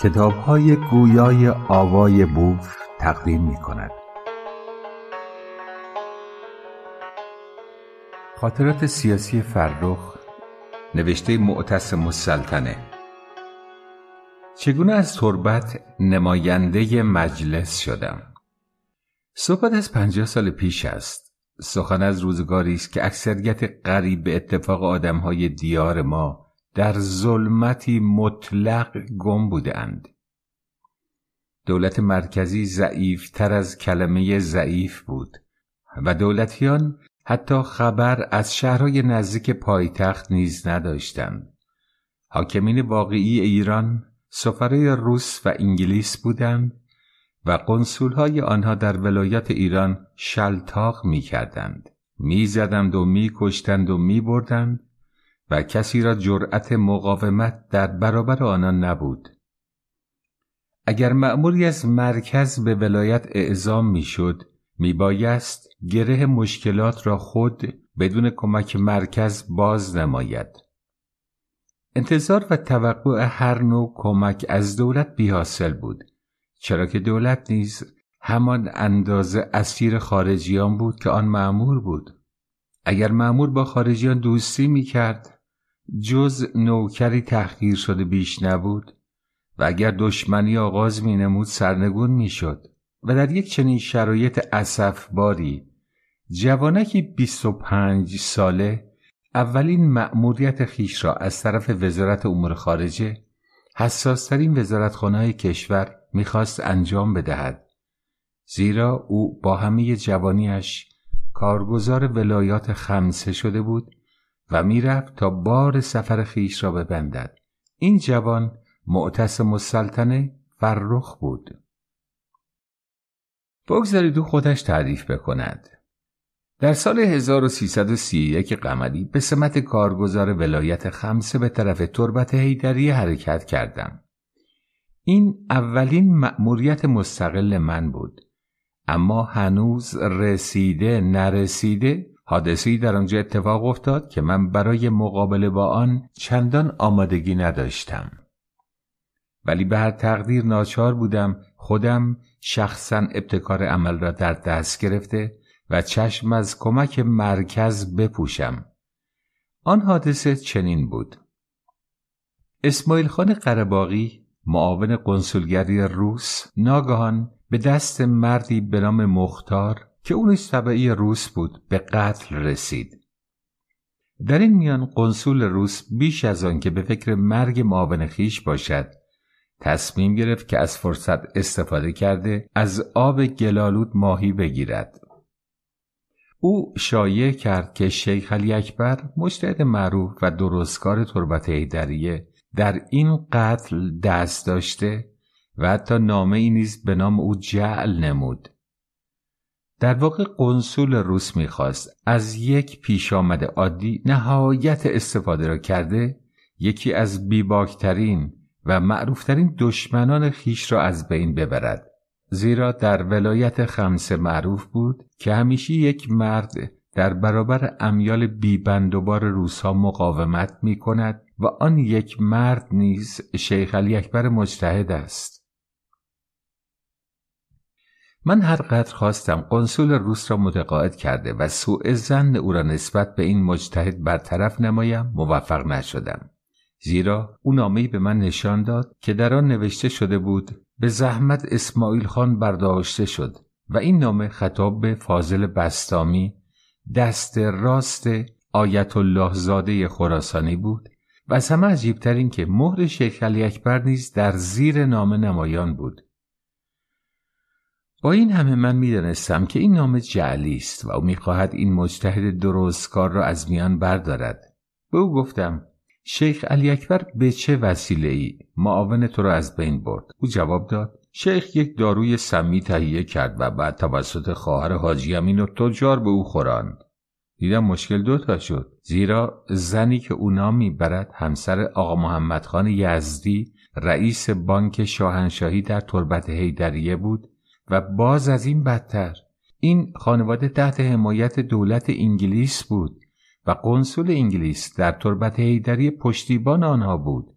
کتاب های گویای آوای بوف تقدیم می کند. خاطرات سیاسی فرخ نوشته معتصم سلطنه چگونه از تربت نماینده مجلس شدم صحبت از پنجاه سال پیش است سخن از روزگاری است که اکثریت قریب به اتفاق آدمهای دیار ما در ظلمتی مطلق گم بودند دولت مرکزی ضعیفتر از کلمه ضعیف بود و دولتیان حتی خبر از شهرهای نزدیک پایتخت نیز نداشتند حاکمین واقعی ایران سفره روس و انگلیس بودند و قنسولهای آنها در ولایت ایران شلتاق می کردند می زدند و می و می و کسی را جرأت مقاومت در برابر آنان نبود اگر مأموری از مرکز به ولایت اعزام میشد میبایست گره مشکلات را خود بدون کمک مرکز باز نماید انتظار و توقع هر نوع کمک از دولت بیحاصل بود چرا که دولت نیز همان اندازه اسیر خارجیان بود که آن معمور بود اگر معمور با خارجیان دوستی می کرد جز نوکری تحقیر شده بیش نبود و اگر دشمنی آغاز می نمود سرنگون می شد و در یک چنین شرایط اصف باری جوانکی 25 ساله اولین مأموریت خیش را از طرف وزارت امور خارجه حساسترین وزارتخانه های کشور میخواست انجام بدهد زیرا او با همه جوانیش کارگزار ولایات خمسه شده بود و میرفت تا بار سفر خیش را ببندد این جوان معتصم السلطنه فرخ بود بگذارید او خودش تعریف بکند در سال 1331 قمری به سمت کارگزار ولایت خمسه به طرف تربت هیدری حرکت کردم. این اولین مأموریت مستقل من بود. اما هنوز رسیده نرسیده حادثی در آنجا اتفاق افتاد که من برای مقابله با آن چندان آمادگی نداشتم ولی به هر تقدیر ناچار بودم خودم شخصا ابتکار عمل را در دست گرفته و چشم از کمک مرکز بپوشم آن حادثه چنین بود اسماعیل خان قرباقی معاون کنسولگری روس ناگهان به دست مردی به نام مختار که او طبعی روس بود به قتل رسید در این میان قنصول روس بیش از آن که به فکر مرگ معاون خیش باشد تصمیم گرفت که از فرصت استفاده کرده از آب گلالود ماهی بگیرد او شایع کرد که شیخ علی اکبر مجتهد معروف و درستکار تربت دریه در این قتل دست داشته و حتی نامه ای نیز به نام او جعل نمود در واقع قنسول روس میخواست از یک پیش آمد عادی نهایت استفاده را کرده یکی از بیباکترین و معروفترین دشمنان خیش را از بین ببرد زیرا در ولایت خمسه معروف بود که همیشه یک مرد در برابر امیال بیبندوبار روسا مقاومت می کند و آن یک مرد نیز شیخ علی اکبر مجتهد است من هر قدر خواستم قنسول روس را متقاعد کرده و سوء زن او را نسبت به این مجتهد برطرف نمایم موفق نشدم زیرا او نامهای به من نشان داد که در آن نوشته شده بود به زحمت اسماعیل خان برداشته شد و این نامه خطاب به فاضل بستامی دست راست آیت الله زاده خراسانی بود و از همه عجیبتر این که مهر شیخ علی نیز در زیر نامه نمایان بود با این همه من میدانستم که این نام جعلی است و او میخواهد این مجتهد درستکار را از میان بردارد به او گفتم شیخ علی اکبر به چه وسیله ای معاون تو را از بین برد او جواب داد شیخ یک داروی سمی تهیه کرد و بعد توسط خواهر حاجی امین و تجار به او خوراند دیدم مشکل دوتا شد زیرا زنی که او نام میبرد همسر آقا محمدخان یزدی رئیس بانک شاهنشاهی در تربت هیدریه بود و باز از این بدتر این خانواده تحت حمایت دولت انگلیس بود و قنسول انگلیس در تربت هیدری پشتیبان آنها بود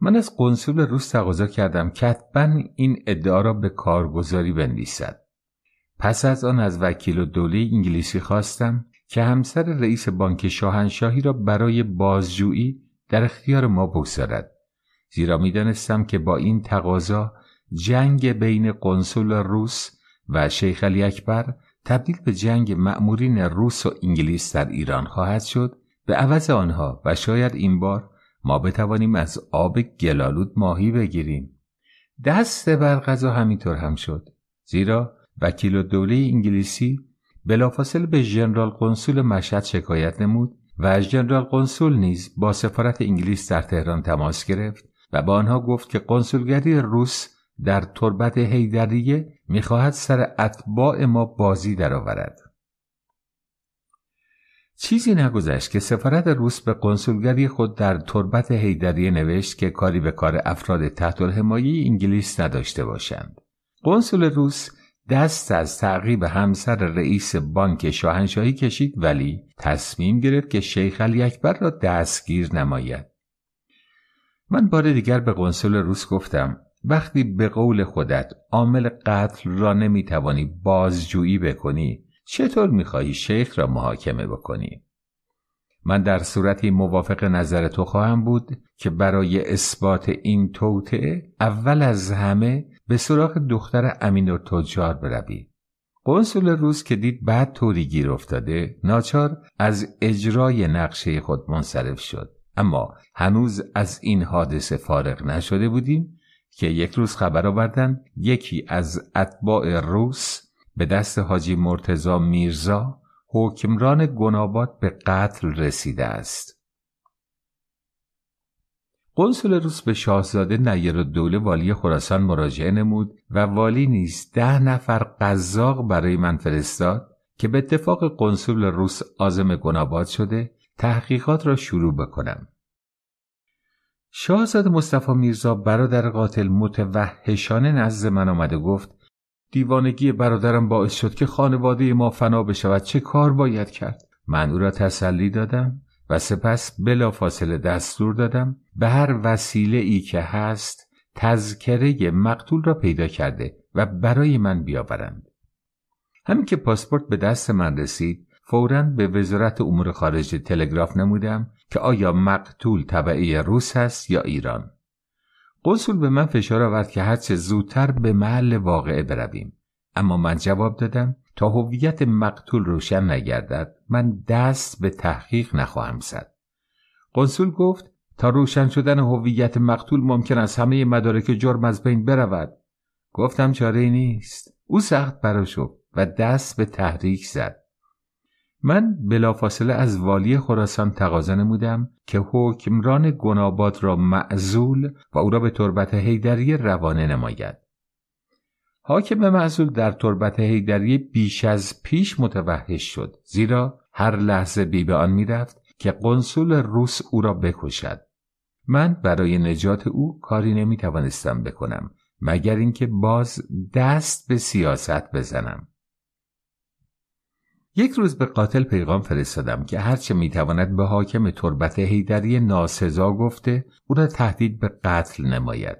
من از قنسول روس تقاضا کردم کتبا این ادعا را به کارگزاری بنویسد پس از آن از وکیل و دوله انگلیسی خواستم که همسر رئیس بانک شاهنشاهی را برای بازجویی در اختیار ما بگذارد زیرا میدانستم که با این تقاضا جنگ بین کنسول روس و شیخ علی اکبر تبدیل به جنگ مأمورین روس و انگلیس در ایران خواهد شد به عوض آنها و شاید این بار ما بتوانیم از آب گلالود ماهی بگیریم دست بر غذا همینطور هم شد زیرا وکیل دوله انگلیسی بلافاصله به ژنرال کنسول مشهد شکایت نمود و ژنرال کنسول نیز با سفارت انگلیس در تهران تماس گرفت و به آنها گفت که کنسولگری روس در تربت حیدریه میخواهد سر اتباع ما بازی درآورد چیزی نگذشت که سفارت روس به کنسولگری خود در تربت حیدریه نوشت که کاری به کار افراد تحت الحمایه انگلیس نداشته باشند کنسول روس دست از تعقیب همسر رئیس بانک شاهنشاهی کشید ولی تصمیم گرفت که شیخ علی اکبر را دستگیر نماید من بار دیگر به کنسول روس گفتم وقتی به قول خودت عامل قتل را نمیتوانی بازجویی بکنی چطور میخواهی شیخ را محاکمه بکنی؟ من در صورتی موافق نظر تو خواهم بود که برای اثبات این توطعه اول از همه به سراغ دختر امین تجار بروی قنسول روز که دید بعد طوری گیر افتاده ناچار از اجرای نقشه خود منصرف شد اما هنوز از این حادثه فارغ نشده بودیم که یک روز خبر آوردن یکی از اتباع روس به دست حاجی مرتزا میرزا حکمران گناباد به قتل رسیده است قنسول روس به شاهزاده نیر دوله والی خراسان مراجعه نمود و والی نیز ده نفر قزاق برای من فرستاد که به اتفاق قنسول روس آزم گناباد شده تحقیقات را شروع بکنم شاهزاده مصطفی میرزا برادر قاتل متوحشانه نزد من آمد و گفت دیوانگی برادرم باعث شد که خانواده ما فنا بشود چه کار باید کرد من او را تسلی دادم و سپس بلافاصله دستور دادم به هر وسیله ای که هست تذکره مقتول را پیدا کرده و برای من بیاورند همین که پاسپورت به دست من رسید فورا به وزارت امور خارجه تلگراف نمودم که آیا مقتول طبعی روس هست یا ایران قنسول به من فشار آورد که هرچه زودتر به محل واقعه برویم اما من جواب دادم تا هویت مقتول روشن نگردد من دست به تحقیق نخواهم زد قنسول گفت تا روشن شدن هویت مقتول ممکن است همه مدارک جرم از بین برود گفتم چاره نیست او سخت برا و دست به تحریک زد من بلافاصله از والی خراسان تقاضا نمودم که حکمران گناباد را معزول و او را به تربت هیدری روانه نماید حاکم معزول در تربت هیدری بیش از پیش متوحش شد زیرا هر لحظه بی به آن میرفت که قنصل روس او را بکشد من برای نجات او کاری نمی توانستم بکنم مگر اینکه باز دست به سیاست بزنم یک روز به قاتل پیغام فرستادم که هرچه میتواند به حاکم تربت هیدری ناسزا گفته او را تهدید به قتل نماید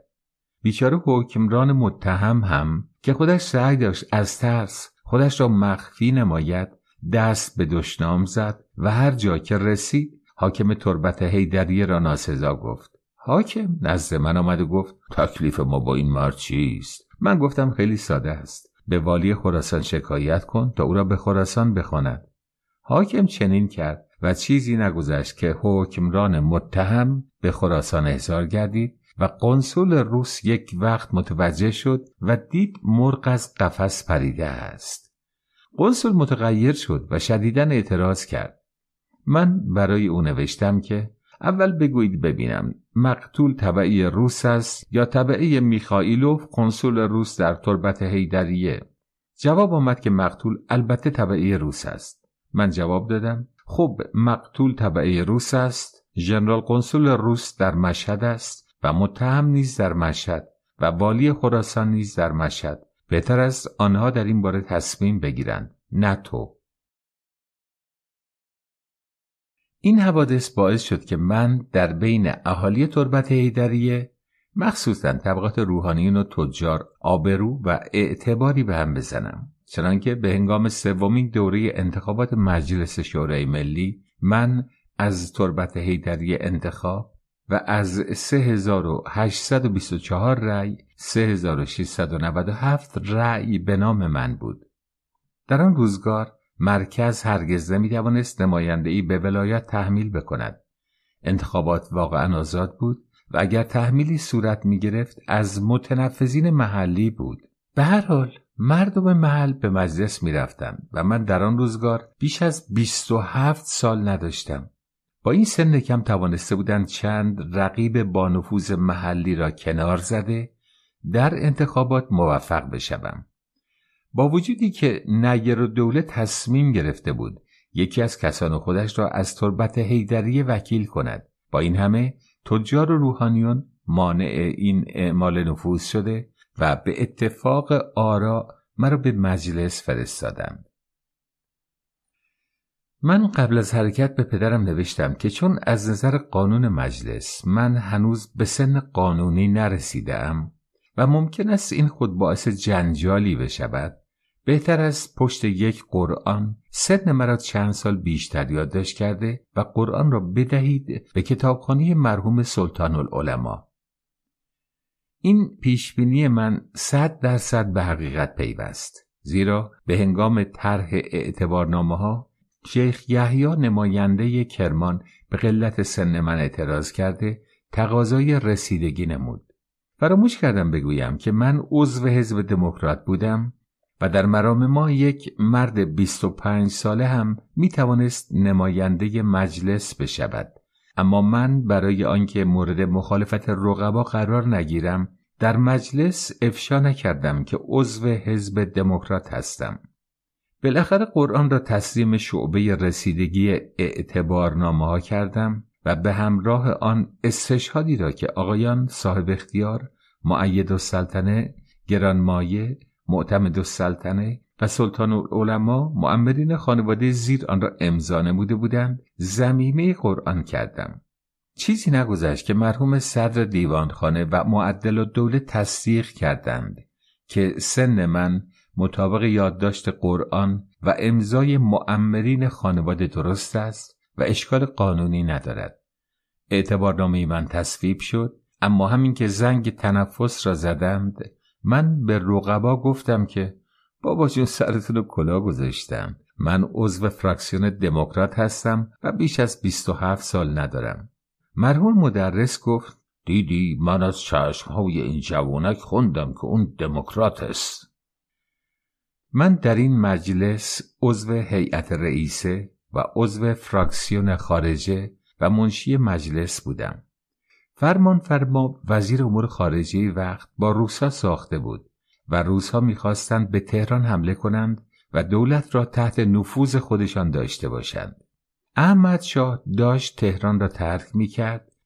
بیچاره حکمران متهم هم که خودش سعی داشت از ترس خودش را مخفی نماید دست به دشنام زد و هر جا که رسید حاکم تربت هیدری را ناسزا گفت حاکم نزد من آمد و گفت تکلیف ما با این مرد چیست من گفتم خیلی ساده است به والی خراسان شکایت کن تا او را به خراسان بخواند حاکم چنین کرد و چیزی نگذشت که حکمران متهم به خراسان احضار گردید و قنسول روس یک وقت متوجه شد و دید مرغ از قفس پریده است قنسول متغیر شد و شدیدن اعتراض کرد من برای او نوشتم که اول بگویید ببینم مقتول طبعی روس است یا طبعی میخائیلوف کنسول روس در تربت هیدریه جواب آمد که مقتول البته طبعی روس است من جواب دادم خب مقتول طبعی روس است ژنرال کنسول روس در مشهد است و متهم نیز در مشهد و والی خراسان نیز در مشهد بهتر است آنها در این باره تصمیم بگیرند نه تو این حوادث باعث شد که من در بین اهالی تربت هیدریه مخصوصا طبقات روحانیون و تجار آبرو و اعتباری به هم بزنم چنانکه به هنگام سومین دوره انتخابات مجلس شورای ملی من از تربت هیدری انتخاب و از 3824 رأی 3697 رأی به نام من بود در آن روزگار مرکز هرگز نمیتوانست نماینده ای به ولایت تحمیل بکند انتخابات واقعا آزاد بود و اگر تحمیلی صورت می گرفت از متنفذین محلی بود به هر حال مردم محل به مجلس می و من در آن روزگار بیش از 27 سال نداشتم با این سن کم توانسته بودند چند رقیب با نفوذ محلی را کنار زده در انتخابات موفق بشوم با وجودی که نگر و دوله تصمیم گرفته بود یکی از کسان خودش را از تربت حیدری وکیل کند با این همه تجار و روحانیون مانع این اعمال نفوذ شده و به اتفاق آرا مرا به مجلس فرستادند من قبل از حرکت به پدرم نوشتم که چون از نظر قانون مجلس من هنوز به سن قانونی نرسیدم و ممکن است این خود باعث جنجالی بشود بهتر از پشت یک قرآن سن نمرات چند سال بیشتر یادداشت کرده و قرآن را بدهید به کتابخانه مرحوم سلطان العلماء. این پیشبینی من صد درصد به حقیقت پیوست زیرا به هنگام طرح اعتبارنامه ها شیخ یحیی نماینده کرمان به قلت سن من اعتراض کرده تقاضای رسیدگی نمود فراموش کردم بگویم که من عضو حزب دموکرات بودم و در مرام ما یک مرد 25 ساله هم می توانست نماینده مجلس بشود اما من برای آنکه مورد مخالفت رقبا قرار نگیرم در مجلس افشا نکردم که عضو حزب دموکرات هستم بالاخره قرآن را تسلیم شعبه رسیدگی اعتبارنامه ها کردم و به همراه آن استشهادی را که آقایان صاحب اختیار معید و سلطنه گرانمایه معتمد السلطنه و سلطان العلماء معمرین خانواده زیر آن را امضا نموده بودند زمیمه قرآن کردم چیزی نگذشت که مرحوم صدر دیوانخانه و معدل و دوله تصدیق کردند که سن من مطابق یادداشت قرآن و امضای معمرین خانواده درست است و اشکال قانونی ندارد اعتبارنامه من تصویب شد اما همین که زنگ تنفس را زدند من به رقبا گفتم که بابا جون سرتون رو کلا گذاشتم من عضو فراکسیون دموکرات هستم و بیش از 27 سال ندارم مرحوم مدرس گفت دیدی من از چشمهای این جوانک خوندم که اون دموکرات است من در این مجلس عضو هیئت رئیسه و عضو فراکسیون خارجه و منشی مجلس بودم فرمان فرما وزیر امور خارجه وقت با روسا ساخته بود و روسا میخواستند به تهران حمله کنند و دولت را تحت نفوذ خودشان داشته باشند. احمد شاه داشت تهران را ترک می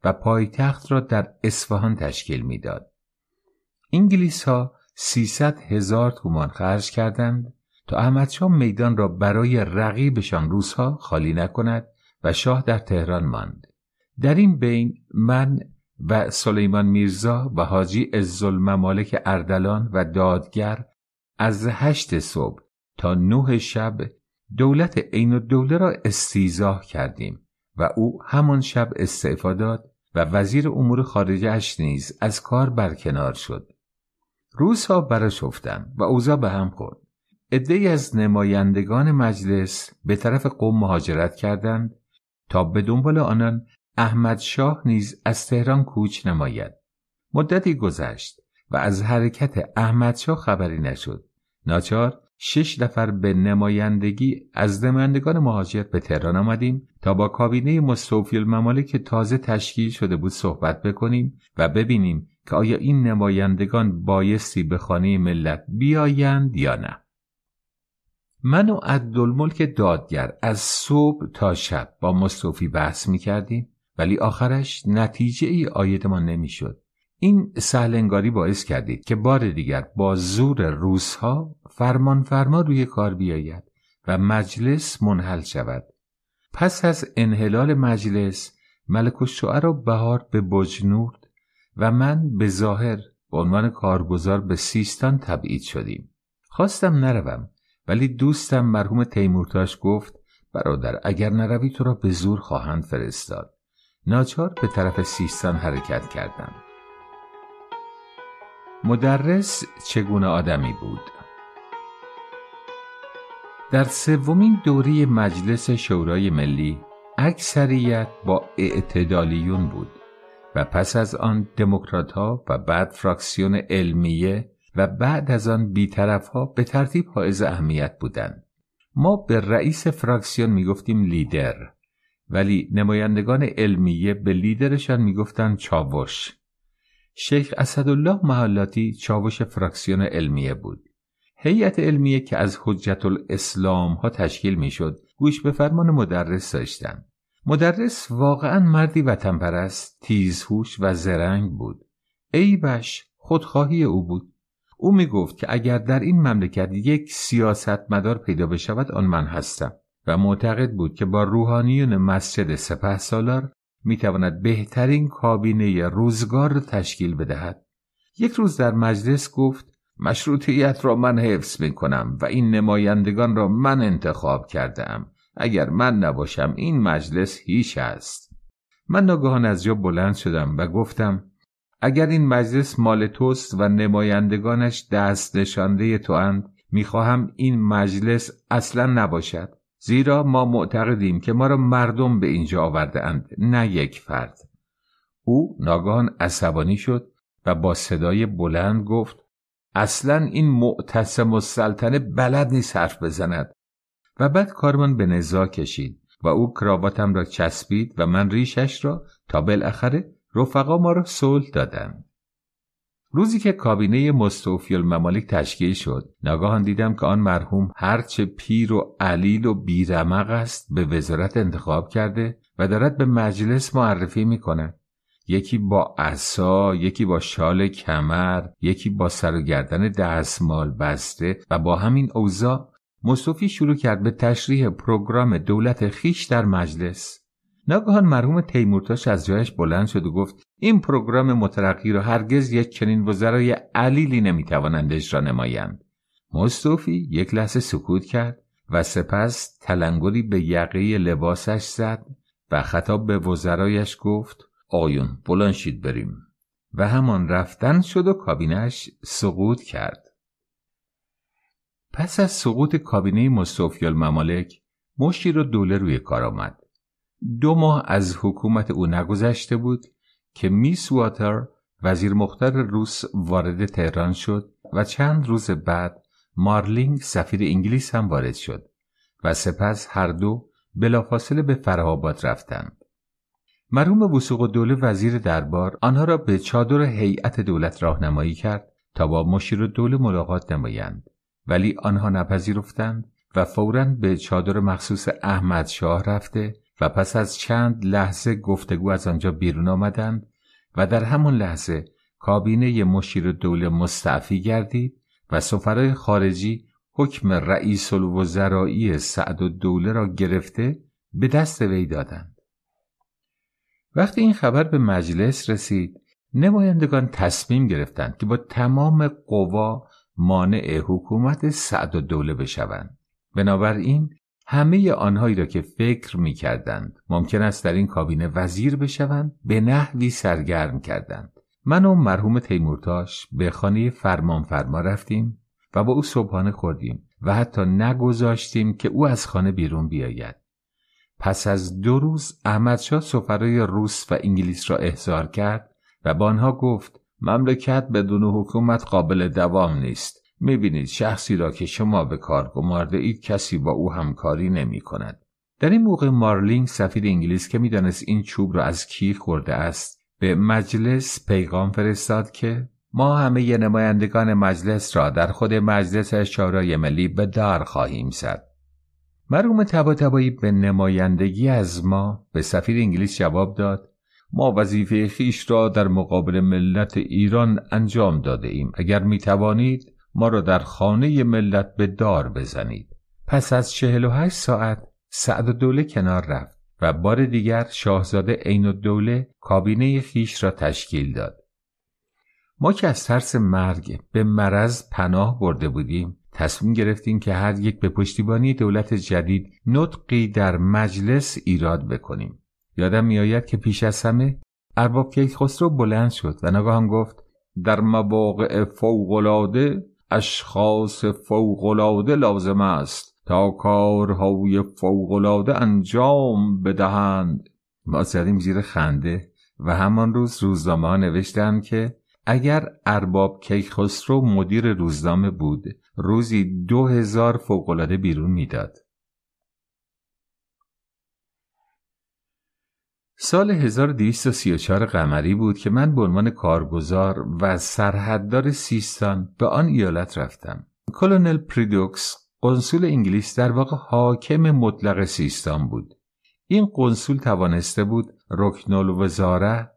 و پایتخت را در اصفهان تشکیل میداد. انگلیس ها 300 هزار تومان خرج کردند تا احمدشاه میدان را برای رقیبشان روسها خالی نکند و شاه در تهران ماند. در این بین من و سلیمان میرزا و حاجی مالک اردلان و دادگر از هشت صبح تا نه شب دولت عین الدوله را استیزاه کردیم و او همان شب استعفا داد و وزیر امور خارجهاش نیز از کار برکنار شد روزها افتن و اوزا به هم خورد ادهی از نمایندگان مجلس به طرف قوم مهاجرت کردند تا به دنبال آنان احمدشاه نیز از تهران کوچ نماید مدتی گذشت و از حرکت احمدشاه خبری نشد ناچار شش نفر به نمایندگی از نمایندگان مهاجرت به تهران آمدیم تا با کابینه مستوفی الممالک که تازه تشکیل شده بود صحبت بکنیم و ببینیم که آیا این نمایندگان بایستی به خانه ملت بیایند یا نه من و ملک دادگر از صبح تا شب با مصطفی بحث می ولی آخرش نتیجه ای آیت ما نمیشد. این سهلنگاری باعث کردید که بار دیگر با زور روزها فرمان فرما روی کار بیاید و مجلس منحل شود. پس از انحلال مجلس ملک و بهار به بجنورد و من به ظاهر به عنوان کارگزار به سیستان تبعید شدیم. خواستم نروم ولی دوستم مرحوم تیمورتاش گفت برادر اگر نروی تو را به زور خواهند فرستاد. ناچار به طرف سیستان حرکت کردم مدرس چگونه آدمی بود در سومین دوره مجلس شورای ملی اکثریت با اعتدالیون بود و پس از آن دموکراتها و بعد فراکسیون علمیه و بعد از آن بیطرف ها به ترتیب حائز اهمیت بودند ما به رئیس فراکسیون می گفتیم لیدر ولی نمایندگان علمیه به لیدرشان میگفتند چاوش شیخ اسدالله محلاتی چاوش فراکسیون علمیه بود هیئت علمیه که از حجت الاسلام ها تشکیل میشد گوش به فرمان مدرس داشتند مدرس واقعا مردی وطن پرست تیزهوش و زرنگ بود عیبش خودخواهی او بود او می گفت که اگر در این مملکت یک سیاستمدار پیدا بشود آن من هستم و معتقد بود که با روحانیون مسجد سپه سالار می تواند بهترین کابینه روزگار تشکیل بدهد. یک روز در مجلس گفت مشروطیت را من حفظ می کنم و این نمایندگان را من انتخاب کردم. اگر من نباشم این مجلس هیچ است. من ناگهان از جا بلند شدم و گفتم اگر این مجلس مال توست و نمایندگانش دست نشانده تو اند میخواهم این مجلس اصلا نباشد زیرا ما معتقدیم که ما را مردم به اینجا آورده اند نه یک فرد او ناگهان عصبانی شد و با صدای بلند گفت اصلا این معتصم و سلطنه بلد نیست حرف بزند و بعد کارمان به نزا کشید و او کراواتم را چسبید و من ریشش را تا بالاخره رفقا ما را صلح دادند روزی که کابینه مستوفی الممالک تشکیل شد ناگاهان دیدم که آن مرحوم هرچه پیر و علیل و بیرمق است به وزارت انتخاب کرده و دارد به مجلس معرفی میکنه. یکی با عصا، یکی با شال کمر، یکی با سر و گردن دستمال بسته و با همین اوضاع مصطفی شروع کرد به تشریح پروگرام دولت خیش در مجلس. ناگهان مرحوم تیمورتاش از جایش بلند شد و گفت این پروگرام مترقی را هرگز یک چنین وزرای علیلی نمیتوانند اجرا نمایند مستوفی یک لحظه سکوت کرد و سپس تلنگری به یقه لباسش زد و خطاب به وزرایش گفت آیون بلند شید بریم و همان رفتن شد و کابینش سقوط کرد پس از سقوط کابینه مصطفی الممالک مشیر رو دوله روی کار آمد دو ماه از حکومت او نگذشته بود که میس واتر وزیر مختار روس وارد تهران شد و چند روز بعد مارلینگ سفیر انگلیس هم وارد شد و سپس هر دو بلافاصله به فرهاباد رفتند. مروم وسوق دوله وزیر دربار آنها را به چادر هیئت دولت راهنمایی کرد تا با مشیر دوله ملاقات نمایند ولی آنها نپذیرفتند و فوراً به چادر مخصوص احمد شاه رفته و پس از چند لحظه گفتگو از آنجا بیرون آمدند و در همان لحظه کابینه مشیر دوله مستعفی گردید و سفرای خارجی حکم رئیس الوزرائی سعد و دوله را گرفته به دست وی دادند وقتی این خبر به مجلس رسید نمایندگان تصمیم گرفتند که با تمام قوا مانع حکومت سعد و دوله بشوند بنابراین همه آنهایی را که فکر می کردند ممکن است در این کابینه وزیر بشوند به نحوی سرگرم کردند من و مرحوم تیمورتاش به خانه فرمان فرما رفتیم و با او صبحانه خوردیم و حتی نگذاشتیم که او از خانه بیرون بیاید پس از دو روز احمدشاه سفرای روس و انگلیس را احضار کرد و با آنها گفت مملکت بدون حکومت قابل دوام نیست میبینید شخصی را که شما به کار گمارده اید کسی با او همکاری نمی کند. در این موقع مارلینگ سفیر انگلیس که میدانست این چوب را از کی خورده است به مجلس پیغام فرستاد که ما همه نمایندگان مجلس را در خود مجلس شورای ملی به دار خواهیم زد. مرحوم تباتبایی به نمایندگی از ما به سفیر انگلیس جواب داد ما وظیفه خیش را در مقابل ملت ایران انجام داده ایم اگر می توانید ما را در خانه ملت به دار بزنید پس از هشت ساعت سعد و دوله کنار رفت و بار دیگر شاهزاده عین دوله کابینه خیش را تشکیل داد ما که از ترس مرگ به مرض پناه برده بودیم تصمیم گرفتیم که هر یک به پشتیبانی دولت جدید نطقی در مجلس ایراد بکنیم یادم میآید که پیش از همه ارباب کیخسرو بلند شد و ناگهان گفت در مواقع فوقالعاده اشخاص فوقالعاده لازم است تا کارهای فوقالعاده انجام بدهند ما زدیم زیر خنده و همان روز روزنامه ها که اگر ارباب کیخسرو مدیر روزنامه بود روزی دو هزار فوقالعاده بیرون میداد سال 1234 قمری بود که من به عنوان کارگزار و سرحددار سیستان به آن ایالت رفتم. کلونل پریدوکس قنسول انگلیس در واقع حاکم مطلق سیستان بود. این قنسول توانسته بود رکنول وزاره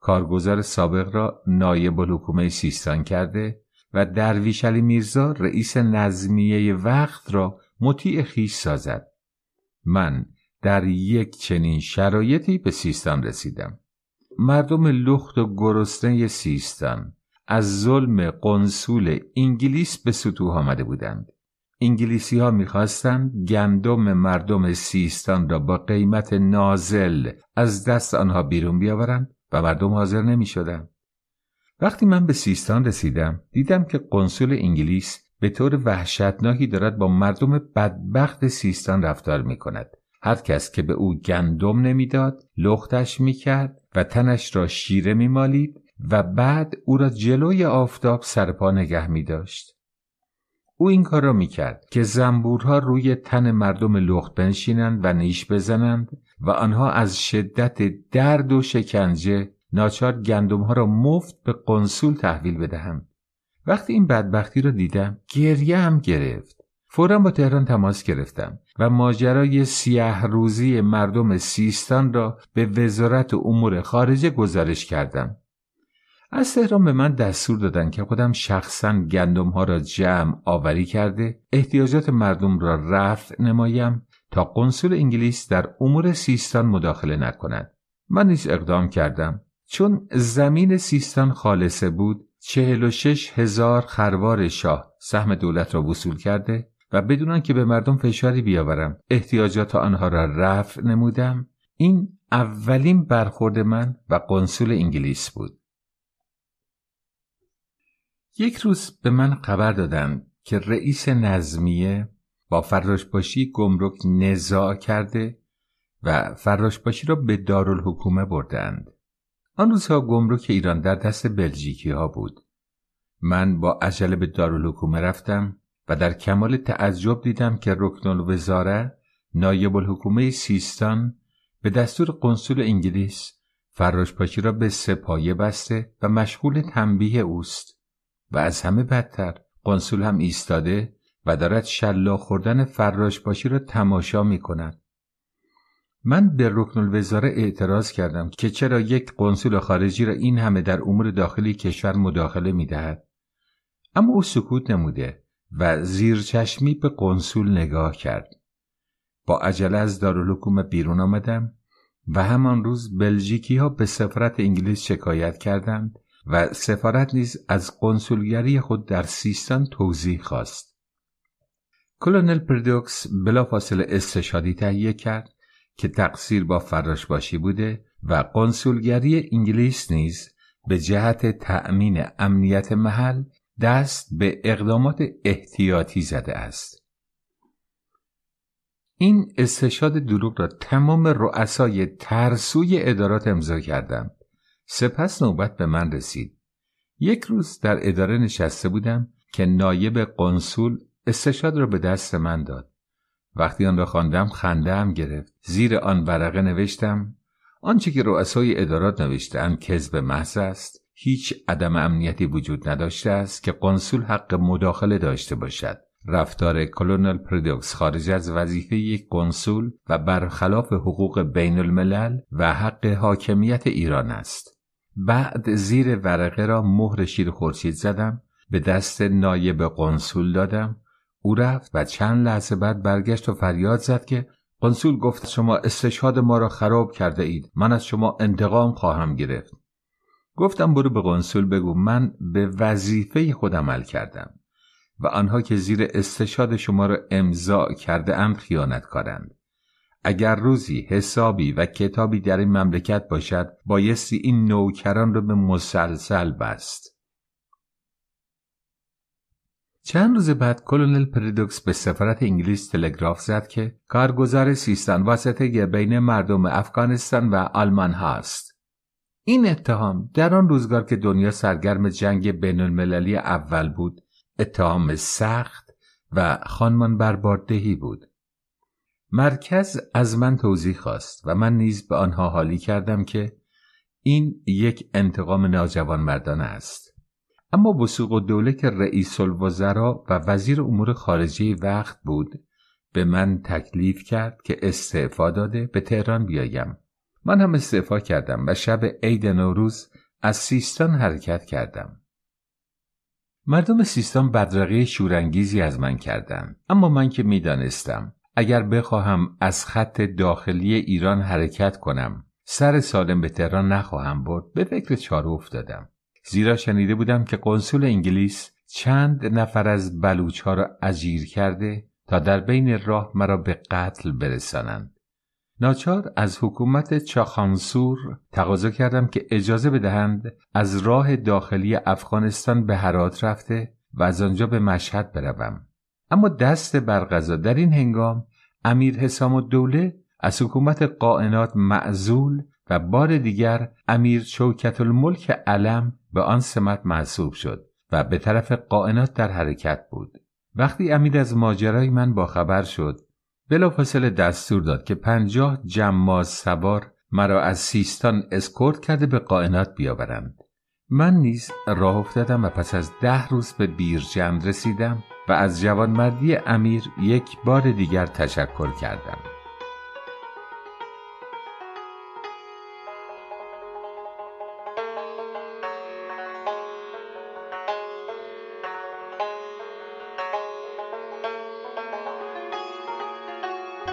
کارگزار سابق را نایب الحکومه سیستان کرده و درویش علی میرزا رئیس نظمیه وقت را مطیع خیش سازد. من در یک چنین شرایطی به سیستان رسیدم مردم لخت و گرسنه سیستان از ظلم قنصول انگلیس به سطوح آمده بودند انگلیسی ها میخواستند گندم مردم سیستان را با قیمت نازل از دست آنها بیرون بیاورند و مردم حاضر نمی وقتی من به سیستان رسیدم دیدم که قنصل انگلیس به طور وحشتناکی دارد با مردم بدبخت سیستان رفتار می هر کس که به او گندم نمیداد لختش میکرد و تنش را شیره میمالید و بعد او را جلوی آفتاب سرپا نگه داشت. او این کار را میکرد که زنبورها روی تن مردم لخت بنشینند و نیش بزنند و آنها از شدت درد و شکنجه ناچار گندمها را مفت به قنسول تحویل بدهند وقتی این بدبختی را دیدم گریه هم گرفت فورا با تهران تماس گرفتم و ماجرای سیه روزی مردم سیستان را به وزارت امور خارجه گزارش کردم. از تهران به من دستور دادن که خودم شخصا گندم ها را جمع آوری کرده احتیاجات مردم را رفع نمایم تا کنسول انگلیس در امور سیستان مداخله نکند. من نیز اقدام کردم چون زمین سیستان خالصه بود چهل و شش هزار خروار شاه سهم دولت را وصول کرده و بدون که به مردم فشاری بیاورم احتیاجات آنها را رفع نمودم این اولین برخورد من و قنسول انگلیس بود یک روز به من خبر دادند که رئیس نظمیه با فراشباشی گمرک نزاع کرده و فراشباشی را به دارالحکومه بردند آن روزها گمرک ایران در دست بلژیکی ها بود من با عجله به دارالحکومه رفتم و در کمال تعجب دیدم که رکنال وزاره نایب الحکومه سیستان به دستور قنسول انگلیس فراشپاشی را به سپایه بسته و مشغول تنبیه اوست و از همه بدتر قنسول هم ایستاده و دارد شلا خوردن فراشپاشی را تماشا می کند. من به رکن الوزاره اعتراض کردم که چرا یک قنسول خارجی را این همه در امور داخلی کشور مداخله می دهد. اما او سکوت نموده و چشمی به قنسول نگاه کرد. با عجله از دارالحکومه بیرون آمدم و همان روز بلژیکی ها به سفارت انگلیس شکایت کردند و سفارت نیز از قنسولگری خود در سیستان توضیح خواست. کلونل پردوکس بلافاصله استشادی تهیه کرد که تقصیر با فراشباشی بوده و قنسولگری انگلیس نیز به جهت تأمین امنیت محل دست به اقدامات احتیاطی زده است این استشاد دروغ را تمام رؤسای ترسوی ادارات امضا کردم سپس نوبت به من رسید یک روز در اداره نشسته بودم که نایب قنسول استشاد را به دست من داد وقتی آن را خواندم خنده گرفت زیر آن ورقه نوشتم آنچه که رؤسای ادارات نوشتهاند کذب محض است هیچ عدم امنیتی وجود نداشته است که قنسول حق مداخله داشته باشد رفتار کلونل پردوکس خارج از وظیفه یک قنسول و برخلاف حقوق بین الملل و حق حاکمیت ایران است. بعد زیر ورقه را مهر شیر خورشید زدم به دست نایب قنسول دادم او رفت و چند لحظه بعد برگشت و فریاد زد که قنسول گفت شما استشهاد ما را خراب کرده اید من از شما انتقام خواهم گرفت گفتم برو به قنسول بگو من به وظیفه خود عمل کردم و آنها که زیر استشاد شما را امضا کرده ام خیانت کارند اگر روزی حسابی و کتابی در این مملکت باشد بایستی این نوکران را به مسلسل بست چند روز بعد کلونل پردوکس به سفارت انگلیس تلگراف زد که کارگزار سیستان واسطه بین مردم افغانستان و آلمان هاست. این اتهام در آن روزگار که دنیا سرگرم جنگ بین المللی اول بود اتهام سخت و خانمان برباردهی بود مرکز از من توضیح خواست و من نیز به آنها حالی کردم که این یک انتقام ناجوان مردان است اما بسوق و دوله که رئیس الوزراء و وزیر امور خارجه وقت بود به من تکلیف کرد که استعفا داده به تهران بیایم من هم استعفا کردم و شب عید نوروز از سیستان حرکت کردم. مردم سیستان بدرقه شورانگیزی از من کردند اما من که میدانستم اگر بخواهم از خط داخلی ایران حرکت کنم سر سالم به تهران نخواهم برد به فکر چارو افتادم زیرا شنیده بودم که کنسول انگلیس چند نفر از بلوچها را اجیر کرده تا در بین راه مرا به قتل برسانند ناچار از حکومت چاخانسور تقاضا کردم که اجازه بدهند از راه داخلی افغانستان به هرات رفته و از آنجا به مشهد بروم اما دست غذا در این هنگام امیر حسام و دوله از حکومت قائنات معزول و بار دیگر امیر شوکت الملک علم به آن سمت منصوب شد و به طرف قائنات در حرکت بود وقتی امیر از ماجرای من باخبر شد بلافاصله دستور داد که پنجاه جماز سوار مرا از سیستان اسکورت کرده به قائنات بیاورند من نیز راه افتادم و پس از ده روز به بیرجند رسیدم و از جوانمردی امیر یک بار دیگر تشکر کردم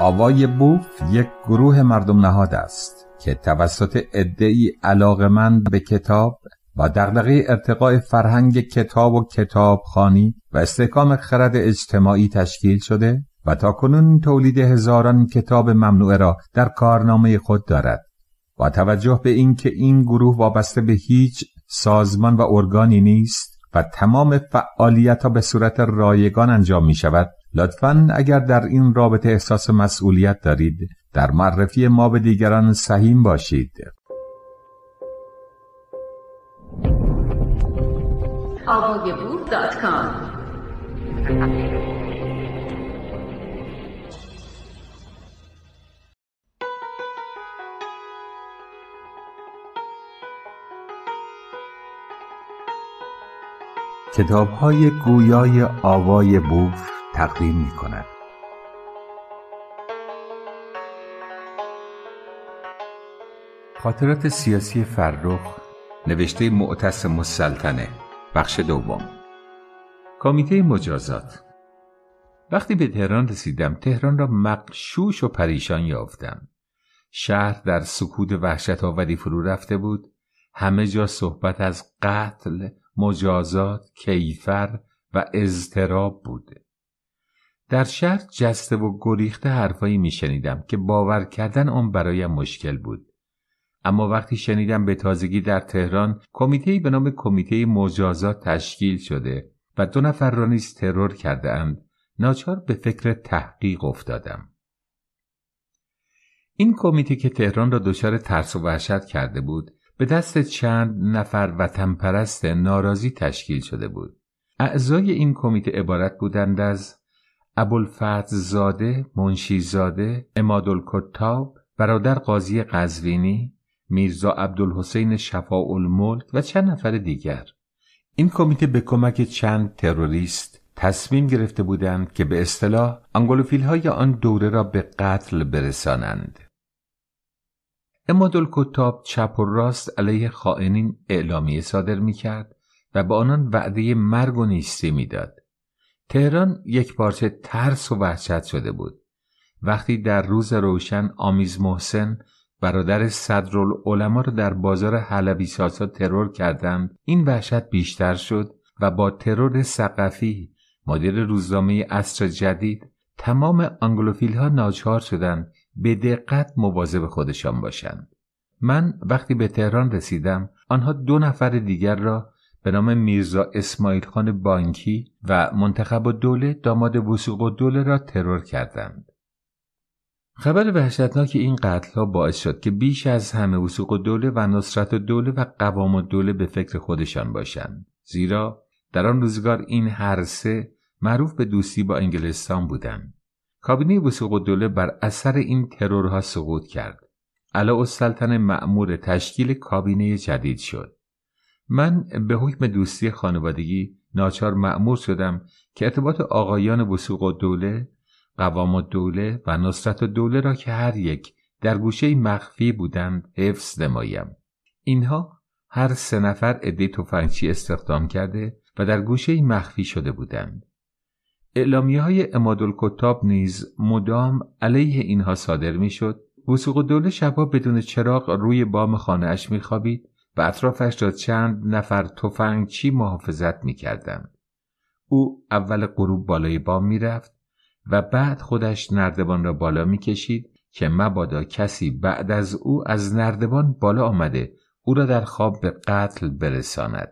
آوای بوف یک گروه مردم نهاد است که توسط ادعی علاقمند به کتاب با دقدقه ارتقاء فرهنگ کتاب و کتابخانی و استحکام خرد اجتماعی تشکیل شده و تا کنون تولید هزاران کتاب ممنوعه را در کارنامه خود دارد با توجه به اینکه این گروه وابسته به هیچ سازمان و ارگانی نیست و تمام فعالیت ها به صورت رایگان انجام می شود لطفا اگر در این رابطه احساس مسئولیت دارید در معرفی ما به دیگران سهیم باشید کتاب های گویای آوای بوف تقدیم می کند. خاطرات سیاسی فرخ نوشته معتصم السلطنه بخش دوم کمیته مجازات وقتی به تهران رسیدم تهران را مقشوش و پریشان یافتم شهر در سکوت وحشت و فرو رفته بود همه جا صحبت از قتل مجازات کیفر و اضطراب بوده در شهر جسته و گریخته حرفایی میشنیدم که باور کردن آن برای مشکل بود اما وقتی شنیدم به تازگی در تهران کمیتهای به نام کمیته مجازات تشکیل شده و دو نفر را نیز ترور کرده اند ناچار به فکر تحقیق افتادم این کمیته که تهران را دچار ترس و وحشت کرده بود به دست چند نفر و پرست ناراضی تشکیل شده بود اعضای این کمیته عبارت بودند از ابوالفتح زاده منشی منشیزاده امادالکتاب برادر قاضی قزوینی میرزا عبدالحسین شفاع الملک و چند نفر دیگر این کمیته به کمک چند تروریست تصمیم گرفته بودند که به اصطلاح انگلوفیل های آن دوره را به قتل برسانند امادالکتاب چپ و راست علیه خائنین اعلامیه صادر می کرد و به آنان وعده مرگ و نیستی میداد تهران یک پارچه ترس و وحشت شده بود وقتی در روز روشن آمیز محسن برادر صدرالعلما را در بازار حلبی ساسا ترور کردند این وحشت بیشتر شد و با ترور سقفی مدیر روزنامه اصر جدید تمام آنگلوفیل ها ناچار شدند به دقت مواظب خودشان باشند من وقتی به تهران رسیدم آنها دو نفر دیگر را به نام میرزا اسماعیل خان بانکی و منتخب و دوله داماد وسوق و دوله را ترور کردند. خبر وحشتناک این قتل ها باعث شد که بیش از همه وسوق و دوله و نصرت و دوله و قوام و دوله به فکر خودشان باشند. زیرا در آن روزگار این هر سه معروف به دوستی با انگلستان بودند. کابینه وسوق و دوله بر اثر این ترورها سقوط کرد. علا السلطنه معمور تشکیل کابینه جدید شد. من به حکم دوستی خانوادگی ناچار معمور شدم که ارتباط آقایان وسوق و دوله قوام و دوله و نصرت و دوله را که هر یک در گوشه مخفی بودند حفظ نمایم اینها هر سه نفر عده تفنگچی استخدام کرده و در گوشه مخفی شده بودند اعلامی های کتاب نیز مدام علیه اینها صادر میشد وسوق و دوله شبا بدون چراغ روی بام خانهاش خوابید. و اطرافش را چند نفر چی محافظت می کردم او اول غروب بالای بام می رفت و بعد خودش نردبان را بالا می کشید که مبادا کسی بعد از او از نردبان بالا آمده او را در خواب به قتل برساند.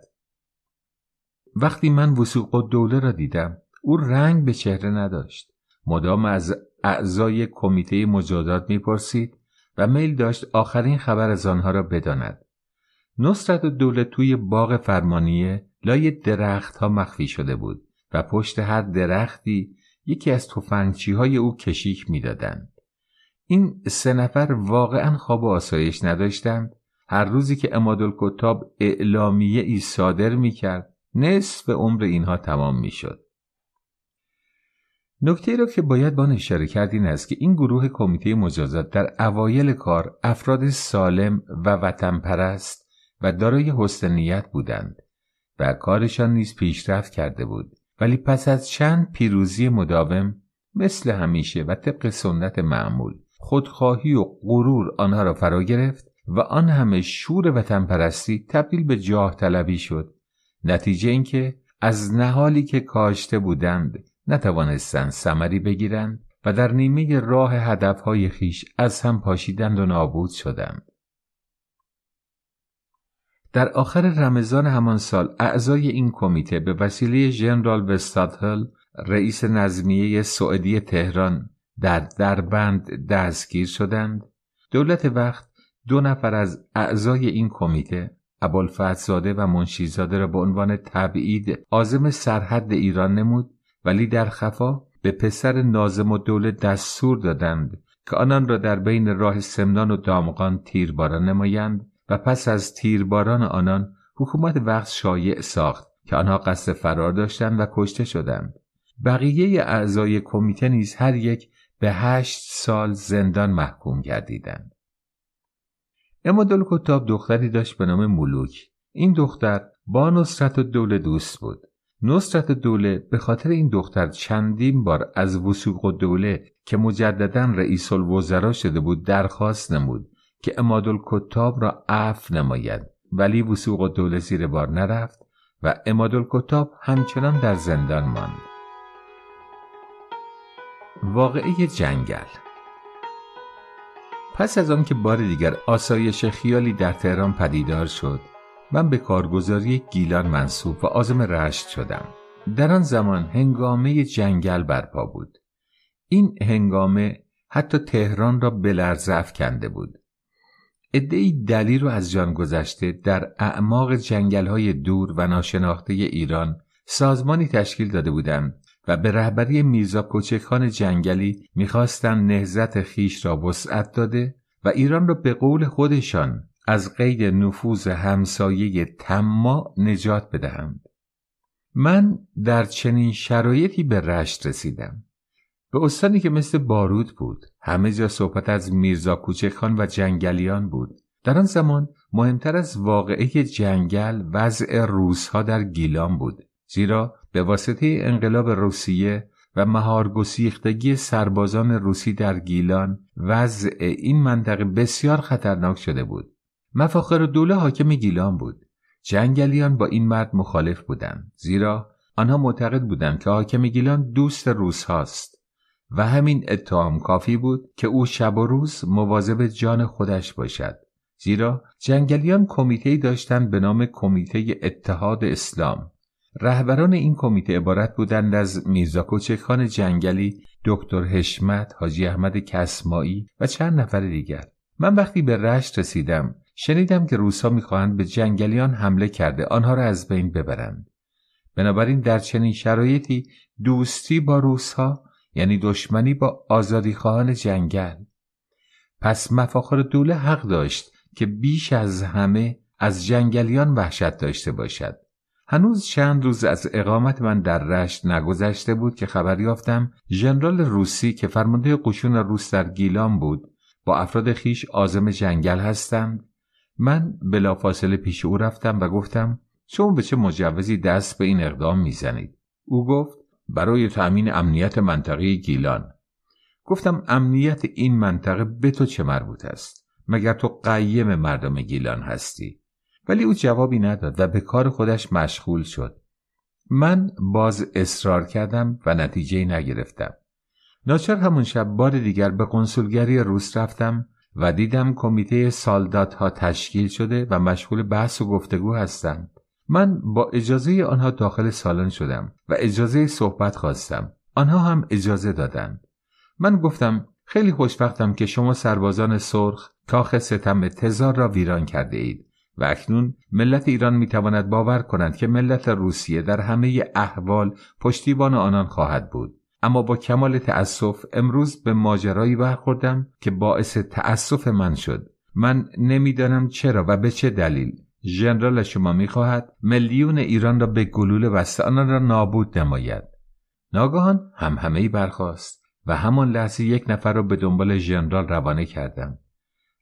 وقتی من وسوق و دوله را دیدم او رنگ به چهره نداشت. مدام از اعضای کمیته مجازات پرسید و میل داشت آخرین خبر از آنها را بداند. نصرت و دولت توی باغ فرمانیه لای درخت ها مخفی شده بود و پشت هر درختی یکی از توفنگچی های او کشیک میدادند. این سه نفر واقعا خواب و آسایش نداشتند هر روزی که کتاب اعلامیه ای صادر می کرد نصف عمر اینها تمام می شد. نکته را که باید با اشاره کرد این است که این گروه کمیته مجازات در اوایل کار افراد سالم و وطن پرست و دارای حسنیت بودند و کارشان نیز پیشرفت کرده بود ولی پس از چند پیروزی مداوم مثل همیشه و طبق سنت معمول خودخواهی و غرور آنها را فرا گرفت و آن همه شور وطن پرستی تبدیل به جاه طلبی شد نتیجه اینکه از نهالی که کاشته بودند نتوانستند ثمری بگیرند و در نیمه راه هدفهای خیش از هم پاشیدند و نابود شدند در آخر رمضان همان سال اعضای این کمیته به وسیله ژنرال وستادهل رئیس نظمیه سعودی تهران در دربند دستگیر شدند دولت وقت دو نفر از اعضای این کمیته ابوالفتحزاده و منشیزاده را به عنوان تبعید عازم سرحد ایران نمود ولی در خفا به پسر نازم و دولت دستور دادند که آنان را در بین راه سمنان و دامغان تیرباران نمایند و پس از تیرباران آنان حکومت وقت شایع ساخت که آنها قصد فرار داشتند و کشته شدند بقیه اعضای کمیته نیز هر یک به هشت سال زندان محکوم گردیدند اما کتاب دختری داشت به نام ملوک این دختر با نصرت و دوله دوست بود نصرت دوله به خاطر این دختر چندین بار از وسوق و دوله که مجددا رئیس الوزرا شده بود درخواست نمود که امادل کتاب را عف نماید ولی وسوق و دوله زیر بار نرفت و امادل کتاب همچنان در زندان ماند واقعه جنگل پس از آن که بار دیگر آسایش خیالی در تهران پدیدار شد من به کارگزاری گیلان منصوب و آزم رشت شدم در آن زمان هنگامه جنگل برپا بود این هنگامه حتی تهران را بلرزف کنده بود عدهای دلی رو از جان گذشته در اعماق جنگل های دور و ناشناخته ایران سازمانی تشکیل داده بودند و به رهبری میزا کوچکان جنگلی میخواستند نهزت خیش را وسعت داده و ایران را به قول خودشان از قید نفوذ همسایه تما نجات بدهند من در چنین شرایطی به رشت رسیدم به استانی که مثل بارود بود همه جا صحبت از میرزا کوچکان و جنگلیان بود در آن زمان مهمتر از واقعه جنگل وضع روسها در گیلان بود زیرا به واسطه انقلاب روسیه و مهارگسیختگی سربازان روسی در گیلان وضع این منطقه بسیار خطرناک شده بود مفاخر دوله حاکم گیلان بود جنگلیان با این مرد مخالف بودند زیرا آنها معتقد بودند که حاکم گیلان دوست روس هاست و همین اتهام کافی بود که او شب و روز مواظب جان خودش باشد زیرا جنگلیان کمیته داشتند به نام کمیته اتحاد اسلام رهبران این کمیته عبارت بودند از میرزا کوچکخان جنگلی دکتر حشمت حاجی احمد کسمایی و چند نفر دیگر من وقتی به رشت رسیدم شنیدم که روسا میخواهند به جنگلیان حمله کرده آنها را از بین ببرند بنابراین در چنین شرایطی دوستی با روسها یعنی دشمنی با خواهان جنگل پس مفاخر دوله حق داشت که بیش از همه از جنگلیان وحشت داشته باشد هنوز چند روز از اقامت من در رشت نگذشته بود که خبر یافتم ژنرال روسی که فرمانده قشون روس در گیلان بود با افراد خیش آزم جنگل هستند من بلافاصله پیش او رفتم و گفتم شما به چه مجوزی دست به این اقدام میزنید او گفت برای تأمین امنیت منطقه گیلان گفتم امنیت این منطقه به تو چه مربوط است مگر تو قیم مردم گیلان هستی ولی او جوابی نداد و به کار خودش مشغول شد من باز اصرار کردم و نتیجه نگرفتم ناچار همون شب بار دیگر به کنسولگری روس رفتم و دیدم کمیته سالدات ها تشکیل شده و مشغول بحث و گفتگو هستند من با اجازه آنها داخل سالن شدم و اجازه صحبت خواستم آنها هم اجازه دادند من گفتم خیلی خوشبختم که شما سربازان سرخ کاخ ستم تزار را ویران کرده اید و اکنون ملت ایران میتواند باور کند که ملت روسیه در همه احوال پشتیبان آنان خواهد بود اما با کمال تأسف امروز به ماجرایی برخوردم که باعث تأسف من شد من نمیدانم چرا و به چه دلیل ژنرال شما میخواهد ملیون ایران را به گلوله بسته آنان را نابود نماید ناگهان هم همه برخواست و همان لحظه یک نفر را به دنبال ژنرال روانه کردم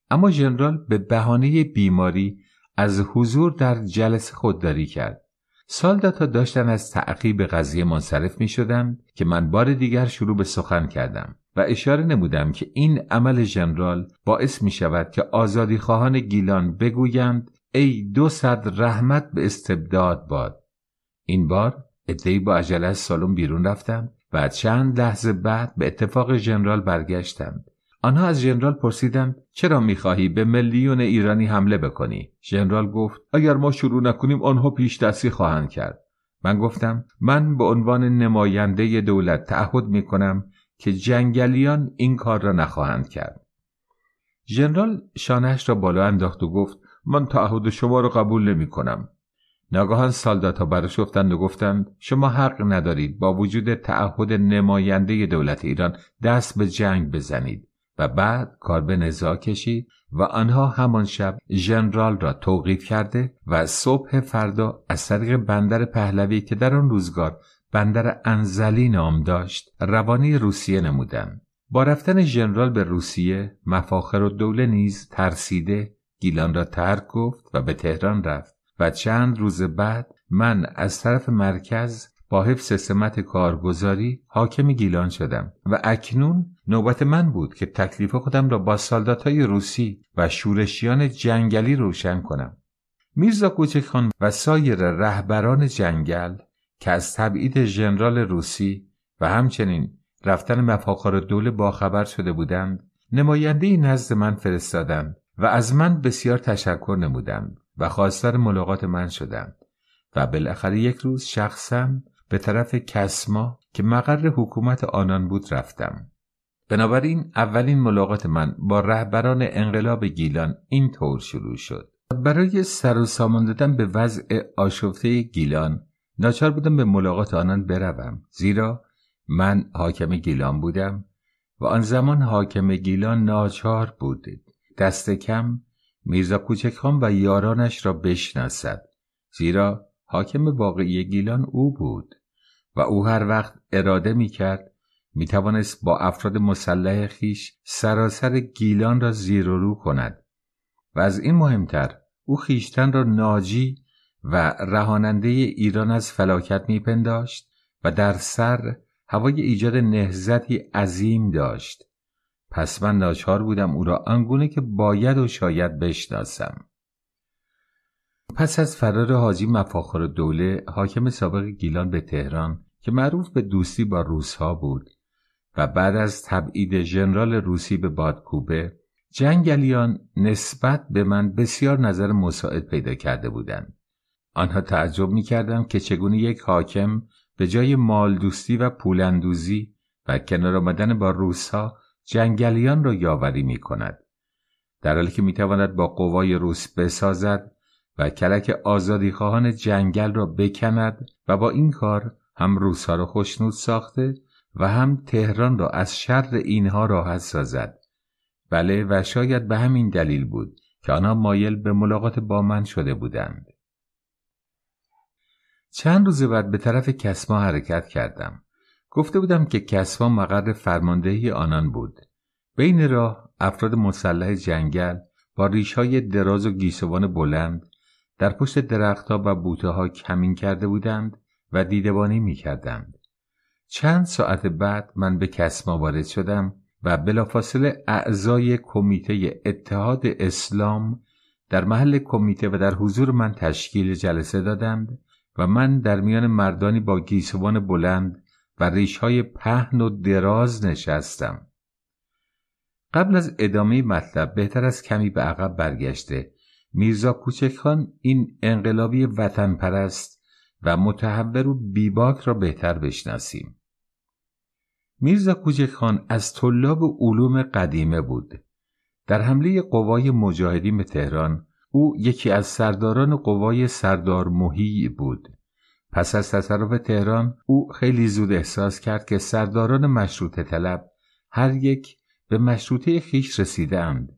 اما ژنرال به بهانه بیماری از حضور در جلسه خودداری کرد تا داشتن از تعقیب قضیه منصرف می شدم که من بار دیگر شروع به سخن کردم و اشاره نمودم که این عمل ژنرال باعث می شود که آزادی خواهان گیلان بگویند ای دو صد رحمت به استبداد باد این بار ادهی با عجله از سالن بیرون رفتم و چند لحظه بعد به اتفاق جنرال برگشتم آنها از ژنرال پرسیدند چرا میخواهی به میلیون ایرانی حمله بکنی ژنرال گفت اگر ما شروع نکنیم آنها پیش دستی خواهند کرد من گفتم من به عنوان نماینده دولت تعهد میکنم که جنگلیان این کار را نخواهند کرد جنرال شانهش را بالا انداخت و گفت من تعهد شما را قبول نمی کنم. ناگهان سالداتا گفتند و گفتند شما حق ندارید با وجود تعهد نماینده دولت ایران دست به جنگ بزنید و بعد کار به نزا کشید و آنها همان شب ژنرال را توقیف کرده و صبح فردا از طریق بندر پهلوی که در آن روزگار بندر انزلی نام داشت روانی روسیه نمودند با رفتن ژنرال به روسیه مفاخر و دوله نیز ترسیده گیلان را ترک گفت و به تهران رفت و چند روز بعد من از طرف مرکز با حفظ سمت کارگزاری حاکم گیلان شدم و اکنون نوبت من بود که تکلیف خودم را با های روسی و شورشیان جنگلی روشن کنم میرزا کوچک خان و سایر رهبران جنگل که از تبعید ژنرال روسی و همچنین رفتن مفاخر دوله باخبر شده بودند نماینده نزد من فرستادند و از من بسیار تشکر نمودند و خواستار ملاقات من شدند و بالاخره یک روز شخصم به طرف کسما که مقر حکومت آنان بود رفتم بنابراین اولین ملاقات من با رهبران انقلاب گیلان این طور شروع شد برای سر و سامان دادن به وضع آشفته گیلان ناچار بودم به ملاقات آنان بروم زیرا من حاکم گیلان بودم و آن زمان حاکم گیلان ناچار بود دست کم میرزا کوچکان و یارانش را بشناسد زیرا حاکم واقعی گیلان او بود و او هر وقت اراده میکرد کرد با افراد مسلح خیش سراسر گیلان را زیر و رو کند و از این مهمتر او خیشتن را ناجی و رهاننده ایران از فلاکت می پنداشت و در سر هوای ایجاد نهزتی عظیم داشت پس من ناچار بودم او را آنگونه که باید و شاید بشناسم پس از فرار حاجی مفاخر دوله حاکم سابق گیلان به تهران که معروف به دوستی با روسها بود و بعد از تبعید ژنرال روسی به بادکوبه جنگلیان نسبت به من بسیار نظر مساعد پیدا کرده بودند آنها تعجب میکردم که چگونه یک حاکم به جای مال دوستی و پولندوزی و کنار آمدن با روسها جنگلیان را یاوری می کند در حالی که می تواند با قوای روس بسازد و کلک آزادیخواهان جنگل را بکند و با این کار هم روسها را خوشنود ساخته و هم تهران را از شر اینها راحت سازد بله و شاید به همین دلیل بود که آنها مایل به ملاقات با من شده بودند چند روز بعد به طرف کسما حرکت کردم گفته بودم که کسوا مقر فرماندهی آنان بود بین راه افراد مسلح جنگل با ریشهای دراز و گیسوان بلند در پشت درختها و بوته ها کمین کرده بودند و دیدبانی می کردند. چند ساعت بعد من به کسما وارد شدم و بلافاصله اعضای کمیته اتحاد اسلام در محل کمیته و در حضور من تشکیل جلسه دادند و من در میان مردانی با گیسوان بلند و ریشهای پهن و دراز نشستم قبل از ادامه مطلب بهتر از کمی به عقب برگشته میرزا کوچکان این انقلابی وطن پرست و متحور و بیباک را بهتر بشناسیم میرزا کوچکان از طلاب علوم قدیمه بود در حمله قوای مجاهدین به تهران او یکی از سرداران قوای سردار محی بود پس از تصرف تهران او خیلی زود احساس کرد که سرداران مشروط طلب هر یک به مشروطه خیش رسیدند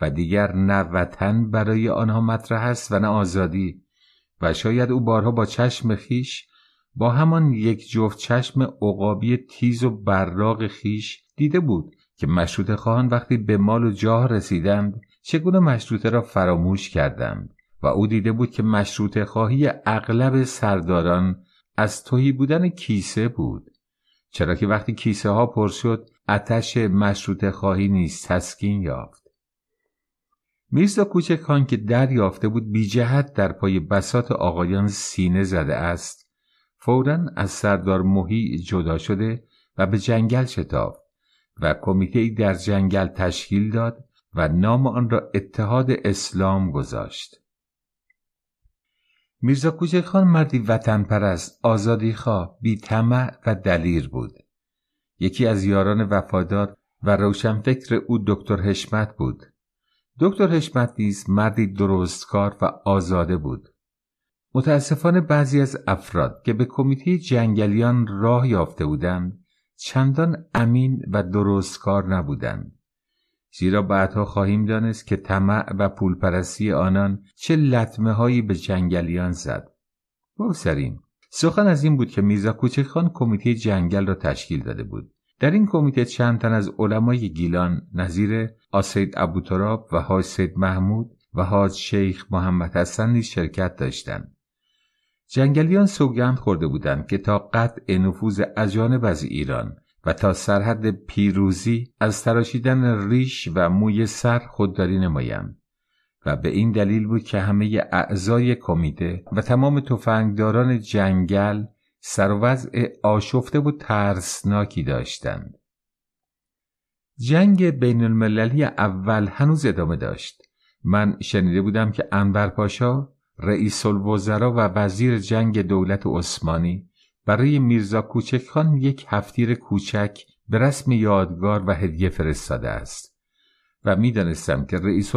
و دیگر نه وطن برای آنها مطرح است و نه آزادی و شاید او بارها با چشم خیش با همان یک جفت چشم عقابی تیز و براق خیش دیده بود که مشروطه خواهان وقتی به مال و جاه رسیدند چگونه مشروطه را فراموش کردند و او دیده بود که مشروط خواهی اغلب سرداران از توهی بودن کیسه بود چرا که وقتی کیسه ها پر شد اتش مشروط خواهی نیست تسکین یافت میرزا کوچکان که در یافته بود بی جهت در پای بسات آقایان سینه زده است فورا از سردار مهی جدا شده و به جنگل شتافت و کمیته در جنگل تشکیل داد و نام آن را اتحاد اسلام گذاشت میرزا کوچک خان مردی وطن پرست، آزادی خواه، بی و دلیر بود. یکی از یاران وفادار و روشنفکر او دکتر حشمت بود. دکتر حشمت نیز مردی درستکار و آزاده بود. متاسفانه بعضی از افراد که به کمیته جنگلیان راه یافته بودند چندان امین و درستکار نبودند. زیرا بعدها خواهیم دانست که طمع و پولپرستی آنان چه لطمه هایی به جنگلیان زد بگذریم سخن از این بود که میرزا خان کمیته جنگل را تشکیل داده بود در این کمیته چند تن از علمای گیلان نظیر آسید ابوتراب و حاج سید محمود و حاج شیخ محمد حسن نیز شرکت داشتند جنگلیان سوگند خورده بودند که تا قطع نفوذ اجانب از ایران و تا سرحد پیروزی از تراشیدن ریش و موی سر خودداری نمایم. و به این دلیل بود که همه اعضای کمیته و تمام تفنگداران جنگل سر وضع آشفته و ترسناکی داشتند. جنگ بین المللی اول هنوز ادامه داشت. من شنیده بودم که انور پاشا رئیس الوزرا و وزیر جنگ دولت عثمانی برای میرزا خان یک هفتیر کوچک به رسم یادگار و هدیه فرستاده است و میدانستم که رئیس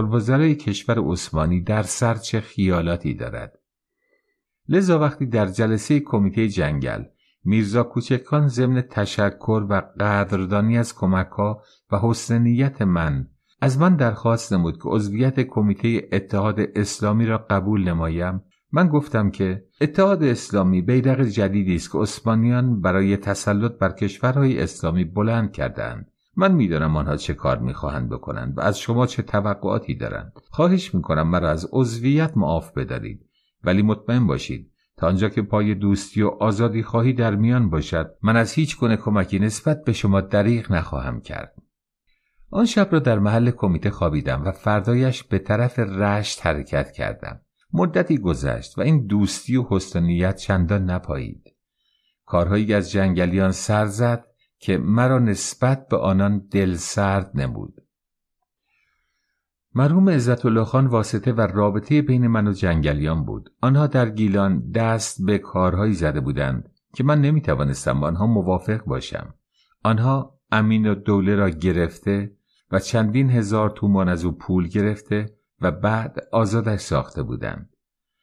کشور عثمانی در سر چه خیالاتی دارد لذا وقتی در جلسه کمیته جنگل میرزا کوچکان ضمن تشکر و قدردانی از کمکها و حسنیت من از من درخواست نمود که عضویت کمیته اتحاد اسلامی را قبول نمایم من گفتم که اتحاد اسلامی بیرق جدیدی است که عثمانیان برای تسلط بر کشورهای اسلامی بلند کردند من میدانم آنها چه کار میخواهند بکنند و از شما چه توقعاتی دارند خواهش میکنم مرا از عضویت معاف بدارید ولی مطمئن باشید تا آنجا که پای دوستی و آزادی خواهی در میان باشد من از هیچ گونه کمکی نسبت به شما دریغ نخواهم کرد آن شب را در محل کمیته خوابیدم و فردایش به طرف رشت حرکت کردم مدتی گذشت و این دوستی و حسنیت چندان نپایید کارهایی از جنگلیان سر زد که مرا نسبت به آنان دل سرد نمود مرحوم عزت الله خان واسطه و رابطه بین من و جنگلیان بود آنها در گیلان دست به کارهایی زده بودند که من نمی توانستم با آنها موافق باشم آنها امین و دوله را گرفته و چندین هزار تومان از او پول گرفته و بعد آزادش ساخته بودند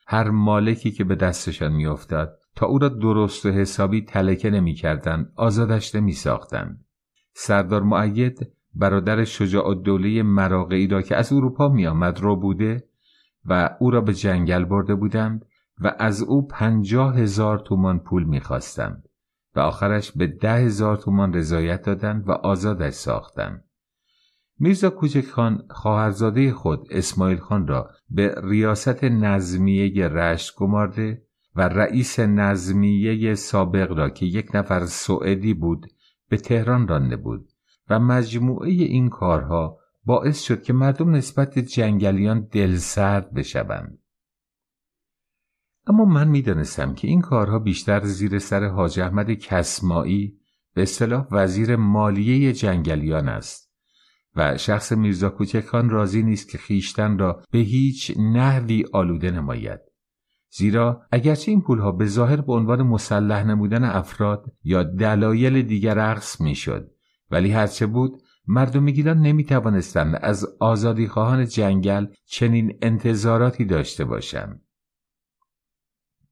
هر مالکی که به دستشان میافتاد تا او را درست و حسابی تلکه نمیکردند آزادش نمیساختند سردار معید برادر شجاع الدوله مراقعی را که از اروپا میآمد را بوده و او را به جنگل برده بودند و از او پنجاه هزار تومان پول میخواستند و آخرش به ده هزار تومان رضایت دادند و آزادش ساختند میرزا کوچک خان خواهرزاده خود اسماعیل خان را به ریاست نظمیه رشت گمارده و رئیس نظمیه سابق را که یک نفر سوئدی بود به تهران رانده بود و مجموعه این کارها باعث شد که مردم نسبت جنگلیان دلسرد بشوند اما من میدانستم که این کارها بیشتر زیر سر حاج احمد کسمایی به اصطلاح وزیر مالیه جنگلیان است و شخص میرزا کوچکان راضی نیست که خیشتن را به هیچ نحوی آلوده نماید زیرا اگرچه این پولها به ظاهر به عنوان مسلح نمودن افراد یا دلایل دیگر عقص میشد ولی هرچه بود مردم گیلان نمی توانستند از خواهان جنگل چنین انتظاراتی داشته باشند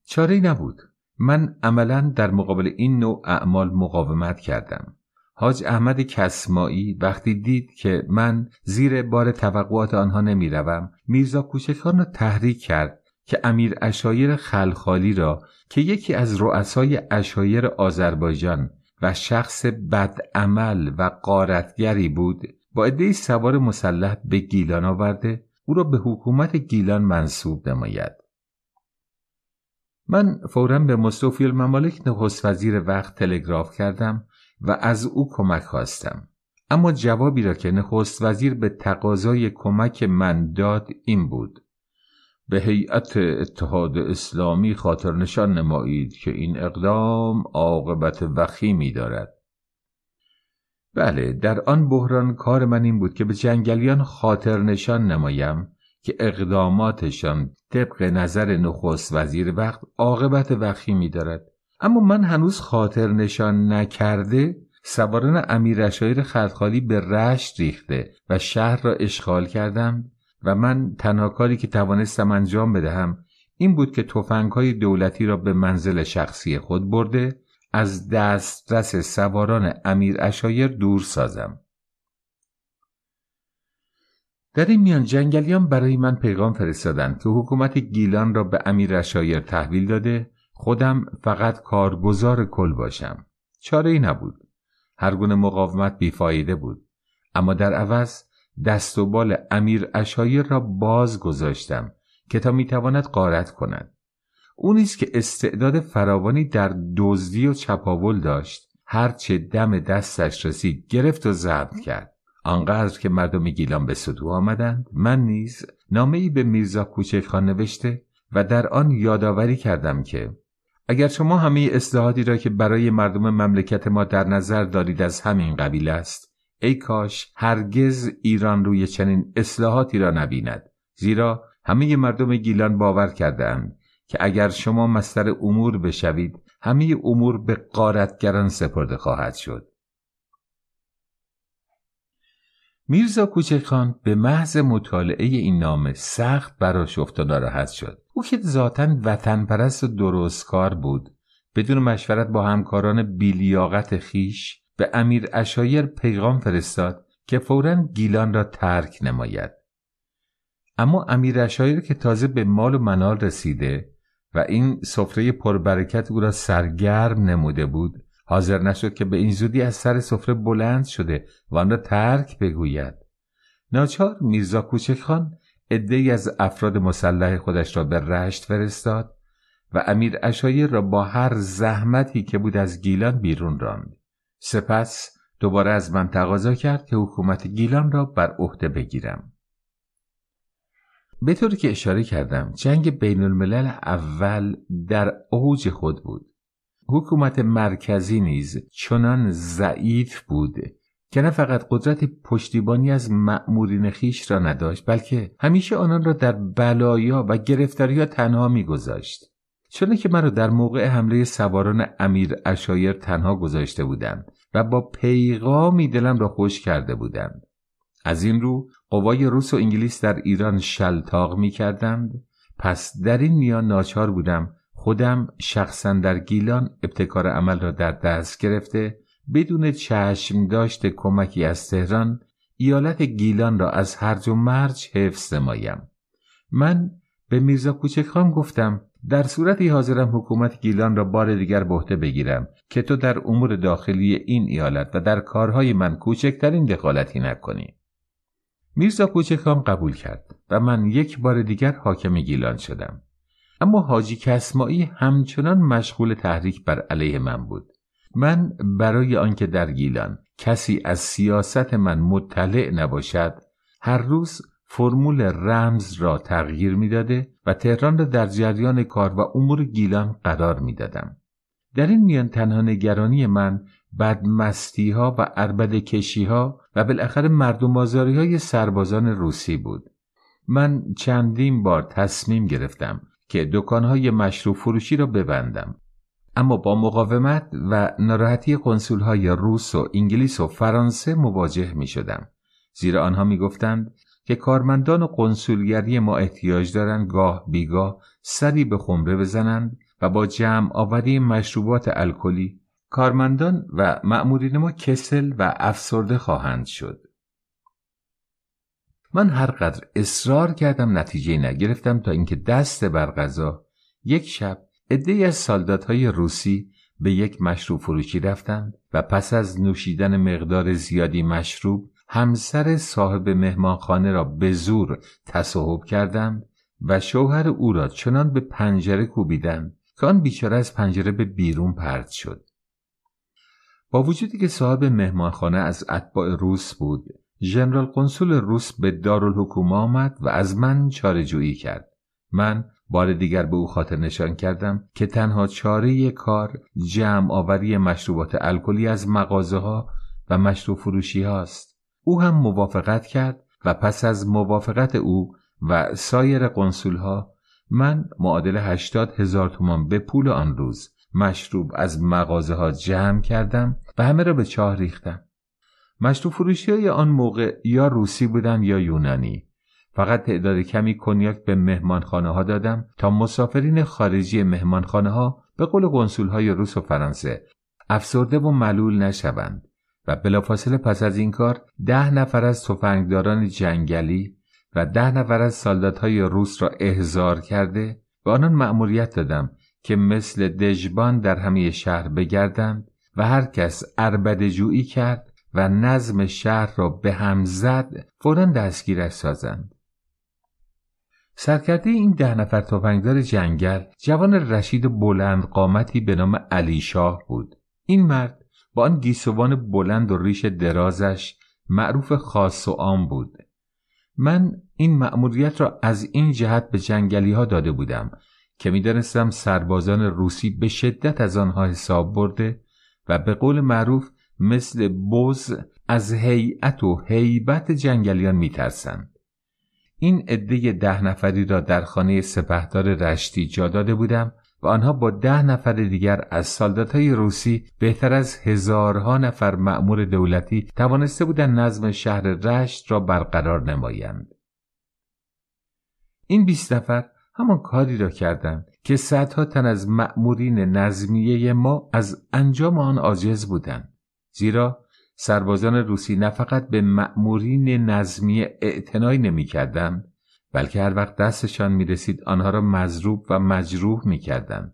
چاره نبود من عملا در مقابل این نوع اعمال مقاومت کردم حاج احمد کسمایی وقتی دید که من زیر بار توقعات آنها نمیروم میرزا کوچکان را تحریک کرد که امیر اشایر خلخالی را که یکی از رؤسای اشایر آذربایجان و شخص بدعمل و قارتگری بود با ادهی سوار مسلح به گیلان آورده او را به حکومت گیلان منصوب نماید من فورا به مصطفی الممالک نخست وزیر وقت تلگراف کردم و از او کمک خواستم اما جوابی را که نخست وزیر به تقاضای کمک من داد این بود به هیئت اتحاد اسلامی خاطر نشان نمایید که این اقدام عاقبت وخیمی دارد بله در آن بحران کار من این بود که به جنگلیان خاطر نشان نمایم که اقداماتشان طبق نظر نخست وزیر وقت عاقبت وخیمی دارد اما من هنوز خاطر نشان نکرده سواران اشایر خردخالی به رشت ریخته و شهر را اشغال کردم و من تنها کاری که توانستم انجام بدهم این بود که های دولتی را به منزل شخصی خود برده از دسترس سواران امیر اشایر دور سازم در این میان جنگلیان برای من پیغام فرستادند که حکومت گیلان را به امیر اشایر تحویل داده خودم فقط کارگزار کل باشم چاره ای نبود گونه مقاومت بیفایده بود اما در عوض دست و بال امیر اشایر را باز گذاشتم که تا میتواند قارت کند او نیست که استعداد فراوانی در دزدی و چپاول داشت هرچه دم دستش رسید گرفت و ضبط کرد آنقدر که مردم گیلان به صدو آمدند من نیز نامه ای به میرزا کوچک خان نوشته و در آن یادآوری کردم که اگر شما همه اصلاحاتی را که برای مردم مملکت ما در نظر دارید از همین قبیل است ای کاش هرگز ایران روی چنین اصلاحاتی را نبیند زیرا همه مردم گیلان باور کردهاند که اگر شما مستر امور بشوید همه امور به قارتگران سپرده خواهد شد میرزا کوچکان به محض مطالعه این نامه سخت براش افتاد ناراحت شد او که ذاتا وطن پرست و درستکار بود بدون مشورت با همکاران بیلیاقت خیش به امیر اشایر پیغام فرستاد که فورا گیلان را ترک نماید اما امیر اشایر که تازه به مال و منال رسیده و این سفره پربرکت او را سرگرم نموده بود حاضر نشد که به این زودی از سر سفره بلند شده و آن را ترک بگوید ناچار میرزا کوچک خان عدهای از افراد مسلح خودش را به رشت فرستاد و امیر اشایر را با هر زحمتی که بود از گیلان بیرون راند سپس دوباره از من تقاضا کرد که حکومت گیلان را بر عهده بگیرم به طوری که اشاره کردم جنگ بین الملل اول در اوج خود بود حکومت مرکزی نیز چنان ضعیف بود که نه فقط قدرت پشتیبانی از مأمورین خیش را نداشت بلکه همیشه آنان را در بلایا و گرفتاریا تنها میگذاشت چون که مرا در موقع حمله سواران امیر اشایر تنها گذاشته بودند و با پیغامی دلم را خوش کرده بودند از این رو قوای روس و انگلیس در ایران شلتاق می کردند پس در این میان ناچار بودم خودم شخصا در گیلان ابتکار عمل را در دست گرفته بدون چشم داشت کمکی از تهران ایالت گیلان را از هرج و مرج حفظ نمایم من به میرزا کوچک خان گفتم در صورتی حاضرم حکومت گیلان را بار دیگر به عهده بگیرم که تو در امور داخلی این ایالت و در کارهای من کوچکترین دخالتی نکنی میرزا کوچک خان قبول کرد و من یک بار دیگر حاکم گیلان شدم اما حاجی کسمایی همچنان مشغول تحریک بر علیه من بود من برای آنکه در گیلان کسی از سیاست من مطلع نباشد هر روز فرمول رمز را تغییر میداده و تهران را در جریان کار و امور گیلان قرار میدادم در این میان تنها نگرانی من بدمستی ها و عربد کشی ها و بالاخره مردم آزاری های سربازان روسی بود من چندین بار تصمیم گرفتم که دکانهای مشروب فروشی را ببندم اما با مقاومت و ناراحتی کنسول های روس و انگلیس و فرانسه مواجه می شدم. زیرا آنها می گفتند که کارمندان و کنسولگری ما احتیاج دارند گاه بیگاه سری به خمره بزنند و با جمع آوری مشروبات الکلی کارمندان و مأمورین ما کسل و افسرده خواهند شد. من هرقدر اصرار کردم نتیجه نگرفتم تا اینکه دست بر غذا یک شب عدهای از های روسی به یک مشروب فروشی رفتند و پس از نوشیدن مقدار زیادی مشروب همسر صاحب مهمانخانه را به زور تصاحب کردند و شوهر او را چنان به پنجره کوبیدند که آن بیچاره از پنجره به بیرون پرد شد با وجودی که صاحب مهمانخانه از اتباع روس بود ژنرال کنسول روس به دارالحکومه آمد و از من چارجویی کرد من بار دیگر به او خاطر نشان کردم که تنها چاره کار جمع آوری مشروبات الکلی از مغازه ها و مشروب فروشی هاست او هم موافقت کرد و پس از موافقت او و سایر قنسول ها من معادل هشتاد هزار تومان به پول آن روز مشروب از مغازه ها جمع کردم و همه را به چاه ریختم مشروب فروشی های آن موقع یا روسی بودند یا یونانی فقط تعداد کمی کنیاک به مهمانخانه ها دادم تا مسافرین خارجی مهمانخانه ها به قول گنسول های روس و فرانسه افسرده و ملول نشوند و بلافاصله پس از این کار ده نفر از تفنگداران جنگلی و ده نفر از سالدات های روس را احضار کرده به آنان مأموریت دادم که مثل دژبان در همه شهر بگردند و هر کس عربد جویی کرد و نظم شهر را به هم زد فورا دستگیرش سازند سرکرده این ده نفر تفنگدار جنگل جوان رشید بلند قامتی به نام علی شاه بود این مرد با آن گیسوان بلند و ریش درازش معروف خاص و عام بود من این مأموریت را از این جهت به جنگلی ها داده بودم که میدانستم سربازان روسی به شدت از آنها حساب برده و به قول معروف مثل بوز از هیئت و هیبت جنگلیان میترسند این عده ده نفری را در خانه سپهدار رشتی جا داده بودم و آنها با ده نفر دیگر از های روسی بهتر از هزارها نفر مأمور دولتی توانسته بودند نظم شهر رشت را برقرار نمایند این بیست نفر همان کاری را کردند که صدها تن از مأمورین نظمیه ما از انجام آن عاجز بودند زیرا سربازان روسی نه فقط به مأمورین نظمی اعتنایی نمیکردند بلکه هر وقت دستشان می رسید آنها را مضروب و مجروح می کردن.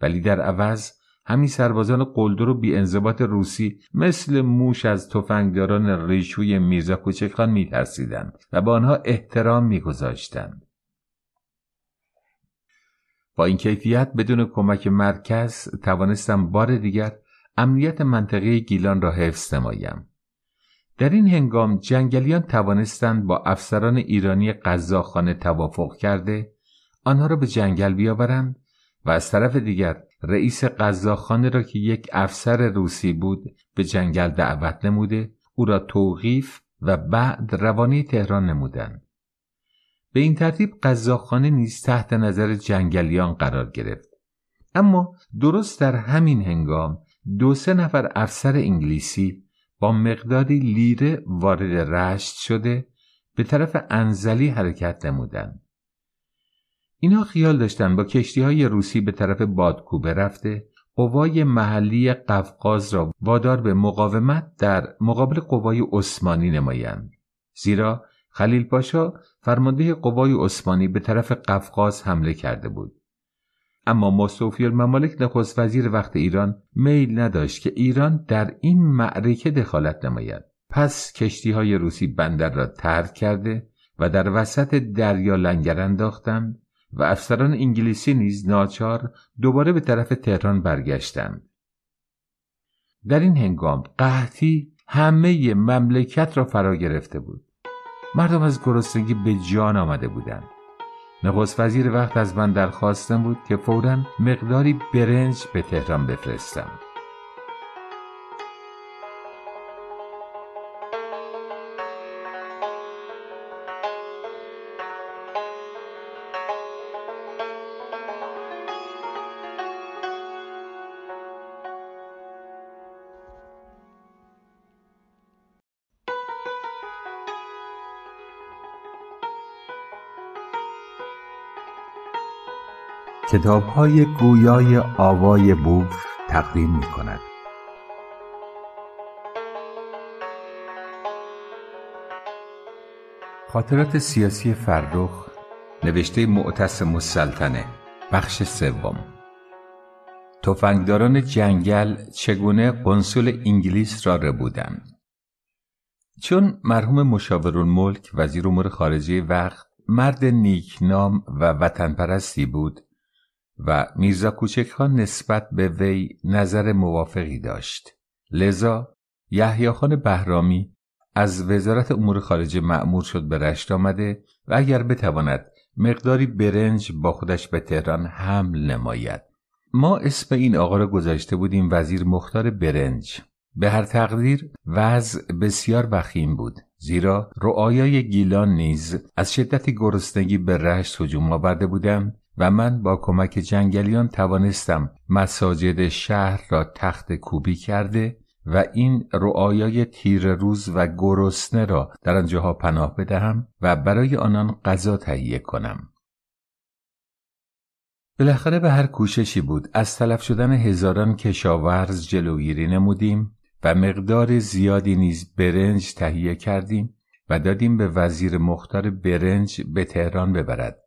ولی در عوض همین سربازان قلدر و بی روسی مثل موش از تفنگداران ریشوی میرزا کوچکان می ترسیدن و به آنها احترام می گذاشتن. با این کیفیت بدون کمک مرکز توانستم بار دیگر امنیت منطقه گیلان را حفظ نمایم در این هنگام جنگلیان توانستند با افسران ایرانی قزاقخانه توافق کرده آنها را به جنگل بیاورند و از طرف دیگر رئیس قزاقخانه را که یک افسر روسی بود به جنگل دعوت نموده او را توقیف و بعد روانه تهران نمودند به این ترتیب قزاقخانه نیز تحت نظر جنگلیان قرار گرفت اما درست در همین هنگام دو سه نفر افسر انگلیسی با مقداری لیره وارد رشت شده به طرف انزلی حرکت نمودند. اینها خیال داشتند با کشتی های روسی به طرف بادکوبه رفته قوای محلی قفقاز را وادار به مقاومت در مقابل قوای عثمانی نمایند زیرا خلیل پاشا فرمانده قوای عثمانی به طرف قفقاز حمله کرده بود اما مصوفی الممالک نخست وزیر وقت ایران میل نداشت که ایران در این معرکه دخالت نماید پس کشتی های روسی بندر را ترک کرده و در وسط دریا لنگر انداختند و افسران انگلیسی نیز ناچار دوباره به طرف تهران برگشتند در این هنگام قحطی همه مملکت را فرا گرفته بود مردم از گرسنگی به جان آمده بودند نخست وزیر وقت از من درخواستم بود که فورا مقداری برنج به تهران بفرستم کتاب های گویای آوای بوف تقدیم می کند. خاطرات سیاسی فرخ نوشته معتصم السلطنه بخش سوم تفنگداران جنگل چگونه کنسول انگلیس را ربودند چون مرحوم مشاورون ملک وزیر امور خارجه وقت مرد نیکنام و وطن پرستی بود و میرزا کوچک ها نسبت به وی نظر موافقی داشت لذا یحیی بهرامی از وزارت امور خارجه مأمور شد به رشت آمده و اگر بتواند مقداری برنج با خودش به تهران حمل نماید ما اسم این آقا را گذاشته بودیم وزیر مختار برنج به هر تقدیر وضع بسیار وخیم بود زیرا رؤایای گیلان نیز از شدت گرسنگی به رشت هجوم آورده بودند و من با کمک جنگلیان توانستم مساجد شهر را تخت کوبی کرده و این رؤایای تیر روز و گرسنه را در آنجاها پناه بدهم و برای آنان غذا تهیه کنم. بالاخره به هر کوششی بود از تلف شدن هزاران کشاورز جلوگیری نمودیم و مقدار زیادی نیز برنج تهیه کردیم و دادیم به وزیر مختار برنج به تهران ببرد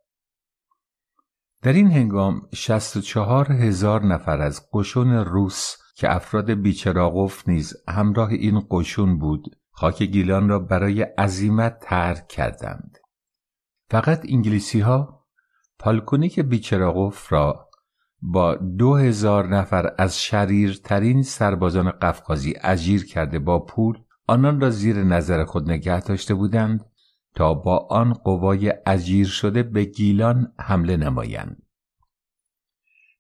در این هنگام 64 هزار نفر از قشون روس که افراد بیچراغوف نیز همراه این قشون بود خاک گیلان را برای عزیمت ترک کردند فقط انگلیسی ها پالکونیک بیچراغوف را با دو هزار نفر از شریرترین سربازان قفقازی اجیر کرده با پول آنان را زیر نظر خود نگه داشته بودند تا با آن قوای اجیر شده به گیلان حمله نمایند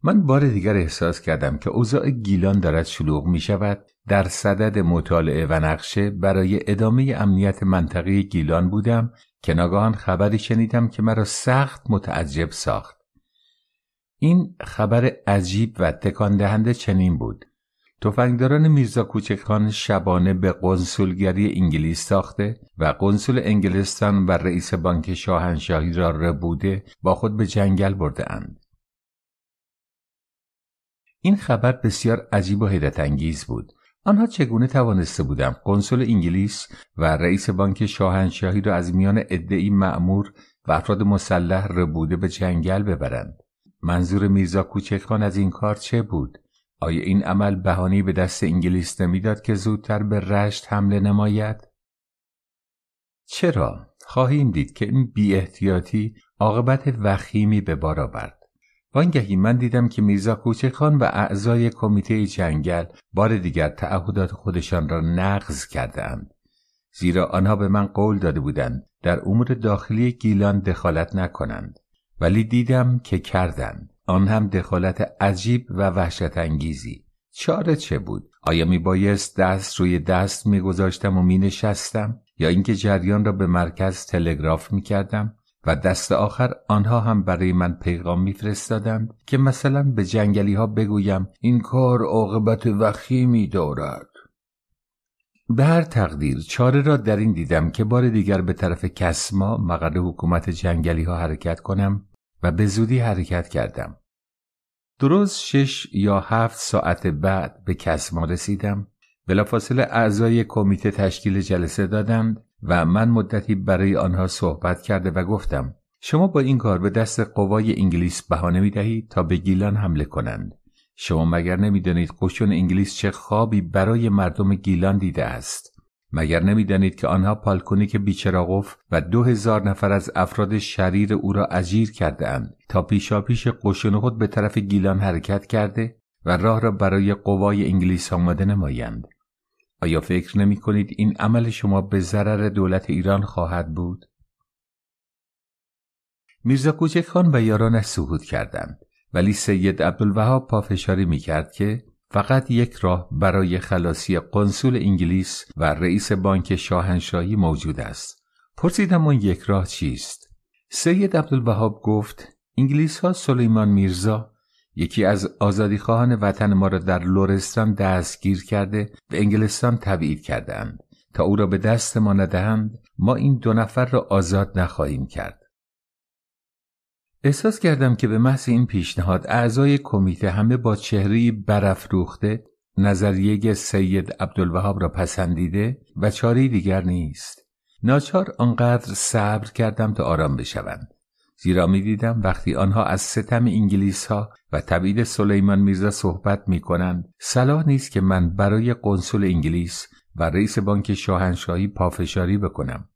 من بار دیگر احساس کردم که اوضاع گیلان دارد شلوغ می شود در صدد مطالعه و نقشه برای ادامه امنیت منطقه گیلان بودم که ناگهان خبری شنیدم که مرا سخت متعجب ساخت این خبر عجیب و تکان دهنده چنین بود تفنگداران میرزا کوچکخان شبانه به قنسولگری انگلیس ساخته و قنسول انگلستان و رئیس بانک شاهنشاهی را ربوده با خود به جنگل برده اند. این خبر بسیار عجیب و حیرت انگیز بود. آنها چگونه توانسته بودند کنسول انگلیس و رئیس بانک شاهنشاهی را از میان ادعی معمور و افراد مسلح ربوده به جنگل ببرند؟ منظور میرزا کوچکخان از این کار چه بود؟ آیا این عمل بهانه به دست انگلیس نمیداد که زودتر به رشت حمله نماید؟ چرا؟ خواهیم دید که این بی احتیاطی عاقبت وخیمی به بار آورد. وانگهی من دیدم که میرزا خان و اعضای کمیته جنگل بار دیگر تعهدات خودشان را نقض کردند. زیرا آنها به من قول داده بودند در امور داخلی گیلان دخالت نکنند ولی دیدم که کردند آن هم دخالت عجیب و وحشت انگیزی چاره چه بود آیا می بایست دست روی دست می گذاشتم و می نشستم یا اینکه جریان را به مرکز تلگراف می کردم و دست آخر آنها هم برای من پیغام میفرستادند که مثلا به جنگلی ها بگویم این کار عاقبت وخیمی دارد به هر تقدیر چاره را در این دیدم که بار دیگر به طرف کسما مقر حکومت جنگلی ها حرکت کنم و به زودی حرکت کردم درست شش یا هفت ساعت بعد به کسما رسیدم بلافاصله اعضای کمیته تشکیل جلسه دادند و من مدتی برای آنها صحبت کرده و گفتم شما با این کار به دست قوای انگلیس بهانه می دهید تا به گیلان حمله کنند شما مگر نمیدانید قشون انگلیس چه خوابی برای مردم گیلان دیده است مگر نمیدانید که آنها پالکونیک بیچراقوف و دو هزار نفر از افراد شریر او را اجیر کرده اند تا پیشاپیش خود به طرف گیلان حرکت کرده و راه را برای قوای انگلیس آماده نمایند آیا فکر نمی کنید این عمل شما به ضرر دولت ایران خواهد بود؟ میرزا کوچک خان و یارانش سهود کردند ولی سید عبدالوهاب پافشاری می کرد که فقط یک راه برای خلاصی قنسول انگلیس و رئیس بانک شاهنشاهی موجود است. پرسیدم اون یک راه چیست؟ سید عبدالوهاب گفت انگلیس ها سلیمان میرزا یکی از آزادی خواهان وطن ما را در لورستان دستگیر کرده به انگلستان تبعید کردند تا او را به دست ما ندهند ما این دو نفر را آزاد نخواهیم کرد احساس کردم که به محض این پیشنهاد اعضای کمیته همه با چهره برافروخته نظریه سید عبدالوهاب را پسندیده و چاره دیگر نیست ناچار آنقدر صبر کردم تا آرام بشوند زیرا می دیدم وقتی آنها از ستم انگلیس ها و تبعید سلیمان میرزا صحبت می کنند صلاح نیست که من برای قنسول انگلیس و رئیس بانک شاهنشاهی پافشاری بکنم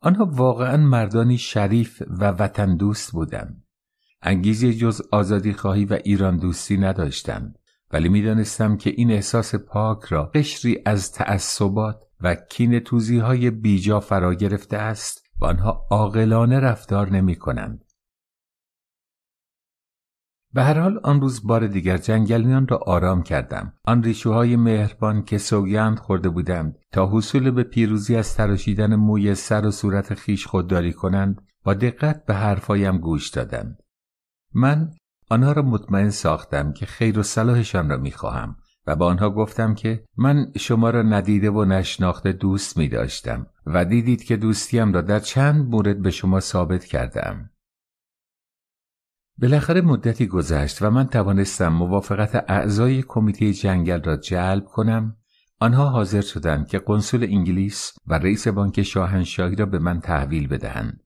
آنها واقعا مردانی شریف و وطن دوست بودند. انگیزی جز آزادی خواهی و ایران دوستی نداشتند. ولی میدانستم که این احساس پاک را قشری از تعصبات و کین توزیهای بیجا فرا گرفته است و آنها عاقلانه رفتار نمی کنند. به هر حال آن روز بار دیگر جنگلیان را آرام کردم آن ریشوهای مهربان که سوگند خورده بودند تا حصول به پیروزی از تراشیدن موی سر و صورت خیش خودداری کنند با دقت به حرفایم گوش دادند من آنها را مطمئن ساختم که خیر و صلاحشان را میخواهم و به آنها گفتم که من شما را ندیده و نشناخته دوست می داشتم و دیدید که دوستیم را در چند مورد به شما ثابت کردم بالاخره مدتی گذشت و من توانستم موافقت اعضای کمیته جنگل را جلب کنم آنها حاضر شدند که کنسول انگلیس و رئیس بانک شاهنشاهی را به من تحویل بدهند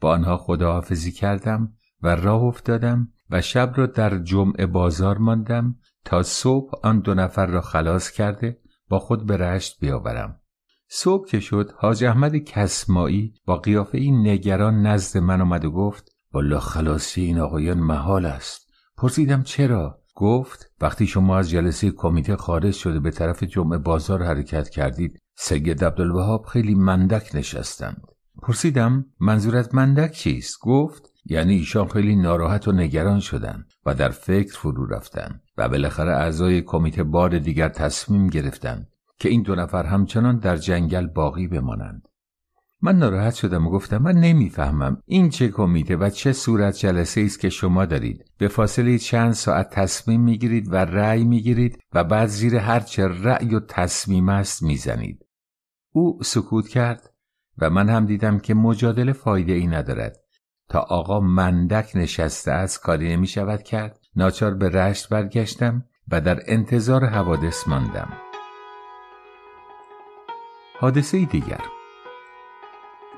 با آنها خداحافظی کردم و راه افتادم و شب را در جمعه بازار ماندم تا صبح آن دو نفر را خلاص کرده با خود به رشت بیاورم صبح که شد حاج احمد کسمایی با قیافه این نگران نزد من آمد و گفت والا خلاصی این آقایان محال است پرسیدم چرا گفت وقتی شما از جلسه کمیته خارج شده به طرف جمعه بازار حرکت کردید سید عبدالوهاب خیلی مندک نشستند پرسیدم منظورت مندک چیست گفت یعنی ایشان خیلی ناراحت و نگران شدند و در فکر فرو رفتند و بالاخره اعضای کمیته بار دیگر تصمیم گرفتند که این دو نفر همچنان در جنگل باقی بمانند من ناراحت شدم و گفتم من نمیفهمم این چه کمیته و چه صورت جلسه است که شما دارید به فاصله چند ساعت تصمیم میگیرید و رأی میگیرید و بعد زیر هرچه رأی و تصمیم است میزنید او سکوت کرد و من هم دیدم که مجادله فایده ای ندارد تا آقا مندک نشسته است کاری نمی شود کرد ناچار به رشت برگشتم و در انتظار حوادث ماندم حادثه دیگر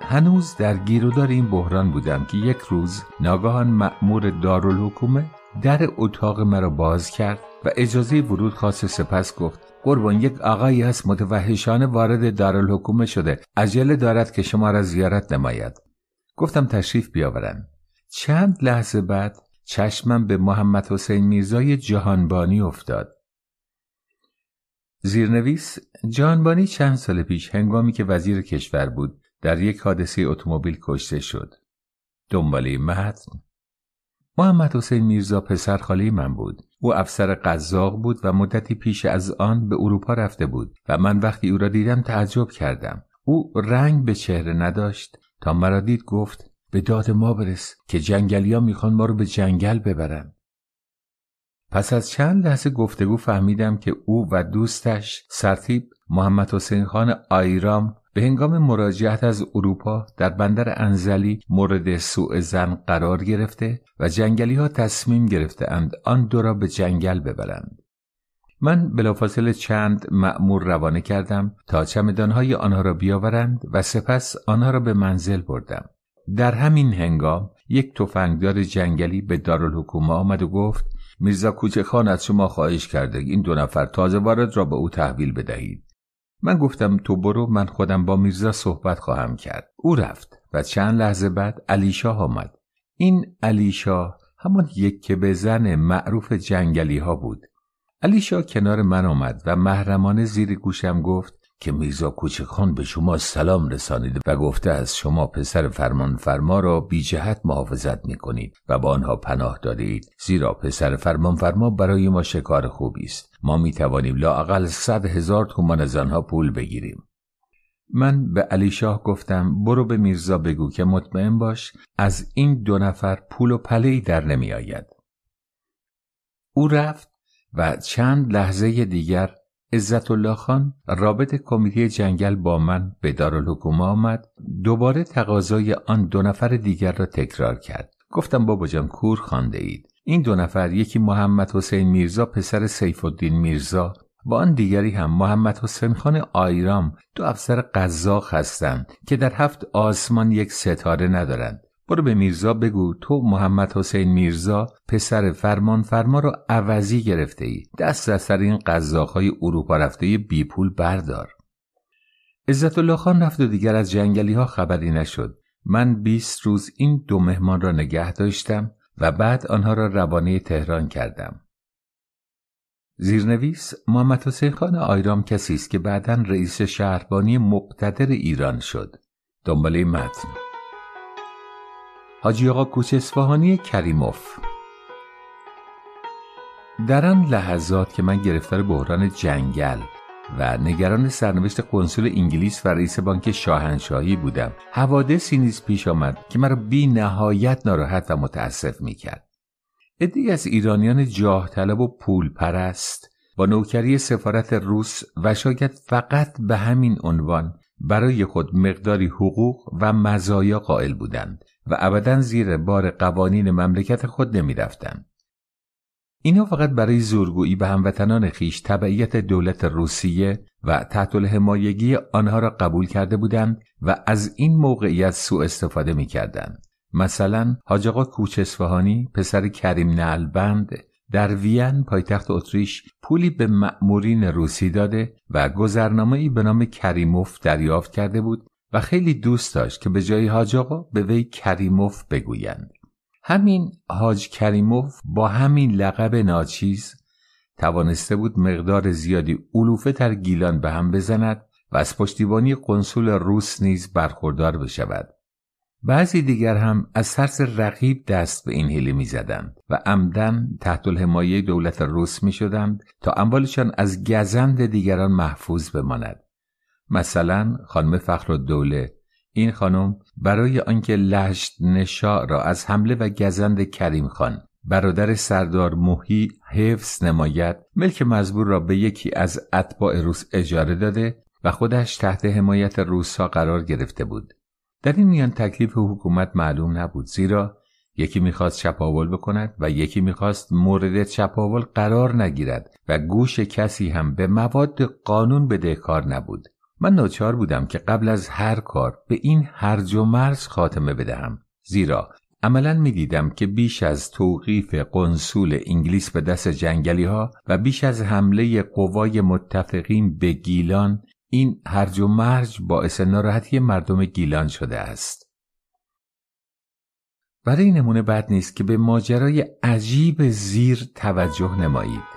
هنوز در گیرودار این بحران بودم که یک روز ناگهان مأمور دارالحکومه در اتاق مرا باز کرد و اجازه ورود خاص سپس گفت قربان یک آقایی است متوحشانه وارد دارالحکومه شده عجله دارد که شما را زیارت نماید گفتم تشریف بیاورم چند لحظه بعد چشمم به محمد حسین میرزای جهانبانی افتاد زیرنویس جهانبانی چند سال پیش هنگامی که وزیر کشور بود در یک حادثه اتومبیل کشته شد. دنباله متن محمد حسین میرزا پسر خالی من بود. او افسر قزاق بود و مدتی پیش از آن به اروپا رفته بود و من وقتی او را دیدم تعجب کردم. او رنگ به چهره نداشت تا مرا دید گفت به داد ما برس که جنگلیا میخوان ما رو به جنگل ببرن. پس از چند لحظه گفتگو فهمیدم که او و دوستش سرتیب محمد حسین خان آیرام به هنگام مراجعت از اروپا در بندر انزلی مورد سوء زن قرار گرفته و جنگلی ها تصمیم اند آن دو را به جنگل ببرند. من بلافاصله چند مأمور روانه کردم تا چمدانهای آنها را بیاورند و سپس آنها را به منزل بردم. در همین هنگام یک تفنگدار جنگلی به دارالحکومه آمد و گفت میرزا کوچه خان از شما خواهش کرده این دو نفر تازه وارد را به او تحویل بدهید من گفتم تو برو من خودم با میرزا صحبت خواهم کرد او رفت و چند لحظه بعد علیشاه آمد این علیشاه همان یک که به زن معروف جنگلی ها بود علیشا کنار من آمد و محرمانه زیر گوشم گفت که میرزا خان به شما سلام رسانید و گفته از شما پسر فرمان فرما را بی جهت محافظت می کنید و با آنها پناه دادید زیرا پسر فرمان فرما برای ما شکار خوبی است ما می توانیم لااقل صد هزار تومان از آنها پول بگیریم من به علی شاه گفتم برو به میرزا بگو که مطمئن باش از این دو نفر پول و پله در نمی آید. او رفت و چند لحظه دیگر عزت الله خان رابط کمیته جنگل با من به دارالحکومه آمد دوباره تقاضای آن دو نفر دیگر را تکرار کرد گفتم بابا جان کور خوانده اید این دو نفر یکی محمد حسین میرزا پسر سیف الدین میرزا و آن دیگری هم محمد حسین خان آیرام دو افسر قزاق هستند که در هفت آسمان یک ستاره ندارند برو به میرزا بگو تو محمد حسین میرزا پسر فرمان فرما رو عوضی گرفته ای دست از سر این قزاقهای اروپا رفته بی پول بردار عزت الله خان رفت و دیگر از جنگلی ها خبری نشد من 20 روز این دو مهمان را نگه داشتم و بعد آنها را روانه تهران کردم زیرنویس محمد حسین خان آیرام کسی است که بعدا رئیس شهربانی مقتدر ایران شد دنباله متن حاجی آقا کوچه کریموف در آن لحظات که من گرفتار بحران جنگل و نگران سرنوشت کنسول انگلیس و رئیس بانک شاهنشاهی بودم حوادثی نیز پیش آمد که مرا بی نهایت ناراحت و متاسف می کرد ادهی از ایرانیان جاه طلب و پول پرست با نوکری سفارت روس و شاید فقط به همین عنوان برای خود مقداری حقوق و مزایا قائل بودند و ابدا زیر بار قوانین مملکت خود نمی رفتن. اینها فقط برای زورگویی به هموطنان خیش تبعیت دولت روسیه و تحت الحمایگی آنها را قبول کرده بودند و از این موقعیت سوء استفاده می کردن. مثلا حاج آقا کوچ اصفهانی پسر کریم نعلبند در وین پایتخت اتریش پولی به مأمورین روسی داده و گذرنامه‌ای به نام کریموف دریافت کرده بود و خیلی دوست داشت که به جای حاج آقا به وی کریموف بگویند همین حاج کریموف با همین لقب ناچیز توانسته بود مقدار زیادی علوفه تر گیلان به هم بزند و از پشتیبانی کنسول روس نیز برخوردار بشود بعضی دیگر هم از سرس رقیب دست به این می زدند و عمدن تحت الحمایه دولت روس میشدند تا اموالشان از گزند دیگران محفوظ بماند مثلا خانم فخر دوله این خانم برای آنکه لشت نشا را از حمله و گزند کریم خان برادر سردار محی حفظ نماید ملک مزبور را به یکی از اطباع روس اجاره داده و خودش تحت حمایت روسها قرار گرفته بود در این میان تکلیف حکومت معلوم نبود زیرا یکی میخواست چپاول بکند و یکی میخواست مورد چپاول قرار نگیرد و گوش کسی هم به مواد قانون بدهکار نبود من ناچار بودم که قبل از هر کار به این هرج و مرز خاتمه بدهم زیرا عملا می دیدم که بیش از توقیف قنصول انگلیس به دست جنگلی ها و بیش از حمله قوای متفقین به گیلان این هرج و مرج باعث ناراحتی مردم گیلان شده است. برای نمونه بد نیست که به ماجرای عجیب زیر توجه نمایید.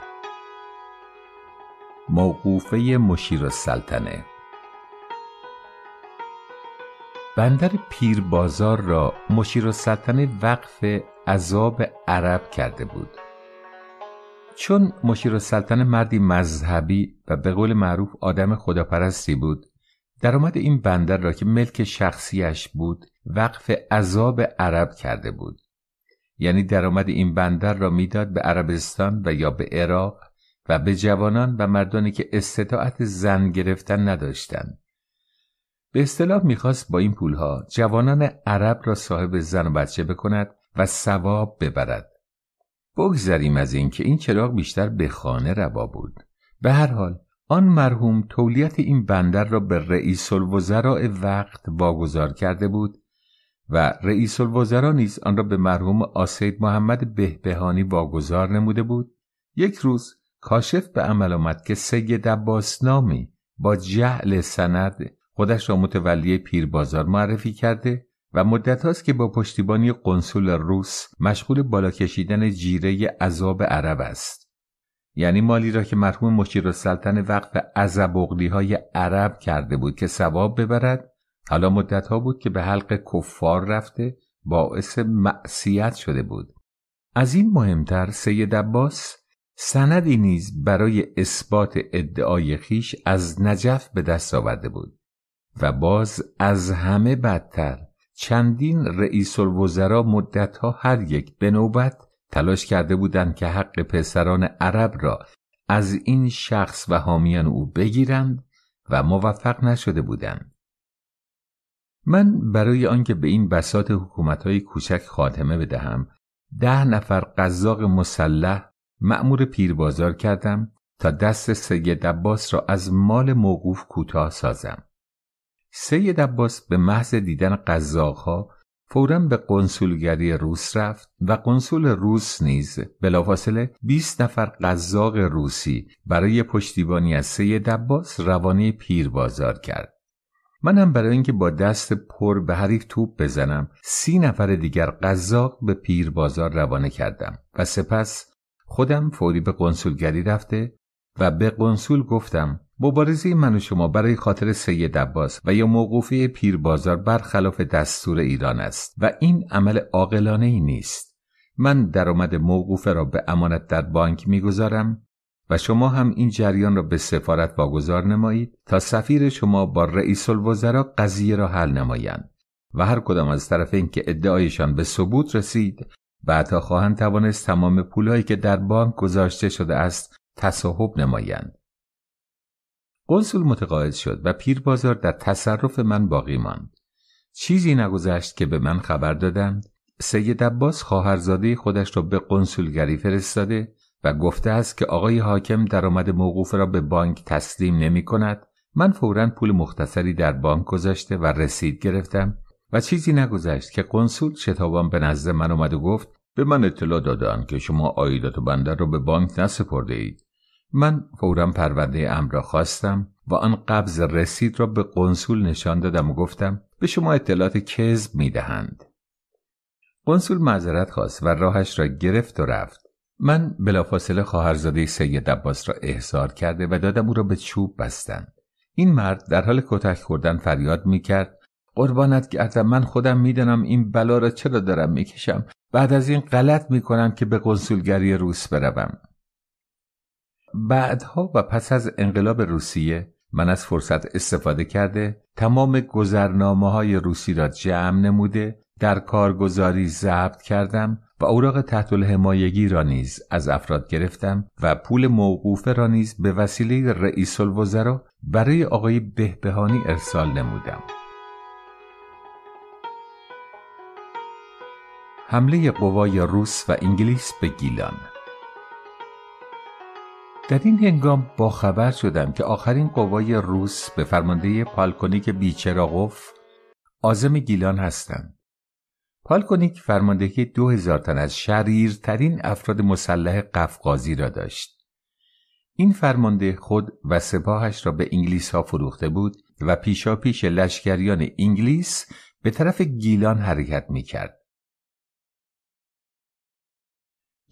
موقوفه مشیر السلطنه بندر پیر بازار را مشیر السلطنه وقف عذاب عرب کرده بود چون مشیر السلطنه مردی مذهبی و به قول معروف آدم خداپرستی بود درآمد این بندر را که ملک شخصیش بود وقف عذاب عرب کرده بود یعنی درآمد این بندر را میداد به عربستان و یا به عراق و به جوانان و مردانی که استطاعت زن گرفتن نداشتند به اصطلاح میخواست با این پولها جوانان عرب را صاحب زن و بچه بکند و ثواب ببرد بگذریم از این که این چراغ بیشتر به خانه روا بود به هر حال آن مرحوم تولیت این بندر را به رئیس الوزراء وقت واگذار کرده بود و رئیس الوزراء نیز آن را به مرحوم آسید محمد بهبهانی واگذار نموده بود یک روز کاشف به عمل آمد که سید عباس با جهل سند خودش را متولی بازار معرفی کرده و مدت هاست که با پشتیبانی قنسول روس مشغول بالا کشیدن جیره عذاب عرب است. یعنی مالی را که مرحوم مشیر السلطنه وقف عذاب های عرب کرده بود که ثواب ببرد حالا مدت ها بود که به حلق کفار رفته باعث معصیت شده بود. از این مهمتر سید عباس سندی نیز برای اثبات ادعای خیش از نجف به دست آورده بود و باز از همه بدتر چندین رئیس الوزرا مدتها هر یک به نوبت تلاش کرده بودند که حق پسران عرب را از این شخص و حامیان او بگیرند و موفق نشده بودند من برای آنکه به این بساط حکومتهای کوچک خاتمه بدهم ده نفر قزاق مسلح مأمور پیربازار کردم تا دست سید عباس را از مال موقوف کوتاه سازم سید عباس به محض دیدن قزاقها فورا به قنسولگری روس رفت و قنسول روس نیز بلافاصله 20 نفر قزاق روسی برای پشتیبانی از سید عباس روانه پیر بازار کرد هم برای اینکه با دست پر به حریف توپ بزنم سی نفر دیگر قزاق به پیر بازار روانه کردم و سپس خودم فوری به قنسولگری رفته و به قنسول گفتم مبارزه من و شما برای خاطر سید عباس و یا موقوفه پیر بازار برخلاف دستور ایران است و این عمل عاقلانه ای نیست من درآمد موقوفه را به امانت در بانک میگذارم و شما هم این جریان را به سفارت واگذار نمایید تا سفیر شما با رئیس الوزراء قضیه را حل نمایند و هر کدام از طرفین که ادعایشان به ثبوت رسید بعدها خواهند توانست تمام پولهایی که در بانک گذاشته شده است تصاحب نمایند قنسول متقاعد شد و پیر بازار در تصرف من باقی ماند چیزی نگذشت که به من خبر دادند سید عباس خواهرزاده خودش را به قنسولگری فرستاده و گفته است که آقای حاکم درآمد موقوف را به بانک تسلیم نمی کند من فورا پول مختصری در بانک گذاشته و رسید گرفتم و چیزی نگذشت که قنسول شتابان به نزد من آمد و گفت به من اطلاع دادن که شما عایدات بندر را به بانک نسپرده اید من فورا پرونده ام را خواستم و آن قبض رسید را به قنسول نشان دادم و گفتم به شما اطلاعات کذب می دهند. معذرت خواست و راهش را گرفت و رفت. من بلافاصله خواهرزاده سید عباس را احضار کرده و دادم او را به چوب بستند. این مرد در حال کتک خوردن فریاد می کرد قربانت گردم من خودم میدانم این بلا را چرا دارم میکشم بعد از این غلط میکنم که به قنسولگری روس بروم بعدها و پس از انقلاب روسیه من از فرصت استفاده کرده تمام گذرنامه های روسی را جمع نموده در کارگزاری ضبط کردم و اوراق تحت الحمایگی را نیز از افراد گرفتم و پول موقوفه را نیز به وسیله رئیس الوزرا برای آقای بهبهانی ارسال نمودم حمله قوای روس و انگلیس به گیلان در این هنگام با خبر شدم که آخرین قوای روس به فرمانده پالکونیک بیچراغوف آزم گیلان هستند. پالکونیک فرماندهی دو هزار تن از شریرترین افراد مسلح قفقازی را داشت. این فرمانده خود و سپاهش را به انگلیس ها فروخته بود و پیشا پیش لشکریان انگلیس به طرف گیلان حرکت می کرد.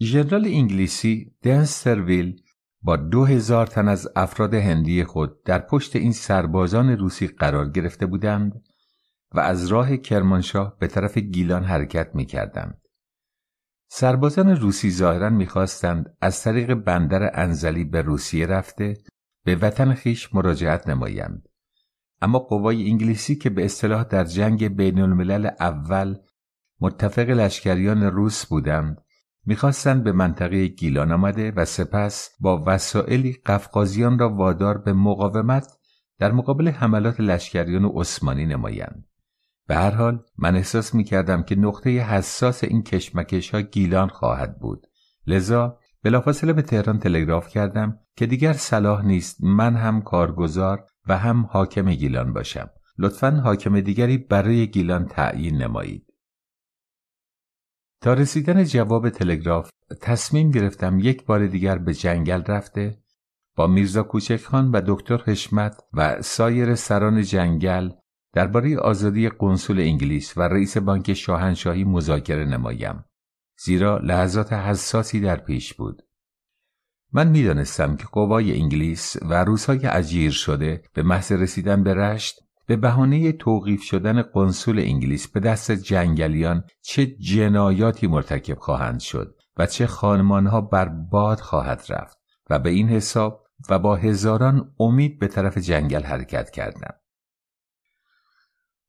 ژنرال انگلیسی دنسترویل با دو هزار تن از افراد هندی خود در پشت این سربازان روسی قرار گرفته بودند و از راه کرمانشاه به طرف گیلان حرکت می کردند. سربازان روسی ظاهرا میخواستند از طریق بندر انزلی به روسیه رفته به وطن خیش مراجعت نمایند اما قوای انگلیسی که به اصطلاح در جنگ بین الملل اول متفق لشکریان روس بودند میخواستند به منطقه گیلان آمده و سپس با وسایلی قفقازیان را وادار به مقاومت در مقابل حملات لشکریان و عثمانی نمایند. به هر حال من احساس می کردم که نقطه حساس این کشمکش ها گیلان خواهد بود. لذا بلافاصله به تهران تلگراف کردم که دیگر صلاح نیست من هم کارگزار و هم حاکم گیلان باشم. لطفا حاکم دیگری برای گیلان تعیین نمایید. تا رسیدن جواب تلگراف تصمیم گرفتم یک بار دیگر به جنگل رفته با میرزا خان و دکتر حشمت و سایر سران جنگل درباره آزادی قنسول انگلیس و رئیس بانک شاهنشاهی مذاکره نمایم زیرا لحظات حساسی در پیش بود من میدانستم که قوای انگلیس و روزهای اجیر شده به محض رسیدن به رشت به بهانه توقیف شدن قنسول انگلیس به دست جنگلیان چه جنایاتی مرتکب خواهند شد و چه خانمانها بر باد خواهد رفت و به این حساب و با هزاران امید به طرف جنگل حرکت کردم.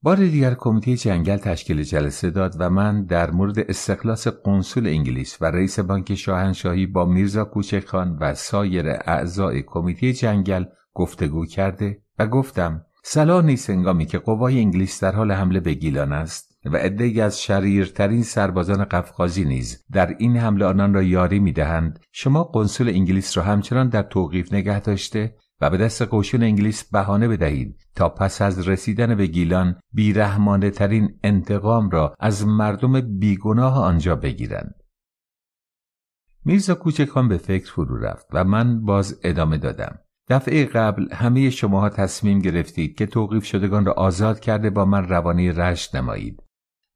بار دیگر کمیته جنگل تشکیل جلسه داد و من در مورد استخلاص قنسول انگلیس و رئیس بانک شاهنشاهی با میرزا کوچکخان و سایر اعضای کمیته جنگل گفتگو کرده و گفتم سلا نیست هنگامی که قوای انگلیس در حال حمله به گیلان است و عدهای از شریرترین سربازان قفقازی نیز در این حمله آنان را یاری میدهند شما قنصل انگلیس را همچنان در توقیف نگه داشته و به دست قوشون انگلیس بهانه بدهید تا پس از رسیدن به گیلان بیرحمانه ترین انتقام را از مردم بیگناه آنجا بگیرند میرزا کوچکان به فکر فرو رفت و من باز ادامه دادم دفعه قبل همه شماها تصمیم گرفتید که توقیف شدگان را آزاد کرده با من روانی رشد نمایید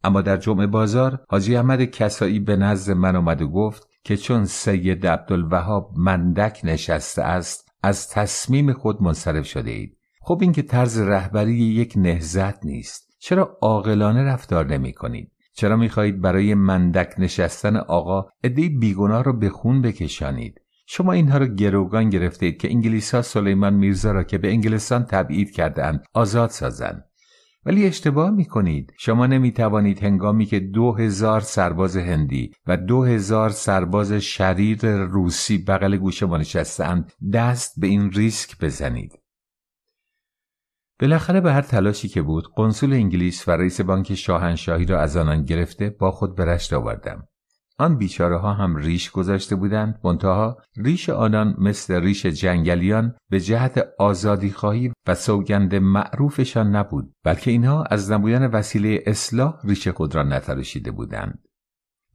اما در جمعه بازار حاجی احمد کسایی به نزد من آمد و گفت که چون سید عبدالوهاب مندک نشسته است از تصمیم خود منصرف شده اید خب این که طرز رهبری یک نهزت نیست چرا عاقلانه رفتار نمی کنید چرا می خواهید برای مندک نشستن آقا ادهی بیگناه را به خون بکشانید شما اینها را گروگان گرفتید که انگلیس ها سلیمان میرزا را که به انگلستان تبعید کردهاند آزاد سازند ولی اشتباه می کنید شما نمی توانید هنگامی که دو هزار سرباز هندی و دو هزار سرباز شریر روسی بغل گوش ما نشستند دست به این ریسک بزنید بالاخره به هر تلاشی که بود کنسول انگلیس و رئیس بانک شاهنشاهی را از آنان گرفته با خود برشت آوردم آن بیچاره ها هم ریش گذاشته بودند منتها ریش آنان مثل ریش جنگلیان به جهت آزادی خواهی و سوگند معروفشان نبود بلکه اینها از نبودن وسیله اصلاح ریش خود را نتراشیده بودند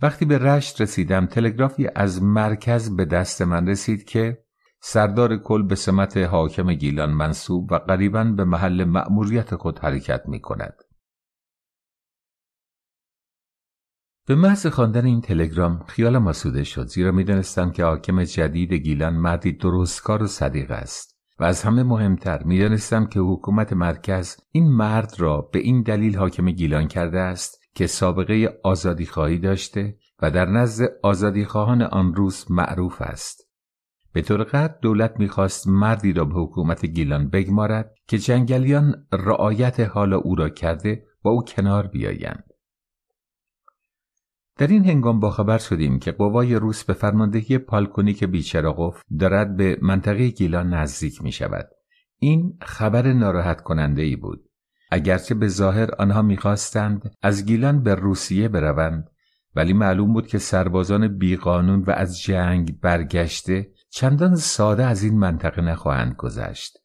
وقتی به رشت رسیدم تلگرافی از مرکز به دست من رسید که سردار کل به سمت حاکم گیلان منصوب و قریبا به محل مأموریت خود حرکت می کند. به محض خواندن این تلگرام خیالم آسوده شد زیرا میدانستم که حاکم جدید گیلان مردی درستکار و صدیق است و از همه مهمتر میدانستم که حکومت مرکز این مرد را به این دلیل حاکم گیلان کرده است که سابقه آزادی خواهی داشته و در نزد خواهان آن روز معروف است به طور قطع دولت میخواست مردی را به حکومت گیلان بگمارد که جنگلیان رعایت حال او را کرده با او کنار بیایند در این هنگام خبر شدیم که قوای روس به فرماندهی پالکونیک گفت دارد به منطقه گیلان نزدیک می شود. این خبر ناراحت کننده ای بود. اگرچه به ظاهر آنها میخواستند از گیلان به روسیه بروند ولی معلوم بود که سربازان بیقانون و از جنگ برگشته چندان ساده از این منطقه نخواهند گذشت.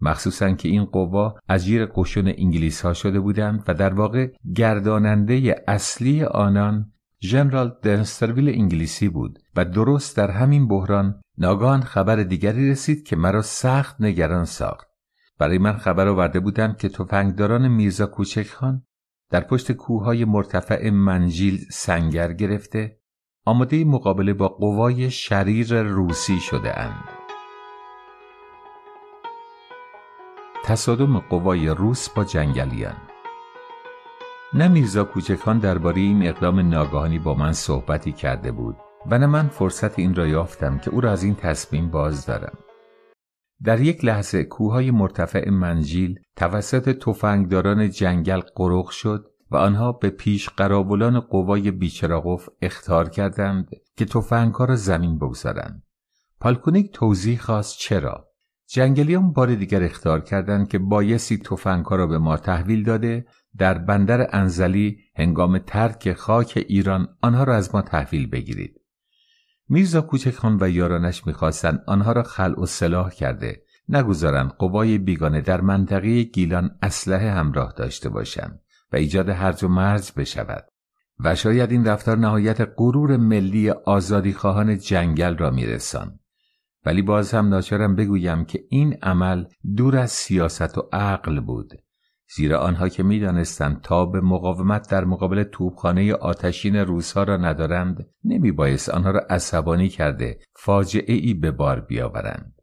مخصوصا که این قوا از جیر قشون انگلیس ها شده بودند و در واقع گرداننده اصلی آنان ژنرال دنسترویل انگلیسی بود و درست در همین بحران ناگان خبر دیگری رسید که مرا سخت نگران ساخت برای من خبر آورده بودم که تفنگداران میرزا خان در پشت کوههای مرتفع منجیل سنگر گرفته آماده مقابله با قوای شریر روسی شده اند. تصادم قوای روس با جنگلیان نه میرزا کوچکان درباره این اقدام ناگاهانی با من صحبتی کرده بود و نه من فرصت این را یافتم که او را از این تصمیم باز دارم در یک لحظه کوههای مرتفع منجیل توسط تفنگداران جنگل قرق شد و آنها به پیش قرابلان قوای بیچراقف اختار کردند که تفنگها را زمین بگذارند پالکونیک توضیح خواست چرا جنگلیان بار دیگر اختار کردند که بایستی تفنگها را به ما تحویل داده در بندر انزلی هنگام ترک خاک ایران آنها را از ما تحویل بگیرید میرزا کوچکان و یارانش میخواستند آنها را خلع و سلاح کرده نگذارند قوای بیگانه در منطقه گیلان اسلحه همراه داشته باشند و ایجاد هرج و مرج بشود و شاید این رفتار نهایت غرور ملی آزادی خواهان جنگل را میرسان ولی باز هم ناچارم بگویم که این عمل دور از سیاست و عقل بود زیرا آنها که تا به مقاومت در مقابل توپخانه آتشین روزها را ندارند بایست آنها را عصبانی کرده فاجعه ای به بار بیاورند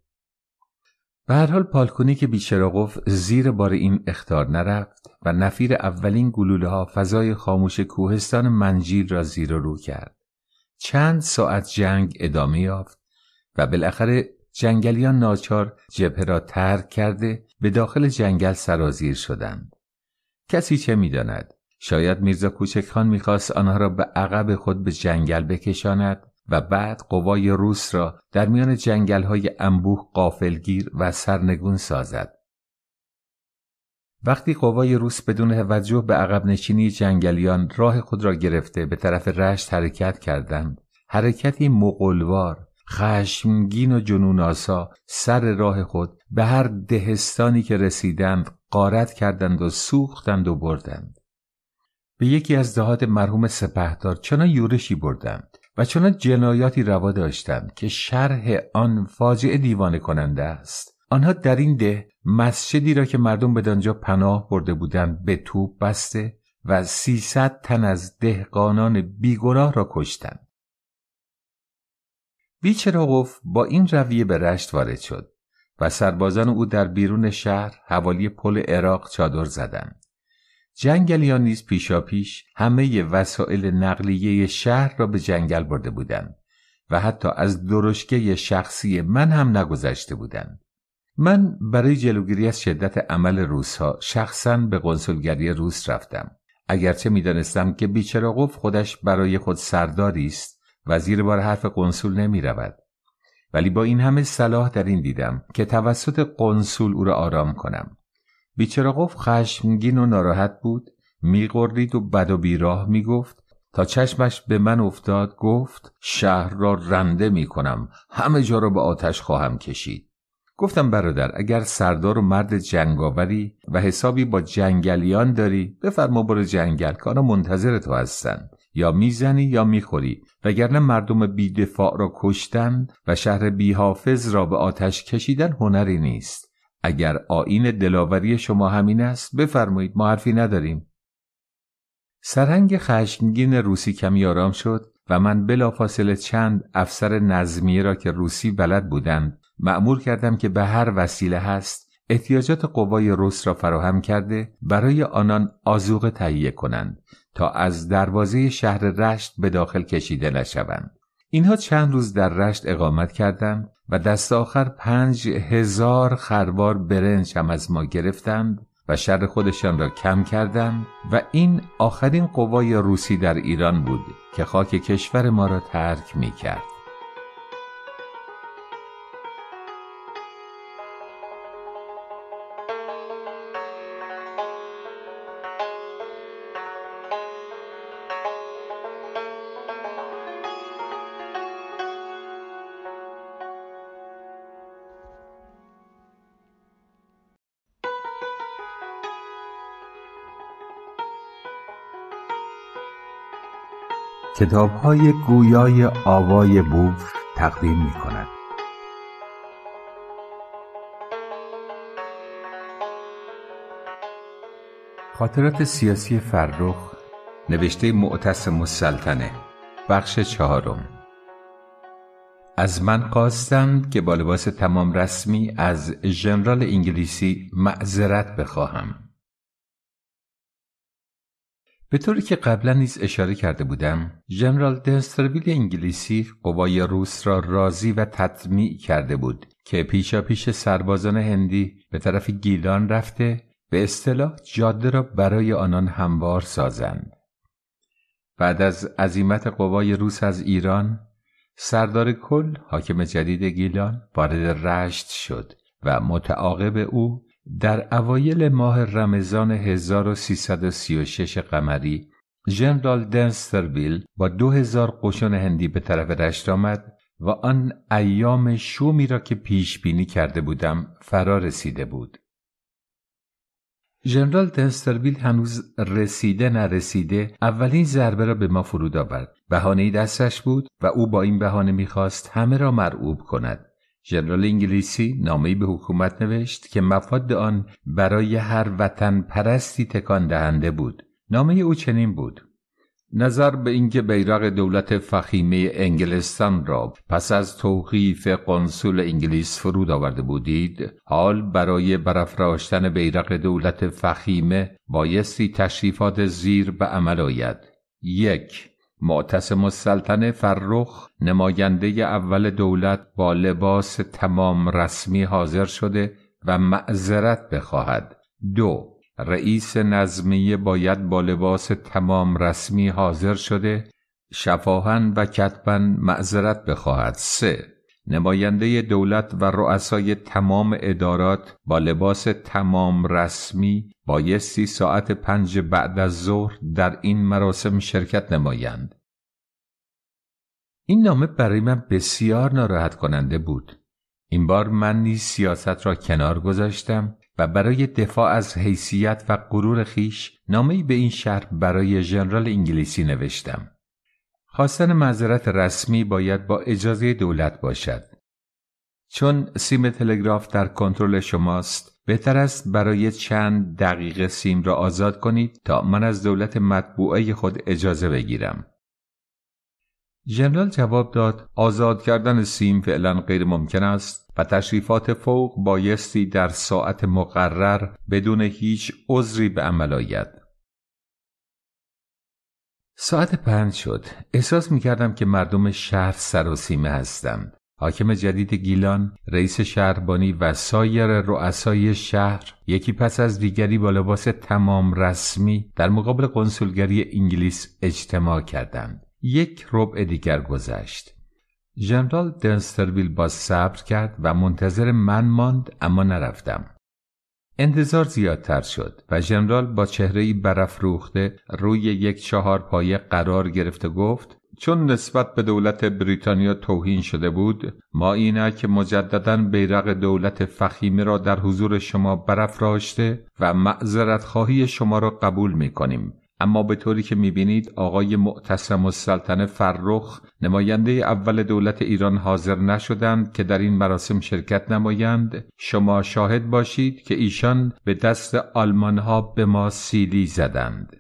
به هر حال پالکونی که بیچراقوف زیر بار این اختار نرفت و نفیر اولین گلوله ها فضای خاموش کوهستان منجیل را زیر رو کرد چند ساعت جنگ ادامه یافت و بالاخره جنگلیان ناچار جبهه را ترک کرده به داخل جنگل سرازیر شدند کسی چه میداند شاید میرزا کوچک خان میخواست آنها را به عقب خود به جنگل بکشاند و بعد قوای روس را در میان جنگل های انبوه قافلگیر و سرنگون سازد. وقتی قوای روس بدون توجه به عقب نشینی جنگلیان راه خود را گرفته به طرف رشت حرکت کردند، حرکتی مقلوار خشمگین و جنون آسا سر راه خود به هر دهستانی که رسیدند قارت کردند و سوختند و بردند به یکی از دهات مرحوم سپهدار چنان یورشی بردند و چنان جنایاتی روا داشتند که شرح آن فاجعه دیوانه کننده است آنها در این ده مسجدی را که مردم به آنجا پناه برده بودند به توپ بسته و سیصد تن از دهقانان بیگناه را کشتند بیچراغوف با این رویه به رشت وارد شد و سربازان او در بیرون شهر حوالی پل عراق چادر زدند. جنگلیان نیز پیشاپیش همه وسایل نقلیه شهر را به جنگل برده بودند و حتی از درشکه شخصی من هم نگذشته بودند. من برای جلوگیری از شدت عمل روسها شخصا به قنسولگری روس رفتم. اگرچه میدانستم که بیچراغوف خودش برای خود سرداری است وزیر زیر بار حرف قنسول نمی رود. ولی با این همه صلاح در این دیدم که توسط قنسول او را آرام کنم بیچراغوف خشمگین و ناراحت بود گردید و بد و بیراه گفت تا چشمش به من افتاد گفت شهر را رنده می کنم همه جا را به آتش خواهم کشید گفتم برادر اگر سردار و مرد جنگاوری و حسابی با جنگلیان داری بفرما برو جنگل کانا منتظر تو هستند یا میزنی یا میخوری وگرنه مردم بیدفاع را کشتن و شهر بیحافظ را به آتش کشیدن هنری نیست اگر آین دلاوری شما همین است بفرمایید ما حرفی نداریم سرنگ خشمگین روسی کمی آرام شد و من بلافاصله چند افسر نظمیه را که روسی بلد بودند مأمور کردم که به هر وسیله هست احتیاجات قوای روس را فراهم کرده برای آنان آزوقه تهیه کنند تا از دروازه شهر رشت به داخل کشیده نشوند اینها چند روز در رشت اقامت کردند و دست آخر پنج هزار خروار برنج هم از ما گرفتند و شر خودشان را کم کردند و این آخرین قوای روسی در ایران بود که خاک کشور ما را ترک می کرد. کتاب های گویای آوای بوف تقدیم می کند. خاطرات سیاسی فرخ نوشته معتصم السلطنه بخش چهارم از من خواستند که با لباس تمام رسمی از ژنرال انگلیسی معذرت بخواهم به طوری که قبلا نیز اشاره کرده بودم ژنرال دنسترویل انگلیسی قوای روس را راضی و تطمیع کرده بود که پیشا پیش سربازان هندی به طرف گیلان رفته به اصطلاح جاده را برای آنان هموار سازند بعد از عظیمت قوای روس از ایران سردار کل حاکم جدید گیلان وارد رشت شد و متعاقب او در اوایل ماه رمضان 1336 قمری ژنرال دنسترویل با 2000 قشون هندی به طرف رشت آمد و آن ایام شومی را که پیش بینی کرده بودم فرا رسیده بود. جنرال دنسترویل هنوز رسیده نرسیده اولین ضربه را به ما فرود آورد. بهانه دستش بود و او با این بهانه میخواست همه را مرعوب کند. ژنرال انگلیسی نامی به حکومت نوشت که مفاد آن برای هر وطن پرستی تکان دهنده بود. نامه او چنین بود: نظر به اینکه بیرق دولت فخیمه انگلستان را پس از توقیف قنسول انگلیس فرود آورده بودید حال برای برافراشتن بیرق دولت فخیمه بایستی تشریفات زیر به عمل آید یک معتصم السلطنه فرخ نماینده اول دولت با لباس تمام رسمی حاضر شده و معذرت بخواهد دو رئیس نظمیه باید با لباس تمام رسمی حاضر شده شفاهن و کتبن معذرت بخواهد سه نماینده دولت و رؤسای تمام ادارات با لباس تمام رسمی بایستی ساعت پنج بعد از ظهر در این مراسم شرکت نمایند. این نامه برای من بسیار ناراحت کننده بود. این بار من نیز سیاست را کنار گذاشتم و برای دفاع از حیثیت و غرور خیش نامه‌ای به این شهر برای ژنرال انگلیسی نوشتم. خواستن معذرت رسمی باید با اجازه دولت باشد. چون سیم تلگراف در کنترل شماست بهتر است برای چند دقیقه سیم را آزاد کنید تا من از دولت مطبوعه خود اجازه بگیرم. ژنرال جواب داد آزاد کردن سیم فعلا غیر ممکن است و تشریفات فوق بایستی در ساعت مقرر بدون هیچ عذری به عمل آید. ساعت پنج شد احساس می کردم که مردم شهر سراسیمه هستم حاکم جدید گیلان، رئیس شهربانی و سایر رؤسای شهر یکی پس از دیگری با لباس تمام رسمی در مقابل کنسولگری انگلیس اجتماع کردند. یک ربع دیگر گذشت. ژنرال دنسترویل با صبر کرد و منتظر من ماند اما نرفتم. انتظار زیادتر شد و ژنرال با برف برافروخته روی یک چهار پایه قرار گرفت و گفت چون نسبت به دولت بریتانیا توهین شده بود ما که مجددا بیرق دولت فخیمه را در حضور شما برافراشته و معذرت خواهی شما را قبول می کنیم اما به طوری که میبینید آقای معتصم السلطنه فرخ نماینده اول دولت ایران حاضر نشدند که در این مراسم شرکت نمایند شما شاهد باشید که ایشان به دست آلمان ها به ما سیلی زدند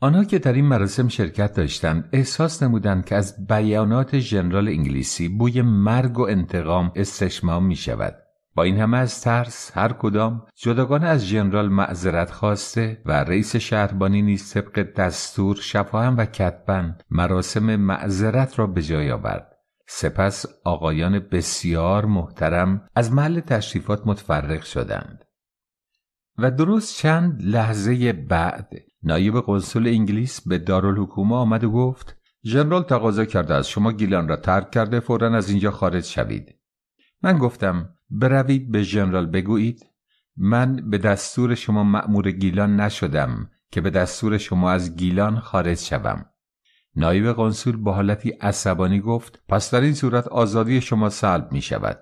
آنها که در این مراسم شرکت داشتند احساس نمودند که از بیانات ژنرال انگلیسی بوی مرگ و انتقام استشمام می شود با این همه از ترس هر کدام جداگانه از ژنرال معذرت خواسته و رئیس شهربانی نیز طبق دستور شفاهم و کتبن مراسم معذرت را به جای آورد سپس آقایان بسیار محترم از محل تشریفات متفرق شدند و درست چند لحظه بعد نایب کنسول انگلیس به دارالحکومه آمد و گفت ژنرال تقاضا کرده از شما گیلان را ترک کرده فورا از اینجا خارج شوید من گفتم بروید به ژنرال بگویید من به دستور شما مأمور گیلان نشدم که به دستور شما از گیلان خارج شوم نایب قنسول با حالتی عصبانی گفت پس در این صورت آزادی شما سلب می شود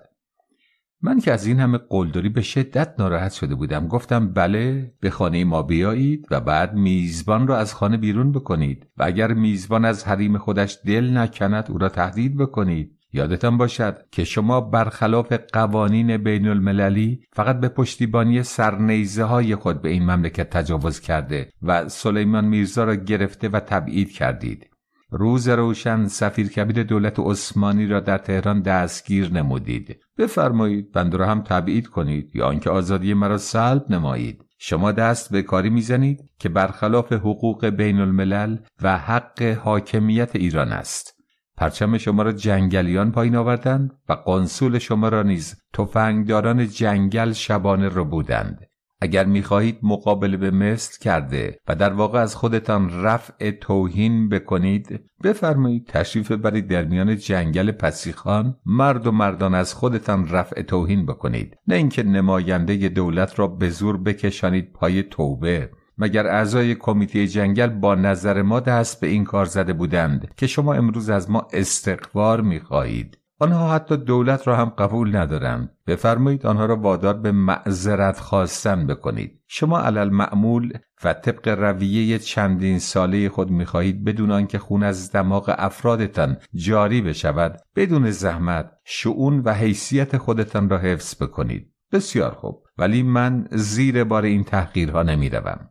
من که از این همه قلدری به شدت ناراحت شده بودم گفتم بله به خانه ما بیایید و بعد میزبان را از خانه بیرون بکنید و اگر میزبان از حریم خودش دل نکند او را تهدید بکنید یادتان باشد که شما برخلاف قوانین بین المللی فقط به پشتیبانی سرنیزه های خود به این مملکت تجاوز کرده و سلیمان میرزا را گرفته و تبعید کردید. روز روشن سفیر کبیر دولت عثمانی را در تهران دستگیر نمودید بفرمایید بنده را هم تبعید کنید یا آنکه آزادی مرا سلب نمایید شما دست به کاری میزنید که برخلاف حقوق بین الملل و حق حاکمیت ایران است پرچم شما را جنگلیان پایین آوردند و قنسول شما را نیز تفنگداران جنگل شبانه را بودند اگر میخواهید مقابل به مثل کرده و در واقع از خودتان رفع توهین بکنید بفرمایید تشریف برید در میان جنگل پسیخان مرد و مردان از خودتان رفع توهین بکنید نه اینکه نماینده دولت را به زور بکشانید پای توبه مگر اعضای کمیته جنگل با نظر ما دست به این کار زده بودند که شما امروز از ما استقبار میخواهید آنها حتی دولت را هم قبول ندارند بفرمایید آنها را وادار به معذرت خواستن بکنید شما علل معمول و طبق رویه چندین ساله خود میخواهید بدون آنکه خون از دماغ افرادتان جاری بشود بدون زحمت شعون و حیثیت خودتان را حفظ بکنید بسیار خوب ولی من زیر بار این تحقیرها نمیروم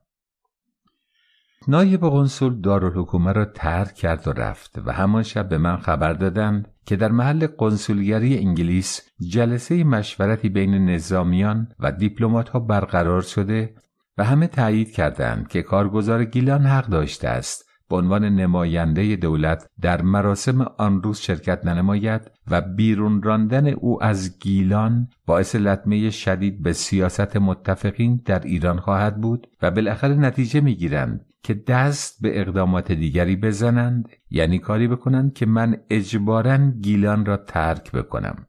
نایب قنسل دارالحکومه را ترک کرد و رفت و همان شب به من خبر دادند که در محل قنسولگری انگلیس جلسه مشورتی بین نظامیان و دیپلمات‌ها برقرار شده و همه تایید کردند که کارگزار گیلان حق داشته است به عنوان نماینده دولت در مراسم آن روز شرکت ننماید و بیرون راندن او از گیلان باعث لطمه شدید به سیاست متفقین در ایران خواهد بود و بالاخره نتیجه میگیرند که دست به اقدامات دیگری بزنند یعنی کاری بکنند که من اجبارا گیلان را ترک بکنم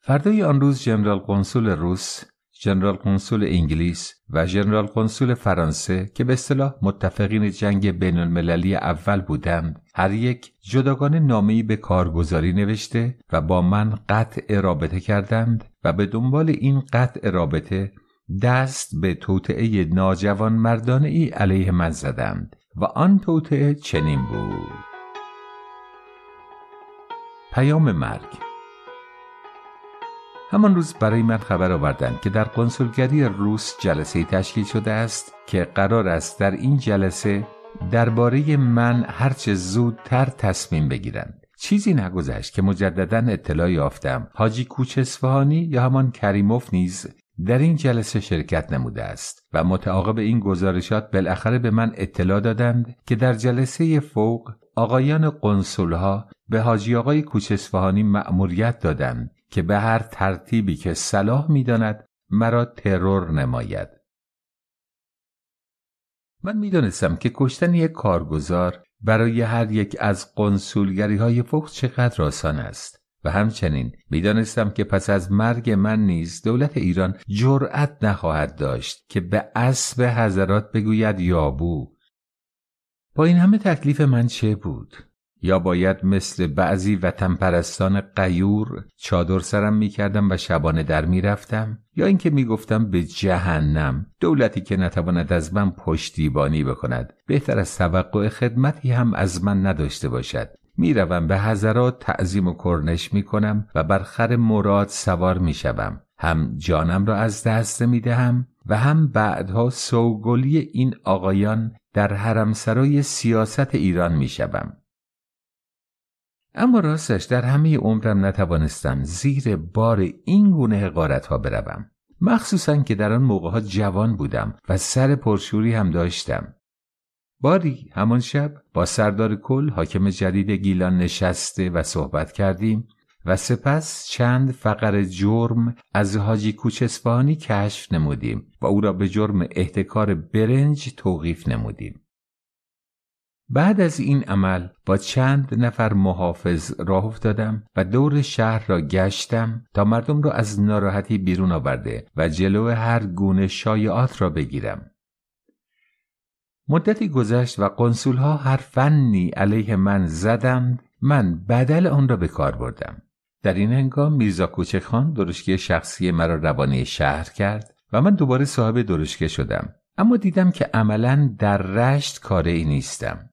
فردای آن روز جنرال کنسول روس جنرال کنسول انگلیس و جنرال کنسول فرانسه که به اصطلاح متفقین جنگ بین المللی اول بودند هر یک جداگانه نامی به کارگزاری نوشته و با من قطع رابطه کردند و به دنبال این قطع رابطه دست به توطعه ناجوان مردانه ای علیه من زدند و آن توطعه چنین بود پیام مرگ همان روز برای من خبر آوردند که در کنسولگری روس جلسه تشکیل شده است که قرار است در این جلسه درباره من هرچه زودتر تصمیم بگیرند چیزی نگذشت که مجددا اطلاع یافتم حاجی کوچ اصفهانی یا همان کریموف نیز در این جلسه شرکت نموده است و متعاقب این گزارشات بالاخره به من اطلاع دادند که در جلسه فوق آقایان قنسولها به حاجی آقای کوچ اصفهانی مأموریت دادند که به هر ترتیبی که صلاح میداند مرا ترور نماید من میدانستم که کشتن یک کارگزار برای هر یک از قنسولگری های فوق چقدر آسان است و همچنین میدانستم که پس از مرگ من نیز دولت ایران جرأت نخواهد داشت که به اسب حضرات بگوید یابو با این همه تکلیف من چه بود یا باید مثل بعضی وطن پرستان قیور چادر سرم کردم و شبانه در میرفتم یا اینکه میگفتم به جهنم دولتی که نتواند از من پشتیبانی بکند بهتر از توقع خدمتی هم از من نداشته باشد میروم به حضرات تعظیم و کرنش کنم و بر خر مراد سوار میشوم هم جانم را از دست دهم و هم بعدها سوگلی این آقایان در حرمسرای سیاست ایران شوم. اما راستش در همه عمرم نتوانستم زیر بار این گونه حقارت ها بروم مخصوصا که در آن موقع ها جوان بودم و سر پرشوری هم داشتم باری همان شب با سردار کل حاکم جدید گیلان نشسته و صحبت کردیم و سپس چند فقر جرم از حاجی کوچ کشف نمودیم و او را به جرم احتکار برنج توقیف نمودیم بعد از این عمل با چند نفر محافظ راه افتادم و دور شهر را گشتم تا مردم را از ناراحتی بیرون آورده و جلو هر گونه شایعات را بگیرم مدتی گذشت و قنسول ها هر فنی علیه من زدند من بدل آن را به کار بردم در این هنگام میرزا کوچه خان درشکی شخصی مرا روانه شهر کرد و من دوباره صاحب درشکه شدم اما دیدم که عملا در رشت کاره ای نیستم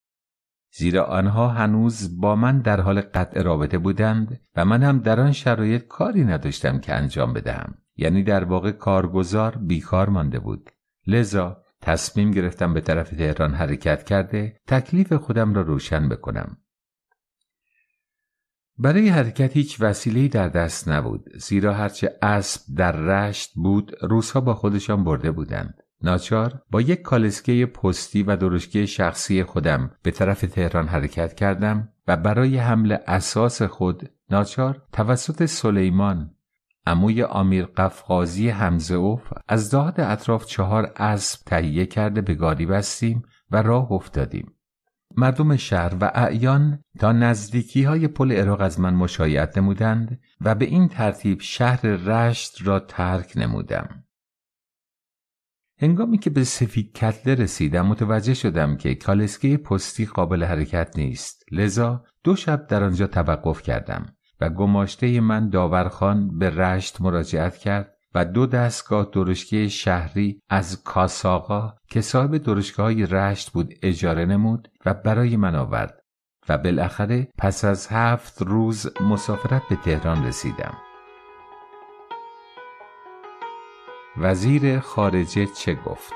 زیرا آنها هنوز با من در حال قطع رابطه بودند و من هم در آن شرایط کاری نداشتم که انجام بدهم یعنی در واقع کارگزار بیکار مانده بود لذا تصمیم گرفتم به طرف تهران حرکت کرده تکلیف خودم را روشن بکنم برای حرکت هیچ وسیله‌ای در دست نبود زیرا هرچه اسب در رشت بود روزها با خودشان برده بودند ناچار با یک کالسکه پستی و درشکه شخصی خودم به طرف تهران حرکت کردم و برای حمل اساس خود ناچار توسط سلیمان عموی امیر قفقازی اوف از داد اطراف چهار اسب تهیه کرده به گاری بستیم و راه افتادیم مردم شهر و اعیان تا نزدیکی های پل اراق از من مشایعت نمودند و به این ترتیب شهر رشت را ترک نمودم هنگامی که به سفید کتله رسیدم متوجه شدم که کالسکه پستی قابل حرکت نیست لذا دو شب در آنجا توقف کردم و گماشته من داورخان به رشت مراجعت کرد و دو دستگاه درشکه شهری از کاساقا که صاحب درشگاه های رشت بود اجاره نمود و برای من آورد و بالاخره پس از هفت روز مسافرت به تهران رسیدم وزیر خارجه چه گفت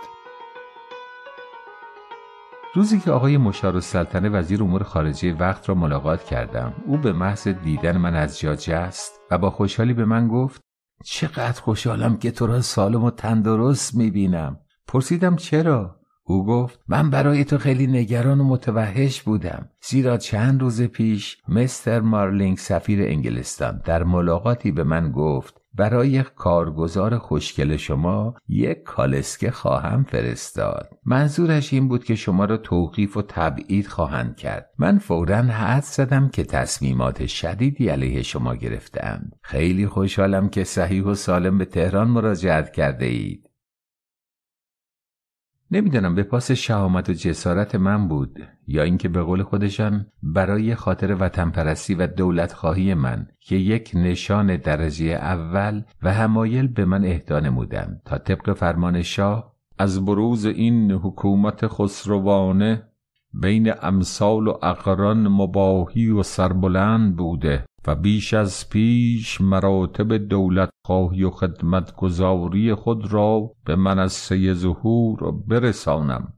روزی که آقای مشار سلطنه وزیر امور خارجه وقت را ملاقات کردم او به محض دیدن من از جا جست و با خوشحالی به من گفت چقدر خوشحالم که تو را سالم و تندرست میبینم پرسیدم چرا او گفت من برای تو خیلی نگران و متوحش بودم زیرا چند روز پیش مستر مارلینگ سفیر انگلستان در ملاقاتی به من گفت برای کارگزار خوشگل شما یک کالسکه خواهم فرستاد منظورش این بود که شما را توقیف و تبعید خواهند کرد من فورا حد زدم که تصمیمات شدیدی علیه شما گرفتم خیلی خوشحالم که صحیح و سالم به تهران مراجعت کرده اید نمیدانم به پاس شهامت و جسارت من بود یا اینکه به قول خودشان برای خاطر وطن پرستی و دولت خواهی من که یک نشان درجه اول و همایل به من اهدا نمودند تا طبق فرمان شاه از بروز این حکومت خسروانه بین امثال و اقران مباهی و سربلند بوده و بیش از پیش مراتب دولت خواهی و خدمتگذاری خود را به منصه ظهور برسانم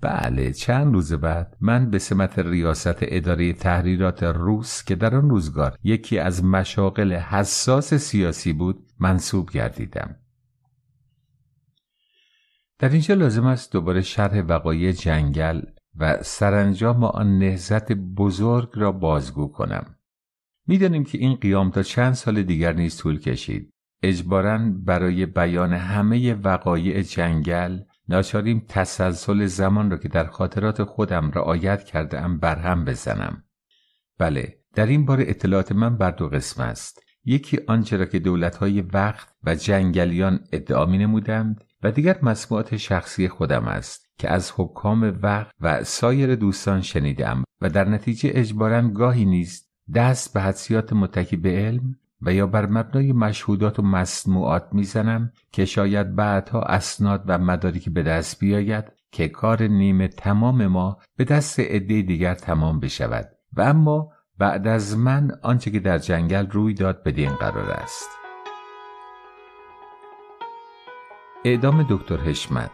بله چند روز بعد من به سمت ریاست اداره تحریرات روس که در آن روزگار یکی از مشاقل حساس سیاسی بود منصوب گردیدم در اینجا لازم است دوباره شرح وقایع جنگل و سرانجام آن نهزت بزرگ را بازگو کنم میدانیم که این قیام تا چند سال دیگر نیز طول کشید اجباراً برای بیان همه وقایع جنگل ناچاریم تسلسل زمان را که در خاطرات خودم رعایت کرده برهم بزنم بله در این بار اطلاعات من بر دو قسم است یکی آنچه را که دولتهای وقت و جنگلیان ادعا می نمودند و دیگر مسموعات شخصی خودم است که از حکام وقت و سایر دوستان شنیدم و در نتیجه اجبارا گاهی نیست. دست به حدسیات متکی به علم و یا بر مبنای مشهودات و مسموعات میزنم که شاید بعدها اسناد و مدارکی به دست بیاید که کار نیمه تمام ما به دست عده دیگر تمام بشود و اما بعد از من آنچه که در جنگل روی داد بدین قرار است اعدام دکتر حشمت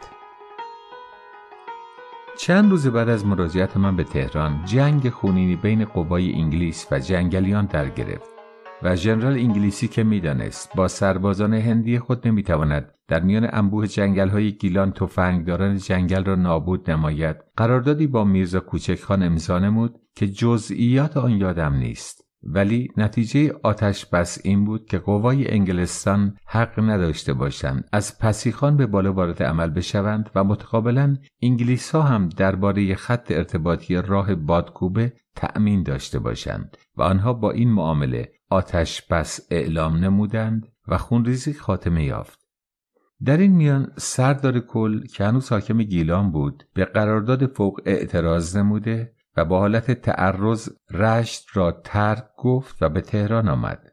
چند روز بعد از مراجعت من به تهران جنگ خونینی بین قوای انگلیس و جنگلیان در گرفت و ژنرال انگلیسی که میدانست با سربازان هندی خود نمیتواند در میان انبوه جنگل های گیلان تفنگداران جنگل را نابود نماید قراردادی با میرزا کوچک خان امضا نمود که جزئیات آن یادم نیست ولی نتیجه آتش بس این بود که قوای انگلستان حق نداشته باشند از پسیخان به بالا وارد عمل بشوند و متقابلا انگلیس ها هم درباره خط ارتباطی راه بادکوبه تأمین داشته باشند و آنها با این معامله آتش بس اعلام نمودند و خونریزی خاتمه یافت در این میان سردار کل که هنوز حاکم گیلان بود به قرارداد فوق اعتراض نموده و با حالت تعرض رشت را ترک گفت و به تهران آمد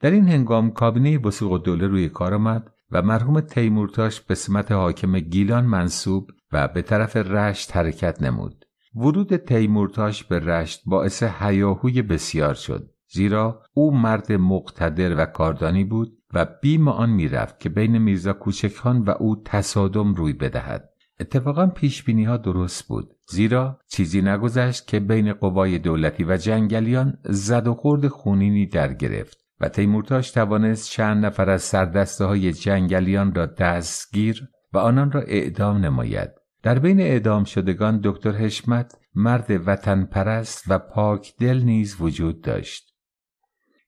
در این هنگام کابینه وسوق و دوله روی کار آمد و مرحوم تیمورتاش به سمت حاکم گیلان منصوب و به طرف رشت حرکت نمود ورود تیمورتاش به رشت باعث حیاهوی بسیار شد زیرا او مرد مقتدر و کاردانی بود و بیم آن میرفت که بین میرزا کوچکان و او تصادم روی بدهد اتفاقا پیش بینی ها درست بود زیرا چیزی نگذشت که بین قوای دولتی و جنگلیان زد و خورد خونینی در گرفت و تیمورتاش توانست چند نفر از سردسته های جنگلیان را دستگیر و آنان را اعدام نماید در بین اعدام شدگان دکتر حشمت مرد وطن پرست و پاک دل نیز وجود داشت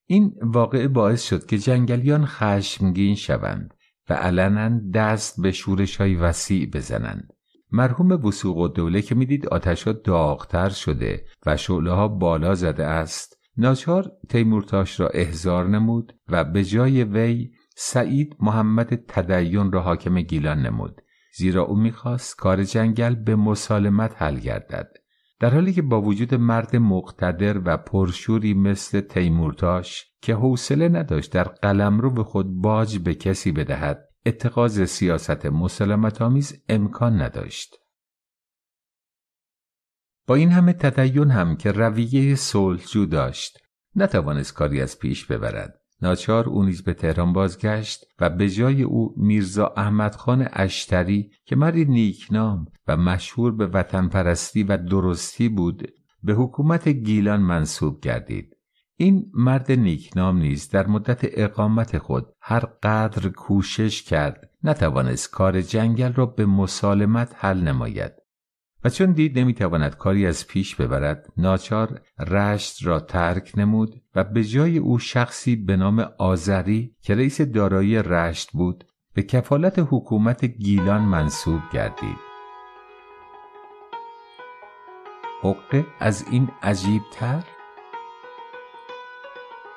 این واقعه باعث شد که جنگلیان خشمگین شوند و علنا دست به شورش های وسیع بزنند مرحوم وسوق و دوله که میدید آتش ها داغتر شده و شعله ها بالا زده است ناچار تیمورتاش را احضار نمود و به جای وی سعید محمد تدین را حاکم گیلان نمود زیرا او میخواست کار جنگل به مسالمت حل گردد در حالی که با وجود مرد مقتدر و پرشوری مثل تیمورتاش که حوصله نداشت در قلمرو به خود باج به کسی بدهد اتقاض سیاست مسلمت امکان نداشت با این همه تدین هم که رویه سلجو داشت نتوانست کاری از پیش ببرد ناچار او نیز به تهران بازگشت و به جای او میرزا خان اشتری که مردی نیکنام و مشهور به وطن پرستی و درستی بود به حکومت گیلان منصوب گردید این مرد نیکنام نیز در مدت اقامت خود هر قدر کوشش کرد نتوانست کار جنگل را به مسالمت حل نماید و چون دید نمیتواند کاری از پیش ببرد ناچار رشت را ترک نمود و به جای او شخصی به نام آزری که رئیس دارایی رشت بود به کفالت حکومت گیلان منصوب گردید حقه از این عجیب تر؟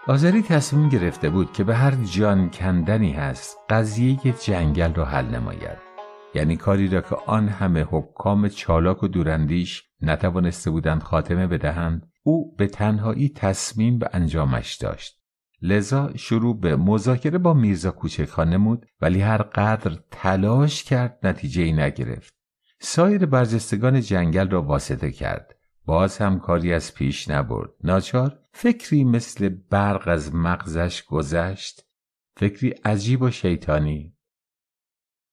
آذری تصمیم گرفته بود که به هر جان کندنی هست قضیه جنگل را حل نماید یعنی کاری را که آن همه حکام چالاک و دوراندیش نتوانسته بودند خاتمه بدهند او به تنهایی تصمیم به انجامش داشت لذا شروع به مذاکره با میرزا کوچک خانه ولی هر قدر تلاش کرد نتیجه ای نگرفت سایر برجستگان جنگل را واسطه کرد باز هم کاری از پیش نبرد ناچار فکری مثل برق از مغزش گذشت فکری عجیب و شیطانی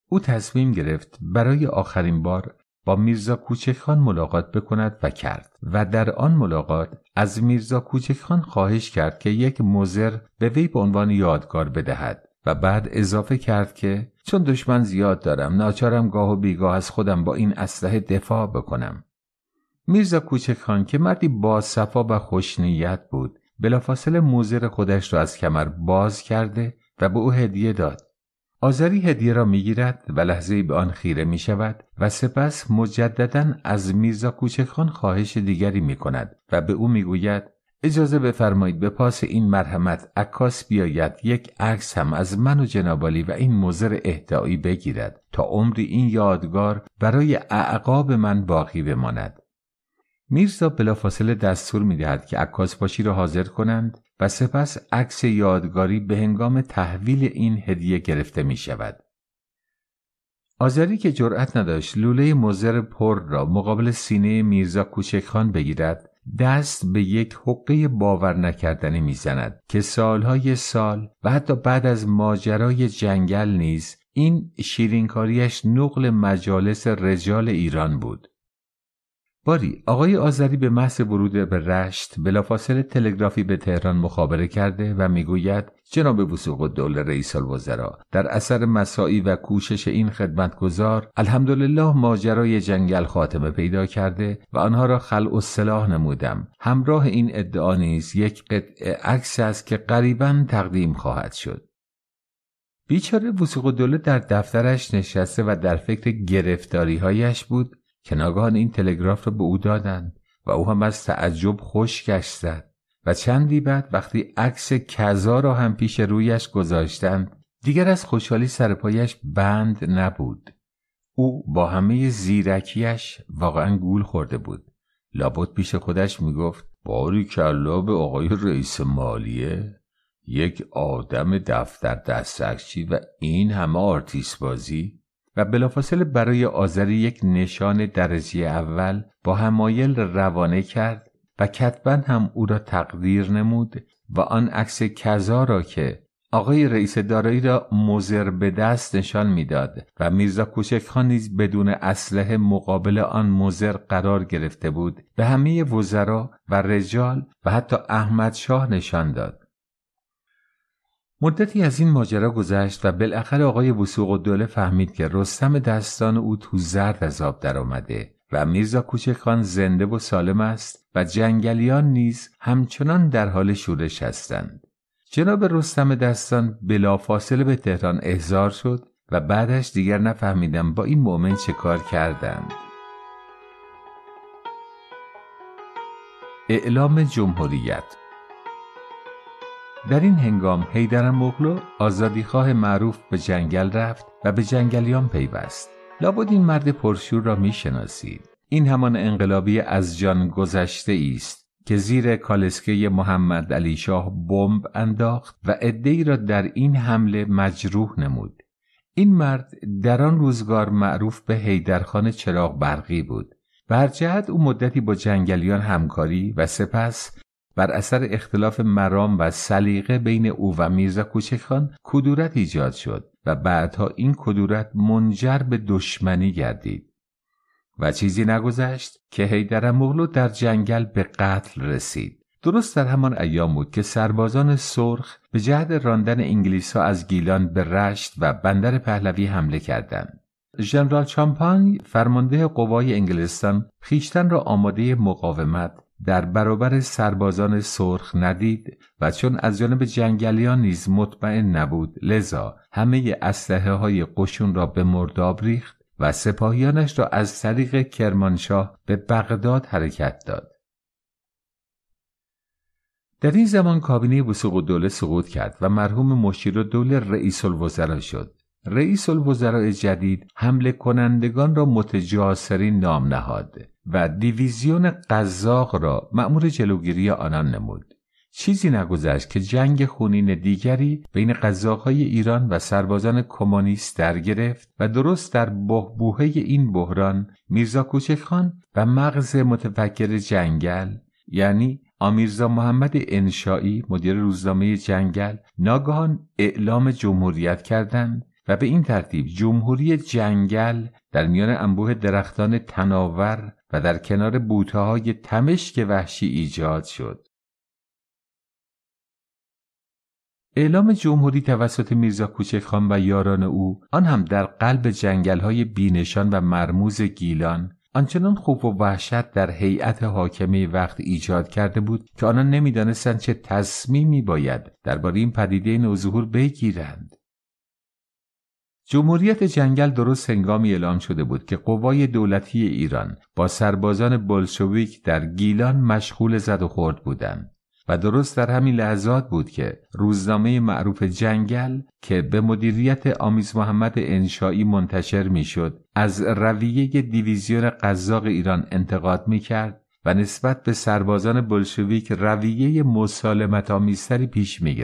او تصمیم گرفت برای آخرین بار با میرزا کوچکخان ملاقات بکند و کرد و در آن ملاقات از میرزا کوچکخان خواهش کرد که یک مزر به وی به عنوان یادگار بدهد و بعد اضافه کرد که چون دشمن زیاد دارم ناچارم گاه و بیگاه از خودم با این اسلحه دفاع بکنم میرزا کوچکخان که مردی با صفا و خوشنیت بود بلافاصله موزر خودش را از کمر باز کرده و به او هدیه داد آزری هدیه را میگیرد و لحظه به آن خیره می شود و سپس مجددا از میرزا کوچکخان خواهش دیگری می کند و به او میگوید اجازه بفرمایید به پاس این مرحمت عکاس بیاید یک عکس هم از من و جنابالی و این مزر اهدایی بگیرد تا عمر این یادگار برای اعقاب من باقی بماند میرزا بلافاصله دستور میدهد که باشی را حاضر کنند و سپس عکس یادگاری به هنگام تحویل این هدیه گرفته می شود. آذری که جرأت نداشت لوله مزر پر را مقابل سینه میرزا کوچکخان بگیرد دست به یک حقه باور نکردنی میزند که سالهای سال و حتی بعد از ماجرای جنگل نیز این شیرینکاریش نقل مجالس رجال ایران بود باری آقای آذری به محض ورود به رشت بلافاصله تلگرافی به تهران مخابره کرده و میگوید جناب وسوق الدوله رئیس الوزرا در اثر مساعی و کوشش این خدمتگزار الحمدلله ماجرای جنگل خاتمه پیدا کرده و آنها را خلع و سلاح نمودم همراه این ادعا نیز یک قطعه عکس است که قریبا تقدیم خواهد شد بیچاره وسوق الدوله در دفترش نشسته و در فکر گرفتاری هایش بود که این تلگراف را به او دادند و او هم از تعجب خوش زد و چندی بعد وقتی عکس کذا را هم پیش رویش گذاشتند دیگر از خوشحالی سرپایش بند نبود او با همه زیرکیش واقعا گول خورده بود لابد پیش خودش میگفت باری کلا به آقای رئیس مالیه یک آدم دفتر دستکشی و این همه آرتیس بازی و بلافاصله برای آذری یک نشان درجه اول با همایل روانه کرد و کتبا هم او را تقدیر نمود و آن عکس کذا را که آقای رئیس دارایی را مزر به دست نشان میداد و میرزا کوچک نیز بدون اسلحه مقابل آن مزر قرار گرفته بود به همه وزرا و رجال و حتی احمد شاه نشان داد مدتی از این ماجرا گذشت و بالاخره آقای بوسوق و دوله فهمید که رستم دستان او تو زرد از آب آمده و میرزا خان زنده و سالم است و جنگلیان نیز همچنان در حال شورش هستند جناب رستم دستان بلافاصله به تهران احضار شد و بعدش دیگر نفهمیدم با این مؤمن چه کار کردند اعلام جمهوریت در این هنگام حیدر مغلو خواه معروف به جنگل رفت و به جنگلیان پیوست لابد این مرد پرشور را شناسید. این همان انقلابی از جان گذشته است که زیر کالسکه محمد علی شاه بمب انداخت و عدهای را در این حمله مجروح نمود این مرد در آن روزگار معروف به حیدرخان چراغ برقی بود بر جهت او مدتی با جنگلیان همکاری و سپس بر اثر اختلاف مرام و سلیقه بین او و میرزا کوچکان کدورت ایجاد شد و بعدها این کدورت منجر به دشمنی گردید و چیزی نگذشت که هیدر مغلو در جنگل به قتل رسید درست در همان ایام بود که سربازان سرخ به جهت راندن انگلیس ها از گیلان به رشت و بندر پهلوی حمله کردند. ژنرال چامپانگ فرمانده قوای انگلستان خیشتن را آماده مقاومت در برابر سربازان سرخ ندید و چون از جانب جنگلیان نیز مطمئن نبود لذا همه اسلحه های قشون را به مرداب ریخت و سپاهیانش را از طریق کرمانشاه به بغداد حرکت داد در این زمان کابینه و دوله سقوط کرد و مرحوم مشیر و دوله رئیس الوزراء شد رئیس الوزراء جدید حمله کنندگان را متجاسرین نام نهاد و دیویزیون قزاق را مأمور جلوگیری آنان نمود چیزی نگذشت که جنگ خونین دیگری بین قزاقهای ایران و سربازان کمونیست در گرفت و درست در بهبوهه این بحران میرزا کوچک خان و مغز متفکر جنگل یعنی آمیرزا محمد انشایی مدیر روزنامه جنگل ناگهان اعلام جمهوریت کردند و به این ترتیب جمهوری جنگل در میان انبوه درختان تناور و در کنار بوته های تمشک وحشی ایجاد شد. اعلام جمهوری توسط میرزا کوچک خان و یاران او آن هم در قلب جنگل های بینشان و مرموز گیلان آنچنان خوب و وحشت در هیئت حاکمه وقت ایجاد کرده بود که آنان نمیدانستند چه تصمیمی باید درباره این پدیده نوظهور بگیرند جمهوریت جنگل درست هنگامی اعلام شده بود که قوای دولتی ایران با سربازان بلشویک در گیلان مشغول زد و خورد بودند و درست در همین لحظات بود که روزنامه معروف جنگل که به مدیریت آمیز محمد انشایی منتشر میشد از رویه دیویزیون قزاق ایران انتقاد می کرد و نسبت به سربازان بلشویک رویه مسالمت آمیزتری پیش می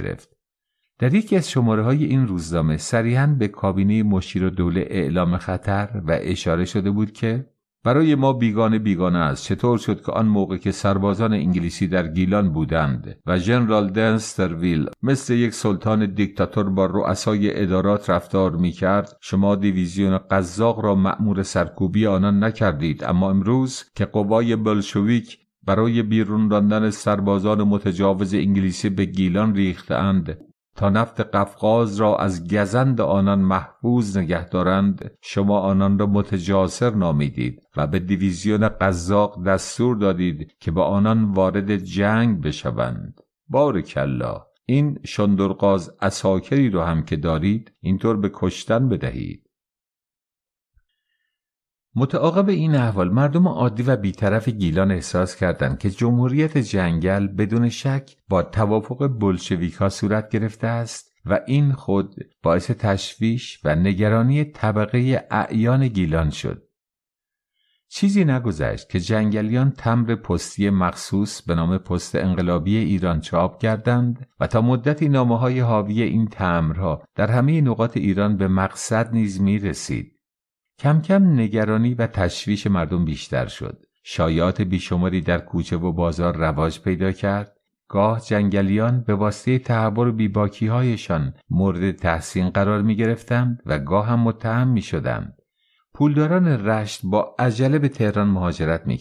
در یکی از شماره های این روزنامه صریحا به کابینه مشیر و دوله اعلام خطر و اشاره شده بود که برای ما بیگانه بیگانه است چطور شد که آن موقع که سربازان انگلیسی در گیلان بودند و دنستر دنسترویل مثل یک سلطان دیکتاتور با رؤسای ادارات رفتار می کرد شما دیویزیون قزاق را مأمور سرکوبی آنان نکردید اما امروز که قوای بلشویک برای بیرون راندن سربازان متجاوز انگلیسی به گیلان ریختند تا نفت قفقاز را از گزند آنان محفوظ نگه دارند شما آنان را متجاسر نامیدید و به دیویزیون قزاق دستور دادید که به آنان وارد جنگ بشوند بارکلا این شندرقاز اساکری رو هم که دارید اینطور به کشتن بدهید متعاقب این احوال مردم عادی و بیطرف گیلان احساس کردند که جمهوریت جنگل بدون شک با توافق بلشویک ها صورت گرفته است و این خود باعث تشویش و نگرانی طبقه اعیان گیلان شد. چیزی نگذشت که جنگلیان تمر پستی مخصوص به نام پست انقلابی ایران چاپ کردند و تا مدتی نامه های حاوی این تمرها در همه نقاط ایران به مقصد نیز می رسید. کم کم نگرانی و تشویش مردم بیشتر شد. شایعات بیشماری در کوچه و بازار رواج پیدا کرد. گاه جنگلیان به واسطه تحور و بیباکی هایشان مورد تحسین قرار می گرفتند و گاه هم متهم می شدند. پولداران رشت با عجله به تهران مهاجرت می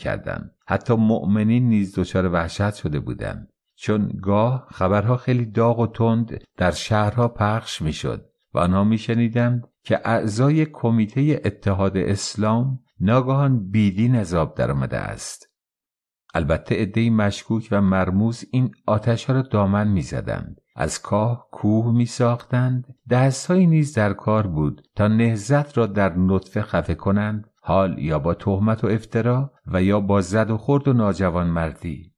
حتی مؤمنین نیز دچار وحشت شده بودند. چون گاه خبرها خیلی داغ و تند در شهرها پخش می و آنها می که اعضای کمیته اتحاد اسلام ناگهان بیدی نزاب درآمده است البته ادهی مشکوک و مرموز این آتش را دامن می زدند. از کاه کوه می ساختند دستهایی نیز در کار بود تا نهزت را در نطفه خفه کنند حال یا با تهمت و افترا و یا با زد و خورد و ناجوان مردی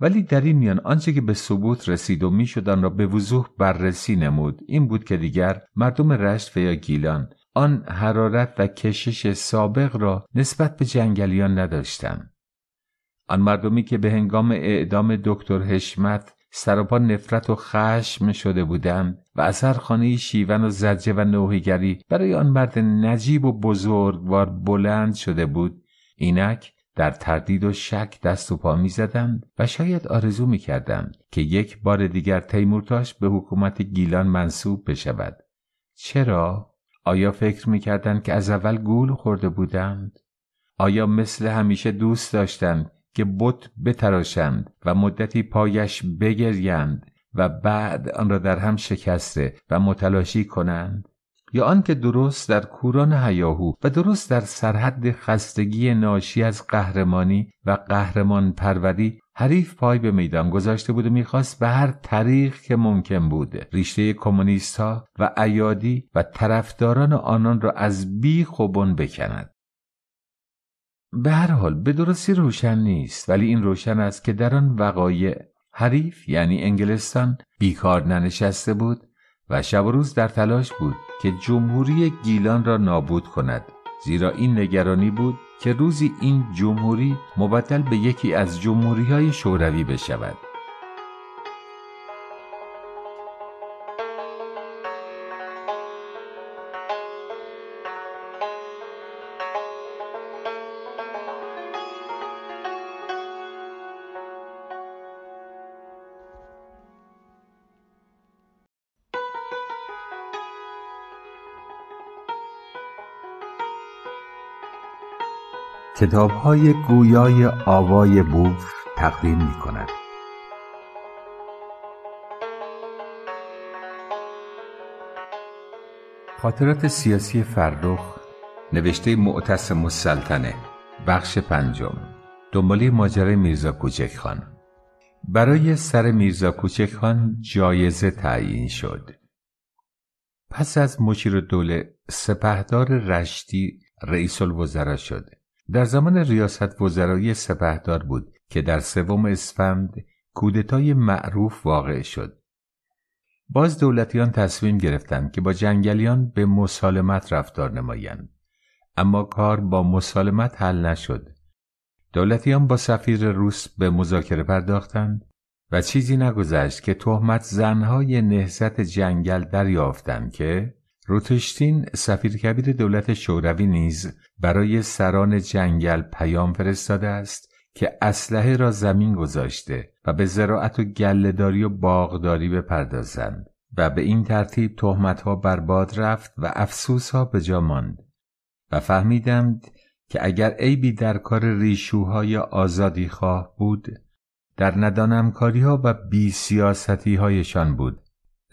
ولی در این میان آنچه که به ثبوت رسید و می را به وضوح بررسی نمود این بود که دیگر مردم رشت و یا گیلان آن حرارت و کشش سابق را نسبت به جنگلیان نداشتند آن مردمی که به هنگام اعدام دکتر حشمت پا نفرت و خشم شده بودند و اثر خانه شیون و زجه و نوهیگری برای آن مرد نجیب و بزرگوار بلند شده بود اینک در تردید و شک دست و پا می زدم و شاید آرزو می کردم که یک بار دیگر تیمورتاش به حکومت گیلان منصوب بشود. چرا؟ آیا فکر می کردند که از اول گول خورده بودند؟ آیا مثل همیشه دوست داشتند که بت بتراشند و مدتی پایش بگریند و بعد آن را در هم شکسته و متلاشی کنند؟ یا آنکه درست در کوران هیاهو و درست در سرحد خستگی ناشی از قهرمانی و قهرمان پروری حریف پای به میدان گذاشته بود و میخواست به هر طریق که ممکن بود ریشته کمونیست ها و ایادی و طرفداران آنان را از بی خوبون بکند به هر حال به درستی روشن نیست ولی این روشن است که در آن وقایع حریف یعنی انگلستان بیکار ننشسته بود و شب و روز در تلاش بود که جمهوری گیلان را نابود کند زیرا این نگرانی بود که روزی این جمهوری مبدل به یکی از جمهوری های شوروی بشود کتاب های گویای آوای بوف تقدیم می کند. خاطرات سیاسی فرخ نوشته معتصم السلطنه بخش پنجم دنباله ماجرای میرزا کوچک خان برای سر میرزا کوچک خان جایزه تعیین شد پس از مشیر دوله سپهدار رشتی رئیس الوزرا شد در زمان ریاست وزرایی سپهدار بود که در سوم اسفند کودتای معروف واقع شد باز دولتیان تصمیم گرفتند که با جنگلیان به مسالمت رفتار نمایند اما کار با مسالمت حل نشد دولتیان با سفیر روس به مذاکره پرداختند و چیزی نگذشت که تهمت زنهای نهزت جنگل دریافتند که روتشتین سفیر کبیر دولت شوروی نیز برای سران جنگل پیام فرستاده است که اسلحه را زمین گذاشته و به زراعت و گلهداری و باغداری بپردازند و به این ترتیب تهمتها بر باد رفت و ها به جا ماند و فهمیدم که اگر عیبی در کار ریشوهای آزادی خواه بود در ندانم ها و بی سیاستی هایشان بود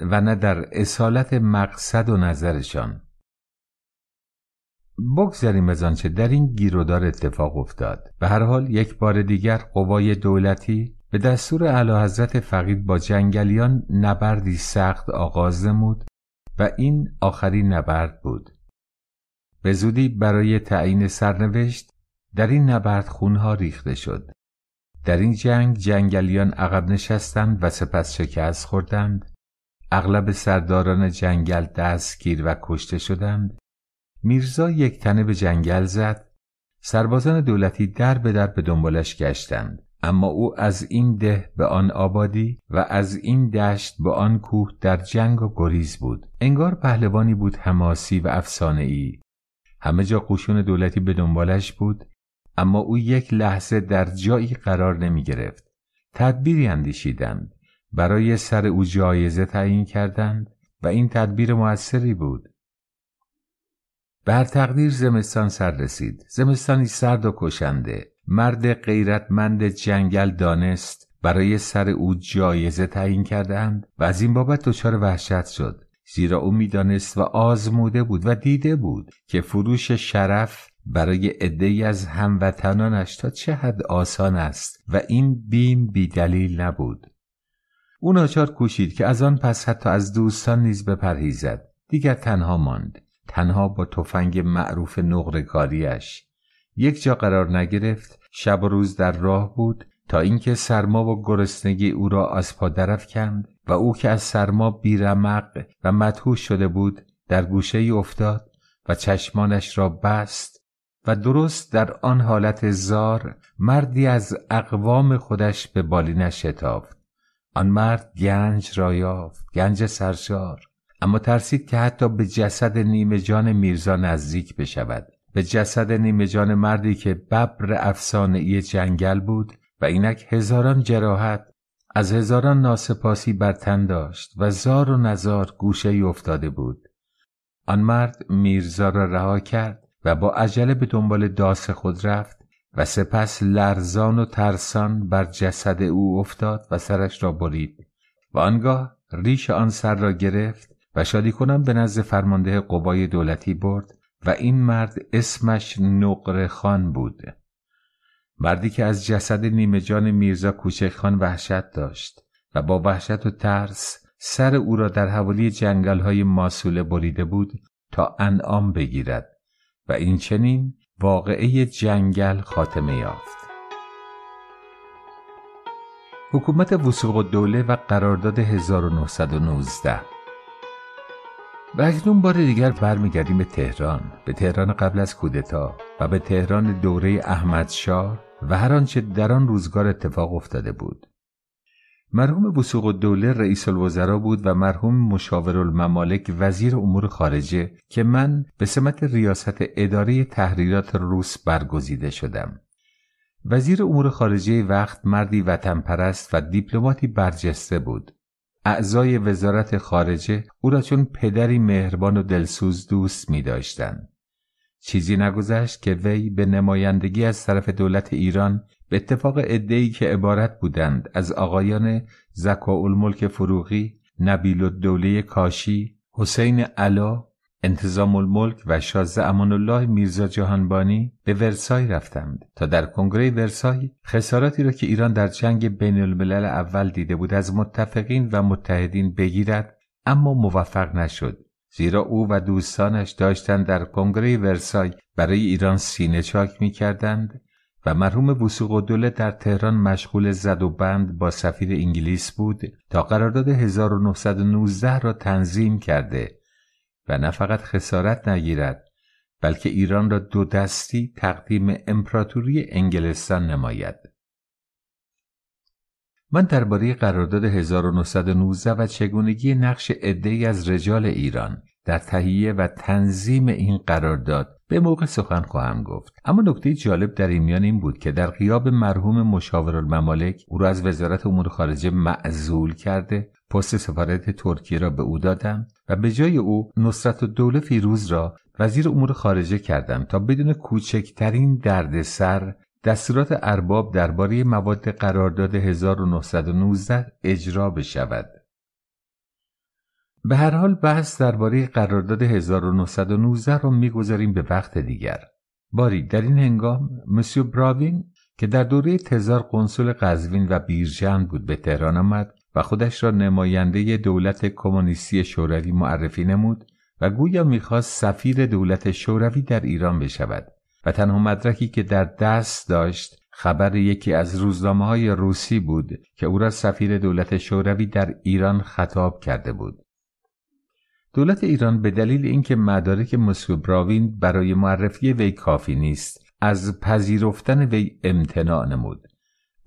و نه در اصالت مقصد و نظرشان بگذاریم از آنچه در این گیرودار اتفاق افتاد به هر حال یک بار دیگر قوای دولتی به دستور حضرت فقید با جنگلیان نبردی سخت آغاز نمود و این آخرین نبرد بود به زودی برای تعیین سرنوشت در این نبرد خونها ریخته شد در این جنگ جنگلیان عقب نشستند و سپس شکست خوردند اغلب سرداران جنگل دستگیر و کشته شدند میرزا یک تنه به جنگل زد سربازان دولتی در به در به دنبالش گشتند اما او از این ده به آن آبادی و از این دشت به آن کوه در جنگ و گریز بود انگار پهلوانی بود حماسی و افسانه ای همه جا قشون دولتی به دنبالش بود اما او یک لحظه در جایی قرار نمی گرفت تدبیری اندیشیدند برای سر او جایزه تعیین کردند و این تدبیر موثری بود بر تقدیر زمستان سر رسید زمستانی سرد و کشنده مرد غیرتمند جنگل دانست برای سر او جایزه تعیین کردند و از این بابت دچار وحشت شد زیرا او میدانست و آزموده بود و دیده بود که فروش شرف برای عدهای از هموطنانش تا چه حد آسان است و این بیم بیدلیل نبود او ناچار کوشید که از آن پس حتی از دوستان نیز بپرهیزد دیگر تنها ماند تنها با تفنگ معروف نقرهکاریاش یک جا قرار نگرفت شب و روز در راه بود تا اینکه سرما و گرسنگی او را از پا کند و او که از سرما بیرمق و مدهوش شده بود در گوشه ای افتاد و چشمانش را بست و درست در آن حالت زار مردی از اقوام خودش به بالینش شتافت آن مرد گنج را یافت گنج سرشار اما ترسید که حتی به جسد نیمه جان میرزا نزدیک بشود به جسد نیمه جان مردی که ببر افسانه ای جنگل بود و اینک هزاران جراحت از هزاران ناسپاسی بر تن داشت و زار و نزار گوشه ای افتاده بود آن مرد میرزا را رها کرد و با عجله به دنبال داس خود رفت و سپس لرزان و ترسان بر جسد او افتاد و سرش را برید و آنگاه ریش آن سر را گرفت و شادی کنم به نزد فرمانده قبای دولتی برد و این مرد اسمش نقر خان بود مردی که از جسد نیمه جان میرزا کوچه خان وحشت داشت و با وحشت و ترس سر او را در حوالی جنگل های ماسوله بریده بود تا انعام بگیرد و این چنین واقعه جنگل خاتمه یافت حکومت وسوق و دوله و قرارداد 1919 و اکنون بار دیگر برمیگردیم به تهران به تهران قبل از کودتا و به تهران دوره احمدشاه و هر آنچه در آن روزگار اتفاق افتاده بود مرحوم وسوق الدوله رئیس الوزراء بود و مرحوم مشاور الممالک وزیر امور خارجه که من به سمت ریاست اداره تحریرات روس برگزیده شدم. وزیر امور خارجه وقت مردی وطن پرست و دیپلماتی برجسته بود. اعضای وزارت خارجه او را چون پدری مهربان و دلسوز دوست می داشتن. چیزی نگذشت که وی به نمایندگی از طرف دولت ایران به اتفاق عدهای که عبارت بودند از آقایان الملک فروغی، نبیل الدوله کاشی، حسین علا، انتظام الملک و شازه امان الله میرزا جهانبانی به ورسای رفتند تا در کنگره ورسای خساراتی را که ایران در جنگ بین الملل اول دیده بود از متفقین و متحدین بگیرد اما موفق نشد زیرا او و دوستانش داشتند در کنگره ورسای برای ایران سینه چاک می کردند و مرحوم وسوق الدوله در تهران مشغول زد و بند با سفیر انگلیس بود تا قرارداد 1919 را تنظیم کرده و نه فقط خسارت نگیرد بلکه ایران را دو دستی تقدیم امپراتوری انگلستان نماید من درباره قرارداد 1919 و چگونگی نقش عده‌ای از رجال ایران در تهیه و تنظیم این قرارداد به موقع سخن خواهم گفت اما نکته جالب در این میان این بود که در قیاب مرحوم مشاور الممالک او را از وزارت امور خارجه معزول کرده پست سفارت ترکیه را به او دادم و به جای او نصرت و دوله فیروز را وزیر امور خارجه کردم تا بدون کوچکترین دردسر دستورات ارباب درباره مواد قرارداد 1919 اجرا بشود به هر حال بحث درباره قرارداد 1919 رو میگذاریم به وقت دیگر باری در این هنگام مسیو براوین که در دوره تزار کنسول قزوین و بیرجند بود به تهران آمد و خودش را نماینده دولت کمونیستی شوروی معرفی نمود و گویا میخواست سفیر دولت شوروی در ایران بشود و تنها مدرکی که در دست داشت خبر یکی از روزنامه های روسی بود که او را سفیر دولت شوروی در ایران خطاب کرده بود دولت ایران به دلیل اینکه مدارک موسکو براوین برای معرفی وی کافی نیست از پذیرفتن وی امتناع نمود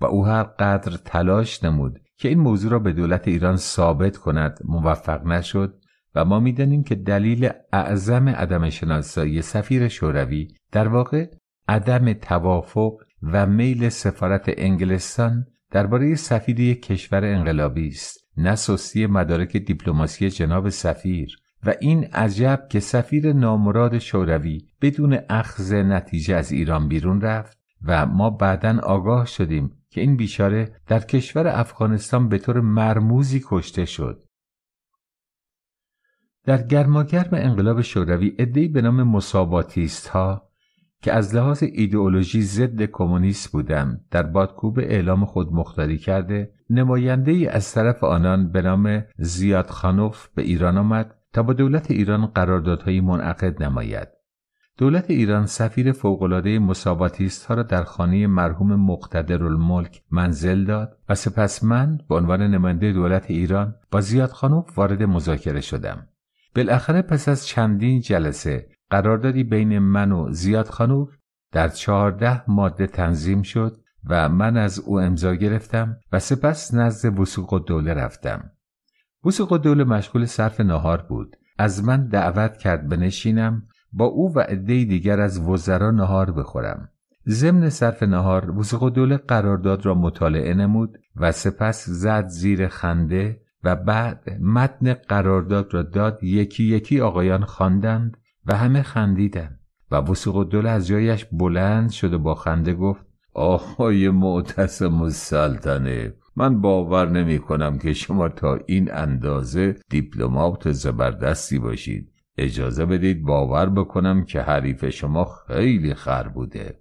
و او هر قدر تلاش نمود که این موضوع را به دولت ایران ثابت کند موفق نشد و ما میدانیم که دلیل اعظم عدم شناسایی سفیر شوروی در واقع عدم توافق و میل سفارت انگلستان درباره سفیر کشور انقلابی است سستی مدارک دیپلماسی جناب سفیر و این عجب که سفیر نامراد شوروی بدون اخذ نتیجه از ایران بیرون رفت و ما بعدا آگاه شدیم که این بیچاره در کشور افغانستان به طور مرموزی کشته شد در گرماگرم انقلاب شوروی عدهای به نام مساباتیست ها که از لحاظ ایدئولوژی ضد کمونیست بودم در بادکوب اعلام خود مختاری کرده نماینده ای از طرف آنان به نام زیاد خانوف به ایران آمد تا با دولت ایران قراردادهایی منعقد نماید دولت ایران سفیر فوقالعاده مساواتیست ها را در خانه مرحوم مقتدر الملک منزل داد و سپس من به عنوان نماینده دولت ایران با زیاد خانوف وارد مذاکره شدم بالاخره پس از چندین جلسه قراردادی بین من و زیاد خانوک در چهارده ماده تنظیم شد و من از او امضا گرفتم و سپس نزد وسوق و دوله رفتم. وسوق و دوله مشغول صرف نهار بود. از من دعوت کرد بنشینم با او و عده دیگر از وزرا نهار بخورم. ضمن صرف نهار وسوق و قرارداد را مطالعه نمود و سپس زد زیر خنده و بعد متن قرارداد را داد یکی یکی آقایان خواندند و همه خندیدن و وسوق الدوله از جایش بلند شد و با خنده گفت آهای معتصم السلطنه من باور نمی کنم که شما تا این اندازه دیپلمات زبردستی باشید اجازه بدید باور بکنم که حریف شما خیلی خر بوده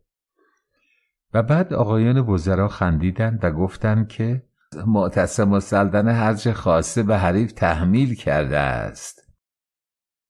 و بعد آقایان وزرا خندیدند و گفتند که معتصم السلطنه هرچه خواسته به حریف تحمیل کرده است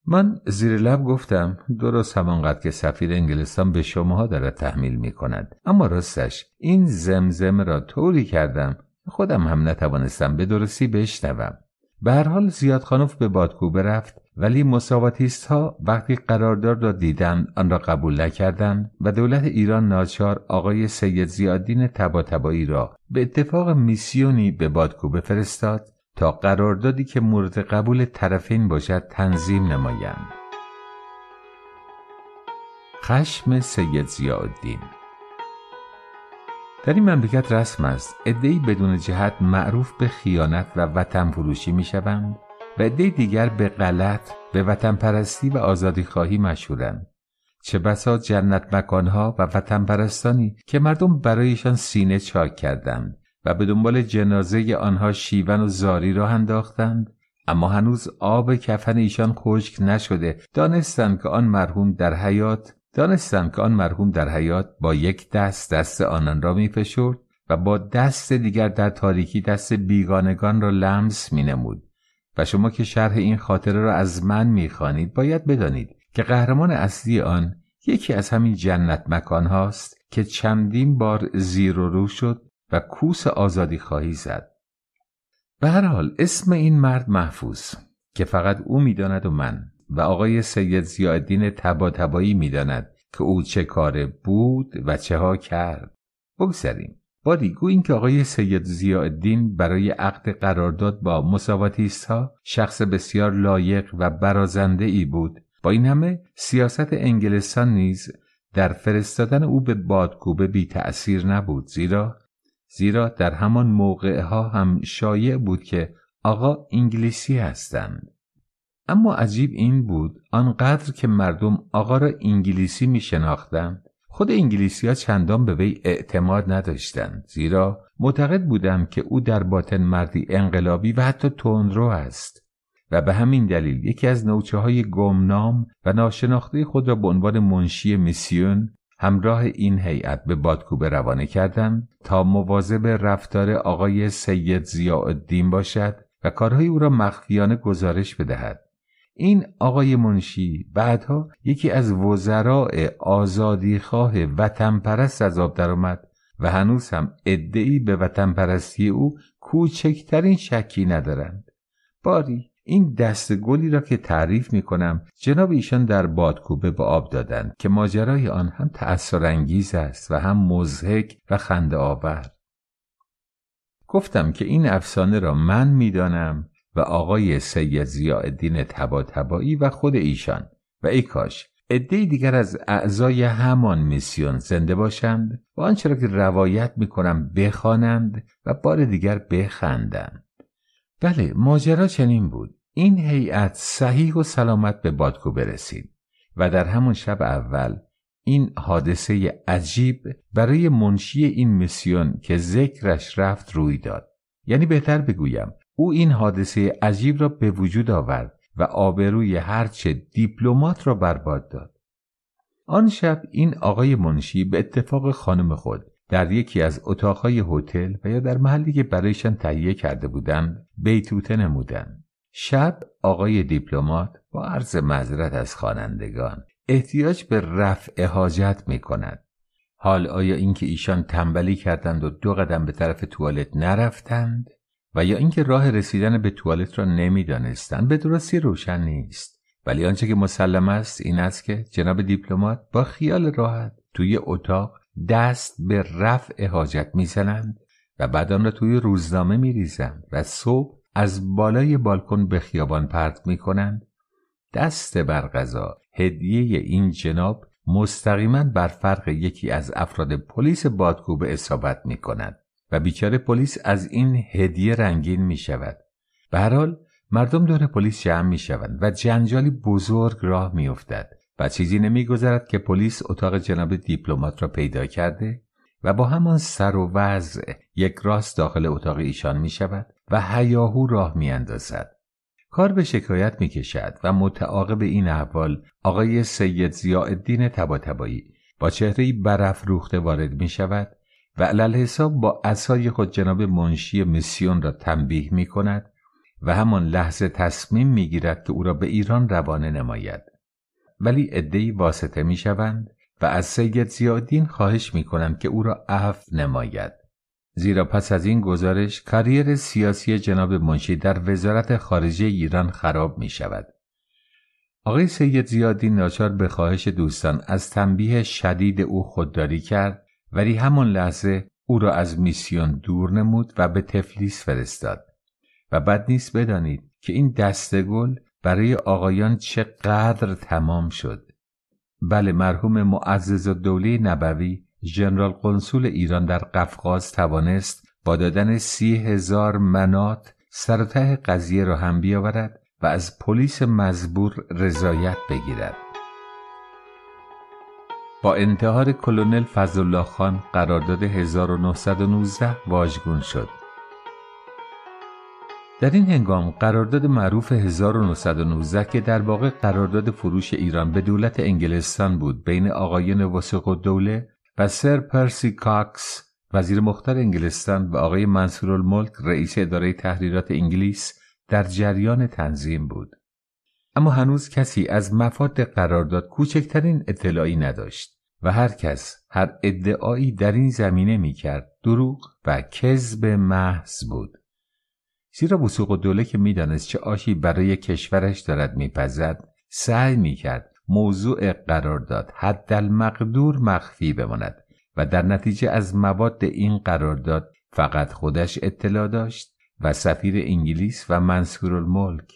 من زیر لب گفتم درست همانقدر که سفیر انگلستان به شماها دارد تحمیل می کند اما راستش این زمزم را طوری کردم خودم هم نتوانستم به درستی بشنوم به هر حال زیاد خانوف به بادکوبه رفت ولی مساواتیست ها وقتی قرارداد را دیدم آن را قبول نکردند و دولت ایران ناچار آقای سید زیادین تباتبایی را به اتفاق میسیونی به بادکوبه فرستاد تا قراردادی که مورد قبول طرفین باشد تنظیم نمایند خشم سید زیادین در این مملکت رسم است ادهی بدون جهت معروف به خیانت و وطن فروشی می و ادهی دیگر به غلط به وطن پرستی و آزادی خواهی مشهورند چه بسا جنت مکانها و وطن پرستانی که مردم برایشان سینه چاک کردند و به دنبال جنازه آنها شیون و زاری را انداختند اما هنوز آب کفن ایشان خشک نشده دانستند که آن مرحوم در حیات دانستند که آن مرحوم در حیات با یک دست دست آنان را میفشرد و با دست دیگر در تاریکی دست بیگانگان را لمس مینمود و شما که شرح این خاطره را از من میخوانید باید بدانید که قهرمان اصلی آن یکی از همین جنت مکان هاست که چندین بار زیر و رو شد و کوس آزادی خواهی زد به هر حال اسم این مرد محفوظ که فقط او میداند و من و آقای سید زیادین تبا تبایی میداند که او چه کاره بود و چه ها کرد بگذاریم باری گو این که آقای سید زیادین برای عقد قرارداد با مساواتیست ها شخص بسیار لایق و برازنده ای بود با این همه سیاست انگلستان نیز در فرستادن او به بادکوبه بی تأثیر نبود زیرا زیرا در همان موقع ها هم شایع بود که آقا انگلیسی هستند اما عجیب این بود آنقدر که مردم آقا را انگلیسی می شناختند خود انگلیسی ها چندان به وی اعتماد نداشتند زیرا معتقد بودم که او در باطن مردی انقلابی و حتی تندرو است و به همین دلیل یکی از نوچه های گمنام و ناشناخته خود را به عنوان منشی میسیون همراه این هیئت به بادکوبه روانه کردند تا مواظب رفتار آقای سید ضیاءالدین باشد و کارهای او را مخفیانه گزارش بدهد این آقای منشی بعدها یکی از وزراع آزادیخواه وطن پرست از آب درآمد و هنوز هم ادعی به وطن پرستی او کوچکترین شکی ندارند باری این دست گلی را که تعریف می کنم جناب ایشان در بادکوبه به آب دادند که ماجرای آن هم انگیز است و هم مزهک و خنده آور گفتم که این افسانه را من دانم و آقای سید زیادین تبا تبایی و خود ایشان و ای کاش عده دیگر از اعضای همان میسیون زنده باشند و آنچه را که روایت می کنم بخوانند و بار دیگر بخندند بله ماجرا چنین بود این هیئت صحیح و سلامت به بادکو برسید و در همون شب اول این حادثه عجیب برای منشی این میسیون که ذکرش رفت روی داد یعنی بهتر بگویم او این حادثه عجیب را به وجود آورد و آبروی هرچه دیپلمات را برباد داد آن شب این آقای منشی به اتفاق خانم خود در یکی از اتاقهای هتل و یا در محلی که برایشان تهیه کرده بودم بیتوته نمودم شب آقای دیپلمات با عرض مذرت از خوانندگان احتیاج به رفع حاجت می کند حال آیا اینکه ایشان تنبلی کردند و دو قدم به طرف توالت نرفتند و یا اینکه راه رسیدن به توالت را نمیدانستند به درستی روشن نیست ولی آنچه که مسلم است این است که جناب دیپلمات با خیال راحت توی اتاق دست به رفع حاجت میزنند و بعد آن را توی روزنامه میریزند و صبح از بالای بالکن به خیابان پرت میکنند دست بر غذا هدیه این جناب مستقیما بر فرق یکی از افراد پلیس بادکوبه اصابت می کند و بیچاره پلیس از این هدیه رنگین می شود. به مردم دور پلیس جمع می و جنجالی بزرگ راه میافتد. و چیزی نمیگذرد که پلیس اتاق جناب دیپلمات را پیدا کرده و با همان سر و وضع یک راست داخل اتاق ایشان می شود و هیاهو راه می اندازد. کار به شکایت می کشد و متعاقب این احوال آقای سید زیادین تباتبایی با چهره روخته وارد می شود و علال حساب با اصای خود جناب منشی میسیون را تنبیه می کند و همان لحظه تصمیم می گیرد که او را به ایران روانه نماید. ولی عدهای واسطه می شوند و از سید زیادین خواهش می کنم که او را عفو نماید زیرا پس از این گزارش کاریر سیاسی جناب منشی در وزارت خارجه ایران خراب می شود آقای سید زیادین ناچار به خواهش دوستان از تنبیه شدید او خودداری کرد ولی همان لحظه او را از میسیون دور نمود و به تفلیس فرستاد و بد نیست بدانید که این دستگل برای آقایان چقدر تمام شد بله مرحوم معزز الدوله نبوی جنرال قنسول ایران در قفقاز توانست با دادن سی هزار منات سرته قضیه را هم بیاورد و از پلیس مزبور رضایت بگیرد با انتحار کلونل فضلالله خان قرارداد 1919 واژگون شد در این هنگام قرارداد معروف 1919 که در واقع قرارداد فروش ایران به دولت انگلستان بود بین آقایان نواسق و دوله و سر پرسی کاکس وزیر مختار انگلستان و آقای الملک رئیس اداره تحریرات انگلیس در جریان تنظیم بود اما هنوز کسی از مفاد قرارداد کوچکترین اطلاعی نداشت و هر کس هر ادعایی در این زمینه می کرد دروغ و کذب محض بود زیرا بوسوق دوله که میدانست چه آشی برای کشورش دارد میپزد سعی میکرد موضوع قرار داد حدالمقدور مخفی بماند و در نتیجه از مواد این قرارداد فقط خودش اطلاع داشت و سفیر انگلیس و منصور الملک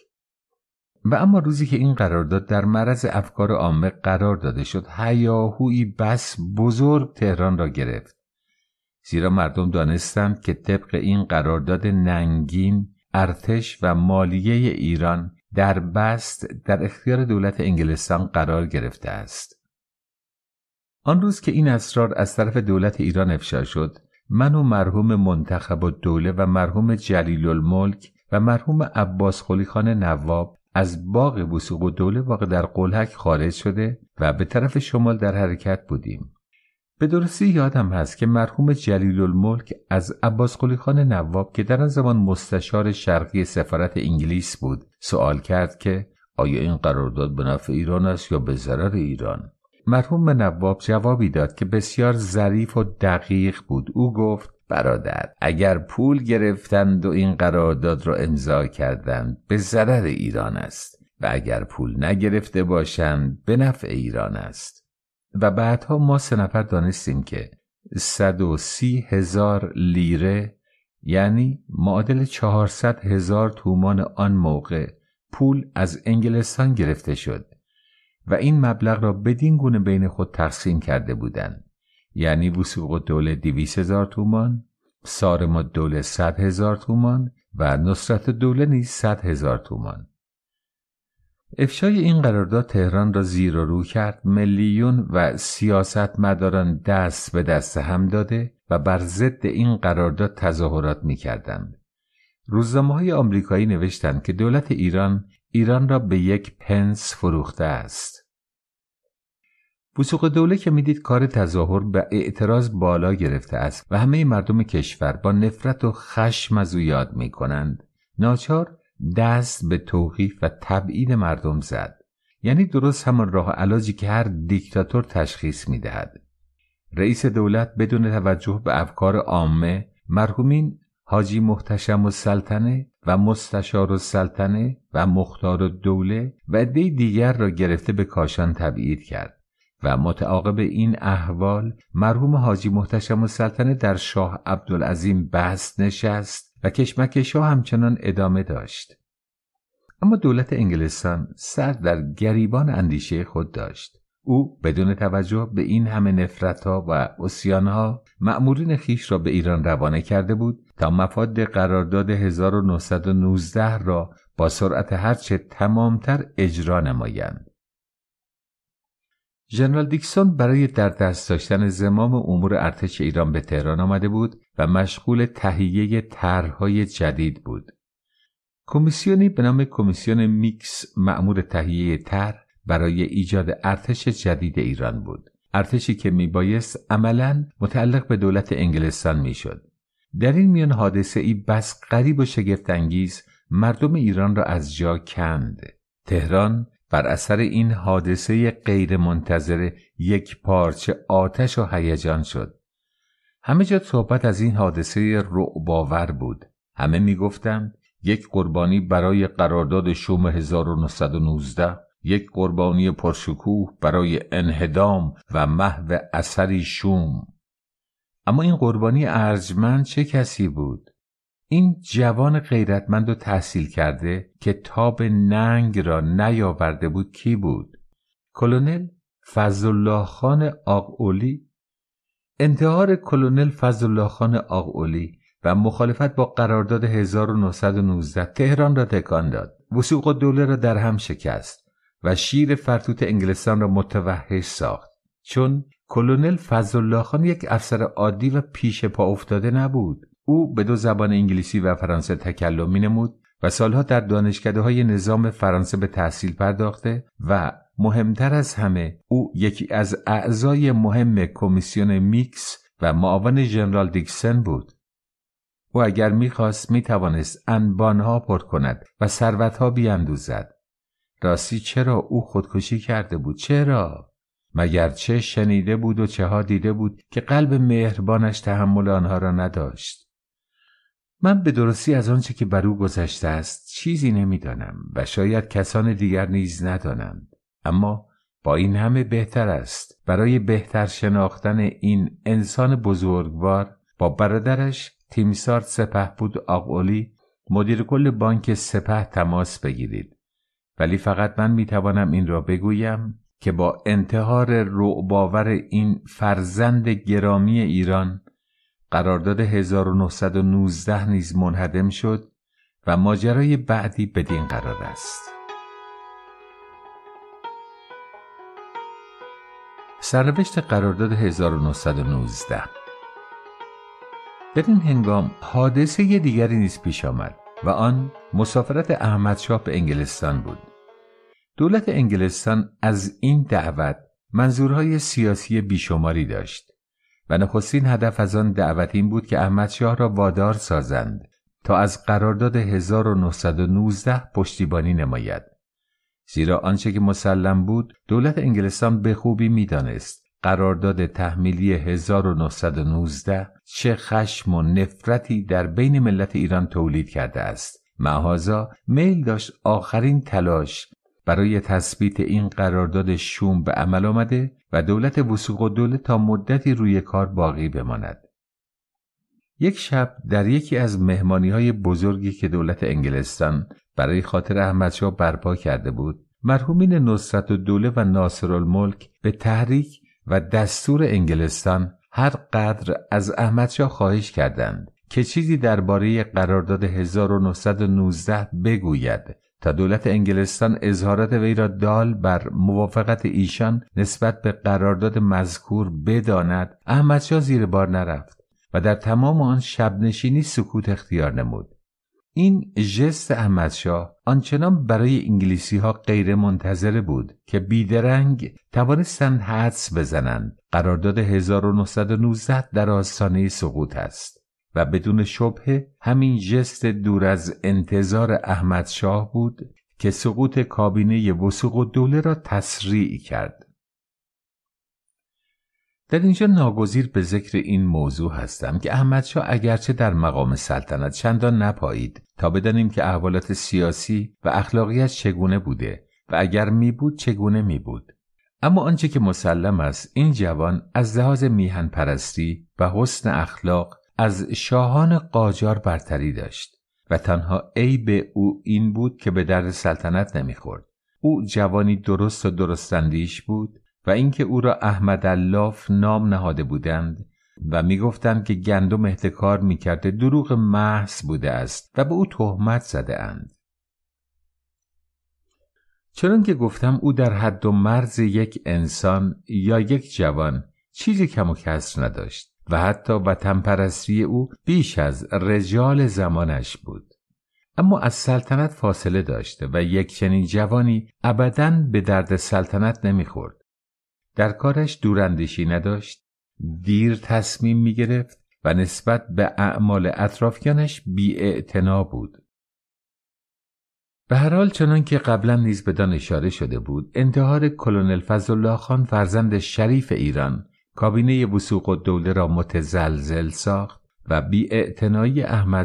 و اما روزی که این قرارداد در مرز افکار عامه قرار داده شد هیاهویی بس بزرگ تهران را گرفت زیرا مردم دانستند که طبق این قرارداد ننگین ارتش و مالیه ایران در بست در اختیار دولت انگلستان قرار گرفته است آن روز که این اسرار از طرف دولت ایران افشا شد من و مرحوم منتخب و دوله و مرحوم جلیل الملک و مرحوم عباس خلیخان نواب از باغ بوسوق و دوله واقع در قلحک خارج شده و به طرف شمال در حرکت بودیم به درستی یادم هست که مرحوم جلیل الملک از عباس خان نواب که در آن زمان مستشار شرقی سفارت انگلیس بود سوال کرد که آیا این قرارداد به نفع ایران است یا به ضرر ایران مرحوم نواب جوابی داد که بسیار ظریف و دقیق بود او گفت برادر اگر پول گرفتند و این قرارداد را امضا کردند به ضرر ایران است و اگر پول نگرفته باشند به نفع ایران است و بعدها ما سه نفر دانستیم که 130 هزار لیره یعنی معادل 400 هزار تومان آن موقع پول از انگلستان گرفته شد و این مبلغ را بدین گونه بین خود تقسیم کرده بودند یعنی وسوق دوله 200 هزار تومان سارما دوله 100 هزار تومان و نصرت دوله نیز 100 هزار تومان افشای این قرارداد تهران را زیر و رو کرد میلیون و سیاستمداران دست به دست هم داده و بر ضد این قرارداد تظاهرات میکردند روزنامه های آمریکایی نوشتند که دولت ایران ایران را به یک پنس فروخته است بوسوق دوله که میدید کار تظاهر به اعتراض بالا گرفته است و همه مردم کشور با نفرت و خشم از او یاد کنند، ناچار دست به توقیف و تبعید مردم زد یعنی درست همان راه علاجی که هر دیکتاتور تشخیص میدهد رئیس دولت بدون توجه به افکار عامه مرحومین حاجی محتشم و سلطنه و مستشار و سلطنه و مختار و دوله و عده دیگر را گرفته به کاشان تبعید کرد و متعاقب این احوال مرحوم حاجی محتشم و سلطنه در شاه عبدالعظیم بحث نشست و کشمکش ها همچنان ادامه داشت. اما دولت انگلستان سر در گریبان اندیشه خود داشت. او بدون توجه به این همه نفرت ها و اسیان ها مأمورین خیش را به ایران روانه کرده بود تا مفاد قرارداد 1919 را با سرعت هرچه تمامتر اجرا نمایند. ژنرال دیکسون برای در دست داشتن زمام امور ارتش ایران به تهران آمده بود و مشغول تهیه طرحهای جدید بود. کمیسیونی به نام کمیسیون میکس معمور تهیه طرح برای ایجاد ارتش جدید ایران بود. ارتشی که میبایست عملا متعلق به دولت انگلستان میشد. در این میان حادثه ای بس غریب و شگفت انگیز مردم ایران را از جا کند. تهران بر اثر این حادثه منتظره یک پارچه آتش و هیجان شد همه جا صحبت از این حادثه رعباور بود همه میگفتند یک قربانی برای قرارداد شوم 1919 یک قربانی پرشکوه برای انهدام و محو اثر شوم اما این قربانی ارجمند چه کسی بود این جوان غیرتمند و تحصیل کرده که تاب ننگ را نیاورده بود کی بود؟ کلونل فضلالله خان آقاولی انتحار کلونل فضلالله خان و مخالفت با قرارداد 1919 تهران را تکان داد وسوق و دوله را در هم شکست و شیر فرتوت انگلستان را متوحش ساخت چون کلونل فضلالله خان یک افسر عادی و پیش پا افتاده نبود او به دو زبان انگلیسی و فرانسه تکلم مینمود و سالها در دانشکده های نظام فرانسه به تحصیل پرداخته و مهمتر از همه او یکی از اعضای مهم کمیسیون میکس و معاون ژنرال دیکسن بود او اگر میخواست میتوانست انبانها پر کند و ثروتها بیاندوزد راستی چرا او خودکشی کرده بود چرا مگر چه شنیده بود و چه ها دیده بود که قلب مهربانش تحمل آنها را نداشت من به درستی از آنچه که بر او گذشته است چیزی نمیدانم و شاید کسان دیگر نیز ندانند اما با این همه بهتر است برای بهتر شناختن این انسان بزرگوار با برادرش تیمسار سپه بود آقولی مدیر کل بانک سپه تماس بگیرید ولی فقط من میتوانم این را بگویم که با انتحار رعباور این فرزند گرامی ایران قرارداد 1919 نیز منهدم شد و ماجرای بعدی بدین قرار است سرنوشت قرارداد 1919 در این هنگام حادثه یه دیگری نیز پیش آمد و آن مسافرت احمدشاه به انگلستان بود دولت انگلستان از این دعوت منظورهای سیاسی بیشماری داشت و نخستین هدف از آن دعوت این بود که احمد را وادار سازند تا از قرارداد 1919 پشتیبانی نماید زیرا آنچه که مسلم بود دولت انگلستان به خوبی میدانست قرارداد تحمیلی 1919 چه خشم و نفرتی در بین ملت ایران تولید کرده است معهازا میل داشت آخرین تلاش برای تثبیت این قرارداد شوم به عمل آمده و دولت وسوق و دوله تا مدتی روی کار باقی بماند. یک شب در یکی از مهمانی های بزرگی که دولت انگلستان برای خاطر احمدشاه برپا کرده بود مرحومین نصرت و دوله و ناصرالملک به تحریک و دستور انگلستان هر قدر از احمدشاه خواهش کردند که چیزی درباره قرارداد 1919 بگوید تا دولت انگلستان اظهارات وی را دال بر موافقت ایشان نسبت به قرارداد مذکور بداند احمدشاه زیر بار نرفت و در تمام آن شبنشینی سکوت اختیار نمود این ژست احمدشاه آنچنان برای انگلیسی ها غیر منتظره بود که بیدرنگ توانستند حدس بزنند قرارداد 1919 در آستانه سقوط است و بدون شبه همین جست دور از انتظار احمد شاه بود که سقوط کابینه وسوق و دوله را تسریع کرد در اینجا ناگزیر به ذکر این موضوع هستم که احمدشاه اگرچه در مقام سلطنت چندان نپایید تا بدانیم که احوالات سیاسی و اخلاقیت چگونه بوده و اگر می بود چگونه می بود اما آنچه که مسلم است این جوان از لحاظ میهن پرستی و حسن اخلاق از شاهان قاجار برتری داشت و تنها عیب او این بود که به درد سلطنت نمیخورد او جوانی درست و درستندیش بود و اینکه او را احمد اللاف نام نهاده بودند و میگفتند که گندم احتکار میکرده دروغ محض بوده است و به او تهمت زده اند. چون که گفتم او در حد و مرز یک انسان یا یک جوان چیزی کم و کسر نداشت و حتی وطن پرستی او بیش از رجال زمانش بود اما از سلطنت فاصله داشته و یک چنین جوانی ابدا به درد سلطنت نمیخورد در کارش دوراندیشی نداشت دیر تصمیم میگرفت و نسبت به اعمال اطرافیانش بیاعتنا بود به هر حال چنان که قبلا نیز بدان اشاره شده بود انتحار کلونل فضلالله خان فرزند شریف ایران کابینه وسوق و دوله را متزلزل ساخت و بی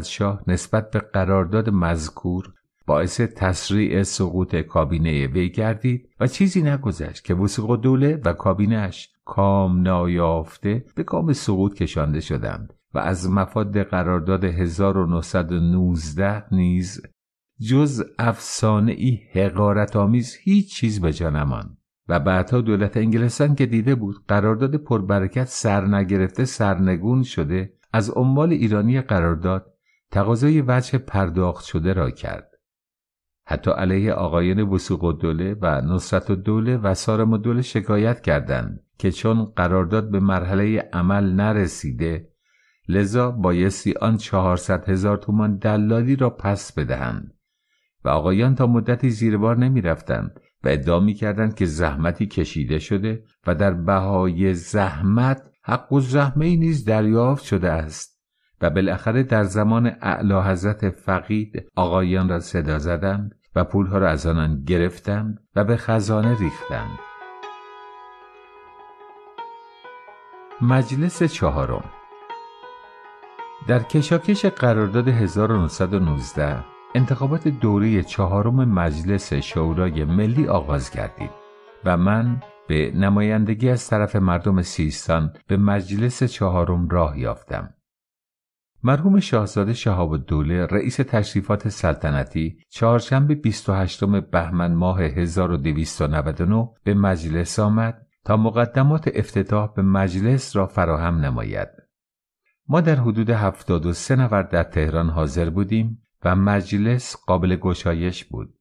شاه نسبت به قرارداد مذکور باعث تسریع سقوط کابینه وی گردید و چیزی نگذشت که وسوق و دوله و کابینش کام نایافته به کام سقوط کشانده شدند و از مفاد قرارداد 1919 نیز جز افسانه ای هیچ چیز به نماند و بعدها دولت انگلستان که دیده بود قرارداد پربرکت سرنگرفته سرنگون شده از اموال ایرانی قرارداد تقاضای وجه پرداخت شده را کرد حتی علیه آقایان وسوق و دوله و نصرت و دوله و سارم و دوله شکایت کردند که چون قرارداد به مرحله عمل نرسیده لذا بایستی آن چهارصد هزار تومان دلالی را پس بدهند و آقایان تا مدتی زیربار بار نمی رفتند و ادعا کردند که زحمتی کشیده شده و در بهای زحمت حق و زحمه نیز دریافت شده است و بالاخره در زمان اعلی حضرت فقید آقایان را صدا زدند و پولها را از آنان گرفتند و به خزانه ریختند مجلس چهارم در کشاکش قرارداد 1919 انتخابات دوره چهارم مجلس شورای ملی آغاز گردید و من به نمایندگی از طرف مردم سیستان به مجلس چهارم راه یافتم. مرحوم شاهزاده شهاب دوله رئیس تشریفات سلطنتی چهارشنبه 28 بهمن ماه 1299 به مجلس آمد تا مقدمات افتتاح به مجلس را فراهم نماید. ما در حدود 73 نفر در تهران حاضر بودیم و مجلس قابل گشایش بود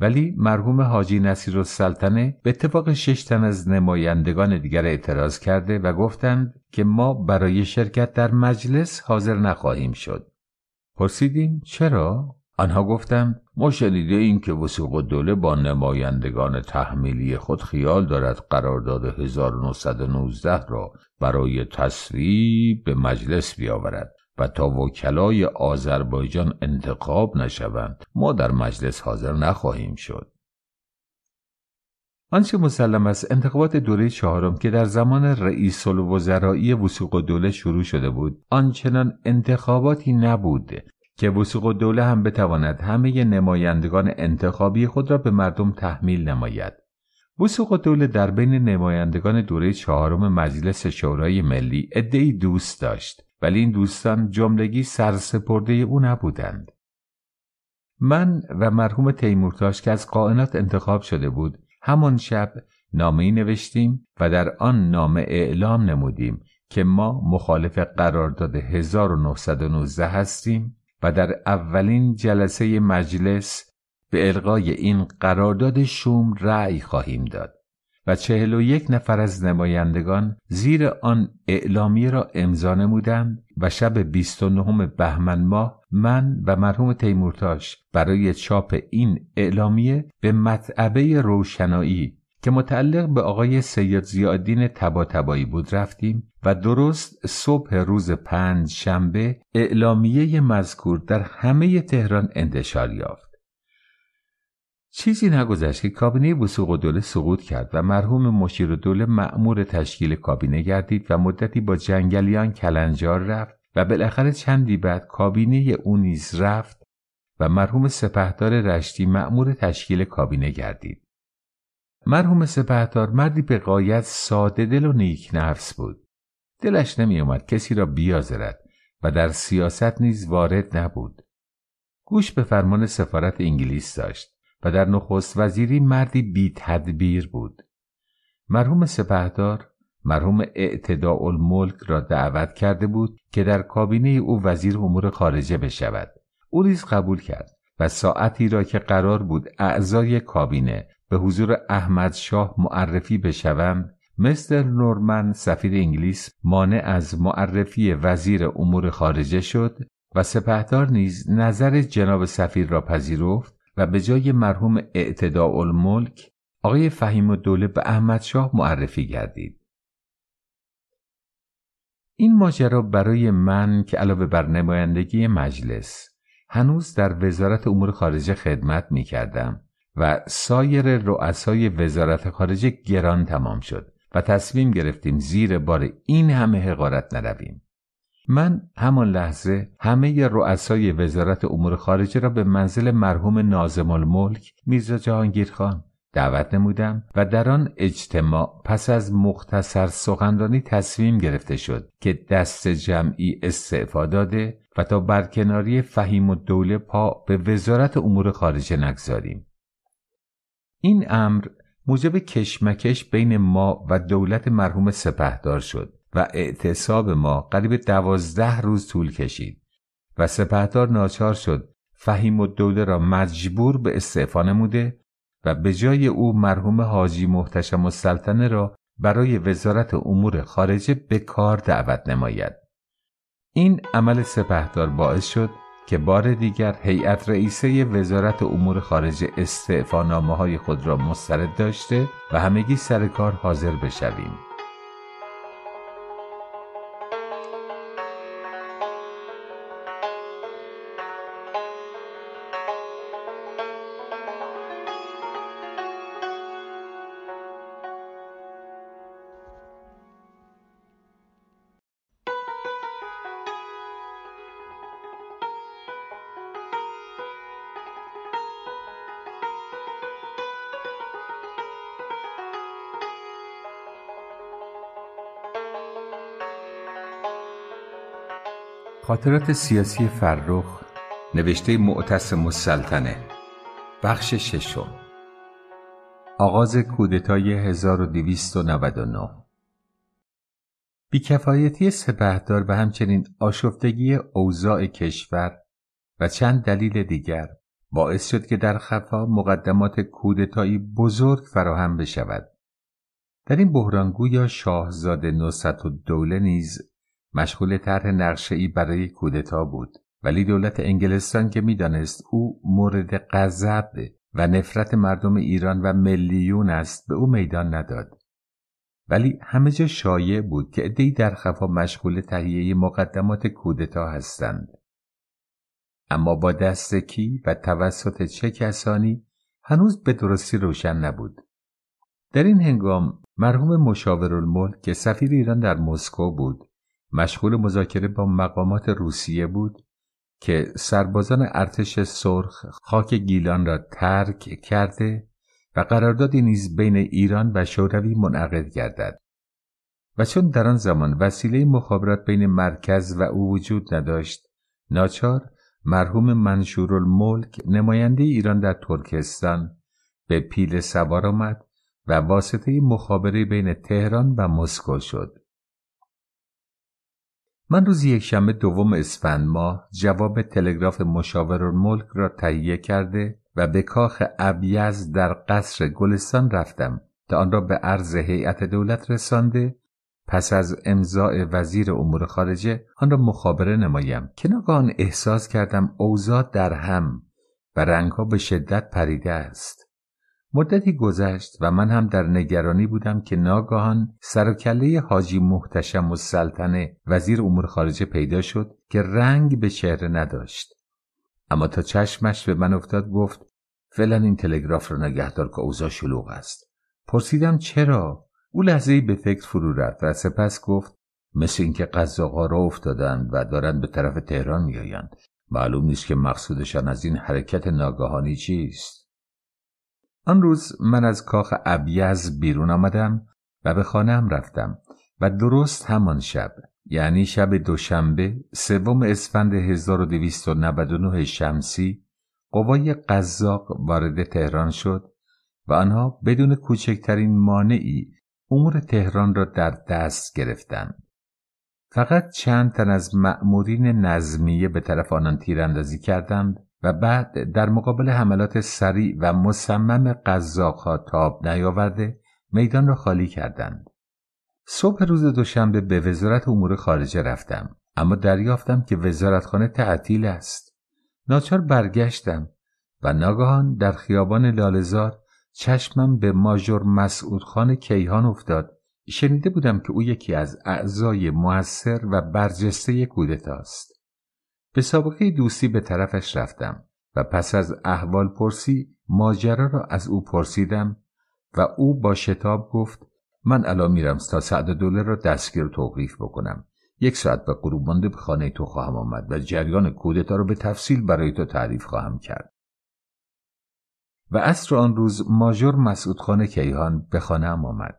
ولی مرحوم حاجی نصیر سلطنه به اتفاق شش تن از نمایندگان دیگر اعتراض کرده و گفتند که ما برای شرکت در مجلس حاضر نخواهیم شد پرسیدیم چرا آنها گفتند ما شنیده این که وسوق دوله با نمایندگان تحمیلی خود خیال دارد قرارداد 1919 را برای تصویب به مجلس بیاورد و تا وکلای آذربایجان انتخاب نشوند ما در مجلس حاضر نخواهیم شد آنچه مسلم است انتخابات دوره چهارم که در زمان رئیس الوزرایی وسوق و دوله شروع شده بود آنچنان انتخاباتی نبود که وسوق دوله هم بتواند همه نمایندگان انتخابی خود را به مردم تحمیل نماید وسوق دوله در بین نمایندگان دوره چهارم مجلس شورای ملی عدهای دوست داشت ولی این دوستان جملگی سرسپرده او نبودند من و مرحوم تیمورتاش که از قائنات انتخاب شده بود همان شب نامه نوشتیم و در آن نامه اعلام نمودیم که ما مخالف قرارداد 1919 هستیم و در اولین جلسه مجلس به القای این قرارداد شوم رأی خواهیم داد و چهل و یک نفر از نمایندگان زیر آن اعلامیه را امضا نمودند و شب 29 بهمن ماه من و مرحوم تیمورتاش برای چاپ این اعلامیه به مطعبه روشنایی که متعلق به آقای سید زیادین تباتبایی بود رفتیم و درست صبح روز پنج شنبه اعلامیه مذکور در همه تهران انتشار یافت. چیزی نگذشت که کابینه وسوق دوله سقوط کرد و مرحوم مشیر دوله معمور تشکیل کابینه گردید و مدتی با جنگلیان کلنجار رفت و بالاخره چندی بعد کابینه او نیز رفت و مرحوم سپهدار رشتی معمور تشکیل کابینه گردید. مرحوم سپهدار مردی به قایت ساده دل و نیک نفس بود. دلش نمی اومد کسی را بیازرد و در سیاست نیز وارد نبود. گوش به فرمان سفارت انگلیس داشت. و در نخست وزیری مردی بی تدبیر بود مرحوم سپهدار مرحوم اعتداء الملک را دعوت کرده بود که در کابینه او وزیر امور خارجه بشود او نیز قبول کرد و ساعتی را که قرار بود اعضای کابینه به حضور احمد شاه معرفی بشوند مستر نورمن سفیر انگلیس مانع از معرفی وزیر امور خارجه شد و سپهدار نیز نظر جناب سفیر را پذیرفت و به جای مرحوم اعتداء الملک آقای فهیم الدوله به احمد شاه معرفی گردید. این ماجرا برای من که علاوه بر نمایندگی مجلس هنوز در وزارت امور خارجه خدمت می کردم و سایر رؤسای وزارت خارجه گران تمام شد و تصمیم گرفتیم زیر بار این همه حقارت نرویم. من همان لحظه همه رؤسای وزارت امور خارجه را به منزل مرحوم نازم الملک میرزا خان دعوت نمودم و در آن اجتماع پس از مختصر سخنرانی تصمیم گرفته شد که دست جمعی استعفا داده و تا برکناری فهیم و دوله پا به وزارت امور خارجه نگذاریم این امر موجب کشمکش بین ما و دولت مرحوم سپهدار شد و اعتصاب ما قریب دوازده روز طول کشید و سپهدار ناچار شد فهیم الدوله را مجبور به استعفا نموده و به جای او مرحوم حاجی محتشم السلطنه را برای وزارت امور خارجه به کار دعوت نماید این عمل سپهدار باعث شد که بار دیگر هیئت رئیسه وزارت امور خارجه استعفانامه های خود را مسترد داشته و همگی سر کار حاضر بشویم خاطرات سیاسی فرخ نوشته معتصم السلطنه بخش ششم آغاز کودتای 1299 بیکفایتی سپهدار و همچنین آشفتگی اوضاع کشور و چند دلیل دیگر باعث شد که در خفا مقدمات کودتایی بزرگ فراهم بشود در این بحرانگو یا شاهزاده نصرت و دوله نیز مشغول طرح نقشهای برای کودتا بود ولی دولت انگلستان که میدانست او مورد غضب و نفرت مردم ایران و ملیون است به او میدان نداد ولی همه جا شایع بود که عدهای در خفا مشغول تهیه مقدمات کودتا هستند اما با دست کی و توسط چه کسانی هنوز به درستی روشن نبود در این هنگام مرحوم مشاور که سفیر ایران در مسکو بود مشغول مذاکره با مقامات روسیه بود که سربازان ارتش سرخ خاک گیلان را ترک کرده و قراردادی نیز بین ایران و شوروی منعقد گردد و چون در آن زمان وسیله مخابرات بین مرکز و او وجود نداشت ناچار مرحوم منشور نماینده ایران در ترکستان به پیل سوار آمد و واسطه مخابره بین تهران و مسکو شد من روز یکشنبه دوم اسفند ماه جواب تلگراف مشاور ملک را تهیه کرده و به کاخ ابیز در قصر گلستان رفتم تا آن را به عرض هیئت دولت رسانده پس از امضاع وزیر امور خارجه آن را مخابره نمایم که ناگهان احساس کردم اوضاع در هم و رنگها به شدت پریده است مدتی گذشت و من هم در نگرانی بودم که ناگاهان سرکله و حاجی محتشم و سلطنه وزیر امور خارجه پیدا شد که رنگ به چهره نداشت اما تا چشمش به من افتاد گفت فعلا این تلگراف را نگهدار که اوضاع شلوغ است پرسیدم چرا او لحظه ای به فکر فرو رفت و سپس گفت مثل اینکه را افتادند و دارند به طرف تهران میآیند معلوم نیست که مقصودشان از این حرکت ناگهانی چیست آن روز من از کاخ ابیز بیرون آمدم و به خانهام رفتم و درست همان شب یعنی شب دوشنبه سوم اسفند 1299 شمسی قوای قزاق وارد تهران شد و آنها بدون کوچکترین مانعی امور تهران را در دست گرفتند فقط چند تن از مأمورین نظمیه به طرف آنان تیراندازی کردند و بعد در مقابل حملات سریع و مصمم قذاقها تاب نیاورده میدان را خالی کردند. صبح روز دوشنبه به وزارت امور خارجه رفتم اما دریافتم که وزارتخانه تعطیل است. ناچار برگشتم و ناگهان در خیابان لالزار چشمم به ماژور مسعود خان کیهان افتاد. شنیده بودم که او یکی از اعضای موثر و برجسته کودتاست. به سابقه دوستی به طرفش رفتم و پس از احوال پرسی ماجرا را از او پرسیدم و او با شتاب گفت من الان میرم تا سعد دوله را دستگیر و توقیف بکنم یک ساعت به غروب مانده به خانه تو خواهم آمد و جریان کودتا را به تفصیل برای تو تعریف خواهم کرد و اصر آن روز ماژور مسعود خانه کیهان به خانه خانهام آمد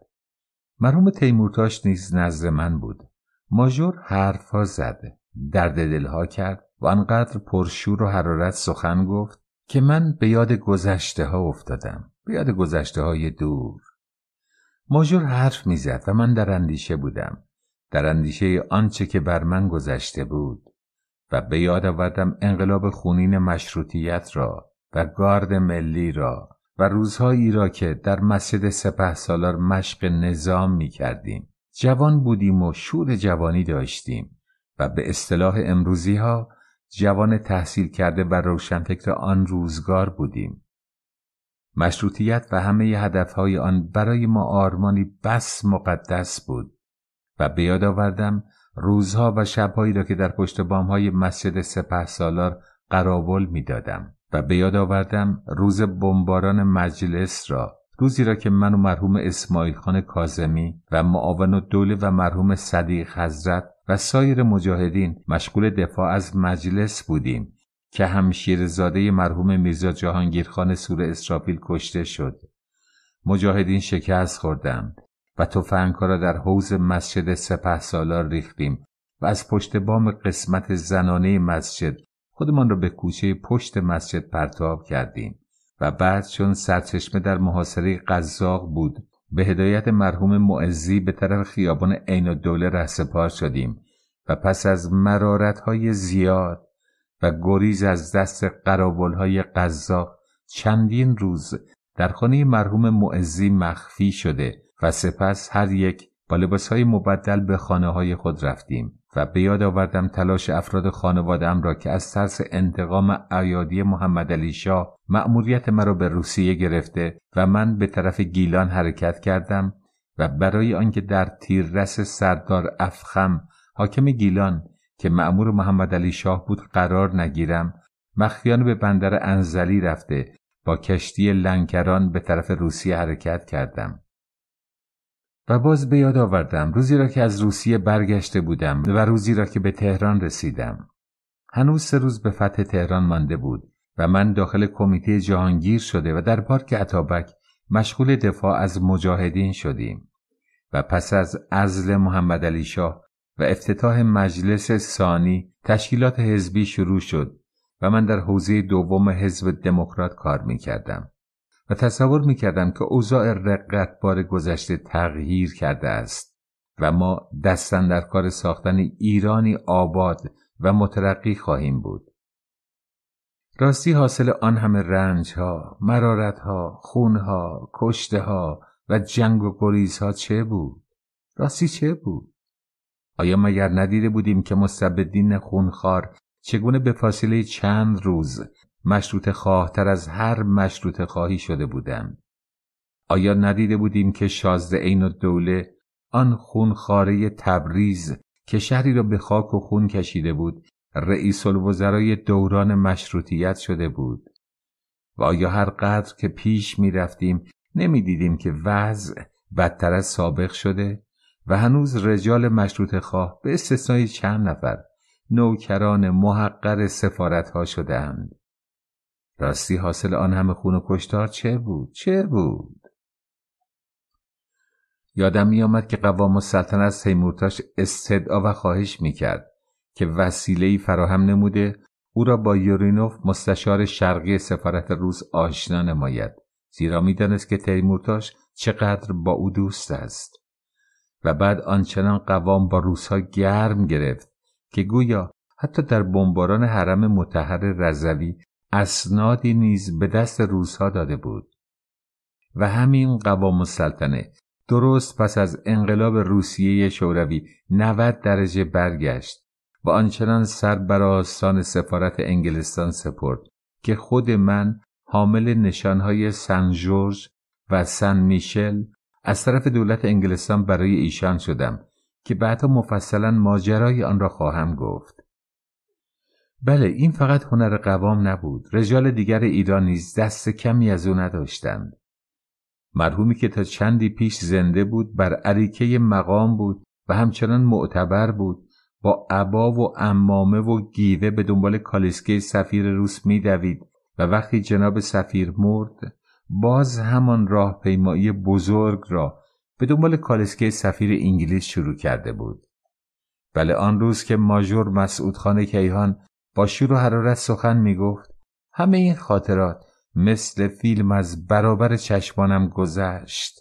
مرحوم تیمورتاش نیز نزد من بود ماژور حرفها زده درد دلها کرد و آنقدر پرشور و حرارت سخن گفت که من به یاد گذشته ها افتادم به یاد گذشته های دور ماجور حرف میزد و من در اندیشه بودم در اندیشه آنچه که بر من گذشته بود و به یاد آوردم انقلاب خونین مشروطیت را و گارد ملی را و روزهایی را که در مسجد سپه سالار مشق نظام می کردیم. جوان بودیم و شور جوانی داشتیم و به اصطلاح امروزی ها جوان تحصیل کرده و روشنفکر آن روزگار بودیم. مشروطیت و همه هدفهای آن برای ما آرمانی بس مقدس بود و به یاد آوردم روزها و شبهایی را که در پشت های مسجد سپه سالار قراول می دادم و به یاد آوردم روز بمباران مجلس را روزی را که من و مرحوم اسماعیل خان کازمی و معاون و دوله و مرحوم صدیق حضرت و سایر مجاهدین مشغول دفاع از مجلس بودیم که همشیر زاده مرحوم میرزا جهانگیرخان سور اسرافیل کشته شد مجاهدین شکست خوردند و تفنگها را در حوز مسجد سپه سالار ریختیم و از پشت بام قسمت زنانه مسجد خودمان را به کوچه پشت مسجد پرتاب کردیم و بعد چون سرچشمه در محاصره قزاق بود به هدایت مرحوم معزی به طرف خیابان عین دوله رهسپار شدیم و پس از های زیاد و گریز از دست های قذاق چندین روز در خانه مرحوم معزی مخفی شده و سپس هر یک با های مبدل به خانه های خود رفتیم و به یاد آوردم تلاش افراد ام را که از ترس انتقام ایادی محمد علی شاه مأموریت مرا به روسیه گرفته و من به طرف گیلان حرکت کردم و برای آنکه در تیررس سردار افخم حاکم گیلان که مأمور محمد علی شاه بود قرار نگیرم مخفیانه به بندر انزلی رفته با کشتی لنکران به طرف روسیه حرکت کردم و باز به یاد آوردم روزی را که از روسیه برگشته بودم و روزی را که به تهران رسیدم هنوز سه روز به فتح تهران مانده بود و من داخل کمیته جهانگیر شده و در پارک اتابک مشغول دفاع از مجاهدین شدیم و پس از عزل محمد علی شاه و افتتاح مجلس ثانی تشکیلات حزبی شروع شد و من در حوزه دوم حزب دموکرات کار می کردم. و تصور میکردم که اوضاع رقت بار گذشته تغییر کرده است و ما دستن در کار ساختن ایرانی آباد و مترقی خواهیم بود. راستی حاصل آن همه رنج ها، مرارت ها، خون ها، کشته ها و جنگ و گریز ها چه بود؟ راستی چه بود؟ آیا مگر ندیده بودیم که مستبدین خونخوار چگونه به فاصله چند روز مشروط تر از هر مشروط خواهی شده بودم آیا ندیده بودیم که شازده عین دوله آن خونخاره تبریز که شهری را به خاک و خون کشیده بود رئیس الوزرای دوران مشروطیت شده بود و آیا هر قدر که پیش می رفتیم نمی دیدیم که وضع بدتر از سابق شده و هنوز رجال مشروط خواه به استثنای چند نفر نوکران محقر سفارت ها شده راستی حاصل آن همه خون و کشتار چه بود چه بود یادم میآمد که قوام و سلطن از تیمورتاش استدعا و خواهش میکرد که وسیلهای فراهم نموده او را با یورینوف مستشار شرقی سفارت روز آشنا نماید زیرا میدانست که تیمورتاش چقدر با او دوست است و بعد آنچنان قوام با روسها گرم گرفت که گویا حتی در بمباران حرم متحر رضوی اسنادی نیز به دست روسها داده بود و همین قوام السلطنه درست پس از انقلاب روسیه شوروی 90 درجه برگشت و آنچنان سر بر آستان سفارت انگلستان سپرد که خود من حامل نشانهای سن جورج و سن میشل از طرف دولت انگلستان برای ایشان شدم که بعدها مفصلا ماجرای آن را خواهم گفت بله این فقط هنر قوام نبود رجال دیگر ایران نیز دست کمی از او نداشتند مرحومی که تا چندی پیش زنده بود بر عریکه مقام بود و همچنان معتبر بود با عبا و امامه و گیوه به دنبال کالسکه سفیر روس میدوید و وقتی جناب سفیر مرد باز همان راهپیمایی بزرگ را به دنبال کالسکه سفیر انگلیس شروع کرده بود بله آن روز که ماژور مسعود خان کیهان با شور و حرارت سخن می گفت همه این خاطرات مثل فیلم از برابر چشمانم گذشت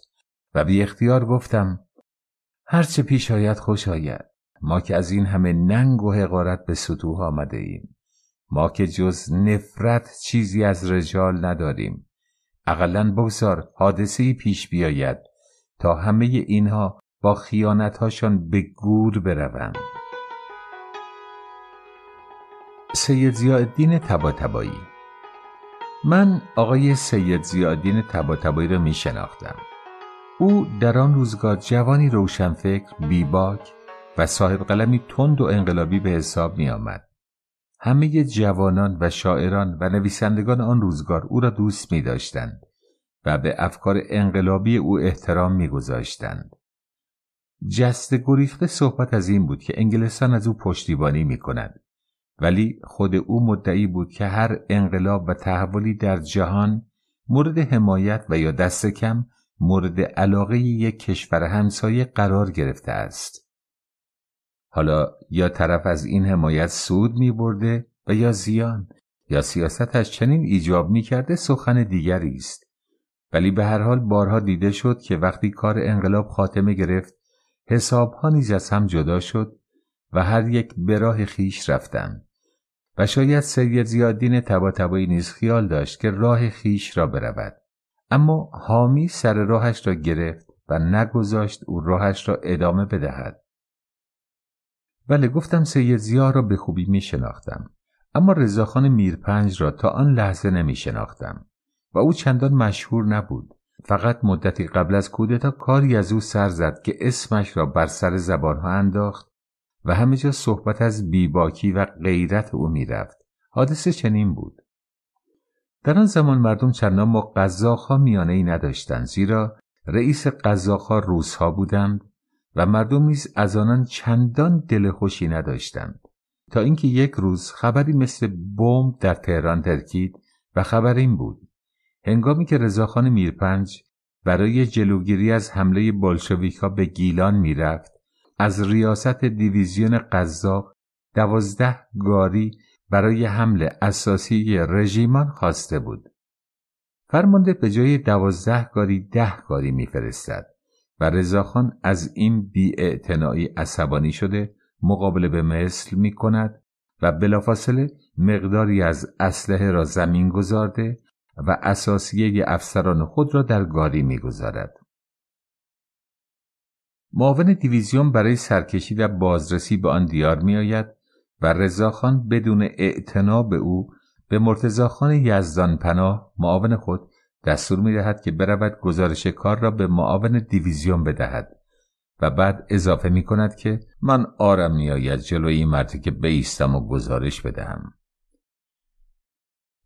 و بی اختیار گفتم هرچه پیش آید خوش آید ما که از این همه ننگ و حقارت به سطوح آمده ایم ما که جز نفرت چیزی از رجال نداریم اقلا بگذار حادثه پیش بیاید تا همه اینها با خیانتهاشان به گور بروند سید زیادین تباتبایی من آقای سید زیادین تباتبایی را می شناختم او در آن روزگار جوانی روشنفکر بیباک و صاحب قلمی تند و انقلابی به حساب می آمد همه جوانان و شاعران و نویسندگان آن روزگار او را دوست می داشتند و به افکار انقلابی او احترام می گذاشتند جست گریخته صحبت از این بود که انگلستان از او پشتیبانی می کند ولی خود او مدعی بود که هر انقلاب و تحولی در جهان مورد حمایت و یا دست کم مورد علاقه یک کشور همسایه قرار گرفته است. حالا یا طرف از این حمایت سود می برده و یا زیان یا سیاستش چنین ایجاب می کرده سخن دیگری است. ولی به هر حال بارها دیده شد که وقتی کار انقلاب خاتمه گرفت حسابها نیز از هم جدا شد و هر یک به راه خیش رفتند. و شاید سید زیادین تباتبایی نیز خیال داشت که راه خیش را برود اما حامی سر راهش را گرفت و نگذاشت او راهش را ادامه بدهد بله گفتم سید زیاد را به خوبی می شناختم اما رضاخان میرپنج را تا آن لحظه نمی شناختم و او چندان مشهور نبود فقط مدتی قبل از کودتا کاری از او سر زد که اسمش را بر سر زبانها انداخت و همه جا صحبت از بیباکی و غیرت او میرفت حادثه چنین بود در آن زمان مردم چندان با قزاقها میانه ای نداشتند زیرا رئیس قزاقها روزها بودند و مردم نیز از آنان چندان دل خوشی نداشتند تا اینکه یک روز خبری مثل بمب در تهران ترکید و خبر این بود هنگامی که رضاخان میرپنج برای جلوگیری از حمله بلشویکها به گیلان میرفت از ریاست دیویزیون قذاق دوازده گاری برای حمل اساسی رژیمان خواسته بود. فرمانده به جای دوازده گاری ده گاری میفرستد و رضاخان از این بی عصبانی شده مقابله به مثل می کند و بلافاصله مقداری از اسلحه را زمین گذارده و اساسیه افسران خود را در گاری میگذارد. معاون دیویزیون برای سرکشی و بازرسی به آن دیار آید و رضاخان بدون اعتنا به او به مرتضاخان یزدان پناه معاون خود دستور دهد که برود گزارش کار را به معاون دیویزیون بدهد و بعد اضافه می کند که من آرم آید جلوی این مردی که بیستم و گزارش بدهم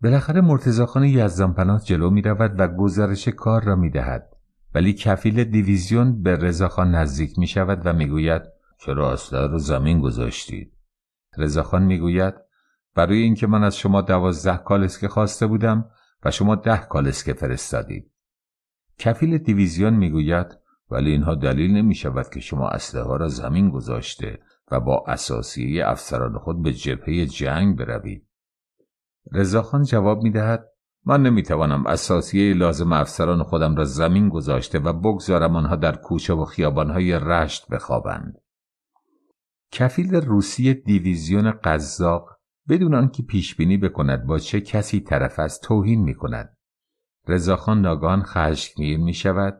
بالاخره مرتضاخان یزدانپناه جلو می رود و گزارش کار را می دهد ولی کفیل دیویزیون به رزاخان نزدیک می شود و میگوید چرا اسلحه رو زمین گذاشتید رضاخان میگوید برای اینکه من از شما دوازده کالسکه خواسته بودم و شما ده کالسکه فرستادید کفیل دیویزیون گوید ولی اینها دلیل نمی شود که شما اسلحه را زمین گذاشته و با اساسیه افسران خود به جبهه جنگ بروید رضاخان جواب می دهد من نمیتوانم اساسیه لازم افسران خودم را زمین گذاشته و بگذارم آنها در کوچه و خیابانهای رشت بخوابند کفیل روسی دیویزیون قزاق بدون آنکه پیش بکند با چه کسی طرف است توهین می کند رضاخان ناگان خشمگین می شود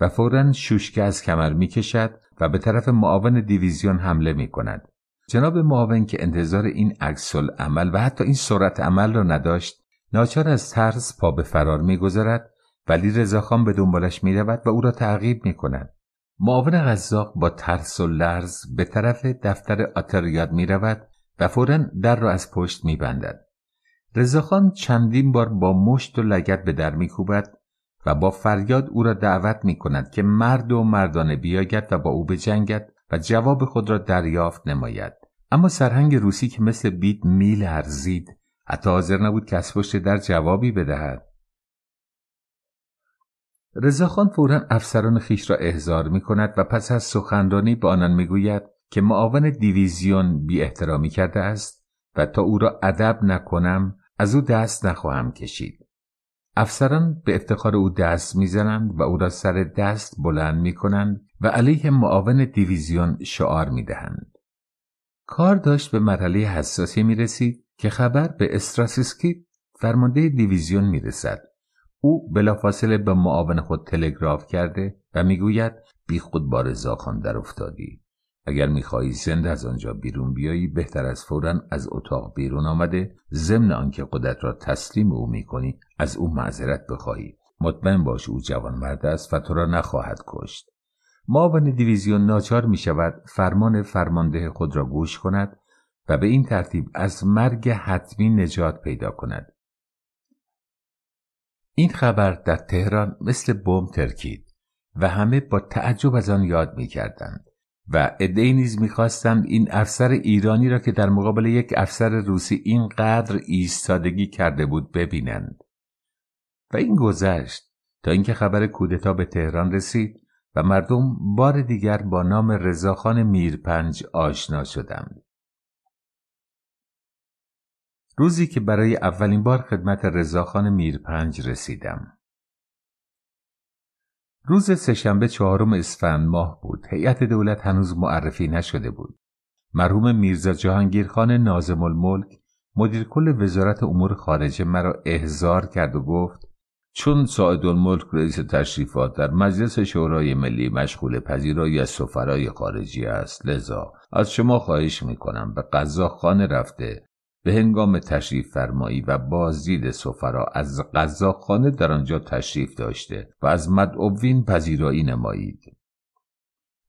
و فورا شوشکه از کمر می کشد و به طرف معاون دیویزیون حمله می کند جناب معاون که انتظار این عکس عمل و حتی این سرعت عمل را نداشت ناچار از ترس پا به فرار میگذارد ولی رضاخان به دنبالش میرود و او را تعقیب میکند معاون غذاق با ترس و لرز به طرف دفتر آتریاد میرود و فورا در را از پشت میبندد رضاخان چندین بار با مشت و لگت به در میکوبد و با فریاد او را دعوت کند که مرد و مردانه بیاید و با او بجنگد و جواب خود را دریافت نماید اما سرهنگ روسی که مثل بیت میل میلرزید حتی حاضر نبود کس پشت در جوابی بدهد رضاخان فورا افسران خیش را احضار می کند و پس از سخنرانی به آنان میگوید که معاون دیویزیون بی احترامی کرده است و تا او را ادب نکنم از او دست نخواهم کشید. افسران به افتخار او دست میزنند و او را سر دست بلند می کنند و علیه معاون دیویزیون شعار می دهند. کار داشت به مرحله حساسی می رسید که خبر به استراسیسکی فرمانده دیویزیون میرسد او بلافاصله به معاون خود تلگراف کرده و میگوید بی خود با رضاخان در افتادی اگر میخواهی زنده از آنجا بیرون بیایی بهتر از فورا از اتاق بیرون آمده ضمن آنکه قدرت را تسلیم او میکنی از او معذرت بخواهی مطمئن باش او جوانمرد است و تو را نخواهد کشت معاون دیویزیون ناچار می شود فرمان فرمانده خود را گوش کند و به این ترتیب از مرگ حتمی نجات پیدا کند این خبر در تهران مثل بم ترکید و همه با تعجب از آن یاد کردند و ادهی نیز خواستم این افسر ایرانی را که در مقابل یک افسر روسی اینقدر ایستادگی کرده بود ببینند و این گذشت تا اینکه خبر کودتا به تهران رسید و مردم بار دیگر با نام رضاخان میرپنج آشنا شدند روزی که برای اولین بار خدمت رضاخان میرپنج رسیدم روز سهشنبه چهارم اسفند ماه بود هیئت دولت هنوز معرفی نشده بود مرحوم میرزا جهانگیرخان نازم الملک مدیر کل وزارت امور خارجه مرا احضار کرد و گفت چون ساعد الملک رئیس تشریفات در مجلس شورای ملی مشغول پذیرایی از سفرای خارجی است لذا از شما خواهش میکنم به قضاخانه رفته به هنگام تشریف فرمایی و بازدید سفرا از غذاخانه در آنجا تشریف داشته و از مدعوین پذیرایی نمایید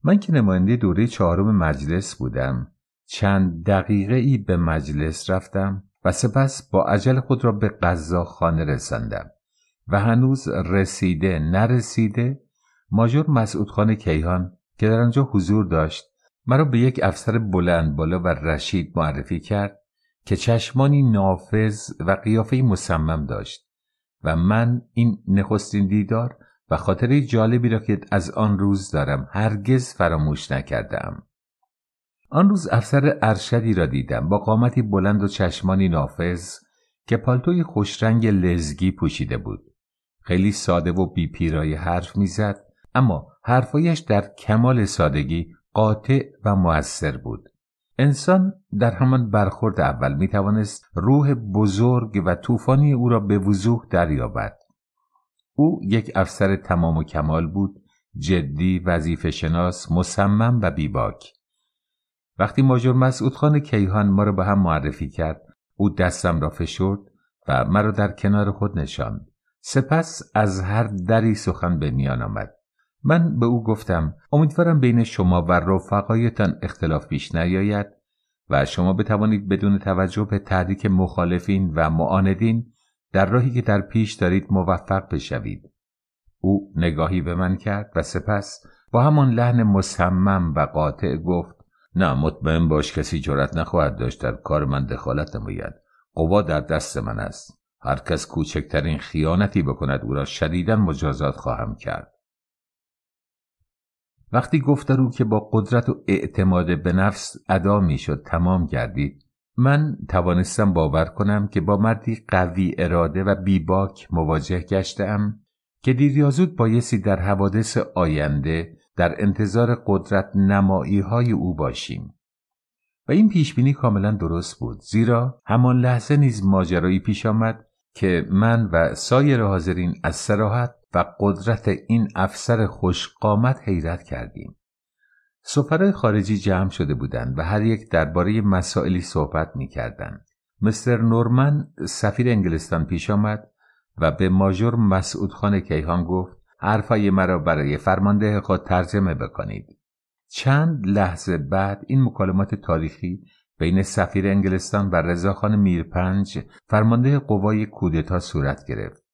من که نماینده دوره چهارم مجلس بودم چند دقیقه ای به مجلس رفتم و سپس با عجل خود را به غذاخانه رساندم و هنوز رسیده نرسیده ماجور مسعود خان کیهان که در آنجا حضور داشت مرا به یک افسر بلند بالا و رشید معرفی کرد که چشمانی نافذ و قیافه مصمم داشت و من این نخستین دیدار و خاطره جالبی را که از آن روز دارم هرگز فراموش نکردم آن روز افسر ارشدی را دیدم با قامتی بلند و چشمانی نافذ که پالتوی خوشرنگ لزگی پوشیده بود خیلی ساده و بیپیرایی حرف میزد اما حرفایش در کمال سادگی قاطع و موثر بود انسان در همان برخورد اول می روح بزرگ و طوفانی او را به وضوح دریابد. او یک افسر تمام و کمال بود، جدی، وظیف شناس، مصمم و بیباک. وقتی ماجور مسعود خان کیهان ما را به هم معرفی کرد، او دستم را فشرد و مرا در کنار خود نشاند. سپس از هر دری سخن به میان آمد. من به او گفتم امیدوارم بین شما و رفقایتان اختلاف پیش نیاید و شما بتوانید بدون توجه به تحریک مخالفین و معاندین در راهی که در پیش دارید موفق بشوید او نگاهی به من کرد و سپس با همان لحن مصمم و قاطع گفت نه مطمئن باش کسی جرأت نخواهد داشت در کار من دخالت نماید قوا در دست من است هر کس کوچکترین خیانتی بکند او را شدیدا مجازات خواهم کرد وقتی گفته رو که با قدرت و اعتماد به نفس ادا شد تمام گردید من توانستم باور کنم که با مردی قوی اراده و بیباک مواجه گشتم که دیریازود بایسی در حوادث آینده در انتظار قدرت نمایی های او باشیم و این پیش بینی کاملا درست بود زیرا همان لحظه نیز ماجرایی پیش آمد که من و سایر حاضرین از سراحت و قدرت این افسر خوشقامت حیرت کردیم سفرهای خارجی جمع شده بودند و هر یک درباره مسائلی صحبت می کردن مستر نورمن سفیر انگلستان پیش آمد و به ماژور مسعود خان کیهان گفت حرفای مرا برای فرمانده خود ترجمه بکنید چند لحظه بعد این مکالمات تاریخی بین سفیر انگلستان و رضاخان میرپنج فرمانده قوای کودتا صورت گرفت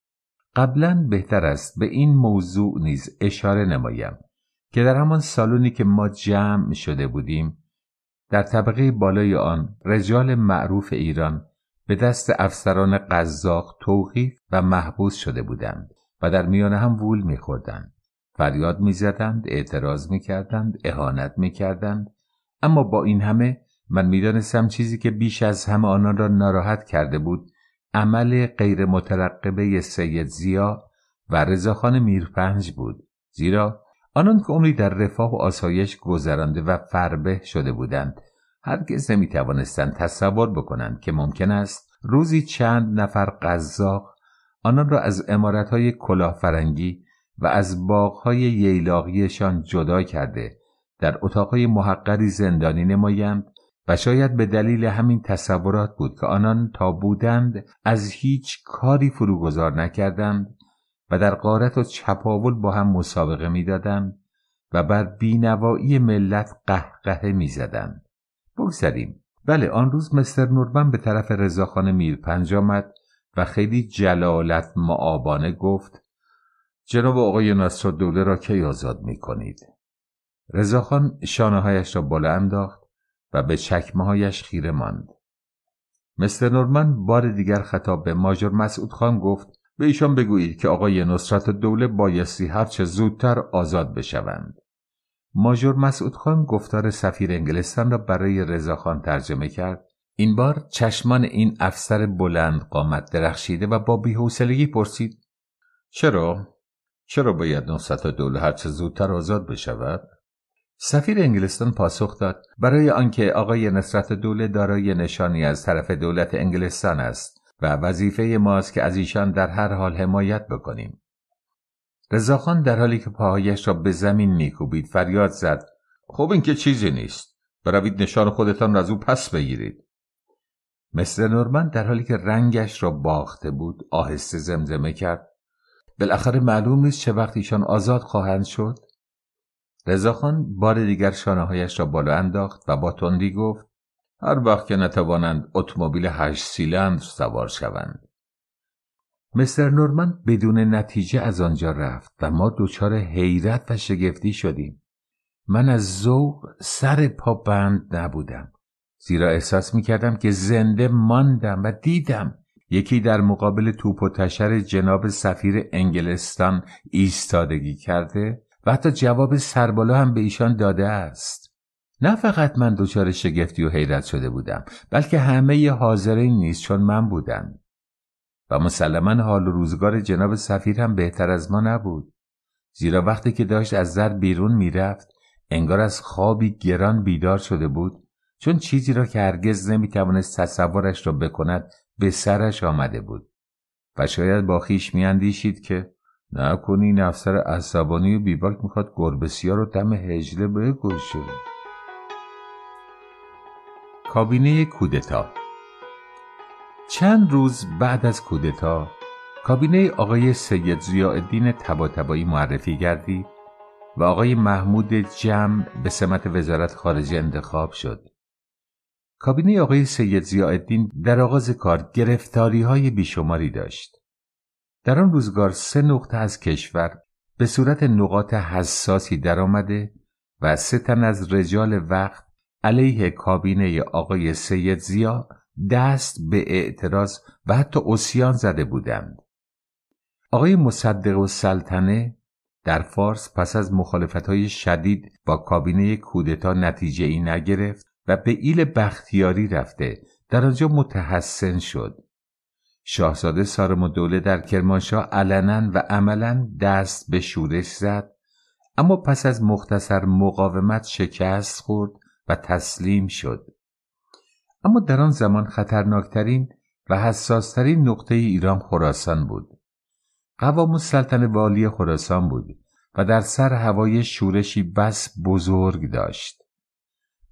قبلا بهتر است به این موضوع نیز اشاره نمایم که در همان سالونی که ما جمع شده بودیم در طبقه بالای آن رجال معروف ایران به دست افسران قزاق توقیف و محبوس شده بودند و در میان هم وول میخوردند فریاد میزدند اعتراض میکردند اهانت میکردند اما با این همه من میدانستم چیزی که بیش از همه آنان را ناراحت کرده بود عمل غیر مترقبه سید زیا و رضاخان میرپنج بود زیرا آنان که عمری در رفاه و آسایش گذرانده و فربه شده بودند هرگز نمی توانستند تصور بکنند که ممکن است روزی چند نفر قزاق آنان را از کلاه کلاهفرنگی و از باغهای ییلاقیشان جدا کرده در اتاقهای محقری زندانی نمایند و شاید به دلیل همین تصورات بود که آنان تا بودند از هیچ کاری فروگذار نکردند و در قارت و چپاول با هم مسابقه میدادند و بر بینوایی ملت قهقهه میزدند بگذاریم بله آن روز مستر نورمن به طرف رضاخان میرپنج آمد و خیلی جلالت معابانه گفت جناب آقای دوله را کی آزاد می کنید رضاخان هایش را بالا انداخت و به چکمه هایش خیره ماند مستر نورمن بار دیگر خطاب به ماجر مسعود خان گفت به ایشان بگویید که آقای نصرت دوله بایستی هرچه زودتر آزاد بشوند ماجور مسعود خان گفتار سفیر انگلستان را برای رضاخان ترجمه کرد این بار چشمان این افسر بلند قامت درخشیده و با بیحوصلگی پرسید چرا چرا باید نصرت دوله هرچه زودتر آزاد بشود سفیر انگلستان پاسخ داد برای آنکه آقای نصرت دوله دارای نشانی از طرف دولت انگلستان است و وظیفه ماست که از ایشان در هر حال حمایت بکنیم رضاخان در حالی که پاهایش را به زمین میکوبید فریاد زد خوب این که چیزی نیست بروید نشان خودتان را از او پس بگیرید مثل نورمن در حالی که رنگش را باخته بود آهسته زمزمه کرد بالاخره معلوم نیست چه وقت ایشان آزاد خواهند شد رزاخان بار دیگر هایش را بالا انداخت و با تندی گفت هر وقت که نتوانند اتومبیل هشت سیلندر سوار شوند مستر نورمن بدون نتیجه از آنجا رفت و ما دچار حیرت و شگفتی شدیم من از ذوق سر پا بند نبودم زیرا احساس می کردم که زنده ماندم و دیدم یکی در مقابل توپ و تشر جناب سفیر انگلستان ایستادگی کرده و حتی جواب سربالا هم به ایشان داده است نه فقط من دچار شگفتی و حیرت شده بودم بلکه همه حاضرین نیز چون من بودم و مسلما حال و روزگار جناب سفیر هم بهتر از ما نبود زیرا وقتی که داشت از در بیرون میرفت انگار از خوابی گران بیدار شده بود چون چیزی را که هرگز نمیتوانست تصورش را بکند به سرش آمده بود و شاید با خیش میاندیشید که نکن این افسر عصبانی و بیباک میخواد گربسیا رو دم هجله بکشه کابینه کودتا چند روز بعد از کودتا کابینه آقای سید زیادین تبایی معرفی کردی و آقای محمود جمع به سمت وزارت خارجه انتخاب شد. کابینه آقای سید زیادین در آغاز کار گرفتاری های بیشماری داشت. در آن روزگار سه نقطه از کشور به صورت نقاط حساسی درآمده و سه تن از رجال وقت علیه کابینه آقای سید زیا دست به اعتراض و حتی اسیان زده بودند. آقای مصدق و سلطنه در فارس پس از مخالفت‌های شدید با کابینه کودتا نتیجه ای نگرفت و به ایل بختیاری رفته در آنجا متحسن شد شاهزاده سارم و دوله در کرمانشاه علنا و عملا دست به شورش زد اما پس از مختصر مقاومت شکست خورد و تسلیم شد اما در آن زمان خطرناکترین و حساسترین نقطه ایران خراسان بود قوام السلطنه والی خراسان بود و در سر هوای شورشی بس بزرگ داشت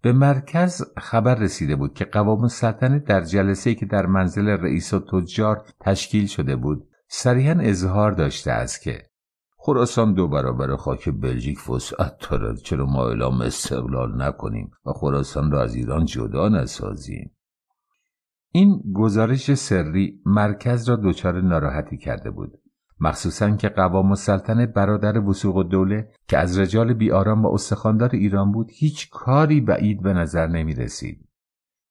به مرکز خبر رسیده بود که قوام السلطنه در جلسه که در منزل رئیس و تجار تشکیل شده بود صریحا اظهار داشته است که خراسان دو برابر خاک بلژیک وسعت دارد چرا ما اعلام استقلال نکنیم و خراسان را از ایران جدا نسازیم این گزارش سری مرکز را دچار ناراحتی کرده بود مخصوصا که قوام السلطنه برادر وسوق و دوله که از رجال بیارام و استخاندار ایران بود هیچ کاری بعید به نظر نمی رسید.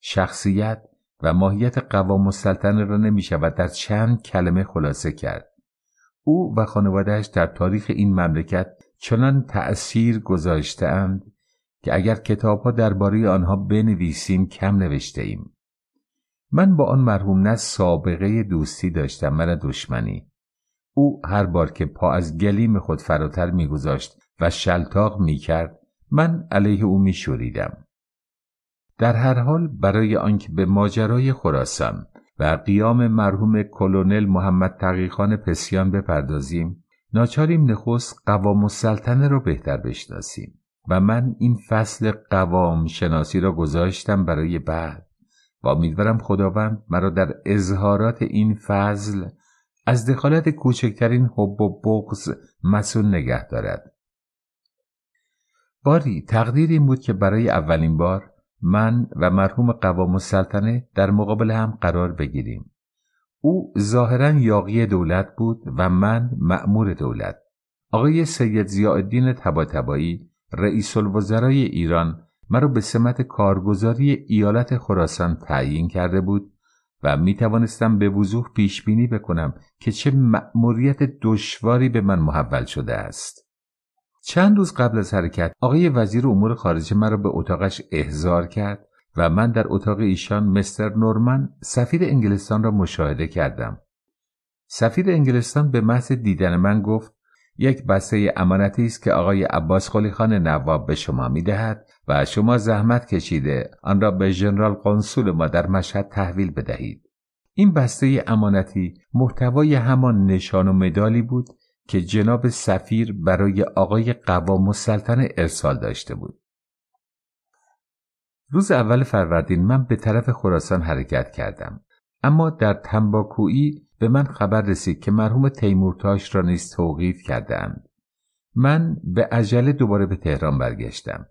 شخصیت و ماهیت قوام السلطنه را نمی شود در چند کلمه خلاصه کرد. او و خانوادهش در تاریخ این مملکت چنان تأثیر گذاشتهاند که اگر کتابها درباره آنها بنویسیم کم نوشته ایم. من با آن مرحوم نه سابقه دوستی داشتم من دشمنی او هر بار که پا از گلیم خود فراتر میگذاشت و شلتاق میکرد من علیه او میشوریدم در هر حال برای آنکه به ماجرای خراسان و قیام مرحوم کلونل محمد تقیخان پسیان بپردازیم ناچاریم نخست قوام سلطنه را بهتر بشناسیم و من این فصل قوام شناسی را گذاشتم برای بعد و امیدوارم خداوند مرا در اظهارات این فضل از دخالت کوچکترین حب و بغز مسئول نگه دارد باری تقدیر این بود که برای اولین بار من و مرحوم قوام السلطنه در مقابل هم قرار بگیریم او ظاهرا یاقی دولت بود و من مأمور دولت آقای سید زیادین تبایی، رئیس الوزرای ایران مرا به سمت کارگزاری ایالت خراسان تعیین کرده بود و می توانستم به وضوح پیش بینی بکنم که چه مأموریت دشواری به من محول شده است. چند روز قبل از حرکت آقای وزیر امور خارجه مرا به اتاقش احضار کرد و من در اتاق ایشان مستر نورمن سفیر انگلستان را مشاهده کردم. سفیر انگلستان به محض دیدن من گفت یک بسته امانتی است که آقای عباس خلیخان نواب به شما میدهد و شما زحمت کشیده آن را به جنرال قنسول ما در مشهد تحویل بدهید این بسته امانتی محتوای همان نشان و مدالی بود که جناب سفیر برای آقای قوام و ارسال داشته بود روز اول فروردین من به طرف خراسان حرکت کردم اما در تنباکویی به من خبر رسید که مرحوم تیمورتاش را نیز توقیف کردهاند من به عجله دوباره به تهران برگشتم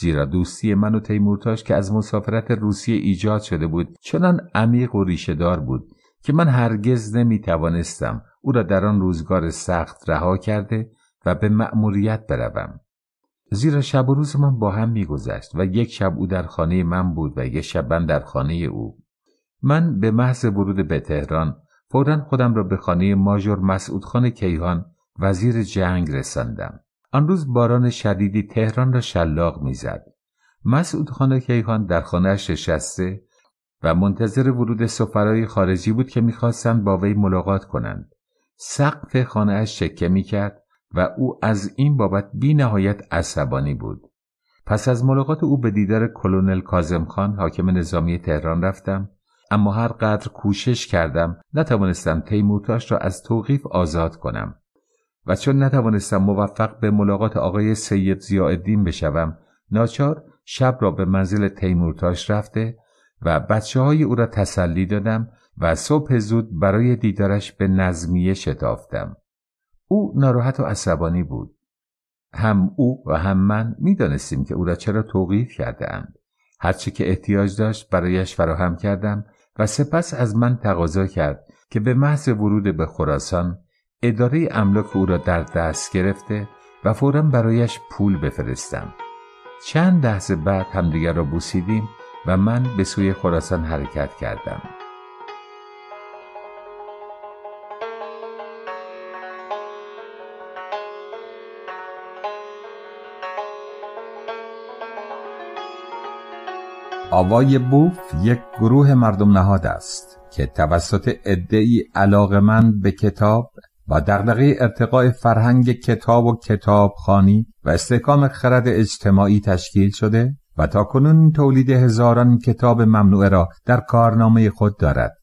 زیرا دوستی من و تیمورتاش که از مسافرت روسیه ایجاد شده بود چنان عمیق و ریشهدار بود که من هرگز نمی توانستم او را در آن روزگار سخت رها کرده و به مأموریت بروم زیرا شب و روز من با هم میگذشت و یک شب او در خانه من بود و یک شب من در خانه او من به محض ورود به تهران فورا خودم را به خانه ماژور مسعودخان کیهان وزیر جنگ رساندم آن روز باران شدیدی تهران را شلاق میزد مسعود خان کیهان در خانهاش نشسته و منتظر ورود سفرای خارجی بود که میخواستند با وی ملاقات کنند سقف خانهاش شکه کرد و او از این بابت بی نهایت عصبانی بود پس از ملاقات او به دیدار کلونل کازم خان حاکم نظامی تهران رفتم اما هر قدر کوشش کردم نتوانستم تیمورتاش را از توقیف آزاد کنم و چون نتوانستم موفق به ملاقات آقای سید زیادین بشوم ناچار شب را به منزل تیمورتاش رفته و بچه های او را تسلی دادم و صبح زود برای دیدارش به نظمیه شتافتم او ناراحت و عصبانی بود هم او و هم من میدانستیم که او را چرا توقیف کرده اند هرچه که احتیاج داشت برایش فراهم کردم و سپس از من تقاضا کرد که به محض ورود به خراسان اداره املاک او را در دست گرفته و فورا برایش پول بفرستم چند لحظه بعد همدیگر را بوسیدیم و من به سوی خراسان حرکت کردم آوای بوف یک گروه مردم نهاد است که توسط ادعی من به کتاب با دغدغه ارتقاء فرهنگ کتاب و کتابخانی و استحکام خرد اجتماعی تشکیل شده و تا کنون تولید هزاران کتاب ممنوعه را در کارنامه خود دارد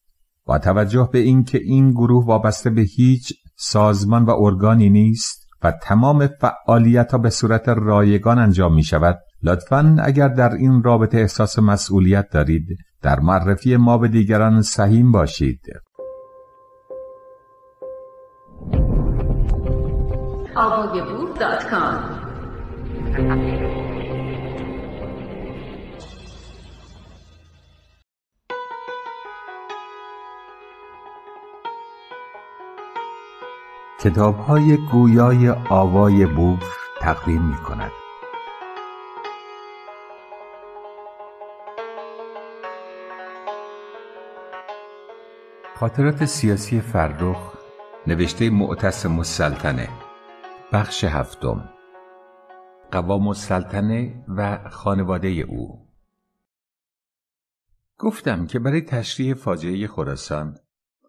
با توجه به اینکه این گروه وابسته به هیچ سازمان و ارگانی نیست و تمام فعالیت ها به صورت رایگان انجام می شود لطفا اگر در این رابطه احساس مسئولیت دارید در معرفی ما به دیگران سهیم باشید کتاب های گویای آوای بوف تقدیم می کند. خاطرات سیاسی فرخ نوشته معتصم السلطنه بخش هفتم قوام السلطنه و خانواده او گفتم که برای تشریح فاجعه خراسان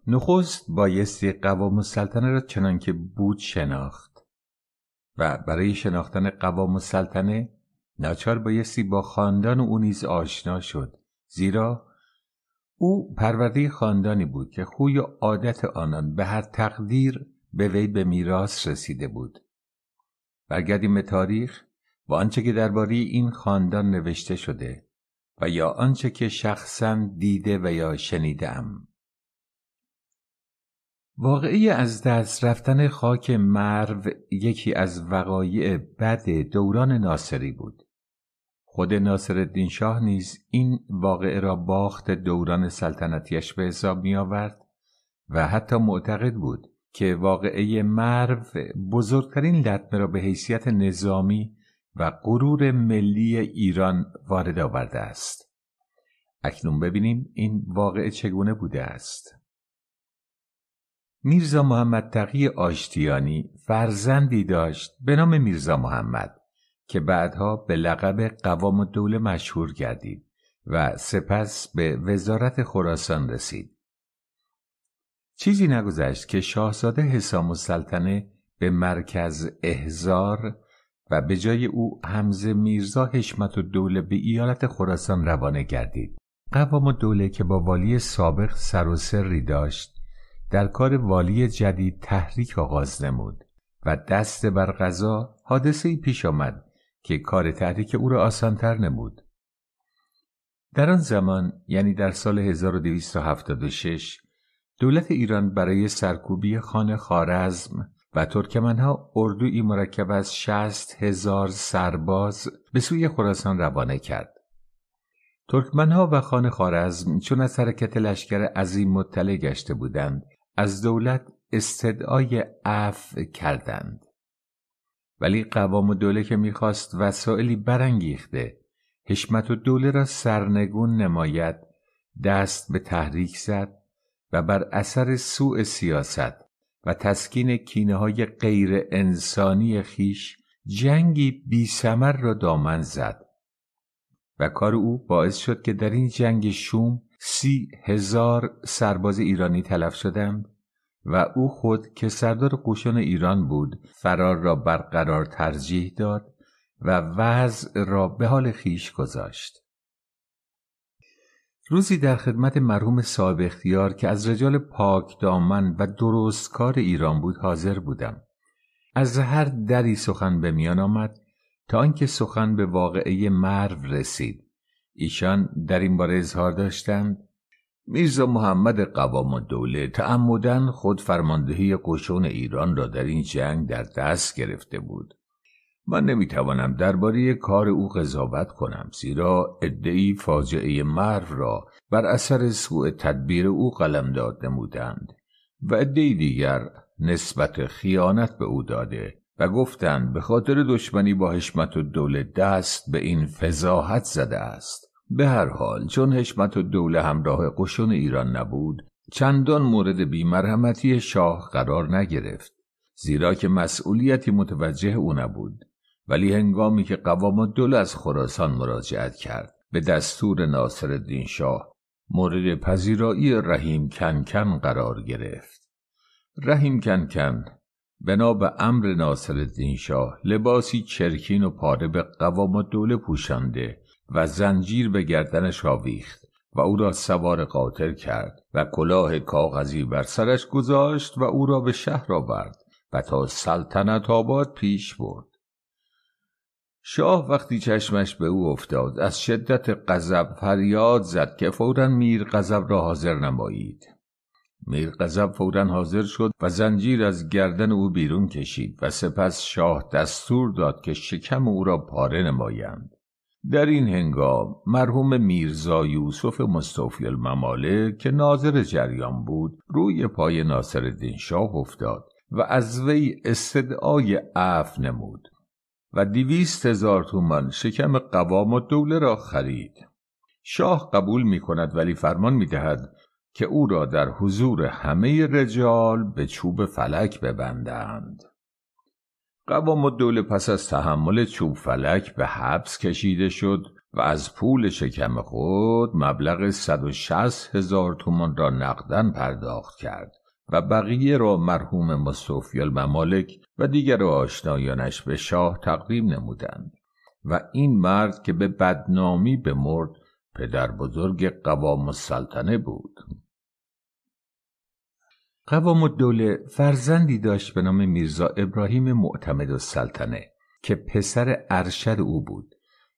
نخست بایستی قوام السلطنه را چنان که بود شناخت و برای شناختن قوام السلطنه ناچار بایستی با خاندان او نیز آشنا شد زیرا او پرورده خاندانی بود که خوی و عادت آنان به هر تقدیر به وی به میراث رسیده بود برگردیم به تاریخ و آنچه که درباره این خاندان نوشته شده و یا آنچه که شخصا دیده و یا شنیدم ام. واقعی از دست رفتن خاک مرو یکی از وقایع بد دوران ناصری بود خود الدین شاه نیز این واقعه را باخت دوران سلطنتیش به حساب می آورد و حتی معتقد بود که واقعه مرو بزرگترین لطمه را به حیثیت نظامی و غرور ملی ایران وارد آورده است. اکنون ببینیم این واقعه چگونه بوده است. میرزا محمد تقی آشتیانی فرزندی داشت به نام میرزا محمد که بعدها به لقب قوام الدوله مشهور گردید و سپس به وزارت خراسان رسید. چیزی نگذشت که شاهزاده حسام السلطنه به مرکز احزار و به جای او حمزه میرزا حشمت و دوله به ایالت خراسان روانه گردید. قوام دوله که با والی سابق سر و سری داشت در کار والی جدید تحریک آغاز نمود و دست بر غذا حادثه ای پیش آمد که کار تحریک او را آسانتر نمود. در آن زمان یعنی در سال 1276 دولت ایران برای سرکوبی خان خارزم و ترکمنها اردوی مرکب از 60 هزار سرباز به سوی خراسان روانه کرد. ترکمنها و خان خارزم چون از حرکت لشکر عظیم مطلع گشته بودند از دولت استدعای عفو کردند. ولی قوام و دوله که میخواست وسائلی برانگیخته حشمت و دوله را سرنگون نماید دست به تحریک زد و بر اثر سوء سیاست و تسکین کینه های غیر انسانی خیش جنگی بی سمر را دامن زد و کار او باعث شد که در این جنگ شوم سی هزار سرباز ایرانی تلف شدند و او خود که سردار قوشان ایران بود فرار را برقرار ترجیح داد و وضع را به حال خیش گذاشت روزی در خدمت مرحوم صاحب اختیار که از رجال پاک دامن و کار ایران بود حاضر بودم از هر دری سخن به میان آمد تا آنکه سخن به واقعه مرو رسید ایشان در این باره اظهار داشتند میرزا محمد قوام الدوله تعمدن خود فرماندهی قشون ایران را در این جنگ در دست گرفته بود من نمیتوانم درباره کار او قضاوت کنم زیرا ادعی فاجعه مرو را بر اثر سوء تدبیر او قلم قلمداد نمودند و ادعی دیگر نسبت خیانت به او داده و گفتند به خاطر دشمنی با حشمت الدوله دست به این فضاحت زده است به هر حال چون حشمت و دوله همراه قشون ایران نبود چندان مورد بیمرحمتی شاه قرار نگرفت زیرا که مسئولیتی متوجه او نبود ولی هنگامی که قوام و دل از خراسان مراجعت کرد به دستور ناصر الدین شاه مورد پذیرایی رحیم کنکن قرار گرفت رحیم کنکن بنا به امر ناصر الدین شاه لباسی چرکین و پاره به قوام و دوله پوشانده و زنجیر به گردنش آویخت و او را سوار قاطر کرد و کلاه کاغذی بر سرش گذاشت و او را به شهر آورد و تا سلطنت آباد پیش برد شاه وقتی چشمش به او افتاد از شدت غضب فریاد زد که فورا میر غضب را حاضر نمایید میر غضب فورا حاضر شد و زنجیر از گردن او بیرون کشید و سپس شاه دستور داد که شکم او را پاره نمایند در این هنگام مرحوم میرزا یوسف مصطفی الممالک که ناظر جریان بود روی پای ناصرالدین شاه افتاد و از وی استدعای عف نمود و دویست هزار تومان شکم قوام و دوله را خرید شاه قبول می کند ولی فرمان می دهد که او را در حضور همه رجال به چوب فلک ببندند قوام دوله پس از تحمل چوب فلک به حبس کشیده شد و از پول شکم خود مبلغ 160 هزار تومان را نقدن پرداخت کرد و بقیه را مرحوم مصطفی الممالک و دیگر آشنایانش به شاه تقدیم نمودند و این مرد که به بدنامی مرد پدر بزرگ قوام السلطنه بود قوام دوله فرزندی داشت به نام میرزا ابراهیم معتمد السلطنه که پسر ارشد او بود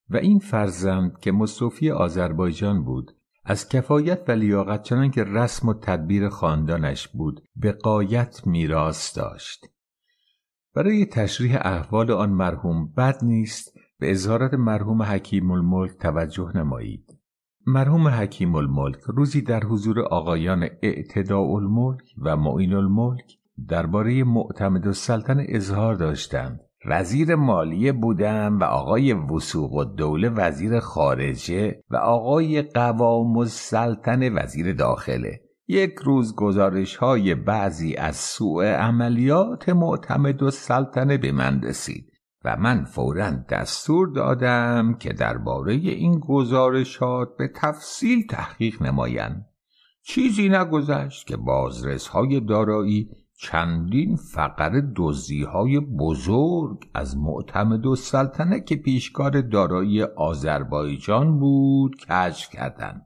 و این فرزند که مصوفی آذربایجان بود از کفایت و لیاقت چنان که رسم و تدبیر خاندانش بود به قایت میراث داشت برای تشریح احوال آن مرحوم بد نیست به اظهارات مرحوم حکیم الملک توجه نمایید مرحوم حکیم الملک روزی در حضور آقایان اعتداء الملک و معین الملک درباره معتمد سلطن اظهار داشتند وزیر مالیه بودم و آقای وسوق و دوله وزیر خارجه و آقای قوام سلطن وزیر داخله یک روز گزارش های بعضی از سوء عملیات معتمد و سلطنه به من رسید و من فورا دستور دادم که درباره این گزارشات به تفصیل تحقیق نمایند چیزی نگذشت که بازرس های دارایی چندین فقره دوزی های بزرگ از معتمد و سلطنه که پیشکار دارایی آذربایجان بود کشف کردند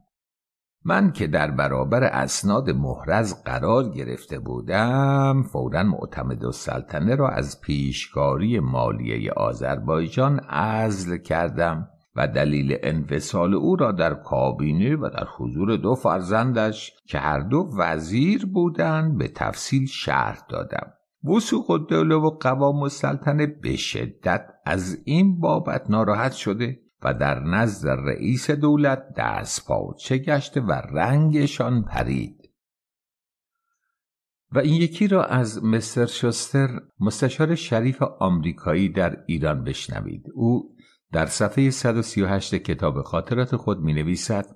من که در برابر اسناد محرز قرار گرفته بودم فورا معتمد السلطنه را از پیشکاری مالیه آذربایجان عزل کردم و دلیل انفصال او را در کابینه و در حضور دو فرزندش که هر دو وزیر بودند به تفصیل شرح دادم وسوق الدوله و قوام السلطنه به شدت از این بابت ناراحت شده و در نزد رئیس دولت دست پاچه گشته و رنگشان پرید و این یکی را از مستر شستر مستشار شریف آمریکایی در ایران بشنوید او در صفحه 138 کتاب خاطرات خود می نویسد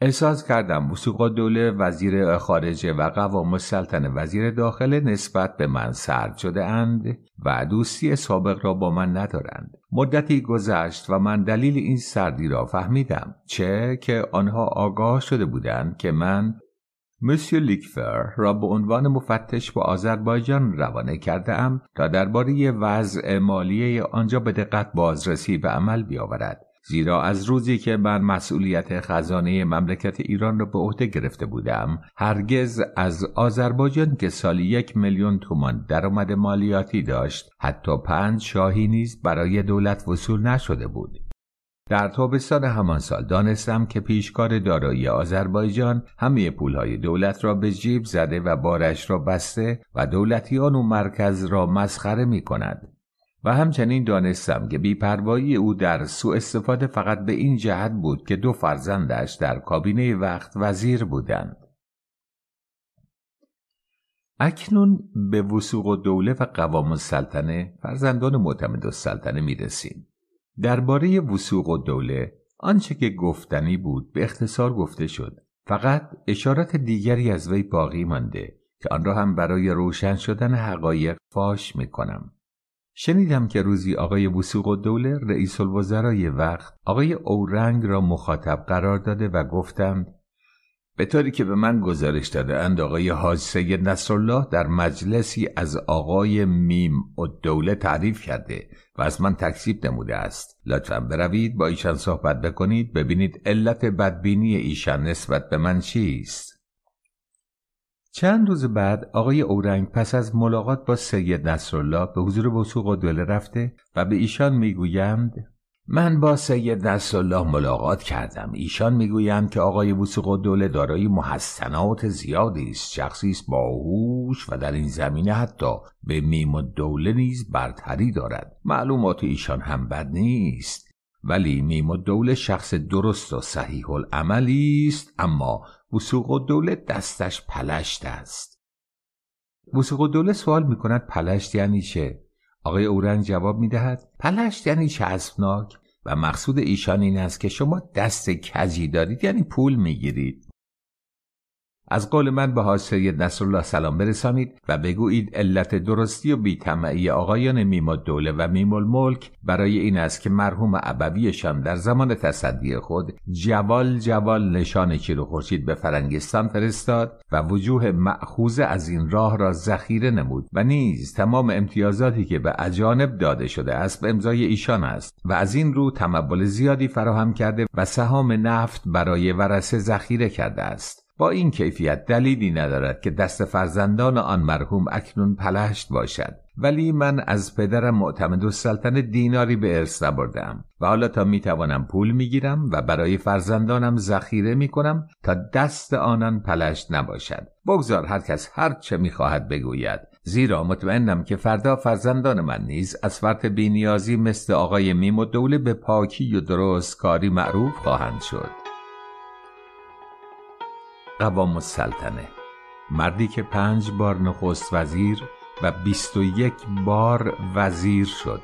احساس کردم وسوق دوله وزیر خارجه و قوام السلطنه وزیر داخل نسبت به من سرد شده اند و دوستی سابق را با من ندارند مدتی گذشت و من دلیل این سردی را فهمیدم چه که آنها آگاه شده بودند که من مسیو لیکفر را به عنوان مفتش به آذربایجان روانه کرده ام تا درباره وضع مالیه آنجا به دقت بازرسی به عمل بیاورد زیرا از روزی که من مسئولیت خزانه مملکت ایران را به عهده گرفته بودم هرگز از آذربایجان که سالی یک میلیون تومان درآمد مالیاتی داشت حتی پنج شاهی نیز برای دولت وصول نشده بود در تابستان همان سال دانستم که پیشکار دارایی آذربایجان همه پولهای دولت را به جیب زده و بارش را بسته و دولتیان و مرکز را مسخره می کند. و همچنین دانستم که بیپروایی او در سو استفاده فقط به این جهت بود که دو فرزندش در کابینه وقت وزیر بودند. اکنون به وسوق و دوله و قوام السلطنه فرزندان معتمد السلطنه می رسیم. درباره وسوق و دوله آنچه که گفتنی بود به اختصار گفته شد. فقط اشارت دیگری از وی باقی مانده که آن را هم برای روشن شدن حقایق فاش می کنم. شنیدم که روزی آقای بوسوق و دوله رئیس الوزرای وقت آقای اورنگ را مخاطب قرار داده و گفتند به طوری که به من گزارش داده اند آقای حاج سید نصرالله در مجلسی از آقای میم و دوله تعریف کرده و از من تکسیب نموده است لطفا بروید با ایشان صحبت بکنید ببینید علت بدبینی ایشان نسبت به من چیست چند روز بعد آقای اورنگ پس از ملاقات با سید نصرالله به حضور وسوق و دوله رفته و به ایشان میگویند من با سید نصرالله ملاقات کردم ایشان میگویند که آقای وسوق و دوله دارای محسنات زیادی است شخصی است باهوش و در این زمینه حتی به میم و دوله نیز برتری دارد معلومات ایشان هم بد نیست ولی میم و دوله شخص درست و صحیح العملی است اما وسوق و دوله دستش پلشت است وسوق و دوله سوال می کند پلشت یعنی چه؟ آقای اورنگ جواب می دهد پلشت یعنی چسبناک و مقصود ایشان این است که شما دست کجی دارید یعنی پول می گیرید از قول من به حاج سید نصرالله سلام برسانید و بگویید علت درستی و بیتمعی آقایان میما دوله و میم ملک برای این است که مرحوم ابویشان در زمان تصدی خود جوال جوال نشان چیر خورشید به فرنگستان فرستاد و وجوه معخوز از این راه را ذخیره نمود و نیز تمام امتیازاتی که به اجانب داده شده است به امضای ایشان است و از این رو تمبل زیادی فراهم کرده و سهام نفت برای ورسه ذخیره کرده است با این کیفیت دلیلی ندارد که دست فرزندان آن مرحوم اکنون پلشت باشد ولی من از پدرم معتمد و سلطن دیناری به ارث نبردم و حالا تا میتوانم پول میگیرم و برای فرزندانم ذخیره کنم تا دست آنان پلشت نباشد بگذار هر کس هر چه میخواهد بگوید زیرا مطمئنم که فردا فرزندان من نیز از فرط بینیازی مثل آقای میم و دوله به پاکی و درست کاری معروف خواهند شد قوام السلطنه مردی که پنج بار نخست وزیر و بیست و یک بار وزیر شد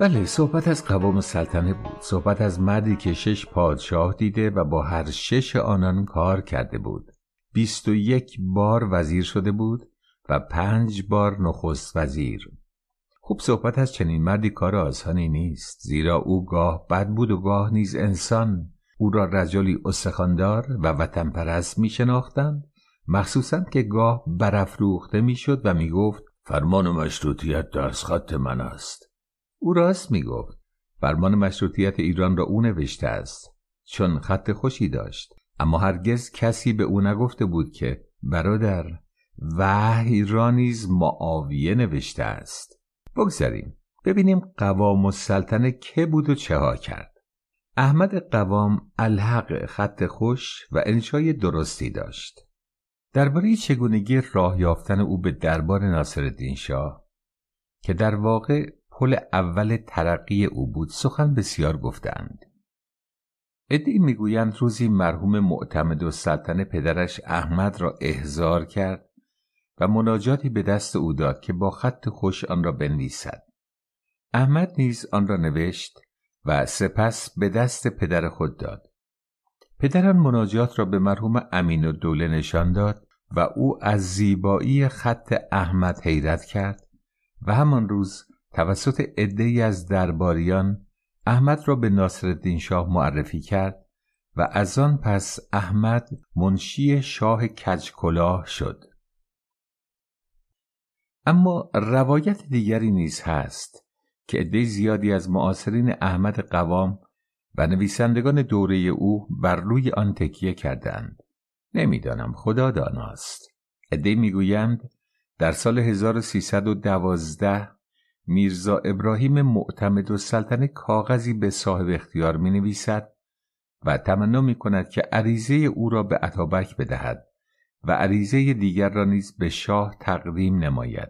بله صحبت از قوام السلطنه بود صحبت از مردی که شش پادشاه دیده و با هر شش آنان کار کرده بود بیست و یک بار وزیر شده بود و پنج بار نخست وزیر خوب صحبت از چنین مردی کار آسانی نیست زیرا او گاه بد بود و گاه نیز انسان او را رجلی استخاندار و وطن پرست می شناختند مخصوصا که گاه برافروخته می شد و می گفت فرمان مشروطیت دست خط من است او راست می گفت فرمان مشروطیت ایران را او نوشته است چون خط خوشی داشت اما هرگز کسی به او نگفته بود که برادر وحی را نیز معاویه نوشته است بگذاریم ببینیم قوام سلطنه که بود و چه ها کرد احمد قوام الحق خط خوش و انشای درستی داشت. درباره چگونگی راه یافتن او به دربار ناصرالدین شاه که در واقع پل اول ترقی او بود سخن بسیار گفتند. ادعی میگویند روزی مرحوم معتمد و سلطن پدرش احمد را احضار کرد و مناجاتی به دست او داد که با خط خوش آن را بنویسد. احمد نیز آن را نوشت و سپس به دست پدر خود داد پدران مناجات را به مرحوم امین و دوله نشان داد و او از زیبایی خط احمد حیرت کرد و همان روز توسط عدهای از درباریان احمد را به ناصرالدین شاه معرفی کرد و از آن پس احمد منشی شاه کجکلاه شد اما روایت دیگری نیز هست که عده زیادی از معاصرین احمد قوام و نویسندگان دوره او بر روی آن تکیه کردند نمیدانم خدا داناست عده میگویند در سال 1312 میرزا ابراهیم معتمد و سلطن کاغذی به صاحب اختیار می نویسد و تمنا می کند که عریضه او را به عطابک بدهد و عریضه دیگر را نیز به شاه تقدیم نماید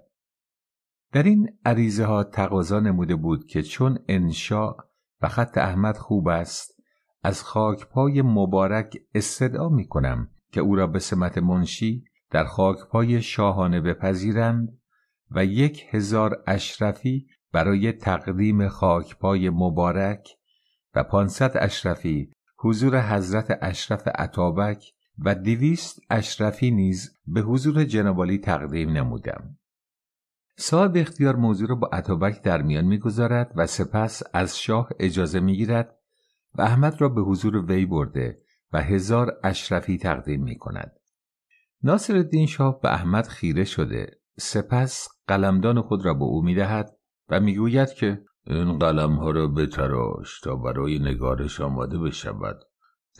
در این عریضه ها تقاضا نموده بود که چون انشا و خط احمد خوب است از خاک پای مبارک استدعا می کنم که او را به سمت منشی در خاکپای شاهانه بپذیرند و یک هزار اشرفی برای تقدیم پای مبارک و پانصد اشرفی حضور حضرت اشرف عطابک و دویست اشرفی نیز به حضور جنابالی تقدیم نمودم صاحب اختیار موضوع را با اتابک در میان میگذارد و سپس از شاه اجازه میگیرد و احمد را به حضور وی برده و هزار اشرفی تقدیم می کند. ناصر الدین شاه به احمد خیره شده سپس قلمدان خود را به او میدهد و میگوید که این قلم ها را بتراش تا برای نگارش آماده بشود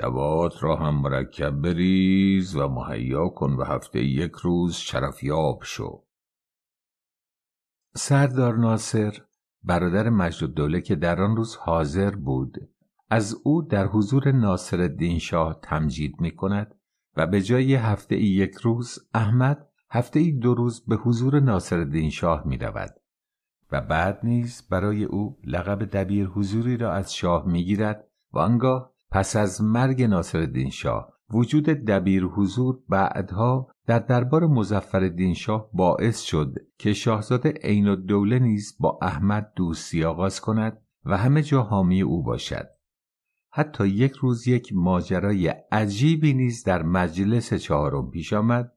دوات را هم مرکب بریز و مهیا کن و هفته یک روز شرفیاب شو سردار ناصر برادر مجد دوله که در آن روز حاضر بود از او در حضور ناصر الدین شاه تمجید می کند و به جای هفته ای یک روز احمد هفته ای دو روز به حضور ناصر الدین شاه می رود و بعد نیز برای او لقب دبیر حضوری را از شاه می گیرد و آنگاه پس از مرگ ناصر الدین شاه وجود دبیر حضور بعدها در دربار مزفر شاه باعث شد که شاهزاده عین نیز با احمد دوستی آغاز کند و همه جا حامی او باشد حتی یک روز یک ماجرای عجیبی نیز در مجلس چهارم پیش آمد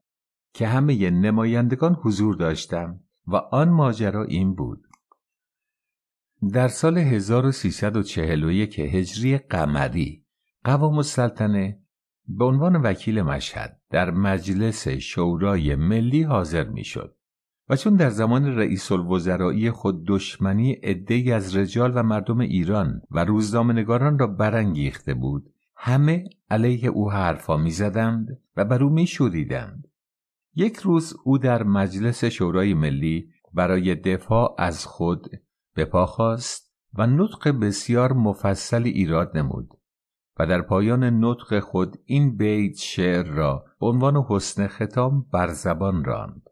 که همه نمایندگان حضور داشتم و آن ماجرا این بود در سال 1341 هجری قمری قوام السلطنه به عنوان وکیل مشهد در مجلس شورای ملی حاضر میشد و چون در زمان رئیس الوزرایی خود دشمنی عدهای از رجال و مردم ایران و روزنامهنگاران را برانگیخته بود همه علیه او حرفا میزدند و بر او میشوریدند یک روز او در مجلس شورای ملی برای دفاع از خود به پا خواست و نطق بسیار مفصلی ایراد نمود و در پایان نطق خود این بیت شعر را به عنوان حسن ختام بر زبان راند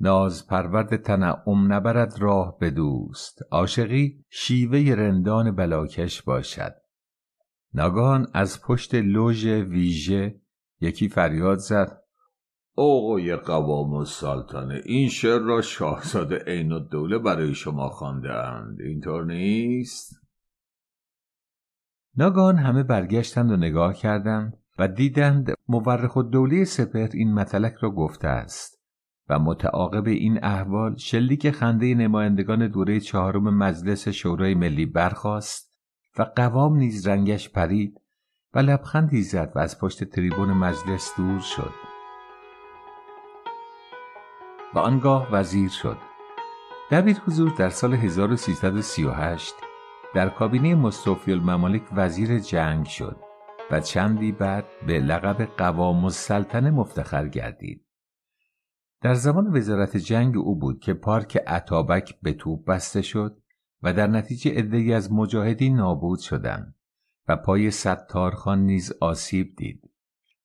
ناز پرورد تنعم نبرد راه به دوست عاشقی شیوه رندان بلاکش باشد ناگهان از پشت لوژ ویژه یکی فریاد زد آقای قوام و این شعر را شاهزاده عین الدوله برای شما خانده اند اینطور نیست؟ ناگهان همه برگشتند و نگاه کردند و دیدند مورخ دولی سپر این مطلک را گفته است و متعاقب این احوال شلیک خنده نمایندگان دوره چهارم مجلس شورای ملی برخاست و قوام نیز رنگش پرید و لبخندی زد و از پشت تریبون مجلس دور شد و آنگاه وزیر شد دبیر حضور در سال 1338 در کابینه مصطفی الممالک وزیر جنگ شد و چندی بعد به لقب قوام السلطنه مفتخر گردید. در زمان وزارت جنگ او بود که پارک عطابک به توپ بسته شد و در نتیجه عدهای از مجاهدین نابود شدند و پای ستارخان نیز آسیب دید.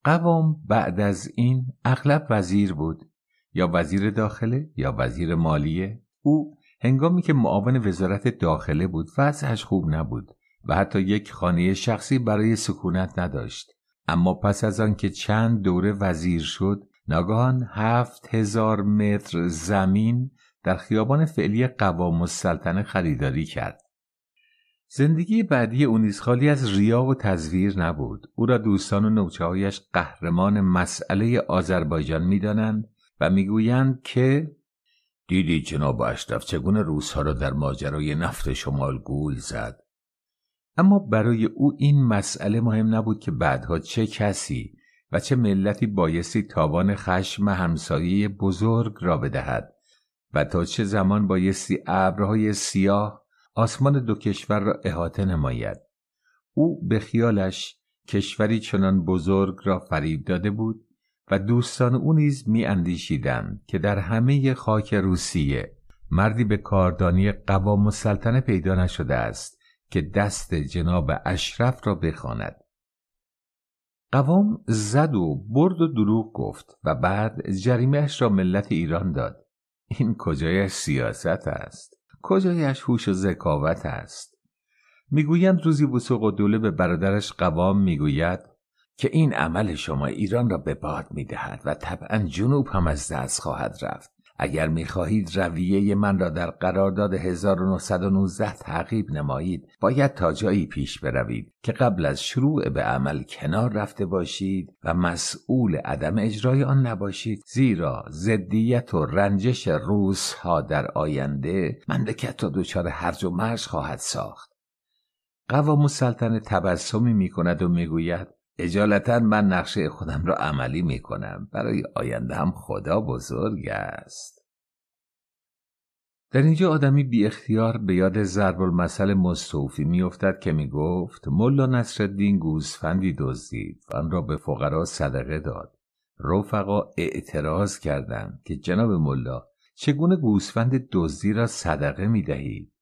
قوام بعد از این اغلب وزیر بود یا وزیر داخله یا وزیر مالیه او هنگامی که معاون وزارت داخله بود وضعش خوب نبود و حتی یک خانه شخصی برای سکونت نداشت اما پس از آنکه چند دوره وزیر شد ناگهان هفت هزار متر زمین در خیابان فعلی قوام السلطنه خریداری کرد زندگی بعدی او نیز خالی از ریا و تزویر نبود او را دوستان و نوچههایش قهرمان مسئله آذربایجان میدانند و میگویند که دیدی جناب اشرف چگونه روزها را در ماجرای نفت شمال گول زد اما برای او این مسئله مهم نبود که بعدها چه کسی و چه ملتی بایستی تاوان خشم همسایه بزرگ را بدهد و تا چه زمان بایستی ابرهای سیاه آسمان دو کشور را احاطه نماید او به خیالش کشوری چنان بزرگ را فریب داده بود و دوستان او نیز میاندیشیدند که در همه خاک روسیه مردی به کاردانی قوام سلطنه پیدا نشده است که دست جناب اشرف را بخواند قوام زد و برد و دروغ گفت و بعد جریمهش را ملت ایران داد این کجایش سیاست است کجایش هوش و ذکاوت است میگویند روزی وسوق و دوله به برادرش قوام میگوید که این عمل شما ایران را به باد می دهد و طبعا جنوب هم از دست خواهد رفت اگر میخواهید رویه من را در قرارداد 1919 تعقیب نمایید باید تا جایی پیش بروید که قبل از شروع به عمل کنار رفته باشید و مسئول عدم اجرای آن نباشید زیرا ضدیت و رنجش روس ها در آینده مندکت را دچار هرج و مرج خواهد ساخت قوام سلطنه تبسمی می کند و میگوید اجالتا من نقشه خودم را عملی می کنم برای آینده هم خدا بزرگ است در اینجا آدمی بی اختیار به یاد ضرب المثل مستوفی میافتد که می گفت ملا نصرالدین گوسفندی دزدید و آن را به فقرا صدقه داد رفقا اعتراض کردند که جناب ملا چگونه گوسفند دزدی را صدقه می دهید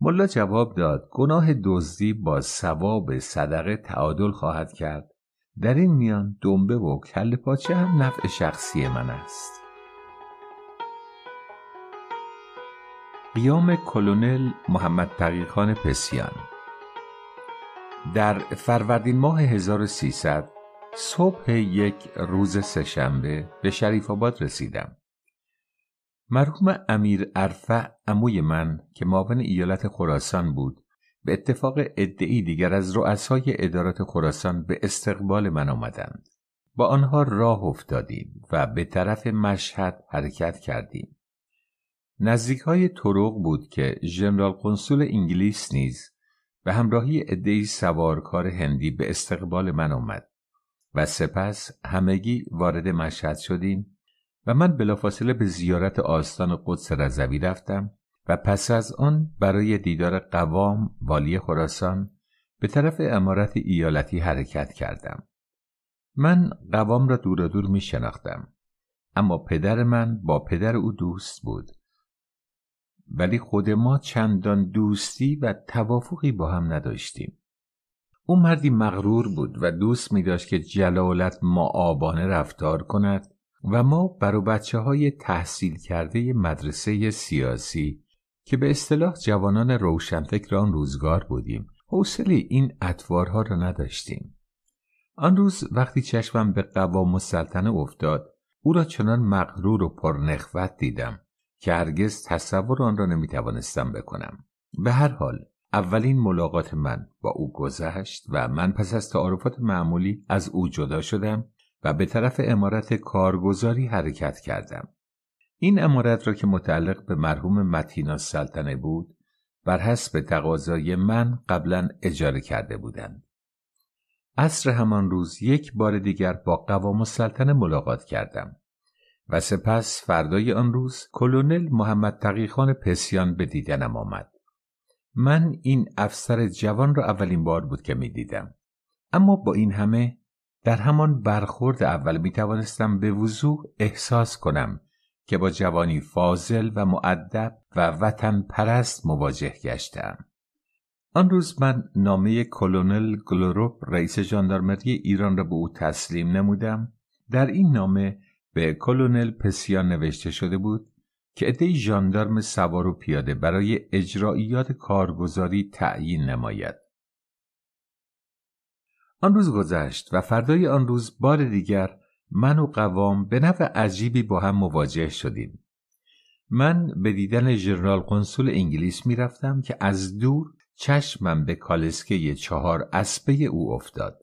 ملا جواب داد گناه دزدی با ثواب صدقه تعادل خواهد کرد در این میان دنبه و کل پاچه هم نفع شخصی من است قیام کلونل محمد تقیخان پسیان در فروردین ماه 1300 صبح یک روز سهشنبه به شریف آباد رسیدم. مرحوم امیر ارفع عموی من که معاون ایالت خراسان بود به اتفاق ادعی دیگر از رؤسای ادارات خراسان به استقبال من آمدند با آنها راه افتادیم و به طرف مشهد حرکت کردیم نزدیک های طرق بود که ژنرال کنسول انگلیس نیز به همراهی ادعی سوارکار هندی به استقبال من آمد و سپس همگی وارد مشهد شدیم و من بلافاصله به زیارت آستان قدس رضوی رفتم و پس از آن برای دیدار قوام والی خراسان به طرف امارت ایالتی حرکت کردم. من قوام را دور دور می شناختم. اما پدر من با پدر او دوست بود. ولی خود ما چندان دوستی و توافقی با هم نداشتیم. او مردی مغرور بود و دوست می داشت که جلالت آبانه رفتار کند و ما بر بچه های تحصیل کرده مدرسه سیاسی که به اصطلاح جوانان روشنفکر آن روزگار بودیم حوصله این اطوارها را نداشتیم آن روز وقتی چشمم به قوام و سلطنه افتاد او را چنان مغرور و پرنخوت دیدم که هرگز تصور آن را نمیتوانستم بکنم به هر حال اولین ملاقات من با او گذشت و من پس از تعارفات معمولی از او جدا شدم و به طرف امارت کارگزاری حرکت کردم این امارت را که متعلق به مرحوم متینا سلطنه بود بر حسب تقاضای من قبلا اجاره کرده بودند عصر همان روز یک بار دیگر با قوام السلطنه ملاقات کردم و سپس فردای آن روز کلونل محمد تقیخان پسیان به دیدنم آمد من این افسر جوان را اولین بار بود که می دیدم. اما با این همه در همان برخورد اول می توانستم به وضوح احساس کنم که با جوانی فاضل و معدب و وطن پرست مواجه گشتم. آن روز من نامه کلونل گلوروب رئیس ژاندارمری ایران را به او تسلیم نمودم. در این نامه به کلونل پسیان نوشته شده بود که عدهای ژاندارم سوار و پیاده برای اجراییات کارگزاری تعیین نماید. آن روز گذشت و فردای آن روز بار دیگر من و قوام به نوع عجیبی با هم مواجه شدیم من به دیدن ژنرال کنسول انگلیس رفتم که از دور چشمم به کالسکه چهار اسبه او افتاد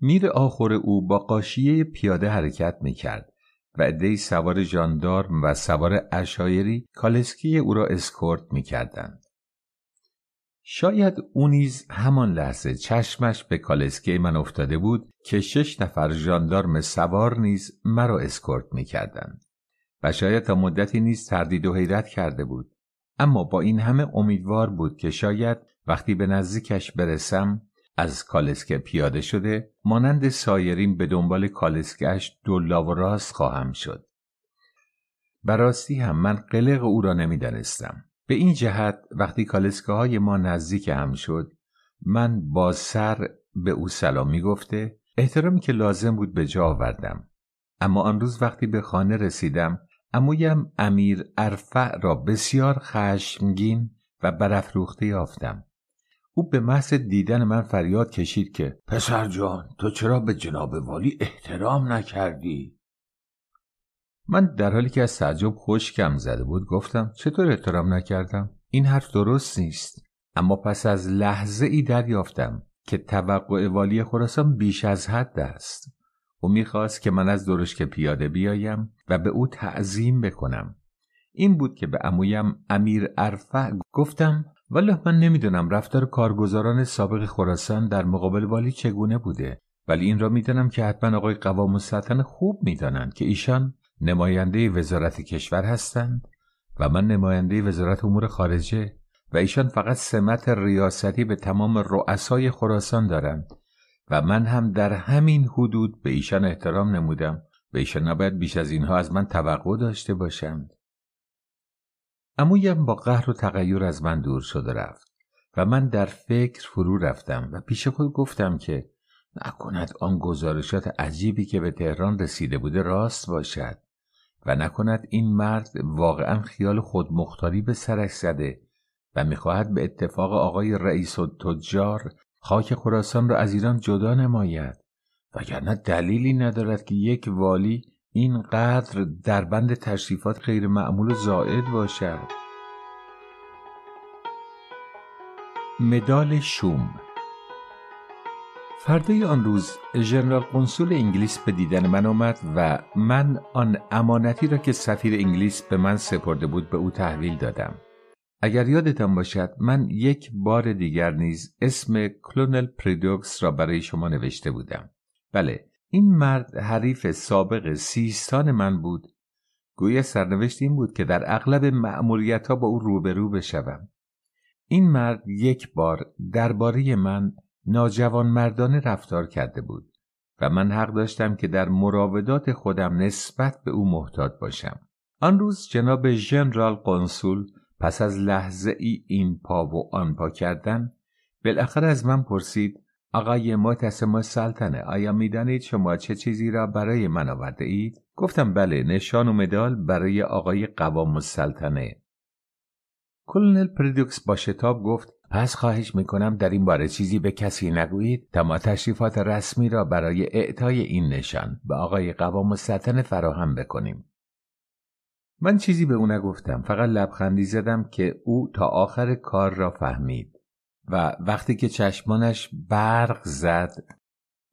میر آخر او با قاشیه پیاده حرکت کرد و دی سوار ژاندارم و سوار اشایری کالسکه او را اسکورت میکردند شاید او نیز همان لحظه چشمش به کالسکه من افتاده بود که شش نفر ژاندارم سوار نیز مرا اسکورت می و شاید تا مدتی نیز تردید و حیرت کرده بود اما با این همه امیدوار بود که شاید وقتی به نزدیکش برسم از کالسکه پیاده شده مانند سایرین به دنبال کالسکش دولا و راست خواهم شد براستی هم من قلق او را نمیدانستم به این جهت وقتی کالسکه های ما نزدیک هم شد من با سر به او سلام می گفته احترامی که لازم بود به جا آوردم اما آن روز وقتی به خانه رسیدم امویم امیر ارفع را بسیار خشمگین و برافروخته یافتم او به محض دیدن من فریاد کشید که پسر جان تو چرا به جناب والی احترام نکردی؟ من در حالی که از تعجب خشکم زده بود گفتم چطور احترام نکردم؟ این حرف درست نیست اما پس از لحظه ای دریافتم که توقع والی خراسان بیش از حد است او میخواست که من از درشک پیاده بیایم و به او تعظیم بکنم این بود که به امویم امیر ارفع گفتم ولی من نمیدونم رفتار کارگزاران سابق خراسان در مقابل والی چگونه بوده ولی این را میدانم که حتما آقای قوام السلطنه خوب میدانند که ایشان نماینده وزارت کشور هستند و من نماینده وزارت امور خارجه و ایشان فقط سمت ریاستی به تمام رؤسای خراسان دارند و من هم در همین حدود به ایشان احترام نمودم و ایشان نباید بیش از اینها از من توقع داشته باشند امویم با قهر و تغییر از من دور شد و رفت و من در فکر فرو رفتم و پیش خود گفتم که نکند آن گزارشات عجیبی که به تهران رسیده بوده راست باشد و نکند این مرد واقعا خیال خودمختاری به سرش زده و میخواهد به اتفاق آقای رئیس و تجار خاک خراسان را از ایران جدا نماید وگرنه دلیلی ندارد که یک والی اینقدر در بند تشریفات غیرمعمول و زائد باشد مدال شوم فردای آن روز ژنرال کنسول انگلیس به دیدن من آمد و من آن امانتی را که سفیر انگلیس به من سپرده بود به او تحویل دادم اگر یادتان باشد من یک بار دیگر نیز اسم کلونل پریدوکس را برای شما نوشته بودم بله این مرد حریف سابق سیستان من بود گویا سرنوشت این بود که در اغلب معمولیت ها با او روبرو بشوم این مرد یک بار درباره من ناجوان مردانه رفتار کرده بود و من حق داشتم که در مراودات خودم نسبت به او محتاط باشم آن روز جناب ژنرال قنسول پس از لحظه ای این پا و آن پا کردن بالاخره از من پرسید آقای معتصم سلطنه آیا میدانید شما چه چیزی را برای من آورده اید؟ گفتم بله نشان و مدال برای آقای قوام سلطنه. کلونل پردوکس با شتاب گفت پس خواهش میکنم در این باره چیزی به کسی نگویید تا ما تشریفات رسمی را برای اعطای این نشان به آقای قوام السلطنه فراهم بکنیم من چیزی به او نگفتم فقط لبخندی زدم که او تا آخر کار را فهمید و وقتی که چشمانش برق زد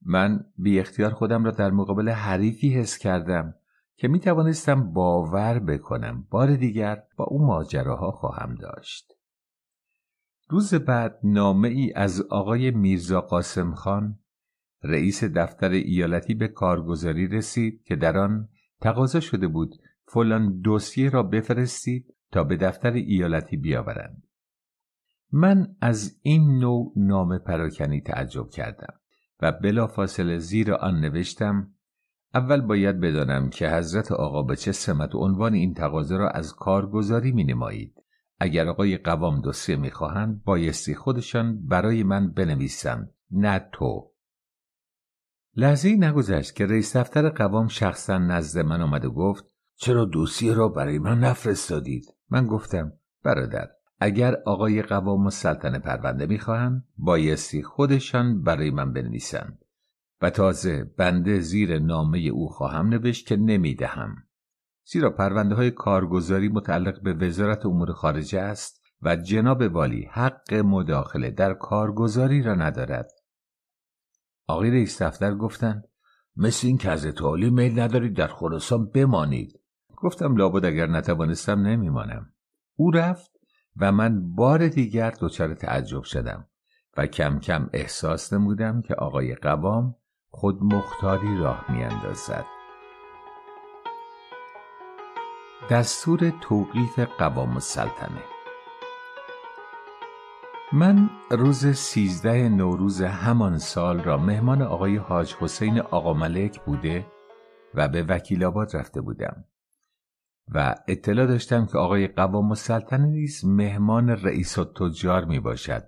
من بی اختیار خودم را در مقابل حریفی حس کردم که می توانستم باور بکنم بار دیگر با او ماجراها خواهم داشت روز بعد نامه ای از آقای میرزا قاسم خان رئیس دفتر ایالتی به کارگزاری رسید که در آن تقاضا شده بود فلان دوسیه را بفرستید تا به دفتر ایالتی بیاورند من از این نوع نام پراکنی تعجب کردم و بلافاصله زیر آن نوشتم اول باید بدانم که حضرت آقا به چه سمت و عنوان این تقاضا را از کارگزاری می نمایید. اگر آقای قوام دوسیه می خواهند بایستی خودشان برای من بنویسند نه تو لحظه نگذشت که رئیس دفتر قوام شخصا نزد من آمد و گفت چرا دوسیه را برای من نفرستادید من گفتم برادر اگر آقای قوام و سلطنه پرونده میخواهند بایستی خودشان برای من بنویسند و تازه بنده زیر نامه او خواهم نوشت که نمیدهم زیرا پرونده های کارگزاری متعلق به وزارت امور خارجه است و جناب والی حق مداخله در کارگزاری را ندارد آقای رئیس دفتر گفتند مثل این که از میل ندارید در خراسان بمانید گفتم لابد اگر نتوانستم نمیمانم او رفت و من بار دیگر دچار تعجب شدم و کم کم احساس نمودم که آقای قوام خود مختاری راه میاندازد دستور توقیف قوام السلطنه من روز سیزده نوروز همان سال را مهمان آقای حاج حسین آقا ملک بوده و به وکیل رفته بودم و اطلاع داشتم که آقای قوام السلطنه نیز مهمان رئیس تجار می باشد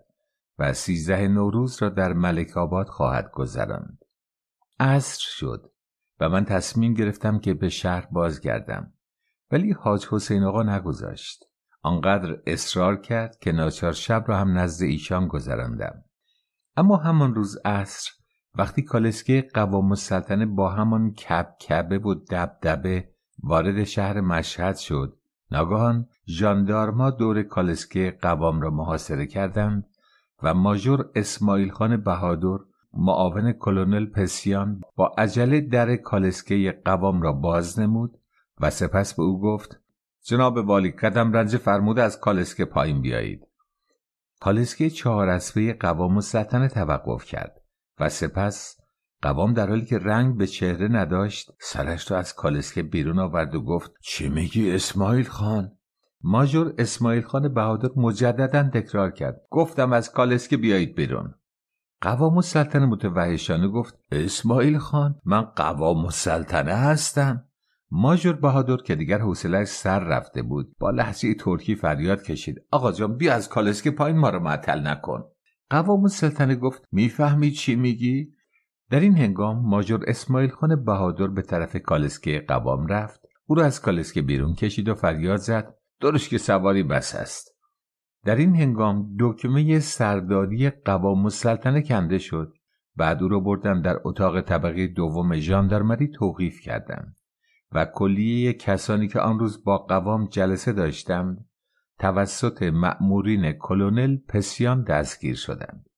و سیزده نوروز را در ملک آباد خواهد گذراند. عصر شد و من تصمیم گرفتم که به شهر بازگردم ولی حاج حسین آقا نگذاشت. آنقدر اصرار کرد که ناچار شب را هم نزد ایشان گذراندم. اما همان روز عصر وقتی کالسکه قوام السلطنه با همان کب کبه و دبدبه وارد شهر مشهد شد ناگهان ژاندارما دور کالسکه قوام را محاصره کردند و ماژور اسماعیل خان بهادر معاون کلونل پسیان با عجله در کالسکه قوام را باز نمود و سپس به او گفت جناب والی قدم رنج فرموده از کالسکه پایین بیایید کالسکه چهار اسبه قوام و سلطنه توقف کرد و سپس قوام در حالی که رنگ به چهره نداشت سرش را از کالسکه بیرون آورد و گفت چه میگی اسماعیل خان ماجور اسماعیل خان بهادر مجددا تکرار کرد گفتم از کالسکه بیایید بیرون قوام السلطنه متوحشانه گفت اسماعیل خان من قوام سلطنه هستم ماجور بهادر که دیگر حوصلهاش سر رفته بود با لحظه ترکی فریاد کشید آقا جان بیا از کالسکه پایین ما رو معطل نکن قوام سلطنه گفت میفهمی چی میگی در این هنگام ماجور اسماعیل خان بهادر به طرف کالسکه قوام رفت او را از کالسکه بیرون کشید و فریاد زد درش که سواری بس است در این هنگام دکمه سرداری قوام مسلطنه کنده شد بعد او را بردن در اتاق طبقه دوم ژاندارمری توقیف کردند و کلیه کسانی که آن روز با قوام جلسه داشتند توسط مأمورین کلونل پسیان دستگیر شدند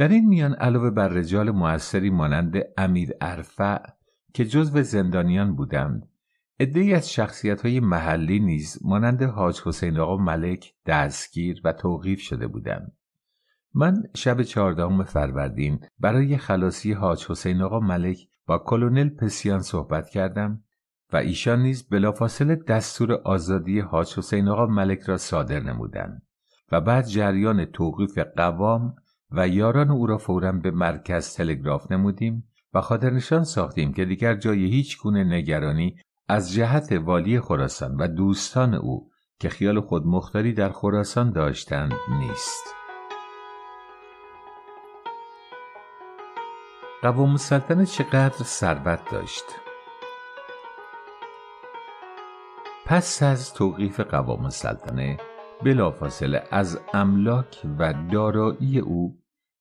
در این میان علاوه بر رجال موثری مانند امیر ارفع که جزو زندانیان بودند عدهای از شخصیت های محلی نیز مانند حاج حسین آقا ملک دستگیر و توقیف شده بودند من شب چهاردهم فروردین برای خلاصی حاج حسین آقا ملک با کلونل پسیان صحبت کردم و ایشان نیز بلافاصله دستور آزادی حاج حسین آقا ملک را صادر نمودند و بعد جریان توقیف قوام و یاران او را فورا به مرکز تلگراف نمودیم و نشان ساختیم که دیگر جای هیچ گونه نگرانی از جهت والی خراسان و دوستان او که خیال خود مختاری در خراسان داشتند نیست قوام السلطنه چقدر ثروت داشت پس از توقیف قوام السلطنه بلافاصله از املاک و دارایی او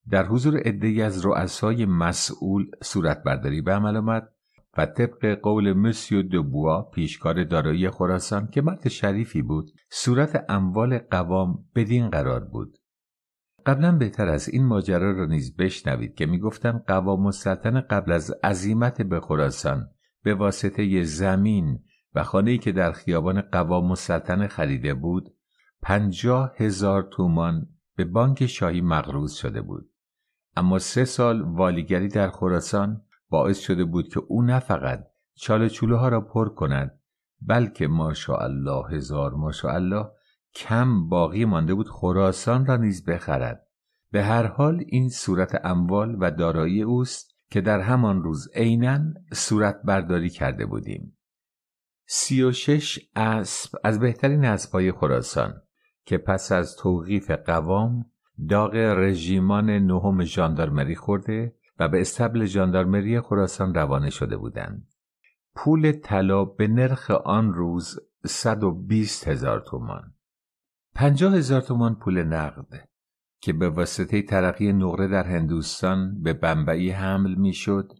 در حضور عدهای از رؤسای مسئول صورت برداری به عمل آمد و طبق قول مسیو دوبوا پیشکار دارایی خراسان که مرد شریفی بود صورت اموال قوام بدین قرار بود قبلا بهتر از این ماجرا را نیز بشنوید که میگفتم قوام سلطنه قبل از عزیمت به خراسان به واسطه زمین و خانه‌ای که در خیابان قوام سلطنه خریده بود پنجاه هزار تومان به بانک شاهی مقروض شده بود اما سه سال والیگری در خراسان باعث شده بود که او نه فقط چاله چوله ها را پر کند بلکه ماشاءالله هزار ماشاءالله کم باقی مانده بود خراسان را نیز بخرد به هر حال این صورت اموال و دارایی اوست که در همان روز عینا صورت برداری کرده بودیم سی و شش اسب از بهترین اسبهای خراسان که پس از توقیف قوام داغ رژیمان نهم ژاندارمری خورده و به استبل ژاندارمری خراسان روانه شده بودند. پول طلا به نرخ آن روز 120 هزار تومان. پنجاه هزار تومان پول نقد که به واسطه ترقی نقره در هندوستان به بنبعی حمل میشد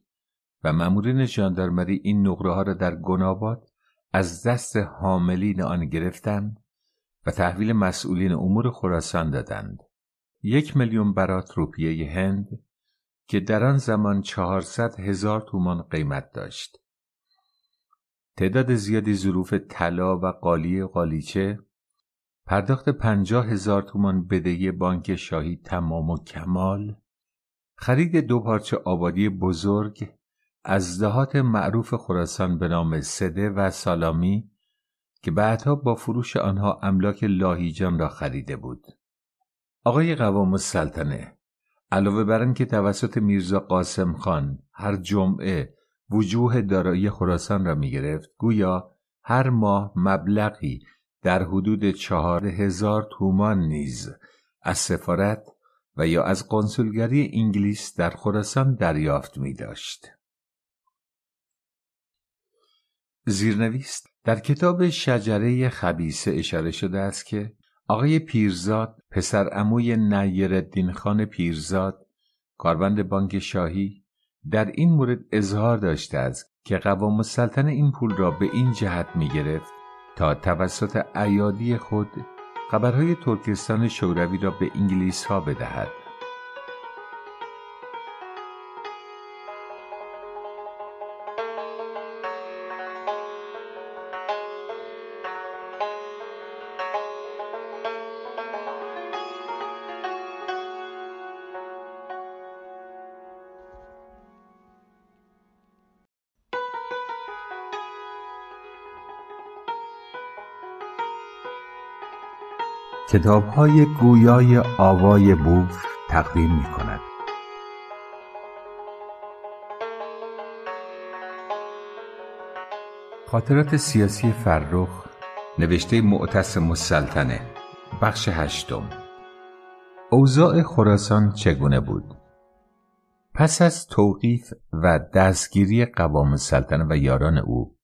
و مامورین ژاندارمری این نقره ها را در گناباد از دست حاملین آن گرفتند و تحویل مسئولین امور خراسان دادند. یک میلیون برات روپیه هند که در آن زمان چهارصد هزار تومان قیمت داشت. تعداد زیادی ظروف طلا و قالی قالیچه پرداخت پنجاه هزار تومان بدهی بانک شاهی تمام و کمال خرید دو پارچه آبادی بزرگ از دهات معروف خراسان به نام سده و سالامی که بعدها با فروش آنها املاک لاهیجان را خریده بود. آقای قوام السلطنه علاوه بر که توسط میرزا قاسم خان هر جمعه وجوه دارایی خراسان را می گویا هر ماه مبلغی در حدود چهار هزار تومان نیز از سفارت و یا از کنسولگری انگلیس در خراسان دریافت می داشت. زیرنویس در کتاب شجره خبیسه اشاره شده است که آقای پیرزاد پسر اموی نیر خان پیرزاد کاربند بانک شاهی در این مورد اظهار داشته است که قوام السلطنه این پول را به این جهت می گرفت تا توسط ایادی خود خبرهای ترکستان شوروی را به انگلیس ها بدهد کتاب های گویای آوای بوف تقدیم می کند. خاطرات سیاسی فرخ نوشته معتصم السلطنه بخش هشتم اوضاع خراسان چگونه بود پس از توقیف و دستگیری قوام السلطنه و یاران او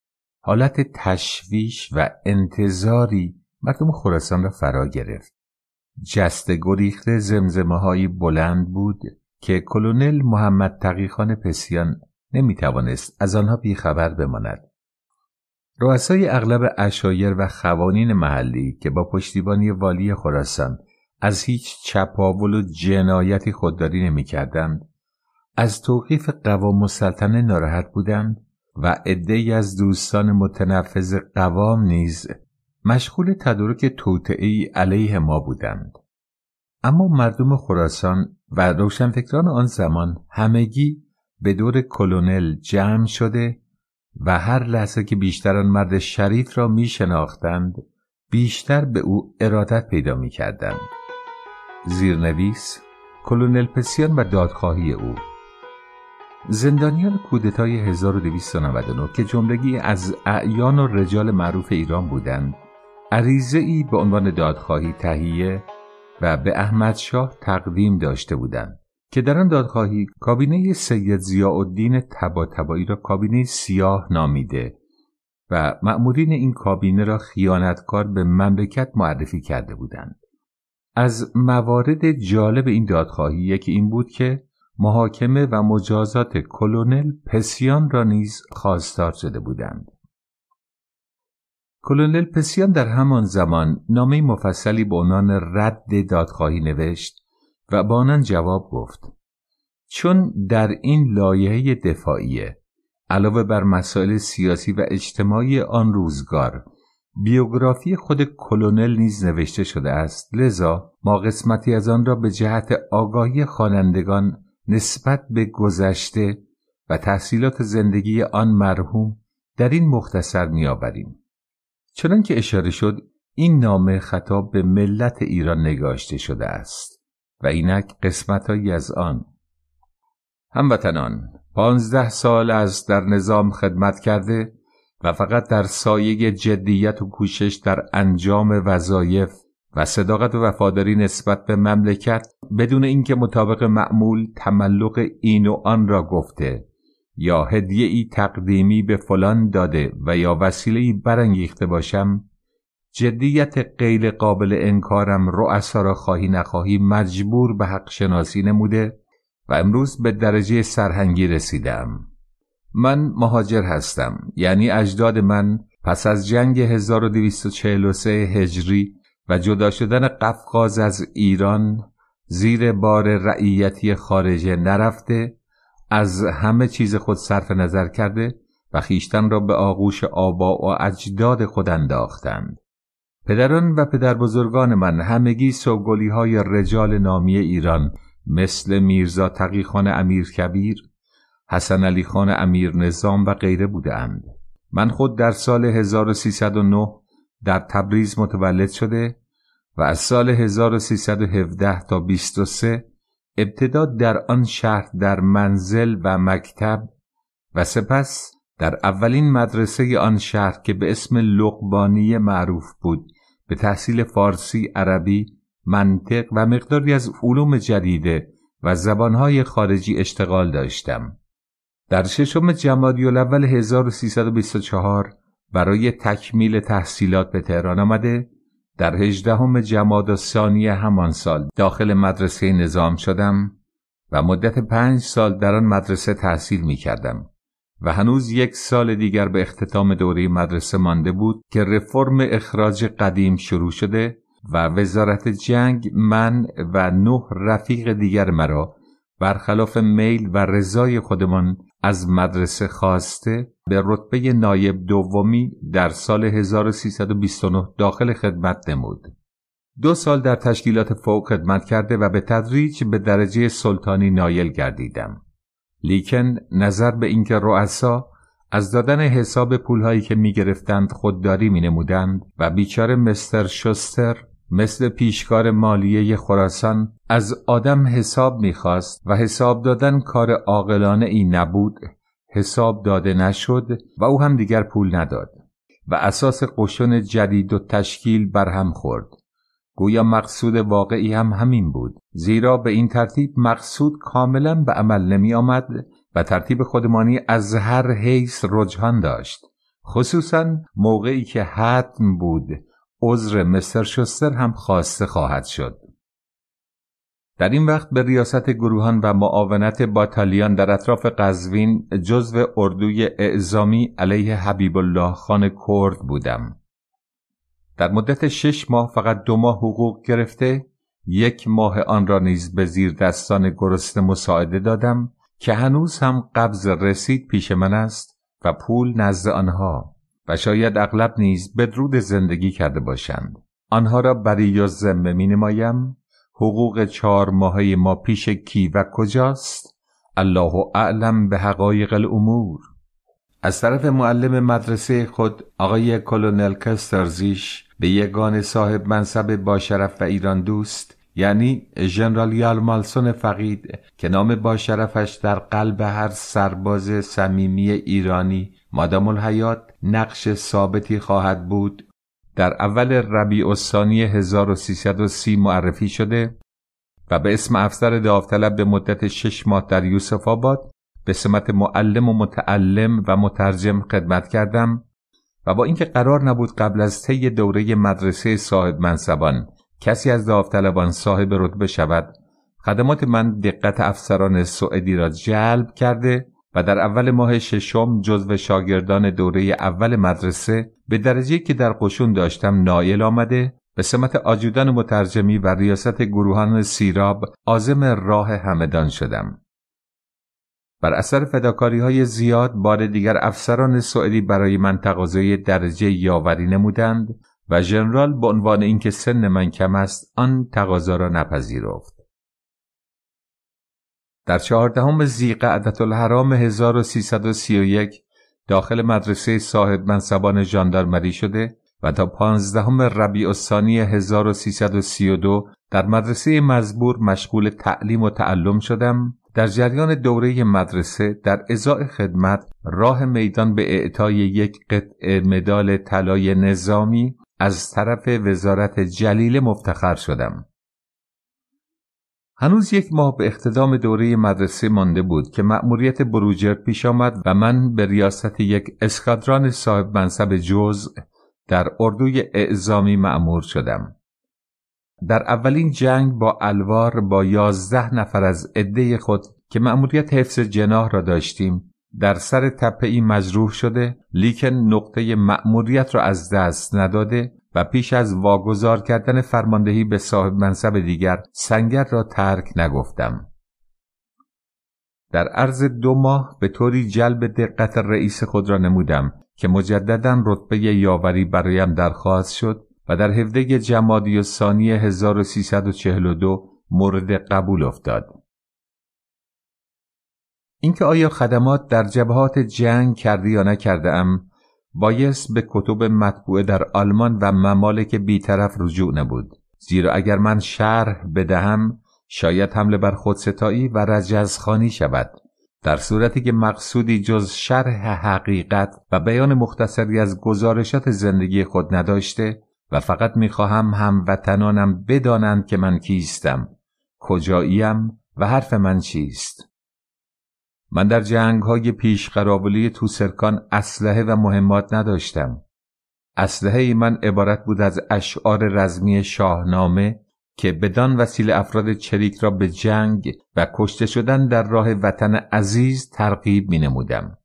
حالت تشویش و انتظاری مردم خراسان را فرا گرفت جست گریخته زمزمه بلند بود که کلونل محمد تقیخان پسیان نمی توانست از آنها بیخبر بماند رؤسای اغلب اشایر و خوانین محلی که با پشتیبانی والی خراسان از هیچ چپاول و جنایتی خودداری نمیکردند از توقیف قوام سلطنه ناراحت بودند و عدهای از دوستان متنفذ قوام نیز مشغول تدارک توطعه علیه ما بودند اما مردم خراسان و روشنفکران آن زمان همگی به دور کلونل جمع شده و هر لحظه که بیشتر آن مرد شریف را می شناختند بیشتر به او ارادت پیدا می کردند. زیرنویس کلونل پسیان و دادخواهی او زندانیان کودتای 1299 که جملگی از اعیان و رجال معروف ایران بودند عریضه ای به عنوان دادخواهی تهیه و به احمد شاه تقدیم داشته بودند که در آن دادخواهی کابینه سید تبا طباطبایی را کابینه سیاه نامیده و مأمورین این کابینه را خیانتکار به مملکت معرفی کرده بودند از موارد جالب این دادخواهی یکی این بود که محاکمه و مجازات کلونل پسیان را نیز خواستار شده بودند کلونل پسیان در همان زمان نامه مفصلی به عنوان رد دادخواهی نوشت و با آنان جواب گفت چون در این لایحه دفاعیه علاوه بر مسائل سیاسی و اجتماعی آن روزگار بیوگرافی خود کلونل نیز نوشته شده است لذا ما قسمتی از آن را به جهت آگاهی خوانندگان نسبت به گذشته و تحصیلات زندگی آن مرحوم در این مختصر میآوریم چنان که اشاره شد این نامه خطاب به ملت ایران نگاشته شده است و اینک قسمتهایی از آن هموطنان پانزده سال از در نظام خدمت کرده و فقط در سایه جدیت و کوشش در انجام وظایف و صداقت و وفاداری نسبت به مملکت بدون اینکه مطابق معمول تملق این و آن را گفته یا هدیه ای تقدیمی به فلان داده و یا وسیله ای برانگیخته باشم جدیت غیر قابل انکارم رؤسا را خواهی نخواهی مجبور به حق شناسی نموده و امروز به درجه سرهنگی رسیدم من مهاجر هستم یعنی اجداد من پس از جنگ 1243 هجری و جدا شدن قفقاز از ایران زیر بار رعیتی خارجه نرفته از همه چیز خود صرف نظر کرده و خیشتن را به آغوش آبا و اجداد خود انداختند پدران و پدر بزرگان من همگی سوگلی های رجال نامی ایران مثل میرزا تقیخان امیر کبیر حسن علی خان امیر نظام و غیره بودند من خود در سال 1309 در تبریز متولد شده و از سال 1317 تا 23 ابتدا در آن شهر در منزل و مکتب و سپس در اولین مدرسه آن شهر که به اسم لقبانی معروف بود به تحصیل فارسی، عربی، منطق و مقداری از علوم جدیده و زبانهای خارجی اشتغال داشتم. در ششم جمادی الاول 1324 برای تکمیل تحصیلات به تهران آمده در هجدهم جماد ثانی همان سال داخل مدرسه نظام شدم و مدت پنج سال در آن مدرسه تحصیل می کردم و هنوز یک سال دیگر به اختتام دوره مدرسه مانده بود که رفرم اخراج قدیم شروع شده و وزارت جنگ من و نه رفیق دیگر مرا برخلاف میل و رضای خودمان از مدرسه خواسته به رتبه نایب دومی در سال 1329 داخل خدمت نمود. دو سال در تشکیلات فوق خدمت کرده و به تدریج به درجه سلطانی نایل گردیدم. لیکن نظر به اینکه رؤسا از دادن حساب پولهایی که می گرفتند خودداری می نمودند و بیچاره مستر شستر مثل پیشکار مالیه خراسان از آدم حساب میخواست و حساب دادن کار عاقلانه ای نبود حساب داده نشد و او هم دیگر پول نداد و اساس قشون جدید و تشکیل برهم خورد گویا مقصود واقعی هم همین بود زیرا به این ترتیب مقصود کاملا به عمل نمی آمد و ترتیب خودمانی از هر حیث رجحان داشت خصوصا موقعی که حتم بود عذر مستر شستر هم خواسته خواهد شد در این وقت به ریاست گروهان و معاونت باتالیان در اطراف قزوین جزو اردوی اعزامی علیه حبیب الله خان کرد بودم. در مدت شش ماه فقط دو ماه حقوق گرفته یک ماه آن را نیز به زیر دستان گرسنه مساعده دادم که هنوز هم قبض رسید پیش من است و پول نزد آنها و شاید اغلب نیز بدرود زندگی کرده باشند آنها را برای یا ذمه می نمایم حقوق چهار ماهه ما پیش کی و کجاست؟ الله اعلم به حقایق الامور از طرف معلم مدرسه خود آقای کلونل کسترزیش به یگان صاحب منصب باشرف و ایران دوست یعنی ژنرال مالسون فقید که نام باشرفش در قلب هر سرباز صمیمی ایرانی مادام الحیات نقش ثابتی خواهد بود در اول ربیع الثانی 1330 معرفی شده و به اسم افسر داوطلب به مدت شش ماه در یوسف آباد به سمت معلم و متعلم و مترجم خدمت کردم و با اینکه قرار نبود قبل از طی دوره مدرسه صاحب منصبان کسی از داوطلبان صاحب رتبه شود خدمات من دقت افسران سعودی را جلب کرده و در اول ماه ششم جزو شاگردان دوره اول مدرسه به درجه که در قشون داشتم نایل آمده به سمت آجودان مترجمی و ریاست گروهان سیراب آزم راه همدان شدم. بر اثر فداکاری های زیاد بار دیگر افسران سوئدی برای من تقاضای درجه یاوری نمودند و ژنرال به عنوان اینکه سن من کم است آن تقاضا را نپذیرفت. در چهاردهم زیقعدت الحرام 1331 داخل مدرسه صاحب منصبان ژاندارمری شده و تا پانزدهم ربیع الثانی 1332 در مدرسه مزبور مشغول تعلیم و تعلم شدم در جریان دوره مدرسه در ازای خدمت راه میدان به اعطای یک قطع مدال طلای نظامی از طرف وزارت جلیل مفتخر شدم هنوز یک ماه به اختتام دوره مدرسه مانده بود که مأموریت بروجر پیش آمد و من به ریاست یک اسکادران صاحب منصب جزء در اردوی اعزامی مأمور شدم. در اولین جنگ با الوار با یازده نفر از عده خود که مأموریت حفظ جناح را داشتیم در سر تپه ای مجروح شده لیکن نقطه مأموریت را از دست نداده و پیش از واگذار کردن فرماندهی به صاحب منصب دیگر سنگر را ترک نگفتم در عرض دو ماه به طوری جلب دقت رئیس خود را نمودم که مجددا رتبه یاوری برایم درخواست شد و در هفته جمادی و ثانی 1342 مورد قبول افتاد. اینکه آیا خدمات در جبهات جنگ کرده یا نکرده ام بایس به کتب مطبوعه در آلمان و ممالک بیطرف رجوع نبود زیرا اگر من شرح بدهم شاید حمله بر خودستایی و رجزخانی شود در صورتی که مقصودی جز شرح حقیقت و بیان مختصری از گزارشات زندگی خود نداشته و فقط میخواهم هموطنانم بدانند که من کیستم کجاییم و حرف من چیست من در جنگ های پیش قرابلی تو سرکان اسلحه و مهمات نداشتم. اسلحه من عبارت بود از اشعار رزمی شاهنامه که بدان وسیله افراد چریک را به جنگ و کشته شدن در راه وطن عزیز ترغیب می نمودم.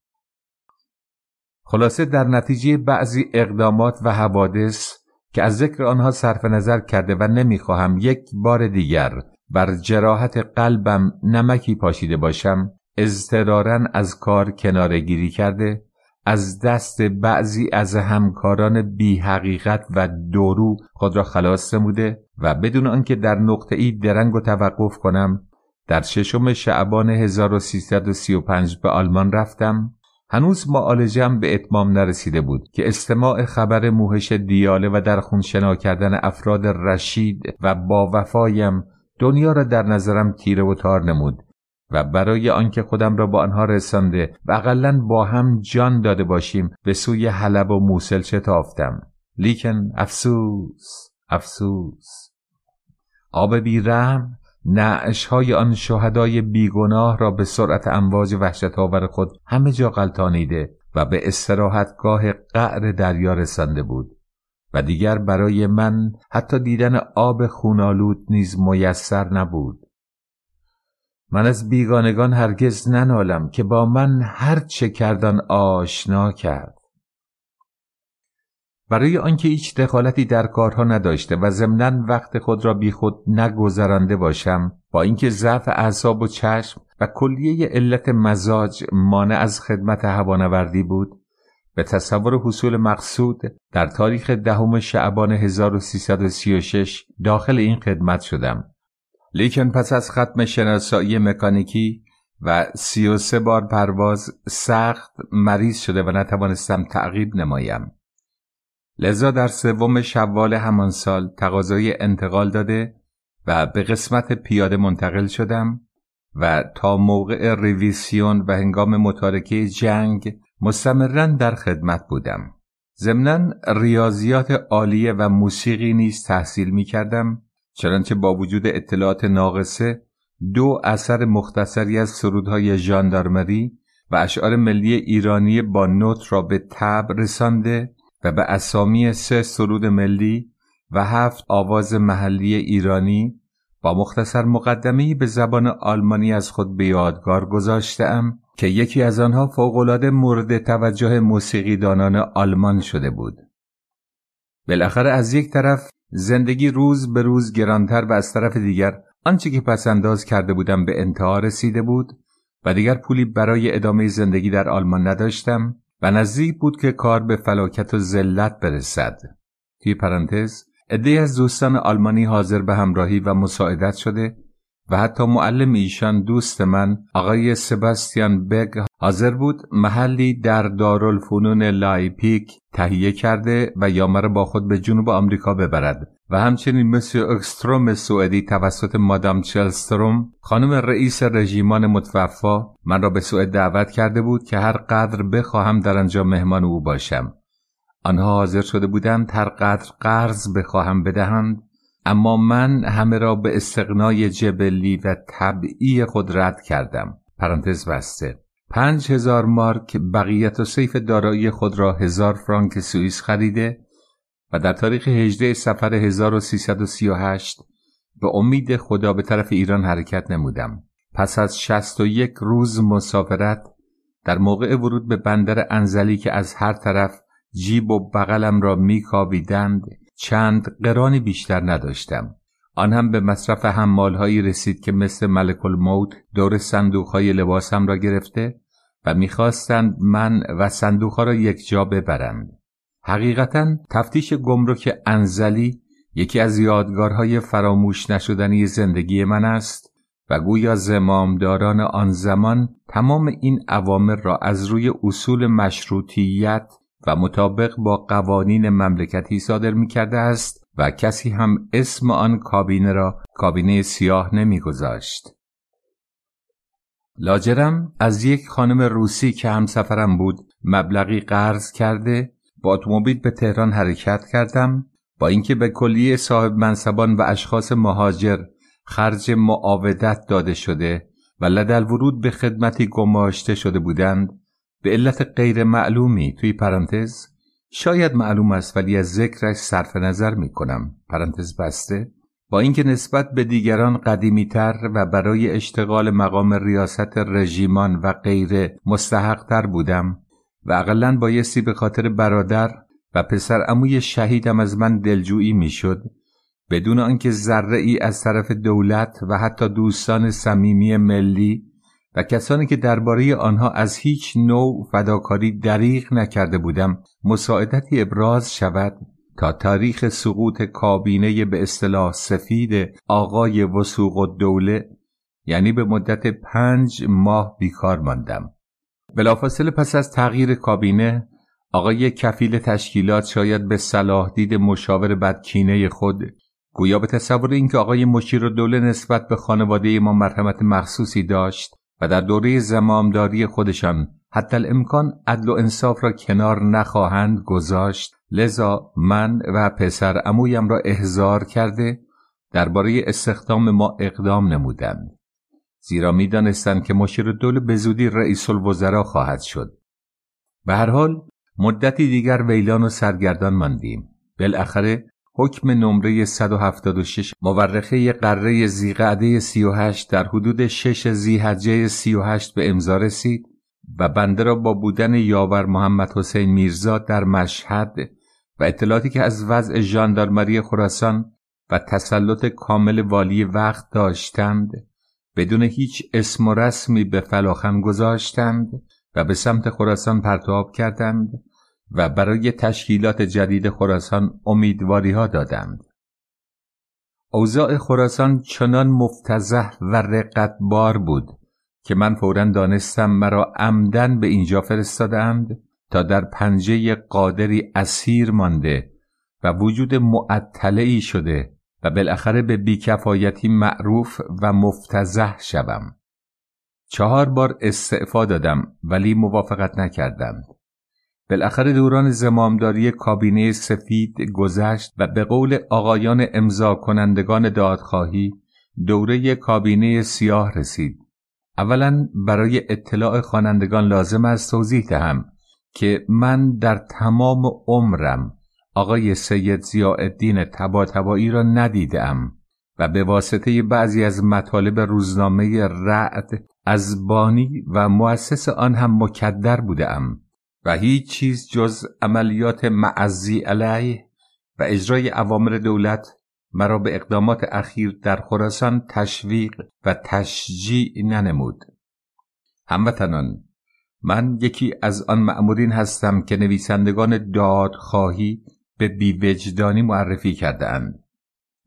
خلاصه در نتیجه بعضی اقدامات و حوادث که از ذکر آنها صرف نظر کرده و نمیخواهم یک بار دیگر بر جراحت قلبم نمکی پاشیده باشم اضطرارا از کار کنارگیری کرده از دست بعضی از همکاران بی حقیقت و دورو خود را خلاص نموده و بدون آنکه در نقطه ای درنگ و توقف کنم در ششم شعبان 1335 به آلمان رفتم هنوز معالجم به اتمام نرسیده بود که استماع خبر موهش دیاله و در خون شنا کردن افراد رشید و با وفایم دنیا را در نظرم تیره و تار نمود و برای آنکه خودم را با آنها رسانده و اقلا با هم جان داده باشیم به سوی حلب و موسل شتافتم لیکن افسوس افسوس آب نعش های آن شهدای بیگناه را به سرعت امواج وحشت آور خود همه جا قلتانیده و به استراحتگاه قعر دریا رسانده بود و دیگر برای من حتی دیدن آب خونالود نیز میسر نبود من از بیگانگان هرگز ننالم که با من هر چه کردن آشنا کرد برای آنکه هیچ دخالتی در کارها نداشته و ضمنا وقت خود را بیخود نگذرانده باشم با اینکه ضعف اعصاب و چشم و کلیه علت مزاج مانع از خدمت هوانوردی بود به تصور حصول مقصود در تاریخ دهم شعبان 1336 داخل این خدمت شدم لیکن پس از ختم شناسایی مکانیکی و سه بار پرواز سخت مریض شده و نتوانستم تعقیب نمایم لذا در سوم شوال همان سال تقاضای انتقال داده و به قسمت پیاده منتقل شدم و تا موقع ریویسیون و هنگام متارکه جنگ مستمرا در خدمت بودم ضمنا ریاضیات عالیه و موسیقی نیز تحصیل می کردم چنانچه با وجود اطلاعات ناقصه دو اثر مختصری از سرودهای ژاندارمری و اشعار ملی ایرانی با نوت را به تب رسانده و به اسامی سه سرود ملی و هفت آواز محلی ایرانی با مختصر مقدمه‌ای به زبان آلمانی از خود به یادگار گذاشتم که یکی از آنها فوقالعاده مورد توجه موسیقی دانان آلمان شده بود. بالاخره از یک طرف زندگی روز به روز گرانتر و از طرف دیگر آنچه که پسنداز کرده بودم به انتها رسیده بود و دیگر پولی برای ادامه زندگی در آلمان نداشتم و نزدیک بود که کار به فلاکت و ذلت برسد توی پرانتز عدهای از دوستان آلمانی حاضر به همراهی و مساعدت شده و حتی معلم ایشان دوست من آقای سباستیان بگ حاضر بود محلی در دارالفنون لایپیک تهیه کرده و یا مرا با خود به جنوب آمریکا ببرد و همچنین مسیو اکستروم سوئدی توسط مادام چلستروم خانم رئیس رژیمان متوفا من را به سوئد دعوت کرده بود که هر قدر بخواهم در آنجا مهمان او باشم آنها حاضر شده بودند هر قدر قرض بخواهم بدهند اما من همه را به استقنای جبلی و طبعی خود رد کردم پرانتز بسته پنج هزار مارک بقیت و سیف دارایی خود را هزار فرانک سوئیس خریده و در تاریخ هجده سفر 1338 به امید خدا به طرف ایران حرکت نمودم پس از 61 روز مسافرت در موقع ورود به بندر انزلی که از هر طرف جیب و بغلم را میکاویدند چند قرانی بیشتر نداشتم آن هم به مصرف حمالهایی رسید که مثل ملک الموت دور صندوقهای لباسم را گرفته و میخواستند من و صندوقها را یک جا ببرند حقیقتا تفتیش گمرک انزلی یکی از یادگارهای فراموش نشدنی زندگی من است و گویا زمامداران آن زمان تمام این عوامر را از روی اصول مشروطیت و مطابق با قوانین مملکتی صادر می کرده است و کسی هم اسم آن کابینه را کابینه سیاه نمی گذاشت لاجرم از یک خانم روسی که همسفرم بود مبلغی قرض کرده با اتومبیل به تهران حرکت کردم با اینکه به کلیه صاحب منصبان و اشخاص مهاجر خرج معاودت داده شده و لدل ورود به خدمتی گماشته شده بودند به علت غیر معلومی توی پرانتز شاید معلوم است ولی از ذکرش صرف نظر می کنم پرانتز بسته با اینکه نسبت به دیگران تر و برای اشتغال مقام ریاست رژیمان و غیر مستحقتر بودم و اقلا بایستی به خاطر برادر و پسر اموی شهیدم از من دلجویی میشد بدون آنکه ذره ای از طرف دولت و حتی دوستان صمیمی ملی و کسانی که درباره آنها از هیچ نوع فداکاری دریغ نکرده بودم مساعدتی ابراز شود تا تاریخ سقوط کابینه به اصطلاح سفید آقای وسوق و دوله یعنی به مدت پنج ماه بیکار ماندم بلافاصله پس از تغییر کابینه آقای کفیل تشکیلات شاید به صلاح دید مشاور بدکینه خود گویا به تصور اینکه آقای مشیر و دوله نسبت به خانواده ما مرحمت مخصوصی داشت و در دوره زمامداری خودشان حتی الامکان عدل و انصاف را کنار نخواهند گذاشت لذا من و پسر امویم را احضار کرده درباره استخدام ما اقدام نمودند زیرا میدانستند که مشیر دوله به زودی رئیس الوزراء خواهد شد به هر حال مدتی دیگر ویلان و سرگردان ماندیم بالاخره حکم نمره 176 مورخه قره زیقعده 38 در حدود 6 زیحجه 38 به امضا رسید و بنده را با بودن یاور محمد حسین میرزا در مشهد و اطلاعاتی که از وضع ژاندارمری خراسان و تسلط کامل والی وقت داشتند بدون هیچ اسم و رسمی به فلاخم گذاشتند و به سمت خراسان پرتاب کردند و برای تشکیلات جدید خراسان امیدواری ها دادند. اوضاع خراسان چنان مفتزه و بار بود که من فورا دانستم مرا عمدن به اینجا فرستادند تا در پنجه قادری اسیر مانده و وجود ای شده و بالاخره به بیکفایتی معروف و مفتزه شوم. چهار بار استعفا دادم ولی موافقت نکردند. بالاخره دوران زمامداری کابینه سفید گذشت و به قول آقایان امضا کنندگان دادخواهی دوره کابینه سیاه رسید. اولا برای اطلاع خوانندگان لازم است توضیح دهم که من در تمام عمرم آقای سید زیادین تباتبایی را ندیدم و به واسطه بعضی از مطالب روزنامه رعد از بانی و مؤسس آن هم مکدر بودم و هیچ چیز جز عملیات معزی علیه و اجرای عوامر دولت مرا به اقدامات اخیر در خراسان تشویق و تشجیع ننمود هموطنان من یکی از آن مأمورین هستم که نویسندگان دادخواهی به بیوجدانی معرفی کردهاند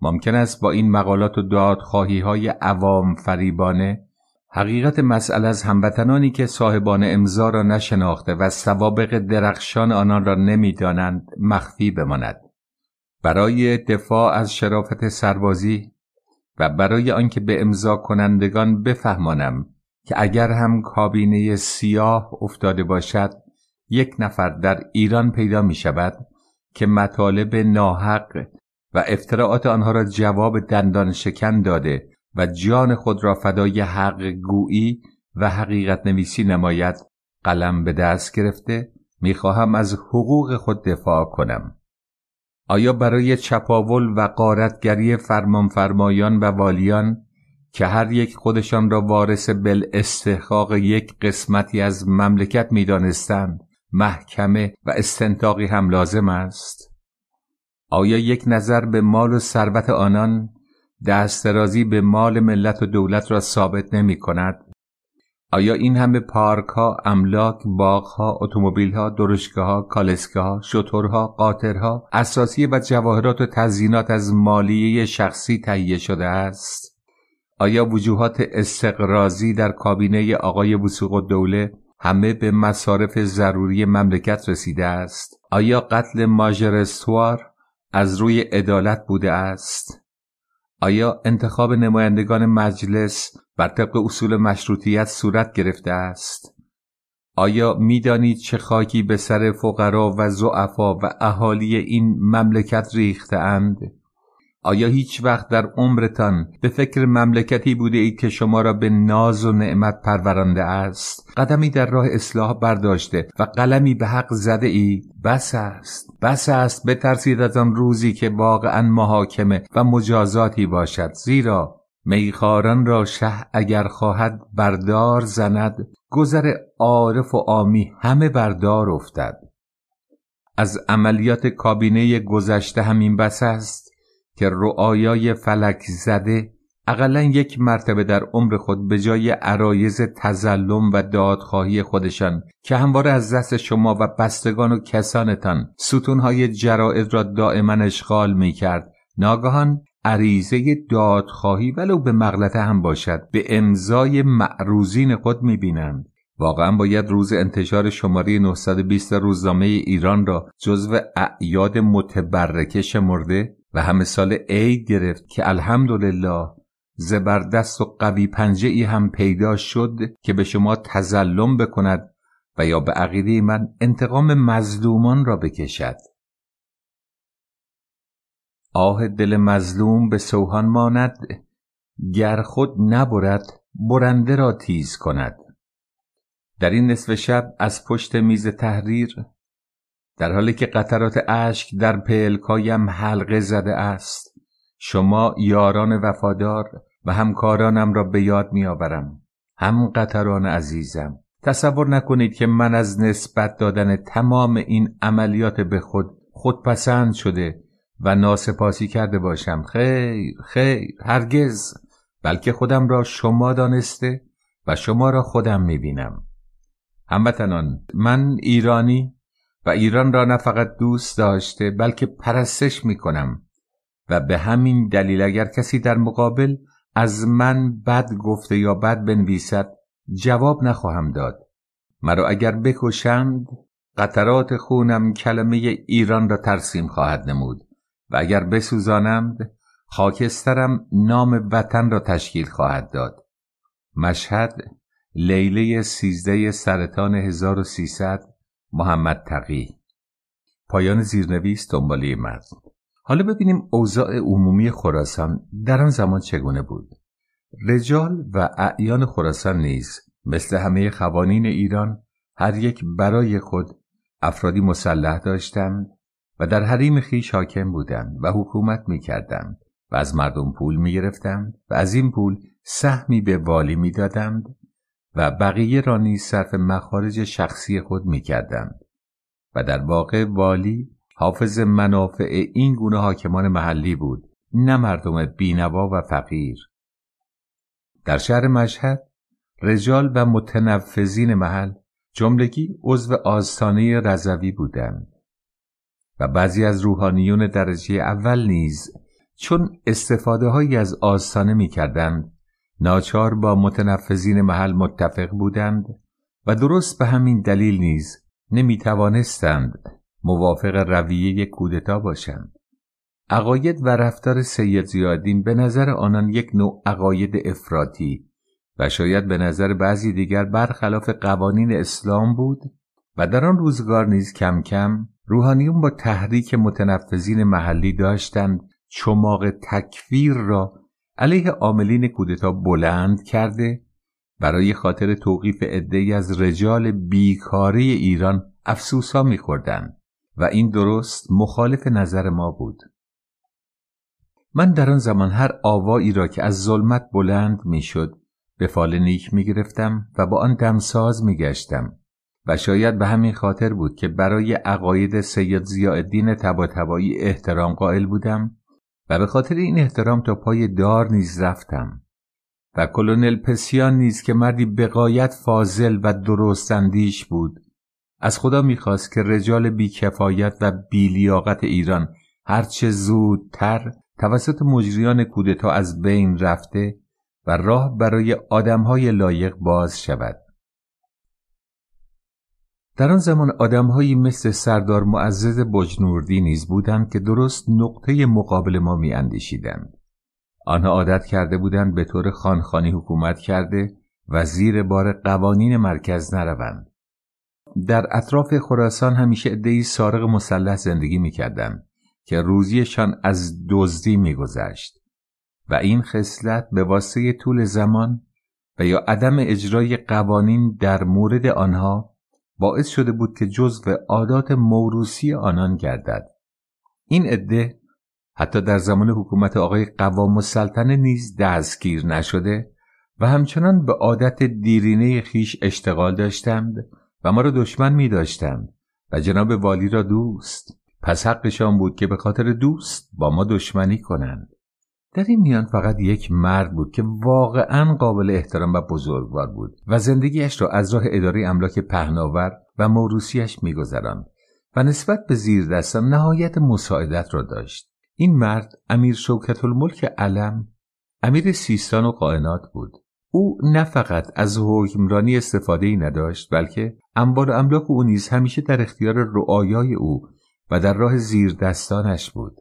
ممکن است با این مقالات و دادخواهی های عوام فریبانه حقیقت مسئله از هموطنانی که صاحبان امضا را نشناخته و سوابق درخشان آنان را نمیدانند مخفی بماند برای دفاع از شرافت سربازی و برای آنکه به امضا کنندگان بفهمانم که اگر هم کابینه سیاه افتاده باشد یک نفر در ایران پیدا می شود که مطالب ناحق و افتراعات آنها را جواب دندان شکن داده و جان خود را فدای حق گویی و حقیقت نویسی نماید قلم به دست گرفته میخواهم از حقوق خود دفاع کنم آیا برای چپاول و قارتگری فرمایان و والیان که هر یک خودشان را وارث بل استحقاق یک قسمتی از مملکت میدانستند محکمه و استنتاقی هم لازم است آیا یک نظر به مال و ثروت آنان دسترازی به مال ملت و دولت را ثابت نمی کند؟ آیا این همه پارک ها، املاک، باغ ها، اتومبیل ها، درشکه ها، کالسکه ها، شترها، قاطرها، اساسی و جواهرات و تزیینات از مالیه شخصی تهیه شده است؟ آیا وجوهات استقرازی در کابینه آقای وسوق دوله همه به مصارف ضروری مملکت رسیده است؟ آیا قتل ماژرستوار از روی عدالت بوده است؟ آیا انتخاب نمایندگان مجلس بر طبق اصول مشروطیت صورت گرفته است؟ آیا میدانید چه خاکی به سر فقرا و زعفا و اهالی این مملکت اند؟ آیا هیچ وقت در عمرتان به فکر مملکتی بوده ای که شما را به ناز و نعمت پرورانده است قدمی در راه اصلاح برداشته و قلمی به حق زده ای بس است بس است بترسید از آن روزی که واقعا محاکمه و مجازاتی باشد زیرا میخاران را شه اگر خواهد بردار زند گذر عارف و عامی همه بردار افتد از عملیات کابینه گذشته همین بس است که رؤایای فلک زده اقلا یک مرتبه در عمر خود به جای عرایز تزلم و دادخواهی خودشان که همواره از دست شما و بستگان و کسانتان ستونهای جرائد را دائما اشغال می کرد ناگهان عریضه دادخواهی ولو به مغلطه هم باشد به امضای معروزین خود می بینند. واقعا باید روز انتشار شماره 920 روزنامه ایران را جزو اعیاد متبرکه شمرده و هم سال عید گرفت که الحمدلله زبردست و قوی پنجه ای هم پیدا شد که به شما تزلم بکند و یا به عقیده من انتقام مظلومان را بکشد آه دل مظلوم به سوهان ماند گر خود نبرد برنده را تیز کند در این نصف شب از پشت میز تحریر در حالی که قطرات اشک در پلکایم حلقه زده است شما یاران وفادار و همکارانم را به یاد آورم هم قطران عزیزم تصور نکنید که من از نسبت دادن تمام این عملیات به خود خودپسند شده و ناسپاسی کرده باشم خیر خیر هرگز بلکه خودم را شما دانسته و شما را خودم می بینم هموطنان من ایرانی و ایران را نه فقط دوست داشته بلکه پرستش می کنم و به همین دلیل اگر کسی در مقابل از من بد گفته یا بد بنویسد جواب نخواهم داد مرا اگر بکشند قطرات خونم کلمه ایران را ترسیم خواهد نمود و اگر بسوزانند خاکسترم نام وطن را تشکیل خواهد داد مشهد لیله سیزده سرطان 1300 محمد تقی پایان زیرنویس دنباله مرد حالا ببینیم اوضاع عمومی خراسان در آن زمان چگونه بود رجال و اعیان خراسان نیز مثل همه قوانین ایران هر یک برای خود افرادی مسلح داشتند و در حریم خیش حاکم بودند و حکومت میکردند و از مردم پول میگرفتند و از این پول سهمی به والی میدادند و بقیه را نیز صرف مخارج شخصی خود می کردم. و در واقع والی حافظ منافع این گونه حاکمان محلی بود نه مردم بینوا و فقیر در شهر مشهد رجال و متنفذین محل جملگی عضو آستانه رضوی بودند و بعضی از روحانیون درجه اول نیز چون استفاده هایی از آستانه می ناچار با متنفذین محل متفق بودند و درست به همین دلیل نیز نمی توانستند موافق رویه کودتا باشند. عقاید و رفتار سید زیادین به نظر آنان یک نوع عقاید افراطی و شاید به نظر بعضی دیگر برخلاف قوانین اسلام بود و در آن روزگار نیز کم کم روحانیون با تحریک متنفذین محلی داشتند چماق تکفیر را علیه عاملین کودتا بلند کرده برای خاطر توقیف عدهای از رجال بیکاری ایران افسوسا میخوردند و این درست مخالف نظر ما بود من در آن زمان هر آوایی را که از ظلمت بلند میشد به فال نیک میگرفتم و با آن دمساز میگشتم و شاید به همین خاطر بود که برای عقاید سید زیاددین تباتبایی احترام قائل بودم و به خاطر این احترام تا پای دار نیز رفتم و کلونل پسیان نیز که مردی بقایت فاضل و درست اندیش بود از خدا میخواست که رجال بیکفایت و بیلیاقت ایران هرچه زودتر توسط مجریان کودتا از بین رفته و راه برای آدمهای لایق باز شود در آن زمان آدمهایی مثل سردار معزز بجنوردی نیز بودند که درست نقطه مقابل ما می آنها عادت کرده بودند به طور خانخانی حکومت کرده و زیر بار قوانین مرکز نروند. در اطراف خراسان همیشه عدهای سارق مسلح زندگی میکردند که روزیشان از دزدی میگذشت و این خصلت به واسه طول زمان و یا عدم اجرای قوانین در مورد آنها باعث شده بود که جزو عادات موروسی آنان گردد این عده حتی در زمان حکومت آقای قوام السلطنه نیز دستگیر نشده و همچنان به عادت دیرینه خیش اشتغال داشتند و ما را دشمن می داشتند و جناب والی را دوست پس حقشان بود که به خاطر دوست با ما دشمنی کنند در این میان فقط یک مرد بود که واقعا قابل احترام و بزرگوار بود و زندگیش را از راه اداره املاک پهناور و موروسیش میگذراند و نسبت به زیر دستان نهایت مساعدت را داشت این مرد امیر شوکت الملک علم امیر سیستان و قائنات بود او نه فقط از حکمرانی استفاده ای نداشت بلکه انبار املاک او نیز همیشه در اختیار رعایای او و در راه زیر دستانش بود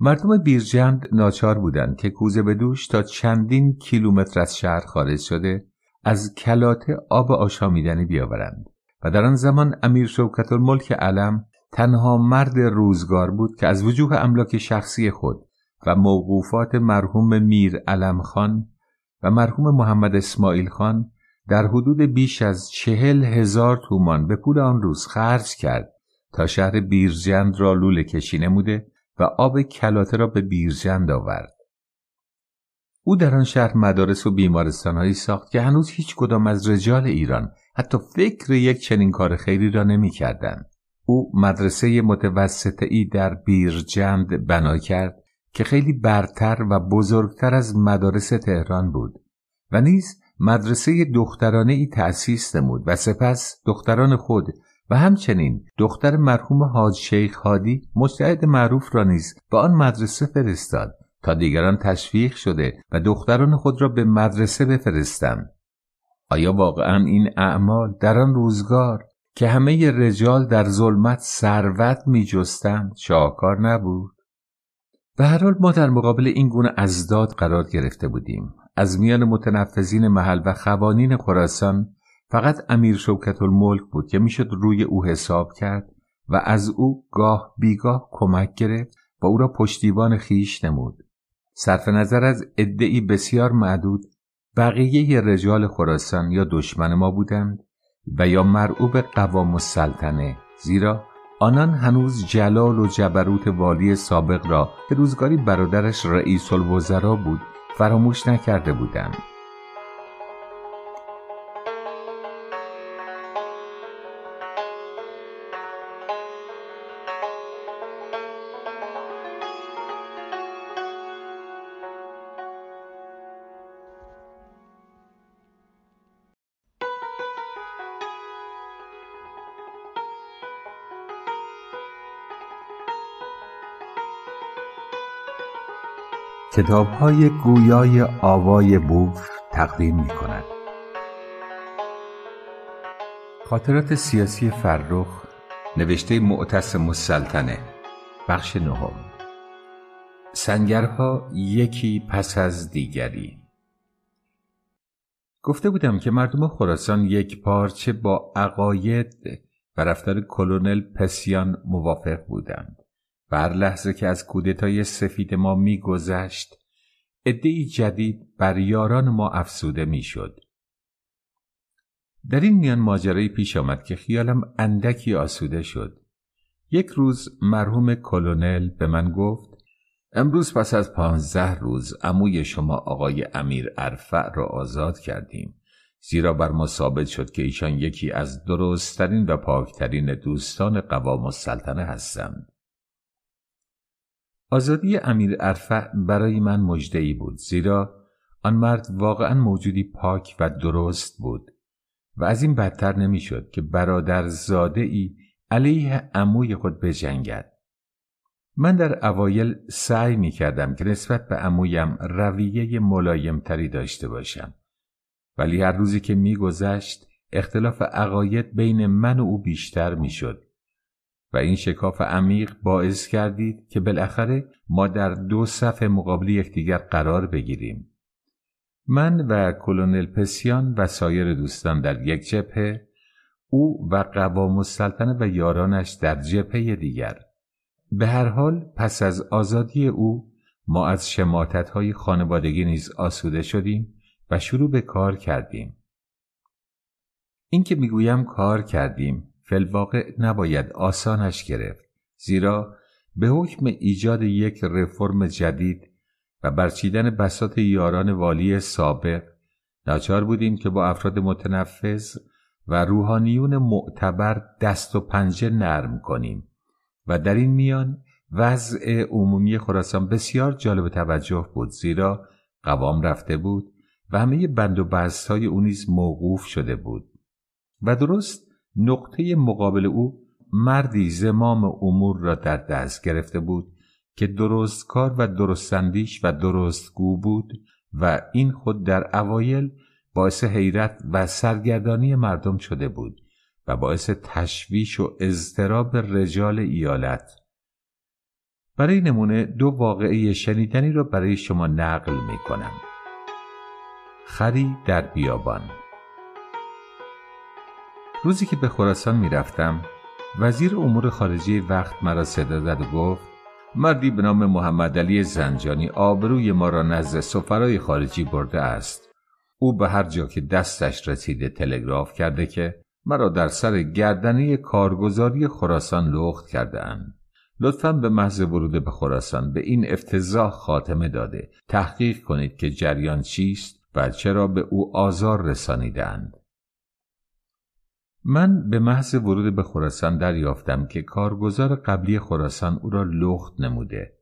مردم بیرجند ناچار بودند که کوزه به دوش تا چندین کیلومتر از شهر خارج شده از کلات آب آشامیدنی بیاورند و در آن زمان امیر شوکت الملک علم تنها مرد روزگار بود که از وجوه املاک شخصی خود و موقوفات مرحوم میر علم خان و مرحوم محمد اسماعیل خان در حدود بیش از چهل هزار تومان به پول آن روز خرج کرد تا شهر بیرجند را لوله کشی نموده و آب کلاته را به بیرجند آورد او در آن شهر مدارس و بیمارستانهایی ساخت که هنوز هیچ کدام از رجال ایران حتی فکر یک چنین کار خیلی را کردن او مدرسه متوسطه ای در بیرجند بنا کرد که خیلی برتر و بزرگتر از مدارس تهران بود و نیز مدرسه دخترانه ای تأسیس نمود و سپس دختران خود و همچنین دختر مرحوم حاج شیخ هادی مستعد معروف را نیز به آن مدرسه فرستاد تا دیگران تشویق شده و دختران خود را به مدرسه بفرستند آیا واقعا این اعمال در آن روزگار که همه رجال در ظلمت ثروت میجستند شاهکار نبود به هر حال ما در مقابل این گونه ازداد قرار گرفته بودیم از میان متنفذین محل و خوانین خراسان فقط امیر شوکت الملک بود که میشد روی او حساب کرد و از او گاه بیگاه کمک گرفت و او را پشتیبان خیش نمود صرف نظر از عدهای بسیار معدود بقیه رجال خراسان یا دشمن ما بودند و یا مرعوب قوام سلطنه زیرا آنان هنوز جلال و جبروت والی سابق را که روزگاری برادرش رئیس الوزرا بود فراموش نکرده بودند کتاب های گویای آوای بوف تقدیم می کند. خاطرات سیاسی فرخ نوشته معتصم السلطنه بخش نهم سنگرها یکی پس از دیگری گفته بودم که مردم خراسان یک پارچه با عقاید و رفتار کلونل پسیان موافق بودند بر لحظه که از کودتای سفید ما میگذشت ادهی جدید بر یاران ما افسوده میشد در این میان ماجرایی پیش آمد که خیالم اندکی آسوده شد یک روز مرحوم کلونل به من گفت امروز پس از پانزده روز عموی شما آقای امیر ارفع را آزاد کردیم زیرا بر ما ثابت شد که ایشان یکی از درستترین و پاکترین دوستان قوام السلطنه هستند آزادی امیر ارفع برای من ای بود زیرا آن مرد واقعا موجودی پاک و درست بود و از این بدتر نمیشد که برادر زاده ای علیه عموی خود بجنگد من در اوایل سعی می کردم که نسبت به عمویم رویه ملایم تری داشته باشم ولی هر روزی که گذشت اختلاف عقاید بین من و او بیشتر می شد و این شکاف عمیق باعث کردید که بالاخره ما در دو صف مقابل یکدیگر قرار بگیریم من و کلونل پسیان و سایر دوستان در یک جبهه او و قوام السلطنه و یارانش در جبهه دیگر به هر حال پس از آزادی او ما از شماتت های خانوادگی نیز آسوده شدیم و شروع به کار کردیم اینکه میگویم کار کردیم فلواقع نباید آسانش گرفت زیرا به حکم ایجاد یک رفرم جدید و برچیدن بسات یاران والی سابق ناچار بودیم که با افراد متنفذ و روحانیون معتبر دست و پنجه نرم کنیم و در این میان وضع عمومی خراسان بسیار جالب توجه بود زیرا قوام رفته بود و همه بند و های موقوف شده بود و درست نقطه مقابل او مردی زمام امور را در دست گرفته بود که درستکار و درستندیش و درستگو بود و این خود در اوایل باعث حیرت و سرگردانی مردم شده بود و باعث تشویش و اضطراب رجال ایالت برای نمونه دو واقعه شنیدنی را برای شما نقل می کنم خری در بیابان روزی که به خراسان رفتم، وزیر امور خارجی وقت مرا صدا زد و گفت مردی به نام محمد علی زنجانی آبروی ما را نزد سفرای خارجی برده است او به هر جا که دستش رسیده تلگراف کرده که مرا در سر گردنه کارگزاری خراسان لخت کرده اند. لطفا به محض ورود به خراسان به این افتضاح خاتمه داده تحقیق کنید که جریان چیست و چرا به او آزار رسانیدند من به محض ورود به خراسان دریافتم که کارگزار قبلی خراسان او را لخت نموده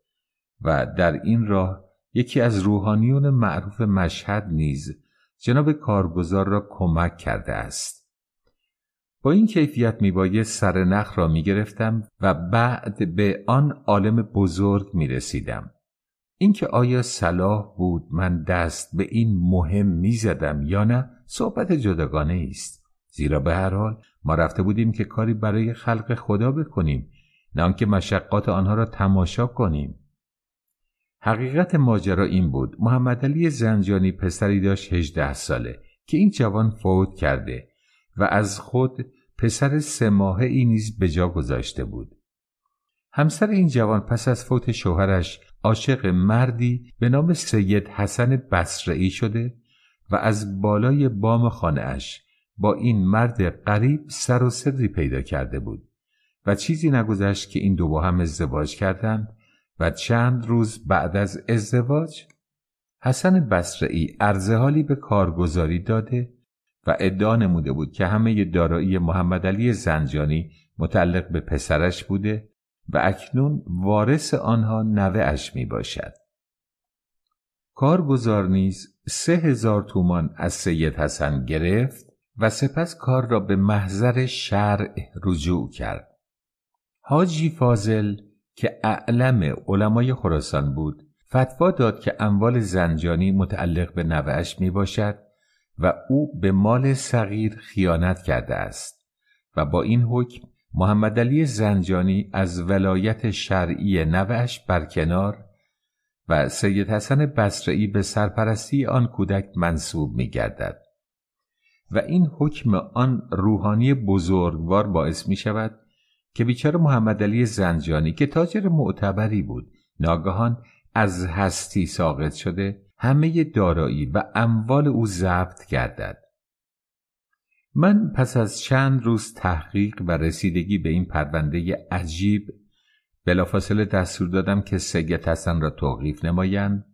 و در این راه یکی از روحانیون معروف مشهد نیز جناب کارگزار را کمک کرده است با این کیفیت میبایه سر نخ را میگرفتم و بعد به آن عالم بزرگ میرسیدم اینکه آیا صلاح بود من دست به این مهم میزدم یا نه صحبت جداگانه است زیرا به هر حال ما رفته بودیم که کاری برای خلق خدا بکنیم نه آنکه مشقات آنها را تماشا کنیم حقیقت ماجرا این بود محمد علی زنجانی پسری داشت 18 ساله که این جوان فوت کرده و از خود پسر سه ماهه ای نیز به جا گذاشته بود همسر این جوان پس از فوت شوهرش عاشق مردی به نام سید حسن بسرعی شده و از بالای بام خانه با این مرد قریب سر و سری پیدا کرده بود و چیزی نگذشت که این دو با هم ازدواج کردند و چند روز بعد از ازدواج حسن بصری ارزهالی به کارگزاری داده و ادعا نموده بود که همه دارایی محمد علی زنجانی متعلق به پسرش بوده و اکنون وارث آنها اش می باشد. کارگزار نیز سه هزار تومان از سید حسن گرفت و سپس کار را به محضر شرع رجوع کرد حاجی فاضل که اعلم علمای خراسان بود فتوا داد که اموال زنجانی متعلق به نوهش می باشد و او به مال صغیر خیانت کرده است و با این حکم محمد علی زنجانی از ولایت شرعی نوهش برکنار و سید حسن بسرعی به سرپرستی آن کودک منصوب می گردد. و این حکم آن روحانی بزرگوار باعث می شود که بیچاره محمد علی زنجانی که تاجر معتبری بود ناگهان از هستی ساقط شده همه دارایی و اموال او ضبط گردد من پس از چند روز تحقیق و رسیدگی به این پرونده عجیب بلافاصله دستور دادم که سید حسن را توقیف نمایند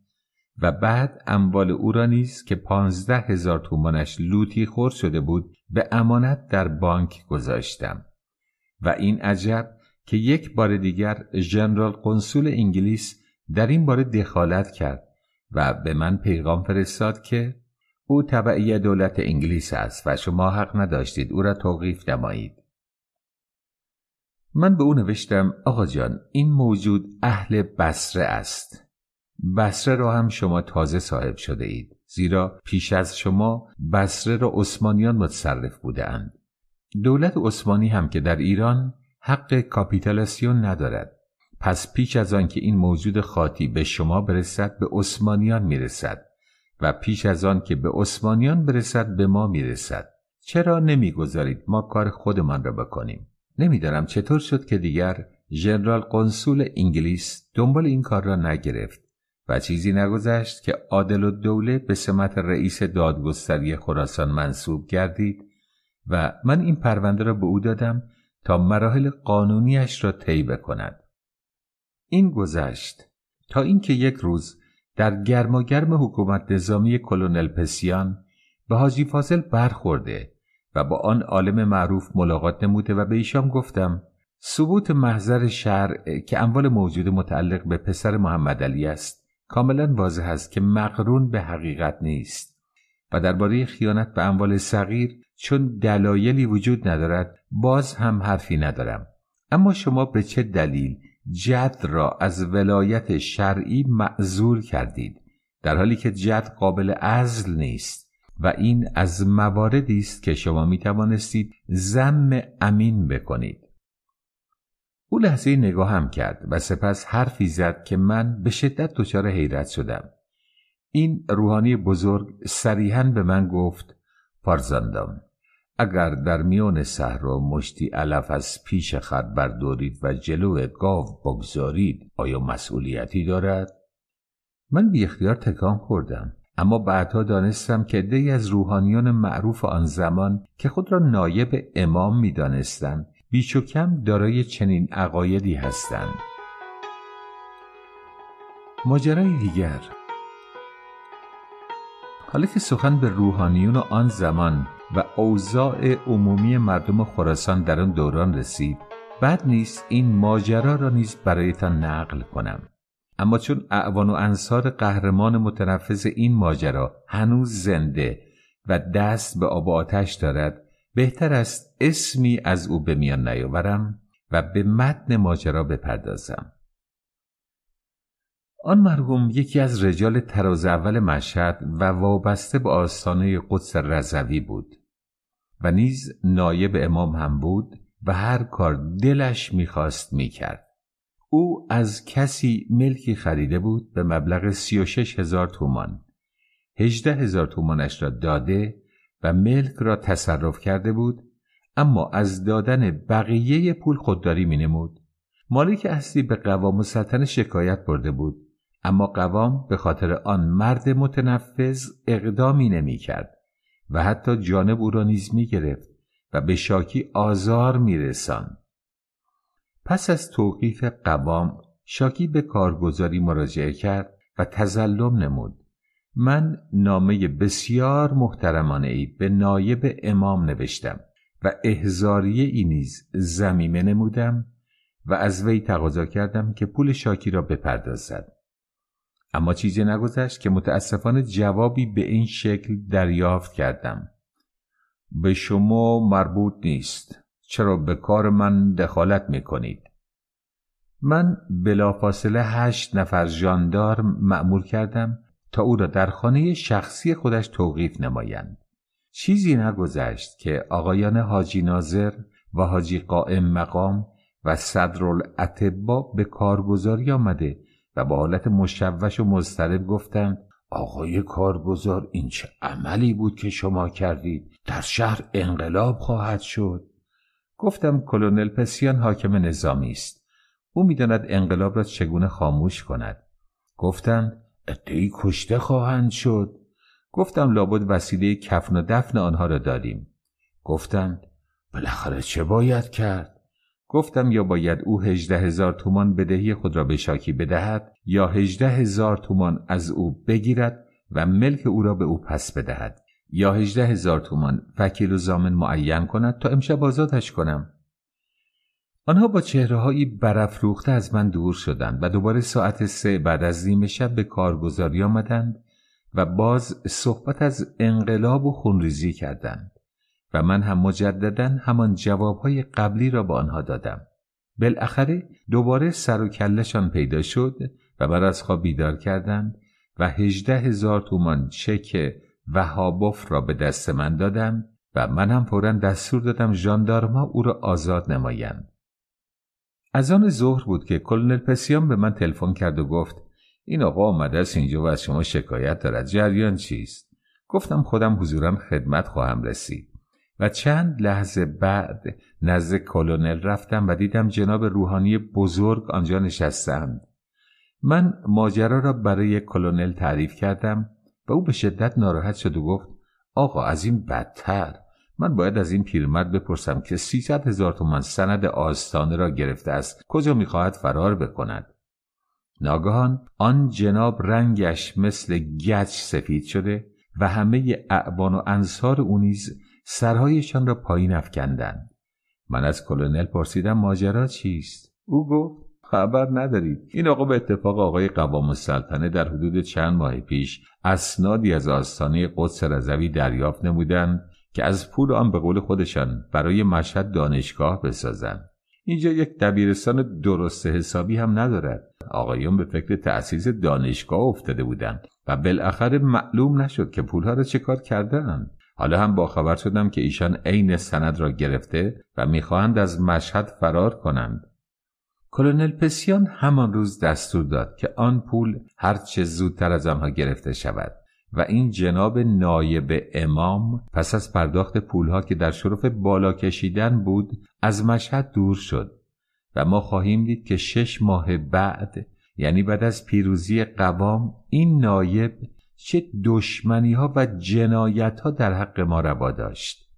و بعد اموال او را نیز که پانزده هزار تومانش لوتی خور شده بود به امانت در بانک گذاشتم و این عجب که یک بار دیگر جنرال کنسول انگلیس در این باره دخالت کرد و به من پیغام فرستاد که او تبعی دولت انگلیس است و شما حق نداشتید او را توقیف نمایید من به او نوشتم آقا جان این موجود اهل بسره است بسره را هم شما تازه صاحب شده اید زیرا پیش از شما بسره را عثمانیان متصرف بوده اند. دولت عثمانی هم که در ایران حق کاپیتالاسیون ندارد پس پیش از آن که این موجود خاطی به شما برسد به عثمانیان میرسد و پیش از آن که به عثمانیان برسد به ما میرسد چرا نمیگذارید ما کار خودمان را بکنیم نمیدانم چطور شد که دیگر ژنرال کنسول انگلیس دنبال این کار را نگرفت و چیزی نگذشت که عادل و دوله به سمت رئیس دادگستری خراسان منصوب گردید و من این پرونده را به او دادم تا مراحل قانونیش را طی کند. این گذشت تا اینکه یک روز در گرم حکومت نظامی کلونل پسیان به حاجی فاصل برخورده و با آن عالم معروف ملاقات نموده و به ایشان گفتم ثبوت محضر شرع که اموال موجود متعلق به پسر محمد علی است کاملا واضح است که مقرون به حقیقت نیست و درباره خیانت به اموال صغیر چون دلایلی وجود ندارد باز هم حرفی ندارم اما شما به چه دلیل جد را از ولایت شرعی معذور کردید در حالی که جد قابل عزل نیست و این از مواردی است که شما می توانستید زم امین بکنید او لحظه نگاهم کرد و سپس حرفی زد که من به شدت دچار حیرت شدم این روحانی بزرگ صریحا به من گفت پارزندم اگر در میان صحرا مشتی علف از پیش خر بردارید و جلو گاو بگذارید آیا مسئولیتی دارد من بی اختیار تکان خوردم اما بعدها دانستم که دی از روحانیان معروف آن زمان که خود را نایب امام می بیش دارای چنین عقایدی هستند ماجرای دیگر حالا که سخن به روحانیون آن زمان و اوضاع عمومی مردم خراسان در آن دوران رسید بد نیست این ماجرا را نیز برایتان نقل کنم اما چون اعوان و انصار قهرمان متنفذ این ماجرا هنوز زنده و دست به آب آتش دارد بهتر است اسمی از او به میان نیاورم و به متن ماجرا بپردازم آن مرحوم یکی از رجال تراز اول مشهد و وابسته به آستانه قدس رضوی بود و نیز نایب امام هم بود و هر کار دلش میخواست میکرد او از کسی ملکی خریده بود به مبلغ شش هزار تومان 18 هزار تومانش را داده و ملک را تصرف کرده بود اما از دادن بقیه پول خودداری می نمود. مالک اصلی به قوام و سلطن شکایت برده بود اما قوام به خاطر آن مرد متنفذ اقدامی نمی کرد و حتی جانب او را نیز می گرفت و به شاکی آزار می رسان. پس از توقیف قوام شاکی به کارگزاری مراجعه کرد و تزلم نمود من نامه بسیار محترمانه ای به نایب امام نوشتم و احزاری ای نیز زمیمه نمودم و از وی تقاضا کردم که پول شاکی را بپردازد اما چیزی نگذشت که متاسفانه جوابی به این شکل دریافت کردم به شما مربوط نیست چرا به کار من دخالت میکنید؟ من بلافاصله هشت نفر جاندار مأمور کردم تا او را در خانه شخصی خودش توقیف نمایند چیزی نگذشت که آقایان حاجی ناظر و حاجی قائم مقام و صدرالعتبا به کارگزاری آمده و با حالت مشوش و مضطرب گفتند آقای کارگزار این چه عملی بود که شما کردید در شهر انقلاب خواهد شد گفتم کلونل پسیان حاکم نظامی است او میداند انقلاب را چگونه خاموش کند گفتند ادهی کشته خواهند شد گفتم لابد وسیله کفن و دفن آنها را داریم گفتند بالاخره چه باید کرد گفتم یا باید او هجده هزار تومان بدهی خود را به شاکی بدهد یا هجده هزار تومان از او بگیرد و ملک او را به او پس بدهد یا هجده هزار تومان وکیل و زامن معین کند تا امشب آزادش کنم آنها با چهرههایی برافروخته از من دور شدند و دوباره ساعت سه بعد از نیمه شب به کارگزاری آمدند و باز صحبت از انقلاب و خونریزی کردند و من هم مجددا همان جوابهای قبلی را به آنها دادم بالاخره دوباره سر و کلشان پیدا شد و بر از خواب بیدار کردند و هجده هزار تومان چک وهابوف را به دست من دادم و من هم فورا دستور دادم ژاندارما او را آزاد نمایند از آن ظهر بود که کلونل پسیان به من تلفن کرد و گفت این آقا آمده است اینجا و از شما شکایت دارد جریان چیست گفتم خودم حضورم خدمت خواهم رسید و چند لحظه بعد نزد کلونل رفتم و دیدم جناب روحانی بزرگ آنجا نشستند من ماجرا را برای کلونل تعریف کردم و او به شدت ناراحت شد و گفت آقا از این بدتر من باید از این پیرمرد بپرسم که سیصد هزار تومان سند آستانه را گرفته است کجا میخواهد فرار بکند ناگهان آن جناب رنگش مثل گچ سفید شده و همه اعبان و انصار او نیز سرهایشان را پایین افکندند من از کلونل پرسیدم ماجرا چیست او گفت خبر ندارید این آقا به اتفاق آقای قوام السلطنه در حدود چند ماه پیش اسنادی از آستانه قدس رضوی دریافت نمودند که از پول آن به قول خودشان برای مشهد دانشگاه بسازند اینجا یک دبیرستان درست حسابی هم ندارد آقایون به فکر تأسیس دانشگاه افتاده بودند و بالاخره معلوم نشد که پولها را کار کردند حالا هم باخبر شدم که ایشان عین سند را گرفته و میخواهند از مشهد فرار کنند کلونل پسیان همان روز دستور داد که آن پول هرچه زودتر از آنها گرفته شود و این جناب نایب امام پس از پرداخت پولها که در شرف بالا کشیدن بود از مشهد دور شد و ما خواهیم دید که شش ماه بعد یعنی بعد از پیروزی قوام این نایب چه دشمنی ها و جنایت ها در حق ما روا داشت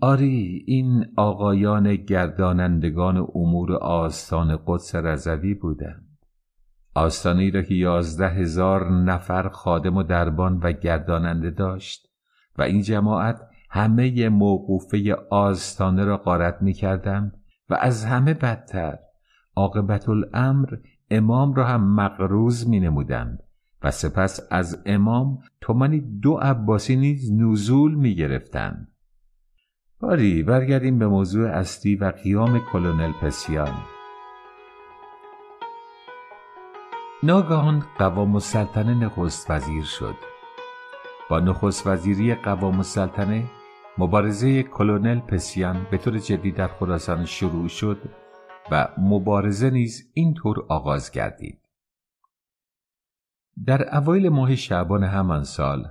آری این آقایان گردانندگان امور آستان قدس رضوی بودند آستانه ای را که یازده هزار نفر خادم و دربان و گرداننده داشت و این جماعت همه موقوفه آستانه را قارت می و از همه بدتر عاقبت الامر امام را هم مقروز می نمودند و سپس از امام تومنی دو عباسی نیز نزول می گرفتند باری برگردیم به موضوع اصلی و قیام کلونل پسیان ناگهان قوام السلطنه نخست وزیر شد با نخست وزیری قوام السلطنه مبارزه کلونل پسیان به طور جدی در خراسان شروع شد و مبارزه نیز اینطور آغاز گردید در اوایل ماه شعبان همان سال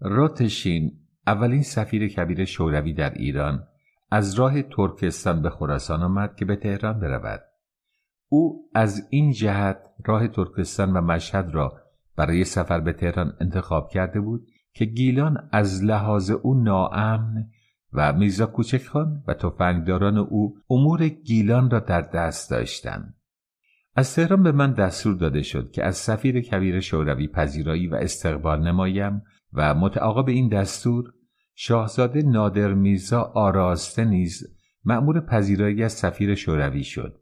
راتشین اولین سفیر کبیر شوروی در ایران از راه ترکستان به خراسان آمد که به تهران برود او از این جهت راه ترکستان و مشهد را برای سفر به تهران انتخاب کرده بود که گیلان از لحاظ او ناامن و میزا کوچک و تفنگداران او امور گیلان را در دست داشتند از تهران به من دستور داده شد که از سفیر کبیر شوروی پذیرایی و استقبال نمایم و متعاقب این دستور شاهزاده نادر میزا آراسته نیز مأمور پذیرایی از سفیر شوروی شد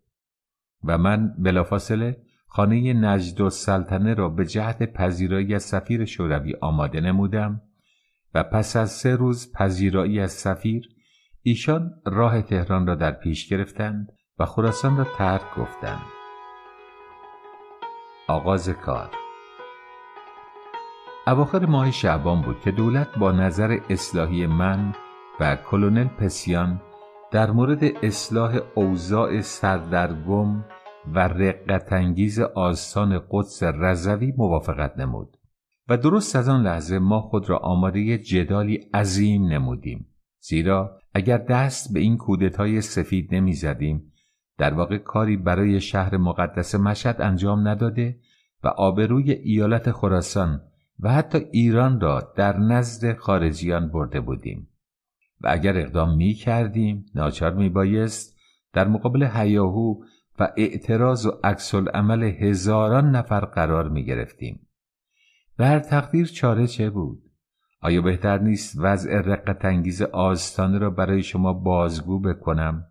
و من بلافاصله خانه نجد و سلطنه را به جهت پذیرایی از سفیر شوروی آماده نمودم و پس از سه روز پذیرایی از سفیر ایشان راه تهران را در پیش گرفتند و خراسان را ترک گفتند آغاز کار اواخر ماه شعبان بود که دولت با نظر اصلاحی من و کلونل پسیان در مورد اصلاح اوضاع سردرگم و رقتانگیز آستان قدس رضوی موافقت نمود و درست از آن لحظه ما خود را آماده جدالی عظیم نمودیم زیرا اگر دست به این کودتای سفید نمیزدیم در واقع کاری برای شهر مقدس مشهد انجام نداده و آبروی ایالت خراسان و حتی ایران را در نزد خارجیان برده بودیم و اگر اقدام می کردیم ناچار می بایست در مقابل هیاهو و اعتراض و عکس عمل هزاران نفر قرار می گرفتیم بر تقدیر چاره چه بود؟ آیا بهتر نیست وضع رقت انگیز آستانه را برای شما بازگو بکنم؟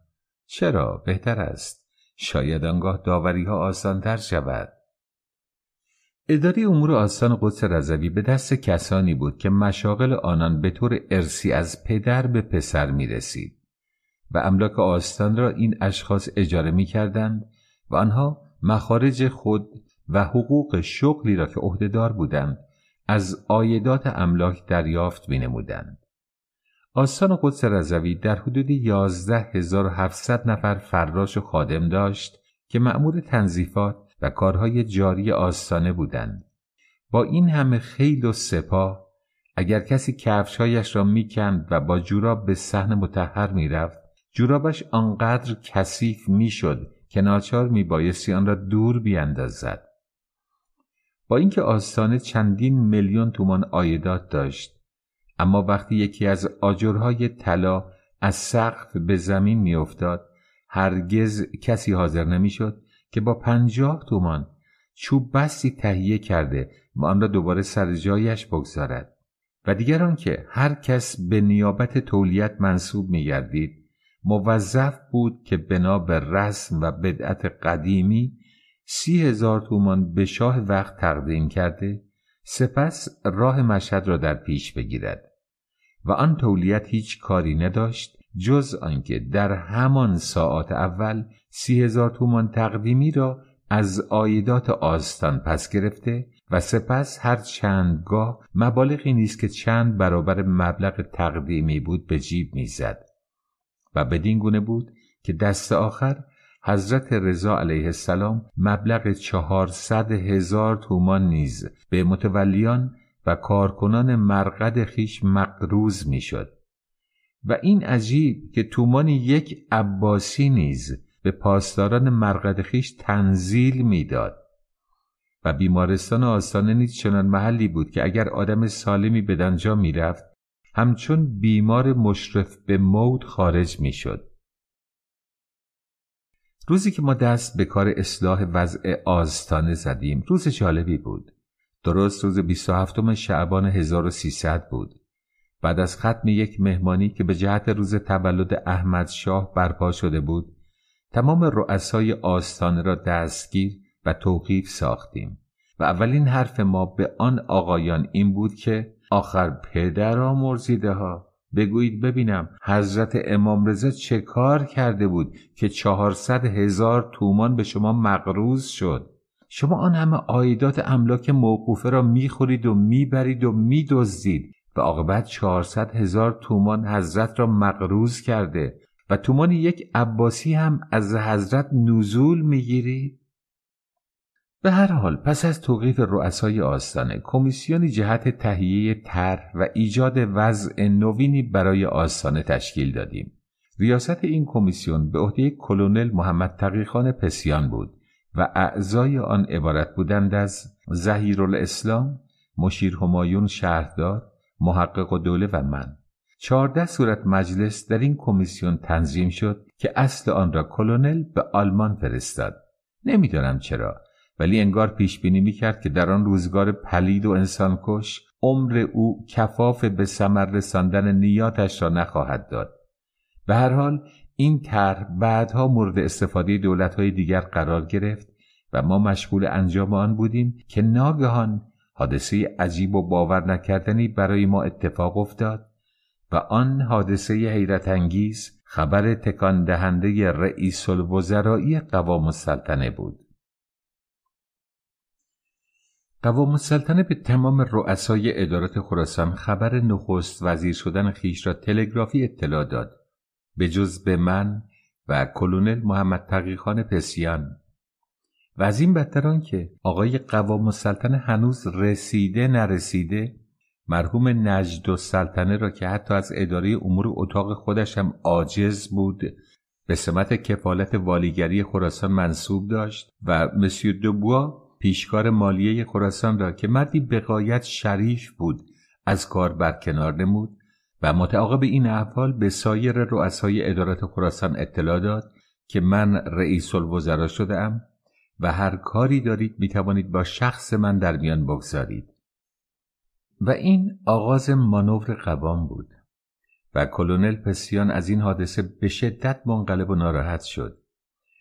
چرا بهتر است؟ شاید انگاه داوری ها آسانتر شود اداره امور آستان قدس رضوی به دست کسانی بود که مشاغل آنان به طور ارسی از پدر به پسر می رسید و املاک آستان را این اشخاص اجاره می کردند و آنها مخارج خود و حقوق شغلی را که عهدهدار بودند از عایدات املاک دریافت می آستان قدس رضوی در حدود 11700 نفر فراش و خادم داشت که مأمور تنظیفات و کارهای جاری آستانه بودند با این همه خیل و سپاه اگر کسی کفشهایش را میکند و با جوراب به صحن متحر میرفت جورابش آنقدر کثیف میشد که ناچار میبایستی آن را دور بیاندازد با اینکه آستانه چندین میلیون تومان آیدات داشت اما وقتی یکی از آجرهای طلا از سقف به زمین میافتاد هرگز کسی حاضر نمیشد که با پنجاه تومان چوب بستی تهیه کرده و آن را دوباره سر جایش بگذارد و دیگر آنکه هر کس به نیابت تولیت منصوب میگردید موظف بود که بنا به رسم و بدعت قدیمی سی هزار تومان به شاه وقت تقدیم کرده سپس راه مشهد را در پیش بگیرد و آن تولیت هیچ کاری نداشت جز آنکه در همان ساعت اول سی هزار تومان تقدیمی را از آیدات آستان پس گرفته و سپس هر چند گاه مبالغی نیست که چند برابر مبلغ تقدیمی بود به جیب میزد و بدین گونه بود که دست آخر حضرت رضا علیه السلام مبلغ چهارصد هزار تومان نیز به متولیان و کارکنان مرقد خیش مقروز میشد و این عجیب که تومان یک عباسی نیز به پاسداران مرقد خیش تنزیل میداد و بیمارستان آستانه نیز چنان محلی بود که اگر آدم سالمی به دنجا میرفت همچون بیمار مشرف به موت خارج میشد روزی که ما دست به کار اصلاح وضع آستانه زدیم روز جالبی بود درست روز 27 شعبان 1300 بود بعد از ختم یک مهمانی که به جهت روز تولد احمد شاه برپا شده بود تمام رؤسای آستانه را دستگیر و توقیف ساختیم و اولین حرف ما به آن آقایان این بود که آخر پدرام مرزیده ها بگویید ببینم حضرت امام رضا چه کار کرده بود که چهارصد هزار تومان به شما مقروز شد شما آن همه آیدات املاک موقوفه را میخورید و میبرید و میدزدید و عاقبت چهارصد هزار تومان حضرت را مقروز کرده و تو یک عباسی هم از حضرت نزول میگیری. به هر حال پس از توقیف رؤسای آستانه کمیسیونی جهت تهیه طرح و ایجاد وضع نوینی برای آستانه تشکیل دادیم ریاست این کمیسیون به عهده کلونل محمد تقیخان پسیان بود و اعضای آن عبارت بودند از الاسلام، مشیر همایون شهردار محقق و دوله و من چهارده صورت مجلس در این کمیسیون تنظیم شد که اصل آن را کلونل به آلمان فرستاد نمیدانم چرا ولی انگار پیش بینی میکرد که در آن روزگار پلید و انسانکش عمر او کفاف به ثمر رساندن نیاتش را نخواهد داد به هر حال این طرح بعدها مورد استفاده های دیگر قرار گرفت و ما مشغول انجام آن بودیم که ناگهان حادثه عجیب و باور نکردنی برای ما اتفاق افتاد و آن حادثه حیرت انگیز خبر تکان دهنده رئیس الوزرایی قوام السلطنه بود قوام السلطنه به تمام رؤسای ادارات خراسان خبر نخست وزیر شدن خیش را تلگرافی اطلاع داد به جز به من و کلونل محمد تقیخان پسیان و از این بدتر که آقای قوام السلطنه هنوز رسیده نرسیده مرحوم نجد و سلطنه را که حتی از اداره امور اتاق خودش هم عاجز بود به سمت کفالت والیگری خراسان منصوب داشت و مسیو دوبوا پیشکار مالیه خراسان را که مردی بقایت شریف بود از کار برکنار نمود و متعاقب این احوال به سایر رؤسای ادارات خراسان اطلاع داد که من رئیس الوزرا شده ام و هر کاری دارید می توانید با شخص من در میان بگذارید و این آغاز مانور قوام بود و کلونل پسیان از این حادثه به شدت منقلب و ناراحت شد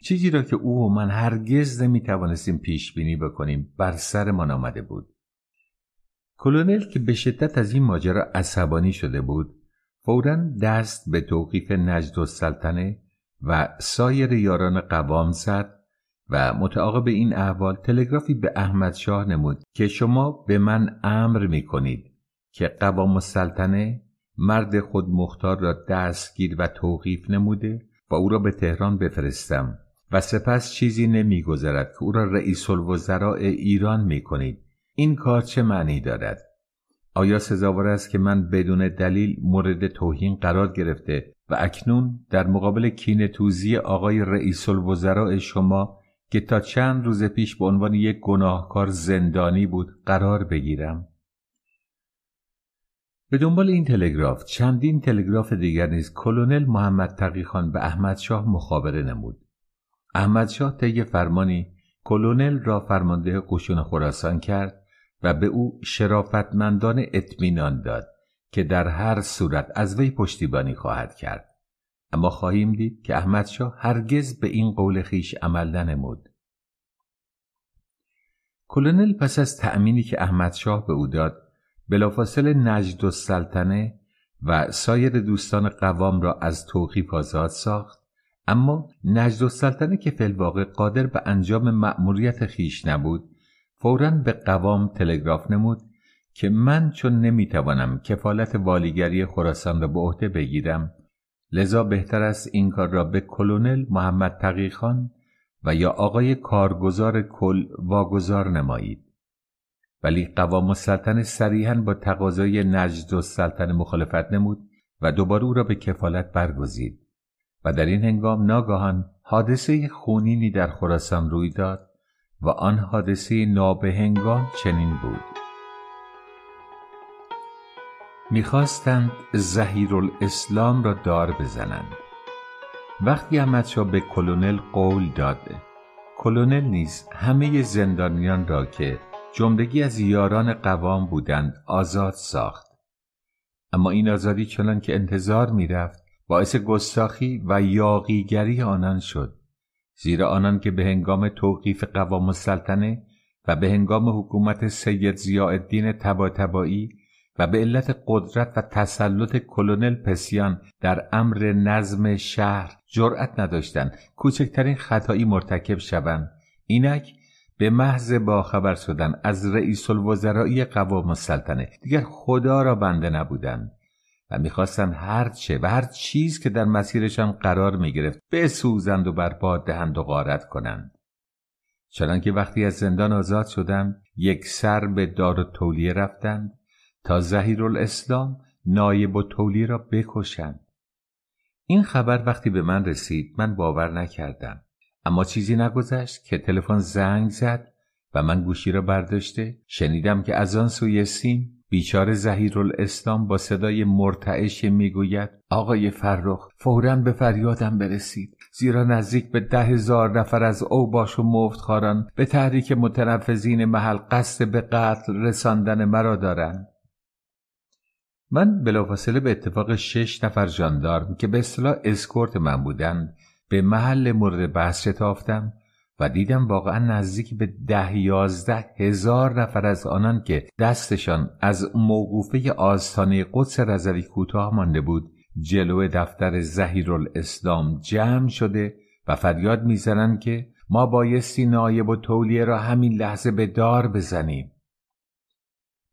چیزی را که او و من هرگز نمی توانستیم پیش بینی بکنیم بر سرمان آمده بود کلونل که به شدت از این ماجرا عصبانی شده بود فورا دست به توقیف نجد و سلطنه و سایر یاران قوام زد و متعاقب این احوال تلگرافی به احمد شاه نمود که شما به من امر می کنید که قوام السلطنه مرد خود مختار را دستگیر و توقیف نموده و او را به تهران بفرستم و سپس چیزی نمیگذرد که او را رئیس الوزراء ایران می کنید این کار چه معنی دارد آیا سزاوار است که من بدون دلیل مورد توهین قرار گرفته و اکنون در مقابل کینه توزی آقای رئیس الوزراء شما که تا چند روز پیش به عنوان یک گناهکار زندانی بود قرار بگیرم به دنبال این تلگراف چندین تلگراف دیگر نیز کلونل محمد تقیخان به به احمدشاه مخابره نمود احمدشاه طی فرمانی کلونل را فرمانده قشون خراسان کرد و به او شرافتمندان اطمینان داد که در هر صورت از وی پشتیبانی خواهد کرد اما خواهیم دید که احمدشاه هرگز به این قول خیش عمل ننمود کلونل پس از تأمینی که احمدشاه به او داد بلافاصله نجد و سلطنه و سایر دوستان قوام را از توقیف آزاد ساخت اما نجد و سلطنه که واقع قادر به انجام مأموریت خیش نبود فورا به قوام تلگراف نمود که من چون نمیتوانم کفالت والیگری خراسان را به عهده بگیرم لذا بهتر است این کار را به کلونل محمد تقیخان و یا آقای کارگزار کل واگذار نمایید ولی قوام السلطنه صریحا با تقاضای نجد سلطن مخالفت نمود و دوباره او را به کفالت برگزید و در این هنگام ناگاهان حادثه خونینی در خراسان روی داد و آن حادثه نابهنگام چنین بود میخواستند الاسلام را دار بزنند وقتی احمدشاه به کلونل قول داد کلونل نیز همه زندانیان را که جملگی از یاران قوام بودند آزاد ساخت اما این آزادی چنان که انتظار میرفت باعث گستاخی و یاقیگری آنان شد زیرا آنان که به هنگام توقیف قوام السلطنه و به هنگام حکومت سید تبا تباتبایی و به علت قدرت و تسلط کلونل پسیان در امر نظم شهر جرأت نداشتند کوچکترین خطایی مرتکب شوند اینک به محض باخبر شدن از رئیس الوزرائی قوام السلطنه دیگر خدا را بنده نبودند و میخواستند هر چه و هر چیز که در مسیرشان قرار میگرفت بسوزند و برباد دهند و غارت کنند چنانکه وقتی از زندان آزاد شدند یک سر به دار و تولیه رفتند تا زهیرالاسلام نایب و تولی را بکشند این خبر وقتی به من رسید من باور نکردم اما چیزی نگذشت که تلفن زنگ زد و من گوشی را برداشته شنیدم که از آن سوی سیم بیچاره زهیرالاسلام با صدای مرتعش میگوید آقای فرخ فورا به فریادم برسید زیرا نزدیک به ده هزار نفر از اوباش و مفتخاران به تحریک متنفذین محل قصد به قتل رساندن مرا دارند من بلافاصله به اتفاق شش نفر ژاندارم که به اصطلاح اسکورت من بودند به محل مورد بحث شتافتم و دیدم واقعا نزدیک به ده یازده هزار نفر از آنان که دستشان از موقوفه آستانه قدس رضوی کوتاه مانده بود جلو دفتر الاسلام جمع شده و فریاد میزنند که ما بایستی نایب و تولیه را همین لحظه به دار بزنیم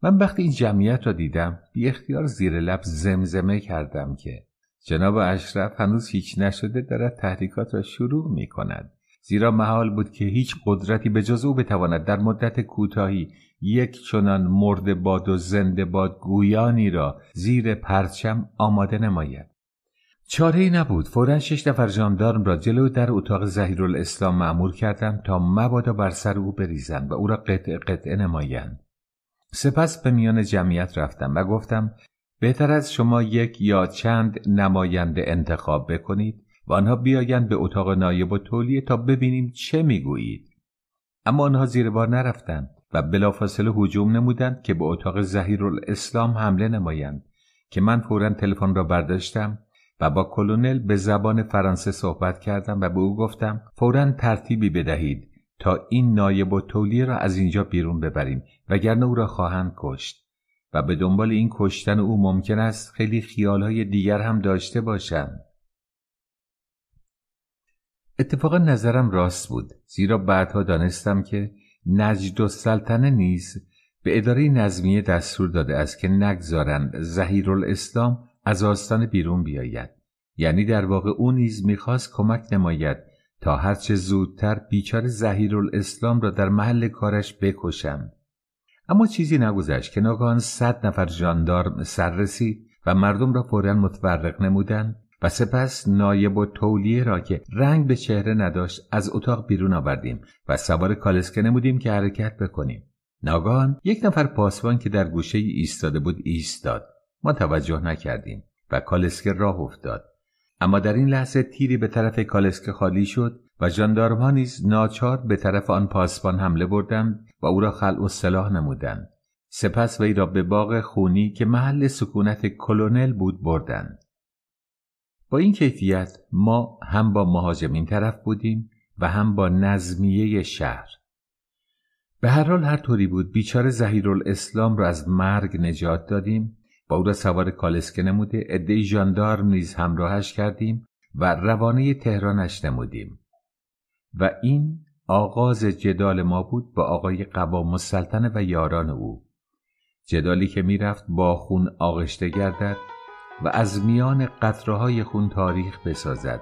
من وقتی این جمعیت را دیدم بی اختیار زیر لب زمزمه کردم که جناب اشرف هنوز هیچ نشده دارد تحریکات را شروع می کند زیرا محال بود که هیچ قدرتی به جز او بتواند در مدت کوتاهی یک چنان مرد باد و زنده باد گویانی را زیر پرچم آماده نماید چاره ای نبود فورا شش نفر ژاندارم را جلو در اتاق زهیرالاسلام مأمور کردم تا مبادا بر سر او بریزند و او را قطع قطع نمایند سپس به میان جمعیت رفتم و گفتم بهتر از شما یک یا چند نماینده انتخاب بکنید و آنها بیایند به اتاق نایب و تولیه تا ببینیم چه میگویید اما آنها زیر بار نرفتند و بلافاصله هجوم نمودند که به اتاق زهیر الاسلام حمله نمایند که من فورا تلفن را برداشتم و با کلونل به زبان فرانسه صحبت کردم و به او گفتم فورا ترتیبی بدهید تا این نایب و تولیه را از اینجا بیرون ببریم وگرنه او را خواهند کشت و به دنبال این کشتن او ممکن است خیلی خیالهای دیگر هم داشته باشند اتفاقا نظرم راست بود زیرا بعدها دانستم که نجد و سلطنه نیز به اداره نظمیه دستور داده است که نگذارند زهیر الاسلام از آستان بیرون بیاید یعنی در واقع او نیز میخواست کمک نماید تا هرچه زودتر بیچار زهیر الاسلام را در محل کارش بکشم اما چیزی نگذشت که ناگهان صد نفر ژاندارم رسید و مردم را فورا متفرق نمودند و سپس نایب و تولیه را که رنگ به چهره نداشت از اتاق بیرون آوردیم و سوار کالسکه نمودیم که حرکت بکنیم ناگان یک نفر پاسوان که در گوشه ایستاده بود ایستاد ما توجه نکردیم و کالسکه راه افتاد اما در این لحظه تیری به طرف کالسکه خالی شد و ژاندارمها نیز ناچار به طرف آن پاسبان حمله بردند و او را خلع و سلاح نمودند سپس وی را به باغ خونی که محل سکونت کلونل بود بردند با این کیفیت ما هم با مهاجمین طرف بودیم و هم با نظمیه شهر به هر حال هر طوری بود بیچاره زهیر الاسلام را از مرگ نجات دادیم با او را سوار کالسکه نموده عدهای ژاندارم نیز همراهش کردیم و روانه تهرانش نمودیم و این آغاز جدال ما بود با آقای قوام السلطنه و یاران او جدالی که میرفت با خون آغشته گردد و از میان قطرهای خون تاریخ بسازد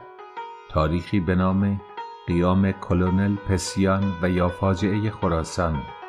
تاریخی به نام قیام کلونل پسیان و یا فاجعه خراسان